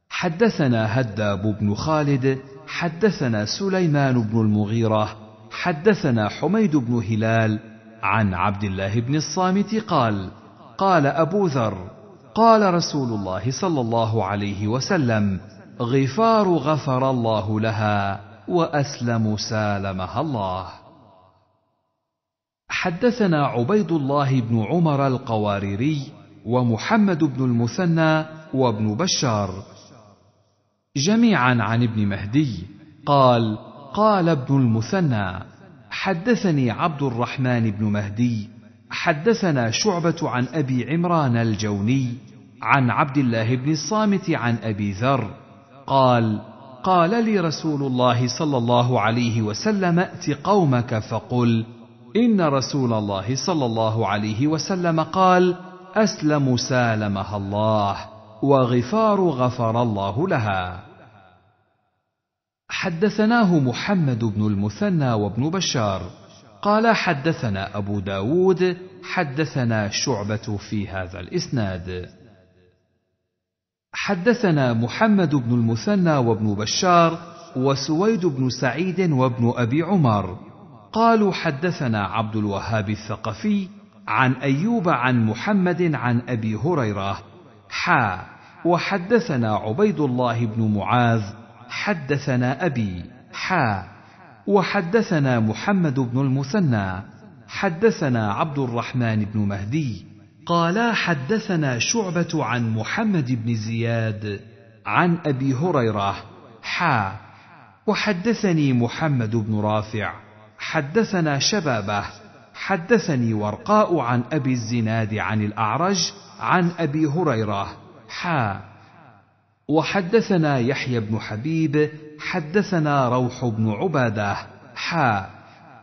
حدثنا هداب بن خالد حدثنا سليمان بن المغيره حدثنا حميد بن هلال عن عبد الله بن الصامت قال قال ابو ذر قال رسول الله صلى الله عليه وسلم غفار غفر الله لها واسلم سالمها الله حدثنا عبيد الله بن عمر القواريري ومحمد بن المثنى وابن بشار جميعا عن ابن مهدي قال قال ابن المثنى حدثني عبد الرحمن بن مهدي حدثنا شعبه عن ابي عمران الجوني عن عبد الله بن الصامت عن ابي ذر قال قال لي رسول الله صلى الله عليه وسلم ائت قومك فقل ان رسول الله صلى الله عليه وسلم قال اسلم سالمها الله وغفار غفر الله لها حدثناه محمد بن المثنى وابن بشار قال حدثنا ابو داود حدثنا شعبه في هذا الاسناد حدثنا محمد بن المثنى وابن بشار وسويد بن سعيد وابن ابي عمر قالوا حدثنا عبد الوهاب الثقفي عن ايوب عن محمد عن ابي هريره حا وحدثنا عبيد الله بن معاذ حدثنا ابي حا وحدثنا محمد بن المثنى حدثنا عبد الرحمن بن مهدي قالا حدثنا شعبه عن محمد بن زياد عن ابي هريره حا وحدثني محمد بن رافع حدثنا شبابه حدثني ورقاء عن ابي الزناد عن الاعرج عن ابي هريره حا وحدثنا يحيى بن حبيب حدثنا روح بن عباده حا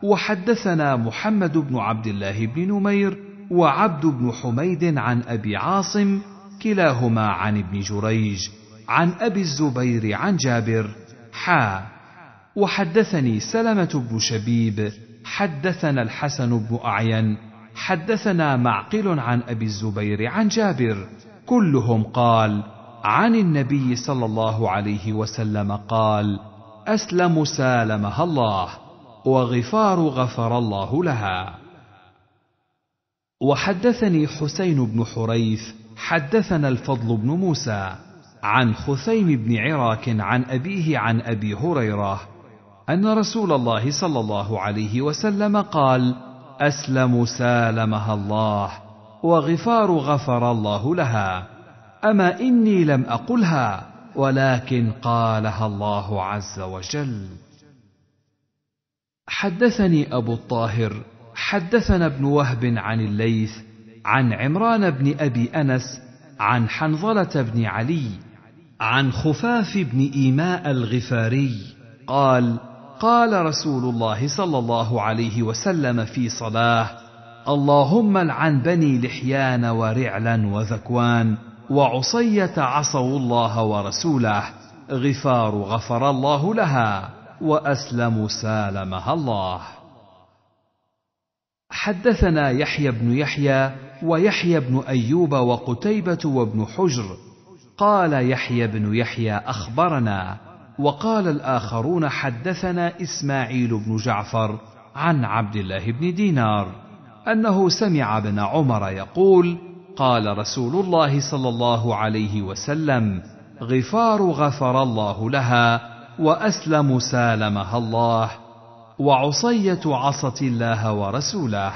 وحدثنا محمد بن عبد الله بن نمير وعبد بن حميد عن ابي عاصم كلاهما عن ابن جريج عن ابي الزبير عن جابر حا وحدثني سلمه بن شبيب حدثنا الحسن بن اعين حدثنا معقل عن ابي الزبير عن جابر كلهم قال عن النبي صلى الله عليه وسلم قال اسلم سالمها الله وغفار غفر الله لها وحدثني حسين بن حريث حدثنا الفضل بن موسى عن خثيم بن عراك عن ابيه عن ابي هريره ان رسول الله صلى الله عليه وسلم قال اسلم سالمها الله وغفار غفر الله لها اما اني لم اقلها ولكن قالها الله عز وجل حدثني ابو الطاهر حدثنا ابن وهب عن الليث عن عمران بن ابي انس عن حنظله بن علي عن خفاف بن ايماء الغفاري قال قال رسول الله صلى الله عليه وسلم في صلاه اللهم العن بني لحيان ورعلا وذكوان وعصيه عصوا الله ورسوله غفار غفر الله لها واسلم سالمها الله حدثنا يحيى بن يحيى ويحيى بن ايوب وقتيبه وابن حجر قال يحيى بن يحيى اخبرنا وقال الآخرون حدثنا إسماعيل بن جعفر عن عبد الله بن دينار أنه سمع ابن عمر يقول: قال رسول الله صلى الله عليه وسلم: غفار غفر الله لها، وأسلم سالمها الله، وعصية عصت الله ورسوله.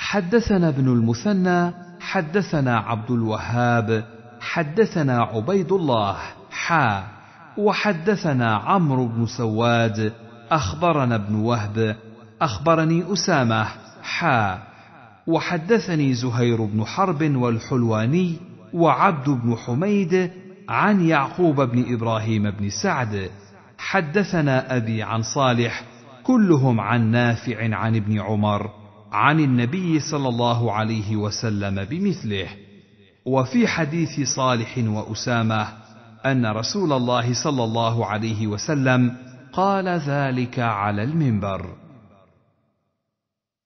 حدثنا ابن المثنى، حدثنا عبد الوهاب، حدثنا عبيد الله حا وحدثنا عمرو بن سواد اخبرنا ابن وهب اخبرني اسامه حا وحدثني زهير بن حرب والحلواني وعبد بن حميد عن يعقوب بن ابراهيم بن سعد حدثنا ابي عن صالح كلهم عن نافع عن ابن عمر عن النبي صلى الله عليه وسلم بمثله وفي حديث صالح واسامه ان رسول الله صلى الله عليه وسلم قال ذلك على المنبر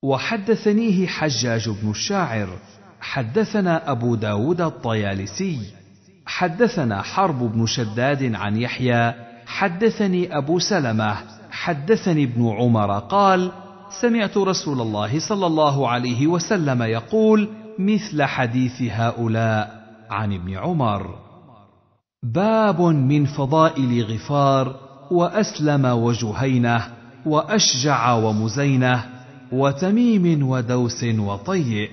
وحدثنيه حجاج بن الشاعر حدثنا ابو داود الطيالسي حدثنا حرب بن شداد عن يحيى حدثني ابو سلمه حدثني ابن عمر قال سمعت رسول الله صلى الله عليه وسلم يقول مثل حديث هؤلاء عن ابن عمر باب من فضائل غفار واسلم وجهينه واشجع ومزينه وتميم ودوس وطيئ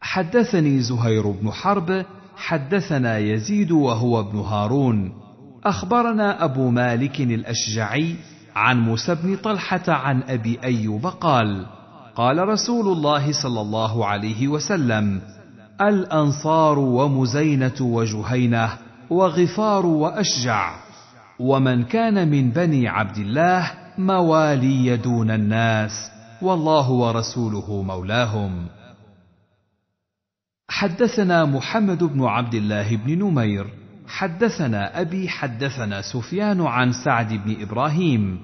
حدثني زهير بن حرب حدثنا يزيد وهو ابن هارون اخبرنا ابو مالك الاشجعي عن موسى بن طلحه عن ابي ايوب قال قال رسول الله صلى الله عليه وسلم الانصار ومزينه وجهينه وغفار واشجع ومن كان من بني عبد الله موالي دون الناس والله ورسوله مولاهم حدثنا محمد بن عبد الله بن نمير حدثنا ابي حدثنا سفيان عن سعد بن ابراهيم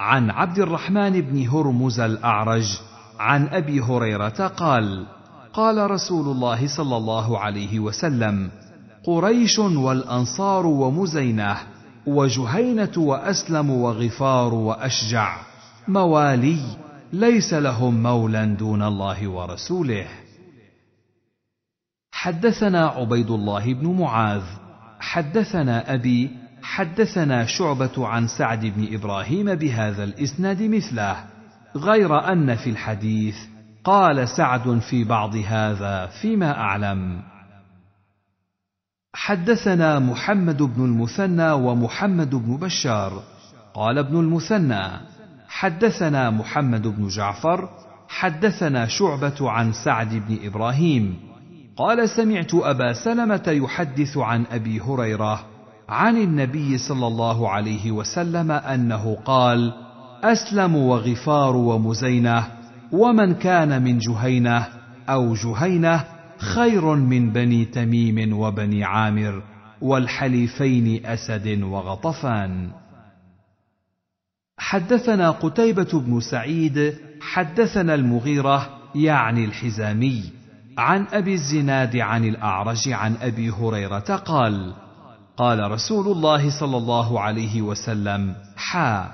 عن عبد الرحمن بن هرمز الاعرج عن ابي هريره قال قال رسول الله صلى الله عليه وسلم قريش والانصار ومزينه وجهينه واسلم وغفار واشجع موالي ليس لهم مولى دون الله ورسوله حدثنا عبيد الله بن معاذ حدثنا ابي حدثنا شعبه عن سعد بن ابراهيم بهذا الاسناد مثله غير ان في الحديث قال سعد في بعض هذا فيما اعلم حدثنا محمد بن المثنى ومحمد بن بشار قال ابن المثنى حدثنا محمد بن جعفر حدثنا شعبه عن سعد بن ابراهيم قال سمعت ابا سلمه يحدث عن ابي هريره عن النبي صلى الله عليه وسلم انه قال اسلم وغفار ومزينه ومن كان من جهينه او جهينه خير من بني تميم وبني عامر والحليفين اسد وغطفان حدثنا قتيبه بن سعيد حدثنا المغيره يعني الحزامي عن ابي الزناد عن الاعرج عن ابي هريره قال قال رسول الله صلى الله عليه وسلم حا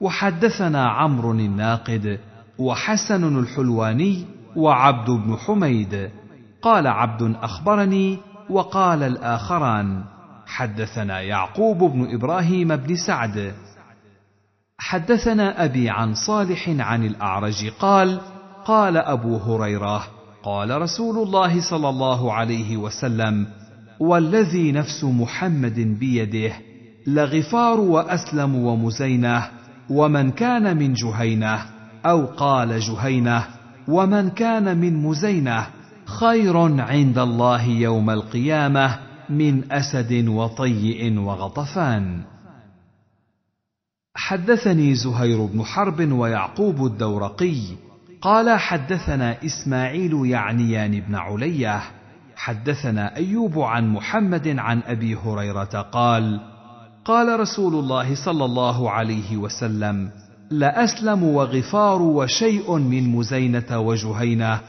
وحدثنا عمرو الناقد وحسن الحلواني وعبد بن حميد قال عبد اخبرني وقال الاخران حدثنا يعقوب بن ابراهيم بن سعد حدثنا ابي عن صالح عن الاعرج قال قال ابو هريره قال رسول الله صلى الله عليه وسلم والذي نفس محمد بيده لغفار واسلم ومزينه ومن كان من جهينه او قال جهينه ومن كان من مزينه خير عند الله يوم القيامه من اسد وطيء وغطفان حدثني زهير بن حرب ويعقوب الدورقي قال حدثنا اسماعيل يعنيان بن عليه حدثنا ايوب عن محمد عن ابي هريره قال قال رسول الله صلى الله عليه وسلم لاسلم وغفار وشيء من مزينه وجهينه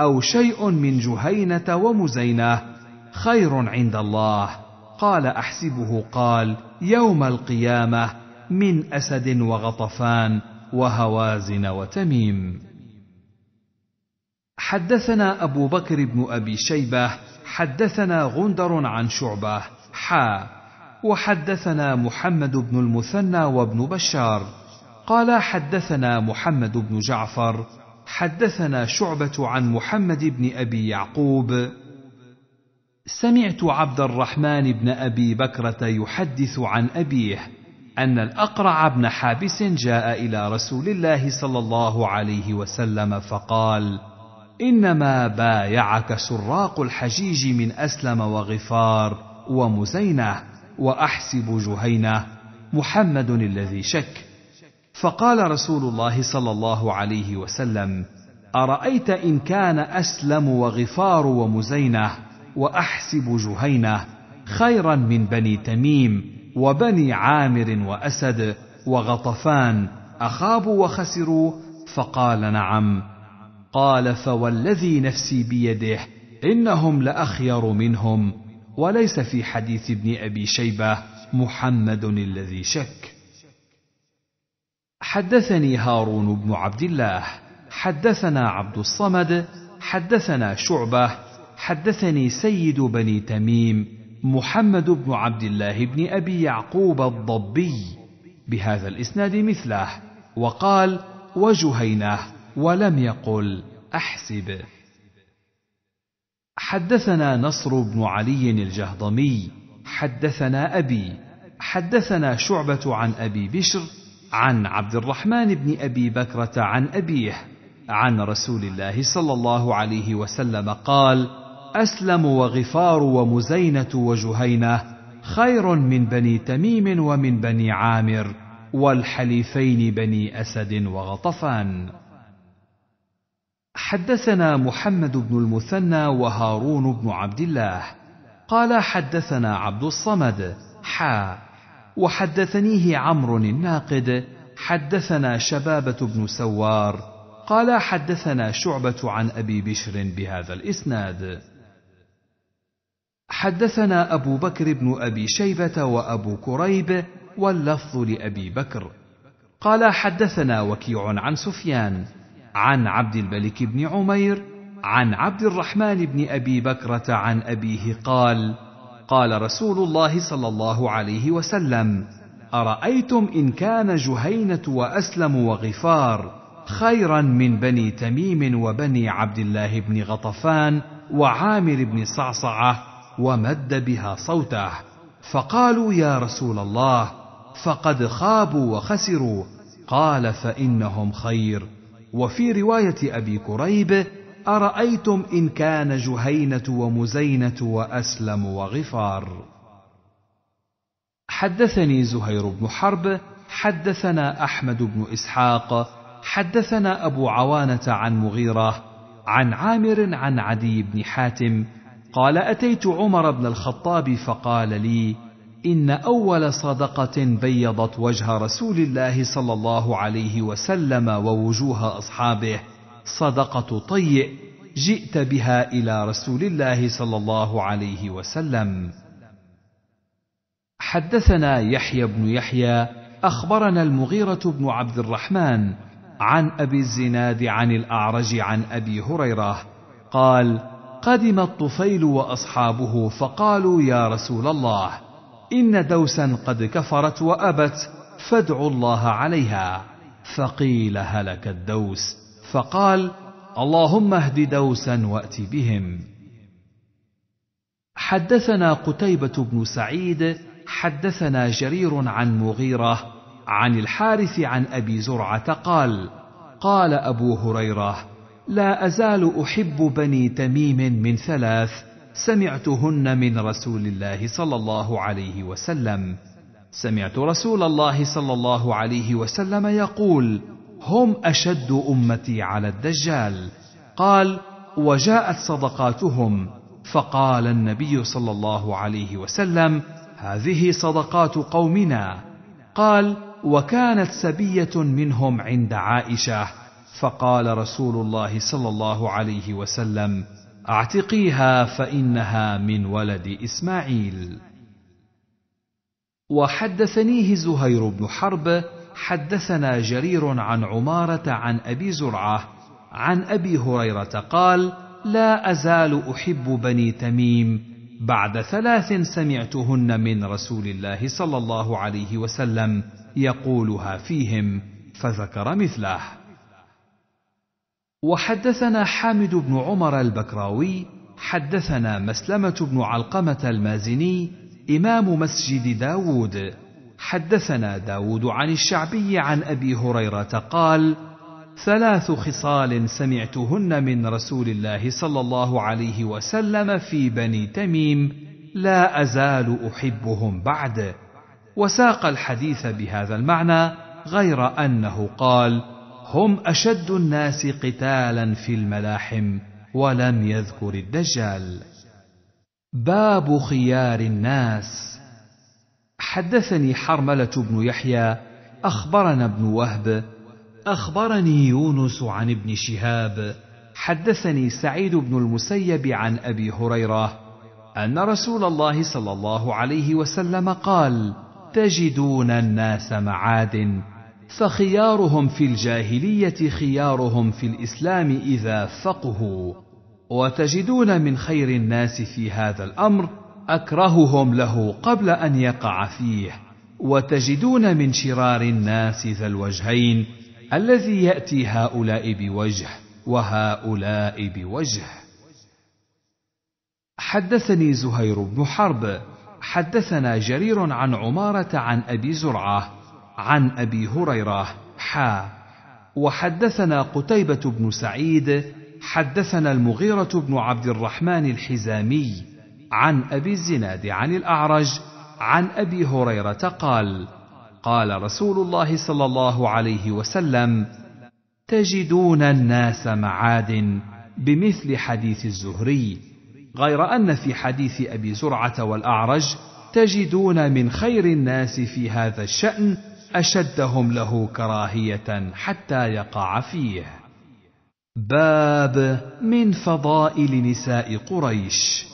او شيء من جهينه ومزينه خير عند الله قال احسبه قال يوم القيامه من اسد وغطفان وهوازن وتميم حدثنا ابو بكر بن ابي شيبه حدثنا غندر عن شعبه حا وحدثنا محمد بن المثنى وابن بشار قال حدثنا محمد بن جعفر حدثنا شعبة عن محمد بن أبي يعقوب سمعت عبد الرحمن بن أبي بكرة يحدث عن أبيه أن الأقرع بن حابس جاء إلى رسول الله صلى الله عليه وسلم فقال: إنما بايعك سراق الحجيج من أسلم وغفار ومزينة وأحسب جهينة محمد الذي شك فقال رسول الله صلى الله عليه وسلم ارايت ان كان اسلم وغفار ومزينه واحسب جهينه خيرا من بني تميم وبني عامر واسد وغطفان اخابوا وخسروا فقال نعم قال فوالذي نفسي بيده انهم لاخير منهم وليس في حديث ابن ابي شيبه محمد الذي شك حدثني هارون بن عبد الله حدثنا عبد الصمد حدثنا شعبه حدثني سيد بني تميم محمد بن عبد الله بن ابي يعقوب الضبي بهذا الاسناد مثله وقال وجهينه ولم يقل احسب حدثنا نصر بن علي الجهضمي حدثنا ابي حدثنا شعبه عن ابي بشر عن عبد الرحمن بن ابي بكره عن ابيه عن رسول الله صلى الله عليه وسلم قال اسلم وغفار ومزينه وجهينه خير من بني تميم ومن بني عامر والحليفين بني اسد وغطفان حدثنا محمد بن المثنى وهارون بن عبد الله قال حدثنا عبد الصمد حا وحدثنيه عمرو الناقد حدثنا شبابه بن سوار قال حدثنا شعبه عن ابي بشر بهذا الاسناد حدثنا ابو بكر بن ابي شيبه وابو كريب واللفظ لابي بكر قال حدثنا وكيع عن سفيان عن عبد الملك بن عمير عن عبد الرحمن بن ابي بكره عن ابيه قال قال رسول الله صلى الله عليه وسلم ارايتم ان كان جهينه واسلم وغفار خيرا من بني تميم وبني عبد الله بن غطفان وعامر بن صعصعه ومد بها صوته فقالوا يا رسول الله فقد خابوا وخسروا قال فانهم خير وفي روايه ابي كريب ارايتم ان كان جهينه ومزينه واسلم وغفار حدثني زهير بن حرب حدثنا احمد بن اسحاق حدثنا ابو عوانه عن مغيره عن عامر عن عدي بن حاتم قال اتيت عمر بن الخطاب فقال لي ان اول صدقه بيضت وجه رسول الله صلى الله عليه وسلم ووجوه اصحابه صدقه طيء جئت بها الى رسول الله صلى الله عليه وسلم حدثنا يحيى بن يحيى اخبرنا المغيره بن عبد الرحمن عن ابي الزناد عن الاعرج عن ابي هريره قال قدم الطفيل واصحابه فقالوا يا رسول الله ان دوسا قد كفرت وابت فادعوا الله عليها فقيل هلك الدوس فقال اللهم اهد دوسا وات بهم حدثنا قتيبه بن سعيد حدثنا جرير عن مغيره عن الحارث عن ابي زرعه قال قال ابو هريره لا ازال احب بني تميم من ثلاث سمعتهن من رسول الله صلى الله عليه وسلم سمعت رسول الله صلى الله عليه وسلم يقول هم اشد امتي على الدجال قال وجاءت صدقاتهم فقال النبي صلى الله عليه وسلم هذه صدقات قومنا قال وكانت سبيه منهم عند عائشه فقال رسول الله صلى الله عليه وسلم اعتقيها فانها من ولد اسماعيل وحدثنيه زهير بن حرب حدثنا جرير عن عماره عن ابي زرعه عن ابي هريره قال لا ازال احب بني تميم بعد ثلاث سمعتهن من رسول الله صلى الله عليه وسلم يقولها فيهم فذكر مثله وحدثنا حامد بن عمر البكراوي حدثنا مسلمه بن علقمه المازني امام مسجد داود حدثنا داود عن الشعبي عن أبي هريرة قال ثلاث خصال سمعتهن من رسول الله صلى الله عليه وسلم في بني تميم لا أزال أحبهم بعد وساق الحديث بهذا المعنى غير أنه قال هم أشد الناس قتالا في الملاحم ولم يذكر الدجال باب خيار الناس حدثني حرمله بن يحيى اخبرنا ابن وهب اخبرني يونس عن ابن شهاب حدثني سعيد بن المسيب عن ابي هريره ان رسول الله صلى الله عليه وسلم قال تجدون الناس معادن فخيارهم في الجاهليه خيارهم في الاسلام اذا فقهوا وتجدون من خير الناس في هذا الامر اكرههم له قبل ان يقع فيه وتجدون من شرار الناس ذا الوجهين الذي ياتي هؤلاء بوجه وهؤلاء بوجه حدثني زهير بن حرب حدثنا جرير عن عماره عن ابي زرعه عن ابي هريره حا وحدثنا قتيبه بن سعيد حدثنا المغيره بن عبد الرحمن الحزامي عن أبي الزناد عن الأعرج عن أبي هريرة قال: قال رسول الله صلى الله عليه وسلم: تجدون الناس معادن بمثل حديث الزهري، غير أن في حديث أبي زرعة والأعرج تجدون من خير الناس في هذا الشأن أشدهم له كراهية حتى يقع فيه. باب من فضائل نساء قريش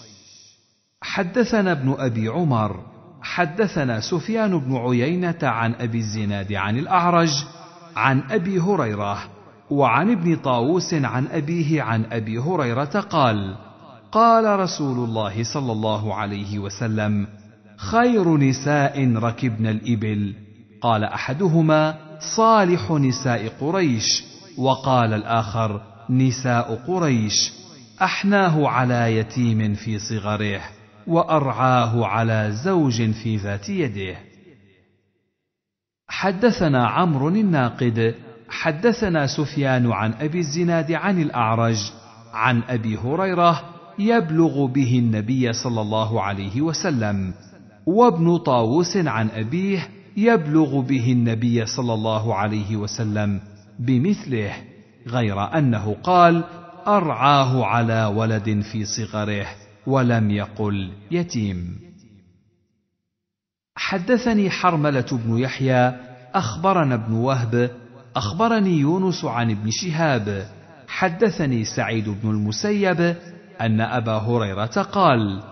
حدثنا ابن ابي عمر حدثنا سفيان بن عيينه عن ابي الزناد عن الاعرج عن ابي هريره وعن ابن طاووس عن ابيه عن ابي هريره قال قال رسول الله صلى الله عليه وسلم خير نساء ركبن الابل قال احدهما صالح نساء قريش وقال الاخر نساء قريش احناه على يتيم في صغره وارعاه على زوج في ذات يده حدثنا عمرو الناقد حدثنا سفيان عن ابي الزناد عن الاعرج عن ابي هريره يبلغ به النبي صلى الله عليه وسلم وابن طاووس عن ابيه يبلغ به النبي صلى الله عليه وسلم بمثله غير انه قال ارعاه على ولد في صغره ولم يقل يتيم حدثني حرمله بن يحيى اخبرنا ابن وهب اخبرني يونس عن ابن شهاب حدثني سعيد بن المسيب ان ابا هريره قال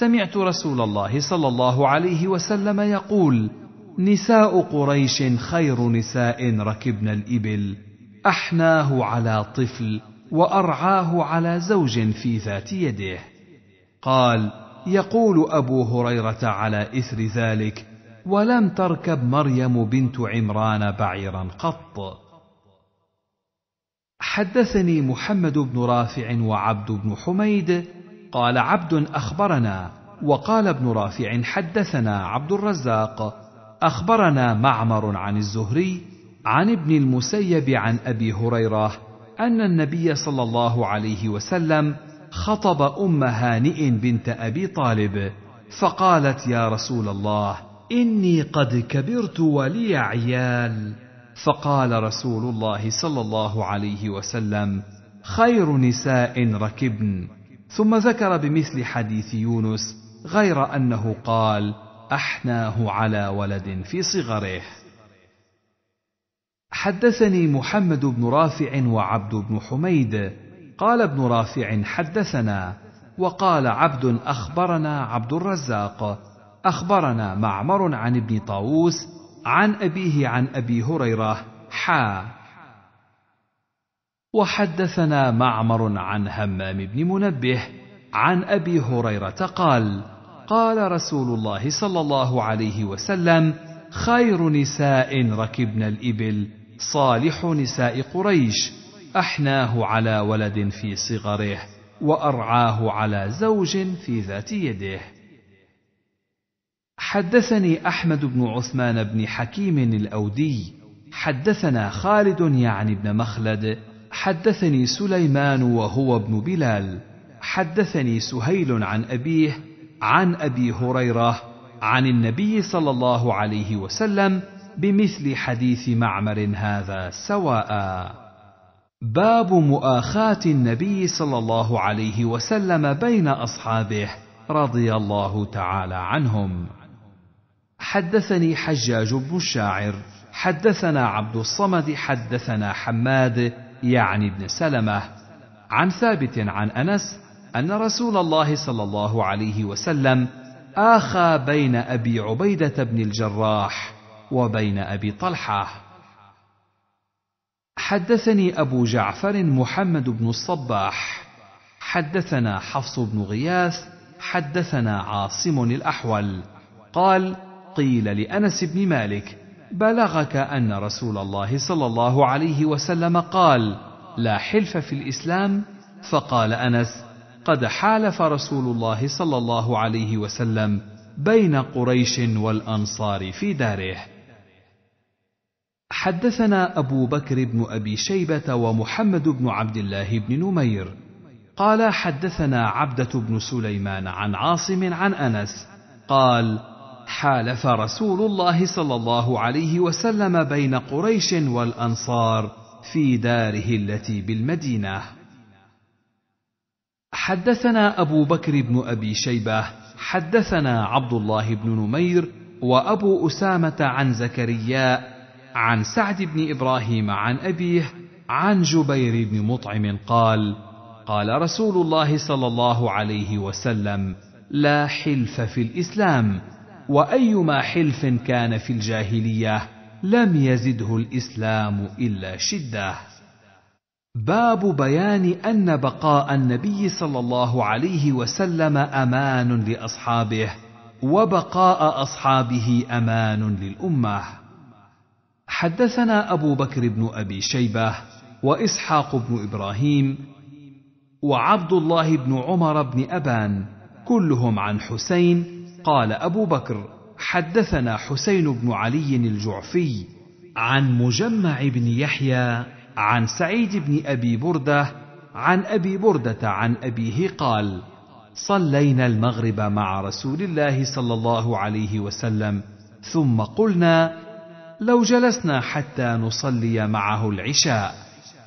سمعت رسول الله صلى الله عليه وسلم يقول نساء قريش خير نساء ركبن الابل احناه على طفل وارعاه على زوج في ذات يده قال يقول ابو هريره على اثر ذلك ولم تركب مريم بنت عمران بعيرا قط حدثني محمد بن رافع وعبد بن حميد قال عبد اخبرنا وقال ابن رافع حدثنا عبد الرزاق اخبرنا معمر عن الزهري عن ابن المسيب عن ابي هريره ان النبي صلى الله عليه وسلم خطب ام هانئ بنت ابي طالب فقالت يا رسول الله اني قد كبرت ولي عيال فقال رسول الله صلى الله عليه وسلم خير نساء ركبن ثم ذكر بمثل حديث يونس غير انه قال احناه على ولد في صغره حدثني محمد بن رافع وعبد بن حميد قال ابن رافع حدثنا وقال عبد اخبرنا عبد الرزاق اخبرنا معمر عن ابن طاووس عن ابيه عن ابي هريره حا وحدثنا معمر عن همام بن منبه عن ابي هريره قال قال رسول الله صلى الله عليه وسلم خير نساء ركبن الابل صالح نساء قريش احناه على ولد في صغره وارعاه على زوج في ذات يده حدثني احمد بن عثمان بن حكيم الاودي حدثنا خالد يعني بن مخلد حدثني سليمان وهو ابن بلال حدثني سهيل عن ابيه عن ابي هريره عن النبي صلى الله عليه وسلم بمثل حديث معمر هذا سواء باب مؤاخاة النبي صلى الله عليه وسلم بين أصحابه رضي الله تعالى عنهم. حدثني حجاج بن الشاعر، حدثنا عبد الصمد، حدثنا حماد يعني بن سلمة، عن ثابت عن أنس أن رسول الله صلى الله عليه وسلم آخى بين أبي عبيدة بن الجراح وبين أبي طلحة. حدثني أبو جعفر محمد بن الصباح حدثنا حفص بن غياث حدثنا عاصم الأحول قال قيل لأنس بن مالك بلغك أن رسول الله صلى الله عليه وسلم قال لا حلف في الإسلام فقال أنس قد حالف رسول الله صلى الله عليه وسلم بين قريش والأنصار في داره حدثنا أبو بكر بن أبي شيبة ومحمد بن عبد الله بن نمير قال حدثنا عبدة بن سليمان عن عاصم عن أنس قال حالف رسول الله صلى الله عليه وسلم بين قريش والأنصار في داره التي بالمدينة حدثنا أبو بكر بن أبي شيبة حدثنا عبد الله بن نمير وأبو أسامة عن زكريا عن سعد بن ابراهيم عن ابيه عن جبير بن مطعم قال قال رسول الله صلى الله عليه وسلم لا حلف في الاسلام وايما حلف كان في الجاهليه لم يزده الاسلام الا شده باب بيان ان بقاء النبي صلى الله عليه وسلم امان لاصحابه وبقاء اصحابه امان للامه حدثنا أبو بكر بن أبي شيبة وإسحاق بن إبراهيم وعبد الله بن عمر بن أبان كلهم عن حسين قال أبو بكر حدثنا حسين بن علي الجعفي عن مجمع بن يحيى عن سعيد بن أبي بردة عن أبي بردة عن أبيه قال صلينا المغرب مع رسول الله صلى الله عليه وسلم ثم قلنا لو جلسنا حتى نصلي معه العشاء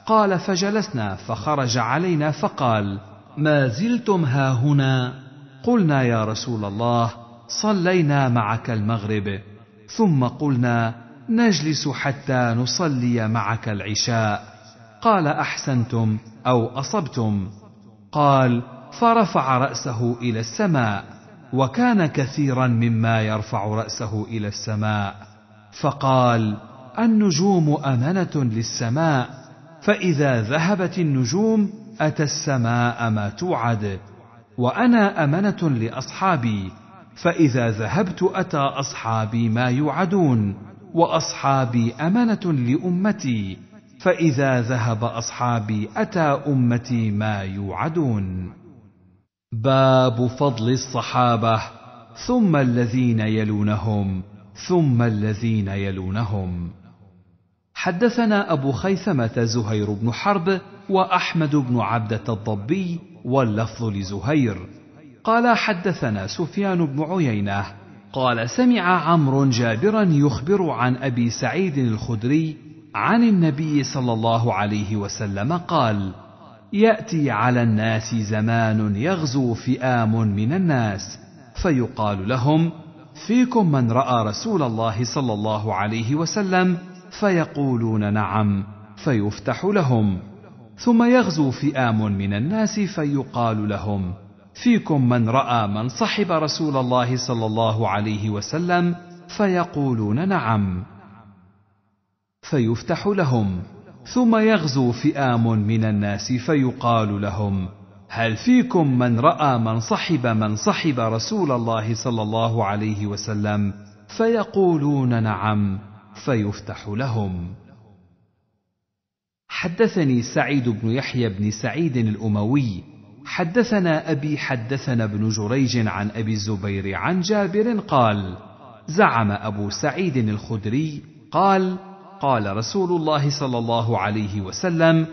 قال فجلسنا فخرج علينا فقال ما زلتم ها هنا قلنا يا رسول الله صلينا معك المغرب ثم قلنا نجلس حتى نصلي معك العشاء قال احسنتم او اصبتم قال فرفع راسه الى السماء وكان كثيرا مما يرفع راسه الى السماء فقال النجوم امنه للسماء فاذا ذهبت النجوم اتى السماء ما توعد وانا امنه لاصحابي فاذا ذهبت اتى اصحابي ما يوعدون واصحابي امنه لامتي فاذا ذهب اصحابي اتى امتي ما يوعدون باب فضل الصحابه ثم الذين يلونهم ثم الذين يلونهم حدثنا ابو خيثمه زهير بن حرب واحمد بن عبده الضبي واللفظ لزهير قال حدثنا سفيان بن عيينه قال سمع عمرو جابرا يخبر عن ابي سعيد الخدري عن النبي صلى الله عليه وسلم قال ياتي على الناس زمان يغزو فئام من الناس فيقال لهم فيكم من راى رسول الله صلى الله عليه وسلم فيقولون نعم فيفتح لهم ثم يغزو فئام من الناس فيقال لهم فيكم من راى من صحب رسول الله صلى الله عليه وسلم فيقولون نعم فيفتح لهم ثم يغزو فئام من الناس فيقال لهم هل فيكم من راى من صحب من صحب رسول الله صلى الله عليه وسلم فيقولون نعم فيفتح لهم حدثني سعيد بن يحيى بن سعيد الاموي حدثنا ابي حدثنا ابن جريج عن ابي الزبير عن جابر قال زعم ابو سعيد الخدري قال قال رسول الله صلى الله عليه وسلم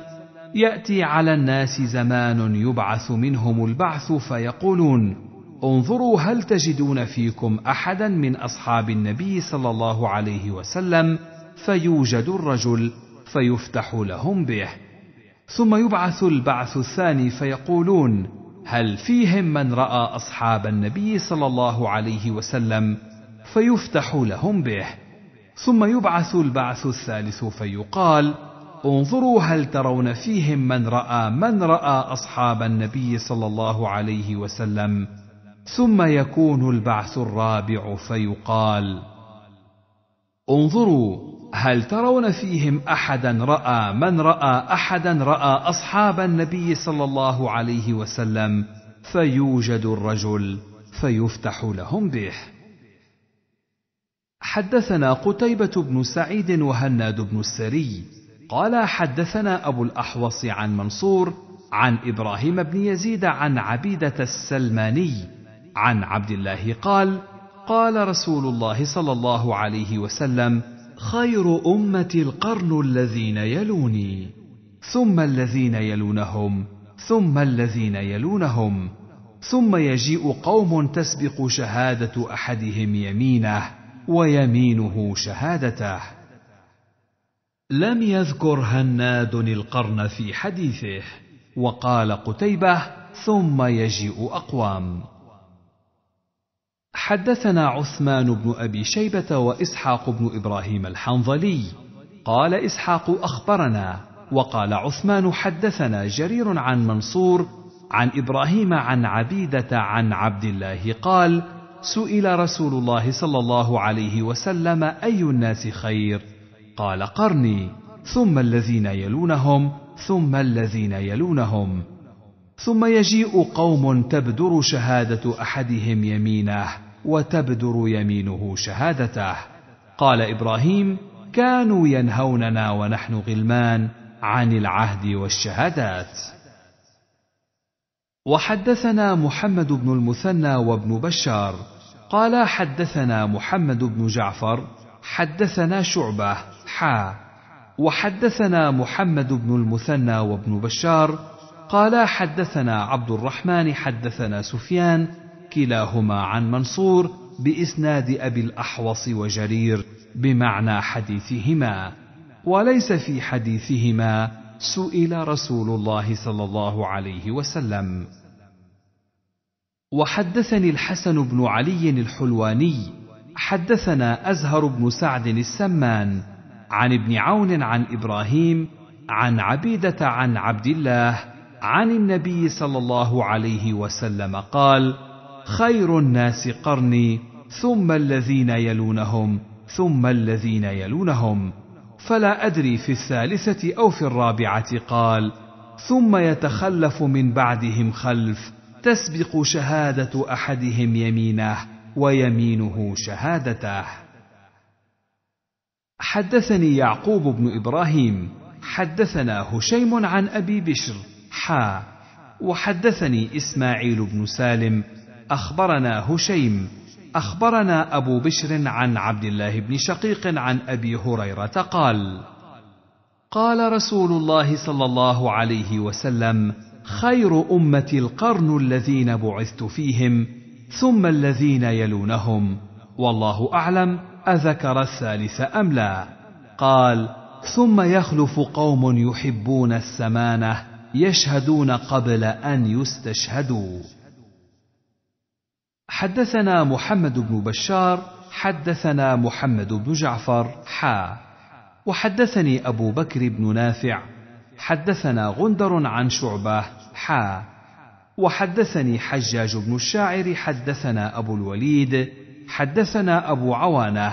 ياتي على الناس زمان يبعث منهم البعث فيقولون انظروا هل تجدون فيكم احدا من اصحاب النبي صلى الله عليه وسلم فيوجد الرجل فيفتح لهم به ثم يبعث البعث الثاني فيقولون هل فيهم من راى اصحاب النبي صلى الله عليه وسلم فيفتح لهم به ثم يبعث البعث الثالث فيقال انظروا هل ترون فيهم من راى من راى اصحاب النبي صلى الله عليه وسلم ثم يكون البعث الرابع فيقال انظروا هل ترون فيهم احدا راى من راى احدا راى اصحاب النبي صلى الله عليه وسلم فيوجد الرجل فيفتح لهم به حدثنا قتيبه بن سعيد وهناد بن السري قال حدثنا ابو الاحوص عن منصور عن ابراهيم بن يزيد عن عبيده السلماني عن عبد الله قال قال رسول الله صلى الله عليه وسلم خير امتي القرن الذين يلوني ثم الذين يلونهم ثم الذين يلونهم ثم يجيء قوم تسبق شهاده احدهم يمينه ويمينه شهادته لم يذكر هناد القرن في حديثه وقال قتيبه ثم يجيء اقوام حدثنا عثمان بن ابي شيبه واسحاق بن ابراهيم الحنظلي قال اسحاق اخبرنا وقال عثمان حدثنا جرير عن منصور عن ابراهيم عن عبيده عن عبد الله قال سئل رسول الله صلى الله عليه وسلم اي الناس خير قال قرني ثم الذين يلونهم ثم الذين يلونهم ثم يجيء قوم تبدر شهاده احدهم يمينه وتبدر يمينه شهادته قال ابراهيم كانوا ينهوننا ونحن غلمان عن العهد والشهادات وحدثنا محمد بن المثنى وابن بشار قال حدثنا محمد بن جعفر حدثنا شعبة حا وحدثنا محمد بن المثنى وابن بشار قالا حدثنا عبد الرحمن حدثنا سفيان كلاهما عن منصور بإسناد أبي الأحوص وجرير بمعنى حديثهما وليس في حديثهما سئل رسول الله صلى الله عليه وسلم وحدثني الحسن بن علي الحلواني حدثنا ازهر بن سعد السمان عن ابن عون عن ابراهيم عن عبيده عن عبد الله عن النبي صلى الله عليه وسلم قال خير الناس قرني ثم الذين يلونهم ثم الذين يلونهم فلا ادري في الثالثه او في الرابعه قال ثم يتخلف من بعدهم خلف تسبق شهاده احدهم يمينه ويمينه شهادته حدثني يعقوب بن ابراهيم حدثنا هشيم عن ابي بشر حا وحدثني اسماعيل بن سالم اخبرنا هشيم اخبرنا ابو بشر عن عبد الله بن شقيق عن ابي هريره قال قال رسول الله صلى الله عليه وسلم خير امتي القرن الذين بعثت فيهم ثم الذين يلونهم والله اعلم اذكر الثالث ام لا قال ثم يخلف قوم يحبون السمانه يشهدون قبل ان يستشهدوا حدثنا محمد بن بشار حدثنا محمد بن جعفر حا وحدثني ابو بكر بن نافع حدثنا غندر عن شعبه حا وحدثني حجاج بن الشاعر حدثنا ابو الوليد حدثنا ابو عوانه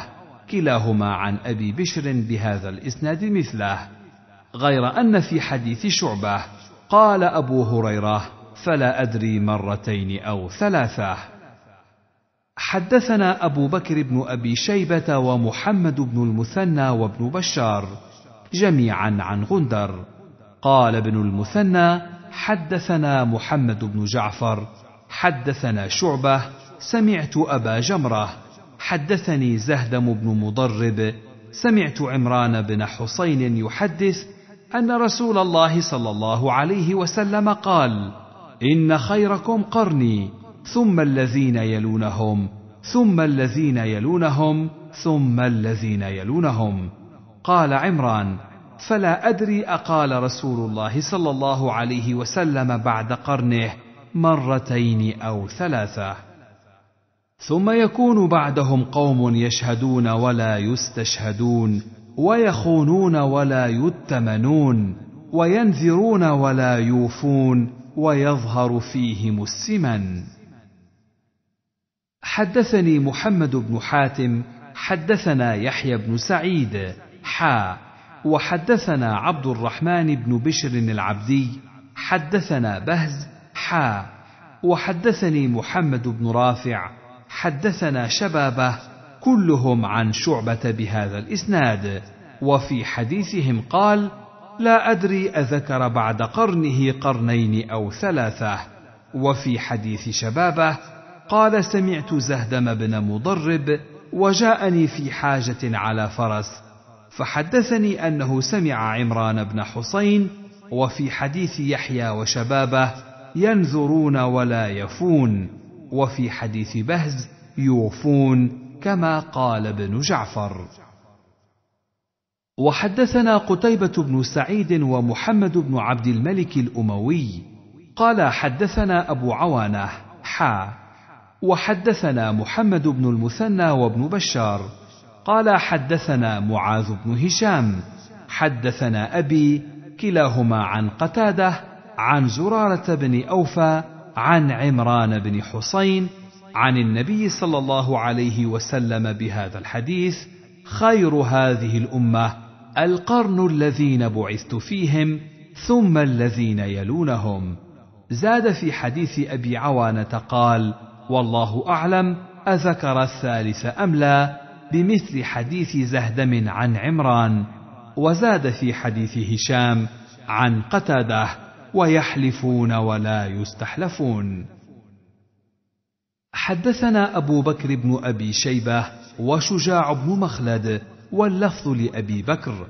كلاهما عن ابي بشر بهذا الاسناد مثله غير ان في حديث شعبه قال ابو هريره فلا ادري مرتين او ثلاثه حدثنا ابو بكر بن ابي شيبه ومحمد بن المثنى وابن بشار جميعا عن غندر قال ابن المثنى حدثنا محمد بن جعفر حدثنا شعبه سمعت ابا جمره حدثني زهدم بن مضرب سمعت عمران بن حصين يحدث ان رسول الله صلى الله عليه وسلم قال ان خيركم قرني ثم الذين يلونهم ثم الذين يلونهم ثم الذين يلونهم قال عمران فلا أدري أقال رسول الله صلى الله عليه وسلم بعد قرنه مرتين أو ثلاثة ثم يكون بعدهم قوم يشهدون ولا يستشهدون ويخونون ولا يتمنون وينذرون ولا يوفون ويظهر فيهم السمن حدثني محمد بن حاتم حدثنا يحيى بن سعيد حا وحدثنا عبد الرحمن بن بشر العبدي حدثنا بهز حا وحدثني محمد بن رافع حدثنا شبابه كلهم عن شعبه بهذا الاسناد وفي حديثهم قال لا ادري اذكر بعد قرنه قرنين او ثلاثه وفي حديث شبابه قال سمعت زهدم بن مضرب وجاءني في حاجه على فرس فحدثني انه سمع عمران بن حسين وفي حديث يحيى وشبابه ينذرون ولا يفون وفي حديث بهز يوفون كما قال ابن جعفر وحدثنا قتيبة بن سعيد ومحمد بن عبد الملك الأموي قال حدثنا أبو عوانة حا وحدثنا محمد بن المثنى وابن بشار قال حدثنا معاذ بن هشام حدثنا ابي كلاهما عن قتاده عن زراره بن اوفى عن عمران بن حسين عن النبي صلى الله عليه وسلم بهذا الحديث خير هذه الامه القرن الذين بعثت فيهم ثم الذين يلونهم زاد في حديث ابي عوانه قال والله اعلم اذكر الثالث ام لا بمثل حديث زهدم عن عمران وزاد في حديث هشام عن قتاده ويحلفون ولا يستحلفون حدثنا ابو بكر بن ابي شيبه وشجاع بن مخلد واللفظ لابي بكر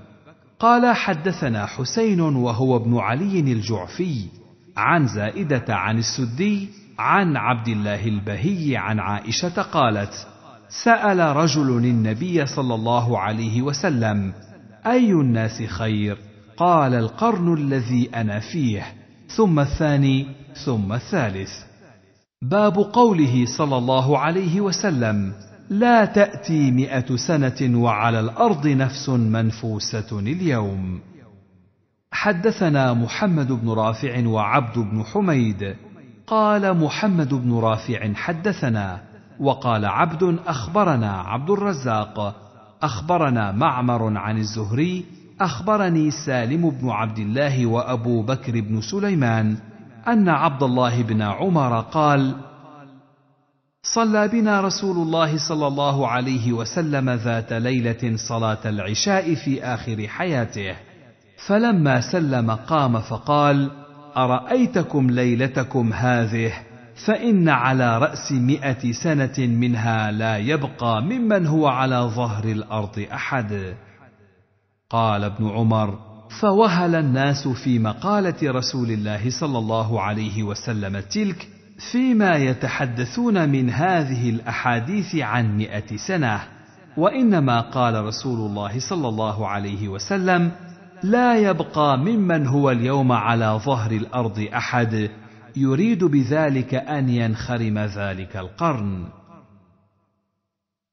قال حدثنا حسين وهو ابن علي الجعفي عن زائده عن السدي عن عبد الله البهي عن عائشه قالت سال رجل النبي صلى الله عليه وسلم اي الناس خير قال القرن الذي انا فيه ثم الثاني ثم الثالث باب قوله صلى الله عليه وسلم لا تاتي مائه سنه وعلى الارض نفس منفوسه اليوم حدثنا محمد بن رافع وعبد بن حميد قال محمد بن رافع حدثنا وقال عبد اخبرنا عبد الرزاق اخبرنا معمر عن الزهري اخبرني سالم بن عبد الله وابو بكر بن سليمان ان عبد الله بن عمر قال صلى بنا رسول الله صلى الله عليه وسلم ذات ليله صلاه العشاء في اخر حياته فلما سلم قام فقال ارايتكم ليلتكم هذه فإن على رأس مئة سنة منها لا يبقى ممن هو على ظهر الأرض أحد قال ابن عمر فوهل الناس في مقالة رسول الله صلى الله عليه وسلم تلك فيما يتحدثون من هذه الأحاديث عن مئة سنة وإنما قال رسول الله صلى الله عليه وسلم لا يبقى ممن هو اليوم على ظهر الأرض أحد يريد بذلك ان ينخرم ذلك القرن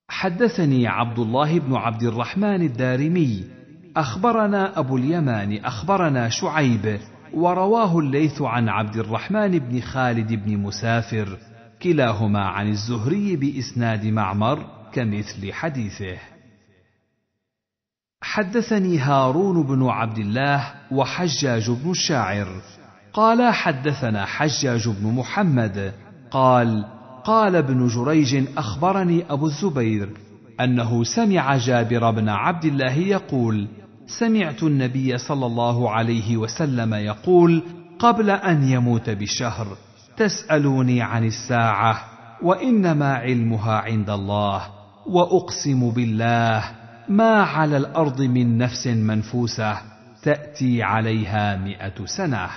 حدثني عبد الله بن عبد الرحمن الدارمي اخبرنا ابو اليمان اخبرنا شعيب ورواه الليث عن عبد الرحمن بن خالد بن مسافر كلاهما عن الزهري باسناد معمر كمثل حديثه حدثني هارون بن عبد الله وحجاج بن الشاعر قال حدثنا حجاج بن محمد قال قال ابن جريج اخبرني ابو الزبير انه سمع جابر بن عبد الله يقول سمعت النبي صلى الله عليه وسلم يقول قبل ان يموت بشهر تسالوني عن الساعه وانما علمها عند الله واقسم بالله ما على الارض من نفس منفوسه تاتي عليها مائه سنه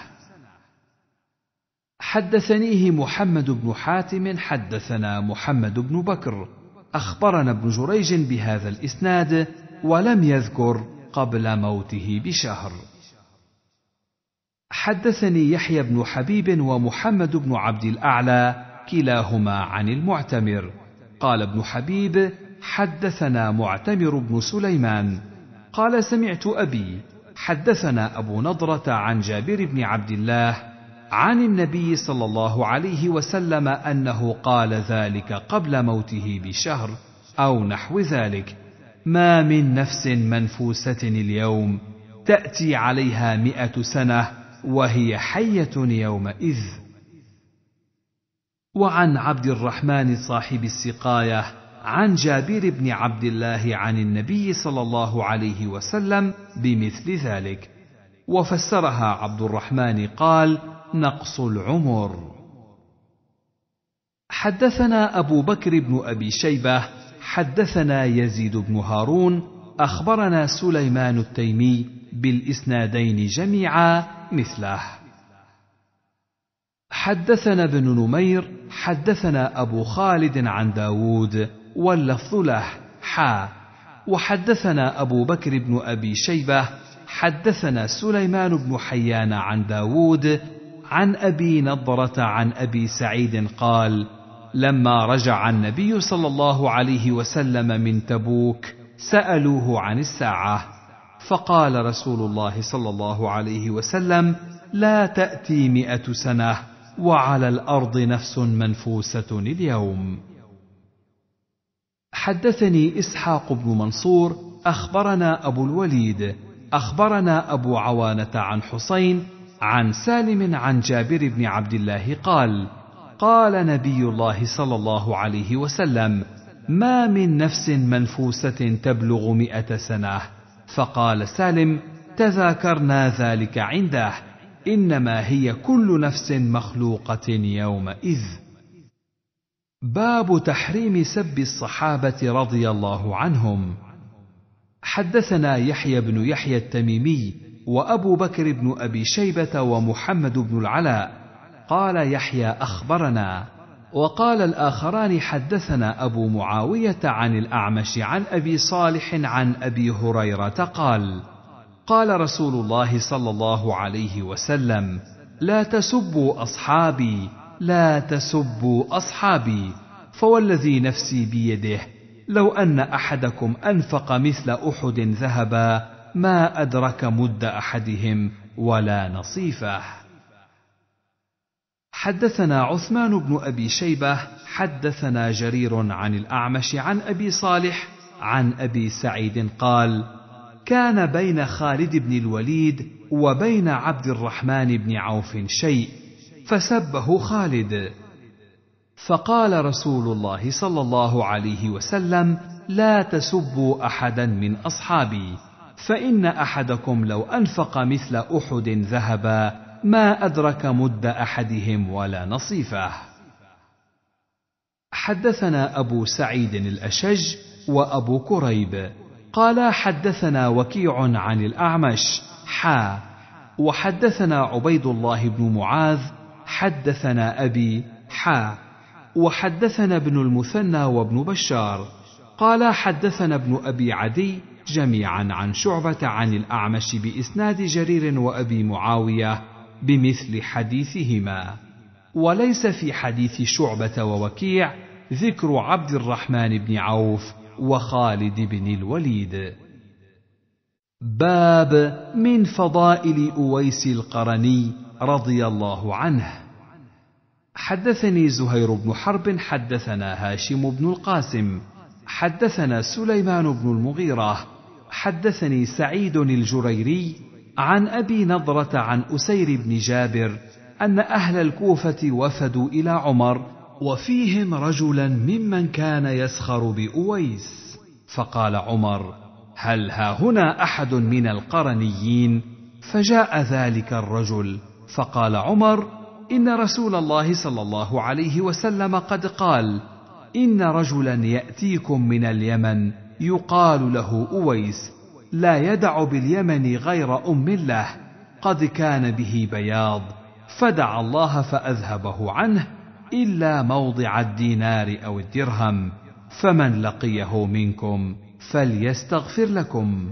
حدثنيه محمد بن حاتم حدثنا محمد بن بكر اخبرنا ابن جريج بهذا الاسناد ولم يذكر قبل موته بشهر حدثني يحيى بن حبيب ومحمد بن عبد الاعلى كلاهما عن المعتمر قال ابن حبيب حدثنا معتمر بن سليمان قال سمعت ابي حدثنا ابو نضره عن جابر بن عبد الله عن النبي صلى الله عليه وسلم انه قال ذلك قبل موته بشهر او نحو ذلك ما من نفس منفوسه اليوم تاتي عليها مائه سنه وهي حيه يومئذ وعن عبد الرحمن صاحب السقايه عن جابر بن عبد الله عن النبي صلى الله عليه وسلم بمثل ذلك وفسرها عبد الرحمن قال نقص العمر حدثنا ابو بكر بن ابي شيبه حدثنا يزيد بن هارون اخبرنا سليمان التيمي بالاسنادين جميعا مثله حدثنا ابن نمير حدثنا ابو خالد عن داود واللفظ له حا وحدثنا ابو بكر بن ابي شيبه حدثنا سليمان بن حيان عن داود عن ابي نضره عن ابي سعيد قال لما رجع النبي صلى الله عليه وسلم من تبوك سالوه عن الساعه فقال رسول الله صلى الله عليه وسلم لا تاتي مئه سنه وعلى الارض نفس منفوسه اليوم حدثني اسحاق بن منصور اخبرنا ابو الوليد اخبرنا ابو عوانه عن حسين عن سالم عن جابر بن عبد الله قال قال نبي الله صلى الله عليه وسلم ما من نفس منفوسه تبلغ مئه سنه فقال سالم تذاكرنا ذلك عنده انما هي كل نفس مخلوقه يومئذ باب تحريم سب الصحابه رضي الله عنهم حدثنا يحيى بن يحيى التميمي وابو بكر بن ابي شيبه ومحمد بن العلاء قال يحيى اخبرنا وقال الاخران حدثنا ابو معاويه عن الاعمش عن ابي صالح عن ابي هريره قال قال رسول الله صلى الله عليه وسلم لا تسبوا اصحابي لا تسبوا اصحابي فوالذي نفسي بيده لو ان احدكم انفق مثل احد ذهبا ما أدرك مد أحدهم ولا نصيفه. حدثنا عثمان بن أبي شيبة حدثنا جرير عن الأعمش عن أبي صالح عن أبي سعيد قال: كان بين خالد بن الوليد وبين عبد الرحمن بن عوف شيء فسبه خالد فقال رسول الله صلى الله عليه وسلم لا تسبوا احدا من اصحابي فان احدكم لو انفق مثل احد ذهبا ما ادرك مد احدهم ولا نصيفه حدثنا ابو سعيد الاشج وابو كريب قال حدثنا وكيع عن الاعمش حا وحدثنا عبيد الله بن معاذ حدثنا ابي حا وحدثنا ابن المثنى وابن بشار قال حدثنا ابن ابي عدي جميعا عن شعبة عن الأعمش بإسناد جرير وأبي معاوية بمثل حديثهما، وليس في حديث شعبة ووكيع ذكر عبد الرحمن بن عوف وخالد بن الوليد. باب من فضائل أويس القرني رضي الله عنه. حدثني زهير بن حرب حدثنا هاشم بن القاسم حدثنا سليمان بن المغيره حدثني سعيد الجريري عن ابي نضره عن اسير بن جابر ان اهل الكوفه وفدوا الى عمر وفيهم رجلا ممن كان يسخر باويس فقال عمر هل ها هنا احد من القرنيين فجاء ذلك الرجل فقال عمر ان رسول الله صلى الله عليه وسلم قد قال ان رجلا ياتيكم من اليمن يقال له أويس لا يدع باليمن غير أم الله قد كان به بياض فدعا الله فأذهبه عنه إلا موضع الدينار أو الدرهم فمن لقيه منكم فليستغفر لكم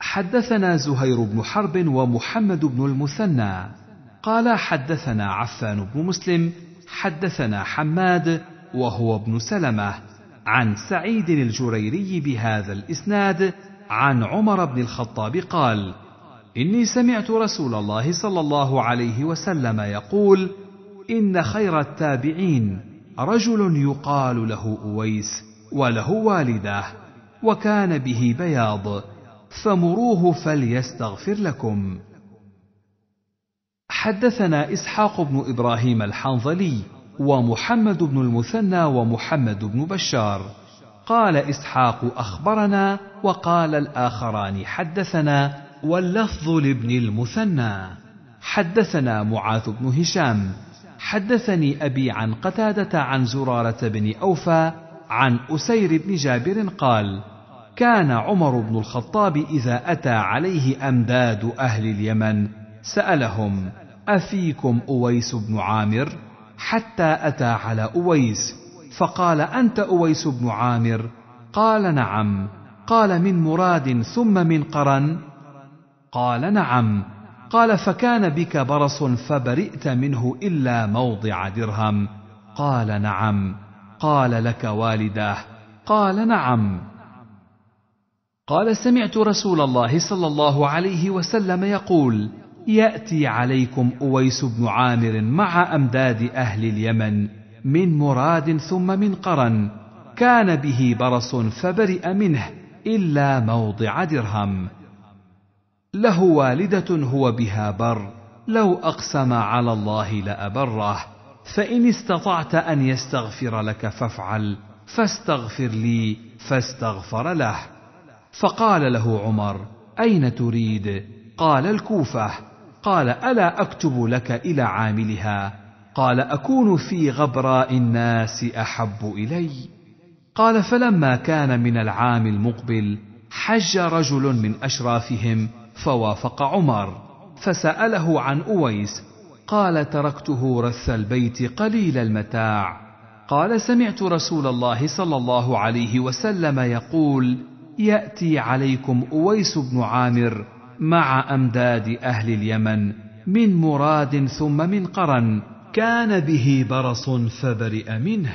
حدثنا زهير بن حرب ومحمد بن المثنى قال حدثنا عفان بن مسلم حدثنا حماد وهو ابن سلمه عن سعيد الجريري بهذا الاسناد عن عمر بن الخطاب قال اني سمعت رسول الله صلى الله عليه وسلم يقول ان خير التابعين رجل يقال له اويس وله والده وكان به بياض فمروه فليستغفر لكم حدثنا اسحاق بن ابراهيم الحنظلي ومحمد بن المثنى ومحمد بن بشار قال اسحاق اخبرنا وقال الاخران حدثنا واللفظ لابن المثنى حدثنا معاذ بن هشام حدثني ابي عن قتاده عن زراره بن اوفى عن اسير بن جابر قال كان عمر بن الخطاب اذا اتى عليه امداد اهل اليمن سالهم افيكم اويس بن عامر حتى أتى على أويس فقال أنت أويس بن عامر قال نعم قال من مراد ثم من قرن قال نعم قال فكان بك برص فبرئت منه إلا موضع درهم قال نعم قال لك والده قال نعم قال سمعت رسول الله صلى الله عليه وسلم يقول ياتي عليكم اويس بن عامر مع امداد اهل اليمن من مراد ثم من قرن كان به برص فبرئ منه الا موضع درهم له والده هو بها بر لو اقسم على الله لابره فان استطعت ان يستغفر لك فافعل فاستغفر لي فاستغفر له فقال له عمر اين تريد قال الكوفه قال الا اكتب لك الى عاملها قال اكون في غبراء الناس احب الي قال فلما كان من العام المقبل حج رجل من اشرافهم فوافق عمر فساله عن اويس قال تركته رث البيت قليل المتاع قال سمعت رسول الله صلى الله عليه وسلم يقول ياتي عليكم اويس بن عامر مع امداد اهل اليمن من مراد ثم من قرن كان به برص فبرئ منه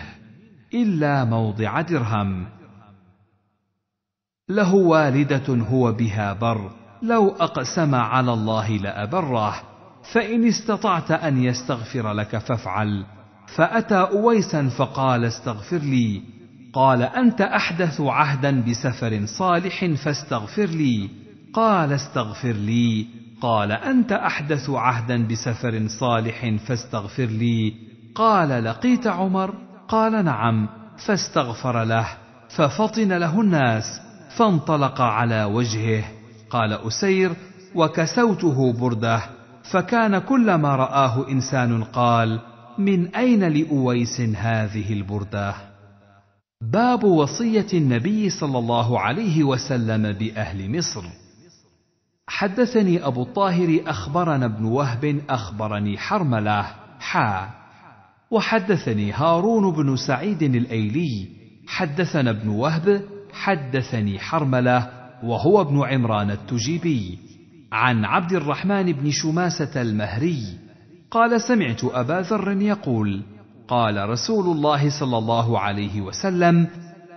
الا موضع درهم له والده هو بها بر لو اقسم على الله لابره فان استطعت ان يستغفر لك فافعل فاتى اويسا فقال استغفر لي قال انت احدث عهدا بسفر صالح فاستغفر لي قال استغفر لي قال انت احدث عهدا بسفر صالح فاستغفر لي قال لقيت عمر قال نعم فاستغفر له ففطن له الناس فانطلق على وجهه قال اسير وكسوته برده فكان كلما راه انسان قال من اين لاويس هذه البرده باب وصيه النبي صلى الله عليه وسلم باهل مصر حدثني أبو الطاهر أخبرنا ابن وهب أخبرني حرملة حا وحدثني هارون بن سعيد الأيلي حدثنا ابن وهب حدثني حرملة وهو ابن عمران التجيبي عن عبد الرحمن بن شماسة المهري قال سمعت أبا ذر يقول قال رسول الله صلى الله عليه وسلم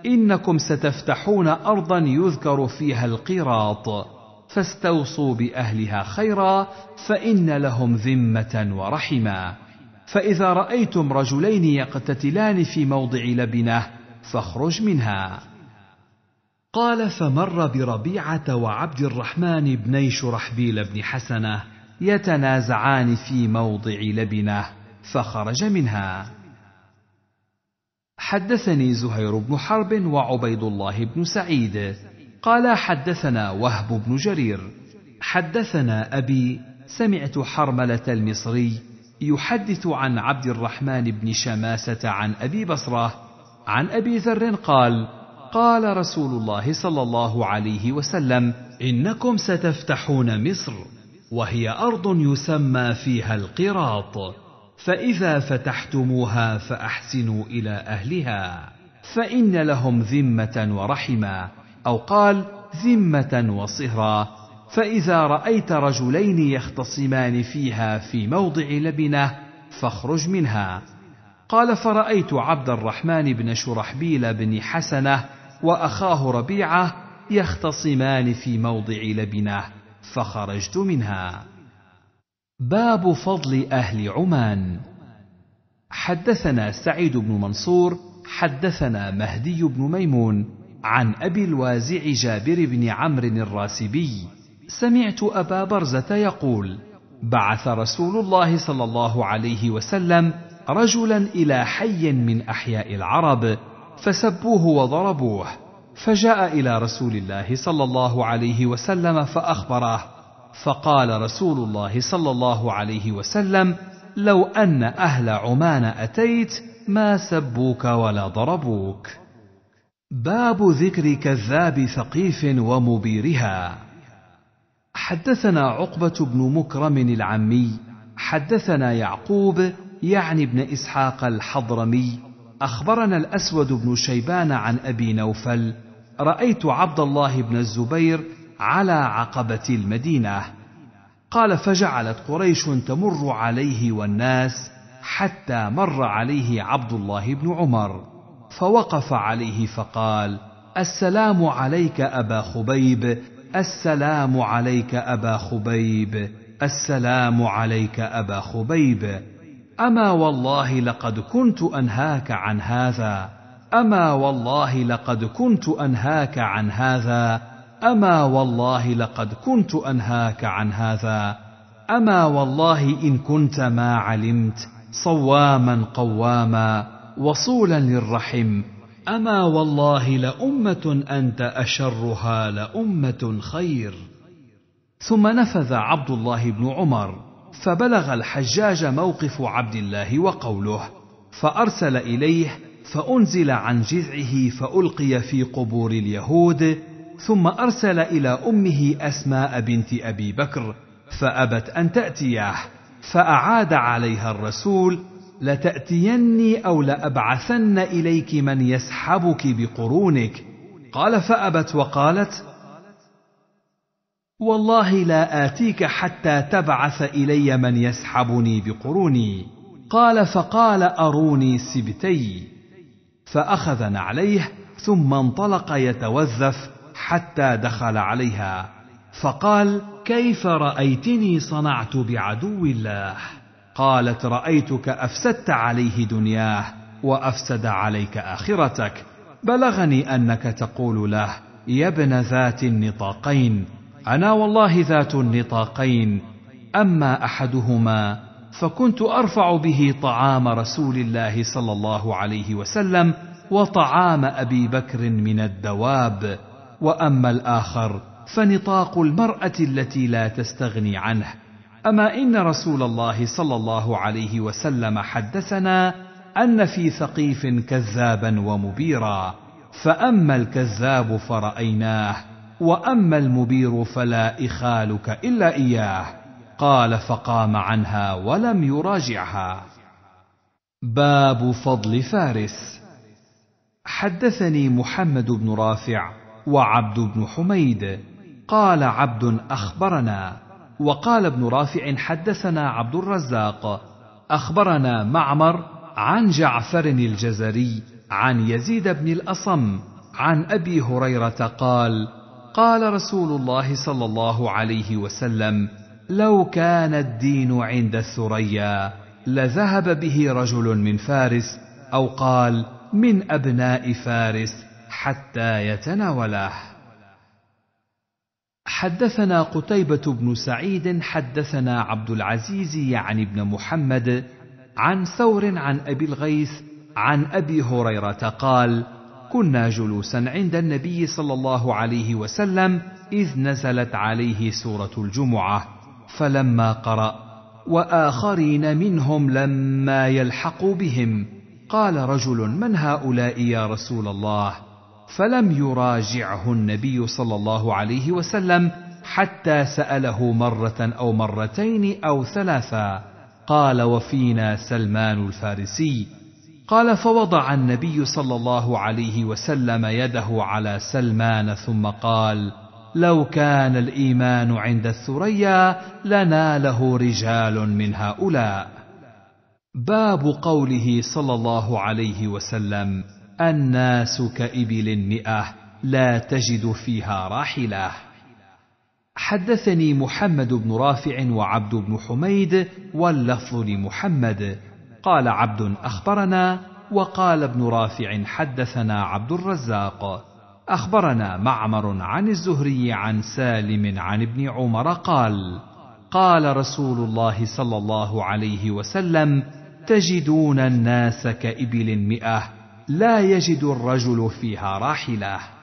إنكم ستفتحون أرضا يذكر فيها القيراط فاستوصوا باهلها خيرا فان لهم ذمه ورحما فاذا رايتم رجلين يقتتلان في موضع لبنه فاخرج منها قال فمر بربيعه وعبد الرحمن بني شرحبيل بن حسنه يتنازعان في موضع لبنه فخرج منها حدثني زهير بن حرب وعبيد الله بن سعيد قال حدثنا وهب بن جرير حدثنا ابي سمعت حرمله المصري يحدث عن عبد الرحمن بن شماسه عن ابي بصره عن ابي ذر قال قال رسول الله صلى الله عليه وسلم انكم ستفتحون مصر وهي ارض يسمى فيها القراط فاذا فتحتموها فاحسنوا الى اهلها فان لهم ذمه ورحما أو قال ذمة وصهرا فإذا رأيت رجلين يختصمان فيها في موضع لبنة فاخرج منها قال فرأيت عبد الرحمن بن شرحبيل بن حسنة وأخاه ربيعة يختصمان في موضع لبنة فخرجت منها باب فضل أهل عمان حدثنا سعيد بن منصور حدثنا مهدي بن ميمون عن أبي الوازع جابر بن عمرو الراسبي سمعت أبا برزة يقول بعث رسول الله صلى الله عليه وسلم رجلا إلى حي من أحياء العرب فسبوه وضربوه فجاء إلى رسول الله صلى الله عليه وسلم فأخبره فقال رسول الله صلى الله عليه وسلم لو أن أهل عمان أتيت ما سبوك ولا ضربوك باب ذكر كذاب ثقيف ومبيرها حدثنا عقبه بن مكرم العمي حدثنا يعقوب يعني بن اسحاق الحضرمي اخبرنا الاسود بن شيبان عن ابي نوفل رايت عبد الله بن الزبير على عقبه المدينه قال فجعلت قريش تمر عليه والناس حتى مر عليه عبد الله بن عمر فوقف عليه فقال السلام عليك ابا خبيب السلام عليك ابا خبيب السلام عليك ابا خبيب اما والله لقد كنت انهاك عن هذا اما والله لقد كنت انهاك عن هذا اما والله لقد كنت انهاك عن هذا اما والله ان كنت ما علمت صواما قواما وصولا للرحم اما والله لامه انت اشرها لامه خير ثم نفذ عبد الله بن عمر فبلغ الحجاج موقف عبد الله وقوله فارسل اليه فانزل عن جذعه فالقي في قبور اليهود ثم ارسل الى امه اسماء بنت ابي بكر فابت ان تاتيه فاعاد عليها الرسول لتأتيني أو لأبعثن إليك من يسحبك بقرونك قال فأبت وقالت والله لا آتيك حتى تبعث إلي من يسحبني بقروني قال فقال أروني سبتي فأخذ نعليه ثم انطلق يتوذف حتى دخل عليها فقال كيف رأيتني صنعت بعدو الله قالت رايتك افسدت عليه دنياه وافسد عليك اخرتك بلغني انك تقول له يا ابن ذات النطاقين انا والله ذات النطاقين اما احدهما فكنت ارفع به طعام رسول الله صلى الله عليه وسلم وطعام ابي بكر من الدواب واما الاخر فنطاق المراه التي لا تستغني عنه اما ان رسول الله صلى الله عليه وسلم حدثنا ان في ثقيف كذابا ومبيرا فاما الكذاب فرايناه واما المبير فلا اخالك الا اياه قال فقام عنها ولم يراجعها باب فضل فارس حدثني محمد بن رافع وعبد بن حميد قال عبد اخبرنا وقال ابن رافع حدثنا عبد الرزاق اخبرنا معمر عن جعفر الجزري عن يزيد بن الاصم عن ابي هريره قال قال رسول الله صلى الله عليه وسلم لو كان الدين عند الثريا لذهب به رجل من فارس او قال من ابناء فارس حتى يتناوله حدثنا قتيبة بن سعيد حدثنا عبد العزيز يعني بن محمد عن ثور عن أبي الغيث عن أبي هريرة قال: كنا جلوسا عند النبي صلى الله عليه وسلم إذ نزلت عليه سورة الجمعة، فلما قرأ: وآخرين منهم لما يلحقوا بهم، قال رجل: من هؤلاء يا رسول الله؟ فلم يراجعه النبي صلى الله عليه وسلم حتى ساله مره او مرتين او ثلاثا قال وفينا سلمان الفارسي قال فوضع النبي صلى الله عليه وسلم يده على سلمان ثم قال لو كان الايمان عند الثريا لناله رجال من هؤلاء باب قوله صلى الله عليه وسلم الناس كإبل مئة لا تجد فيها راحلة حدثني محمد بن رافع وعبد بن حميد واللفظ لمحمد قال عبد أخبرنا وقال ابن رافع حدثنا عبد الرزاق أخبرنا معمر عن الزهري عن سالم عن ابن عمر قال قال رسول الله صلى الله عليه وسلم تجدون الناس كإبل مئة لا يجد الرجل فيها راحله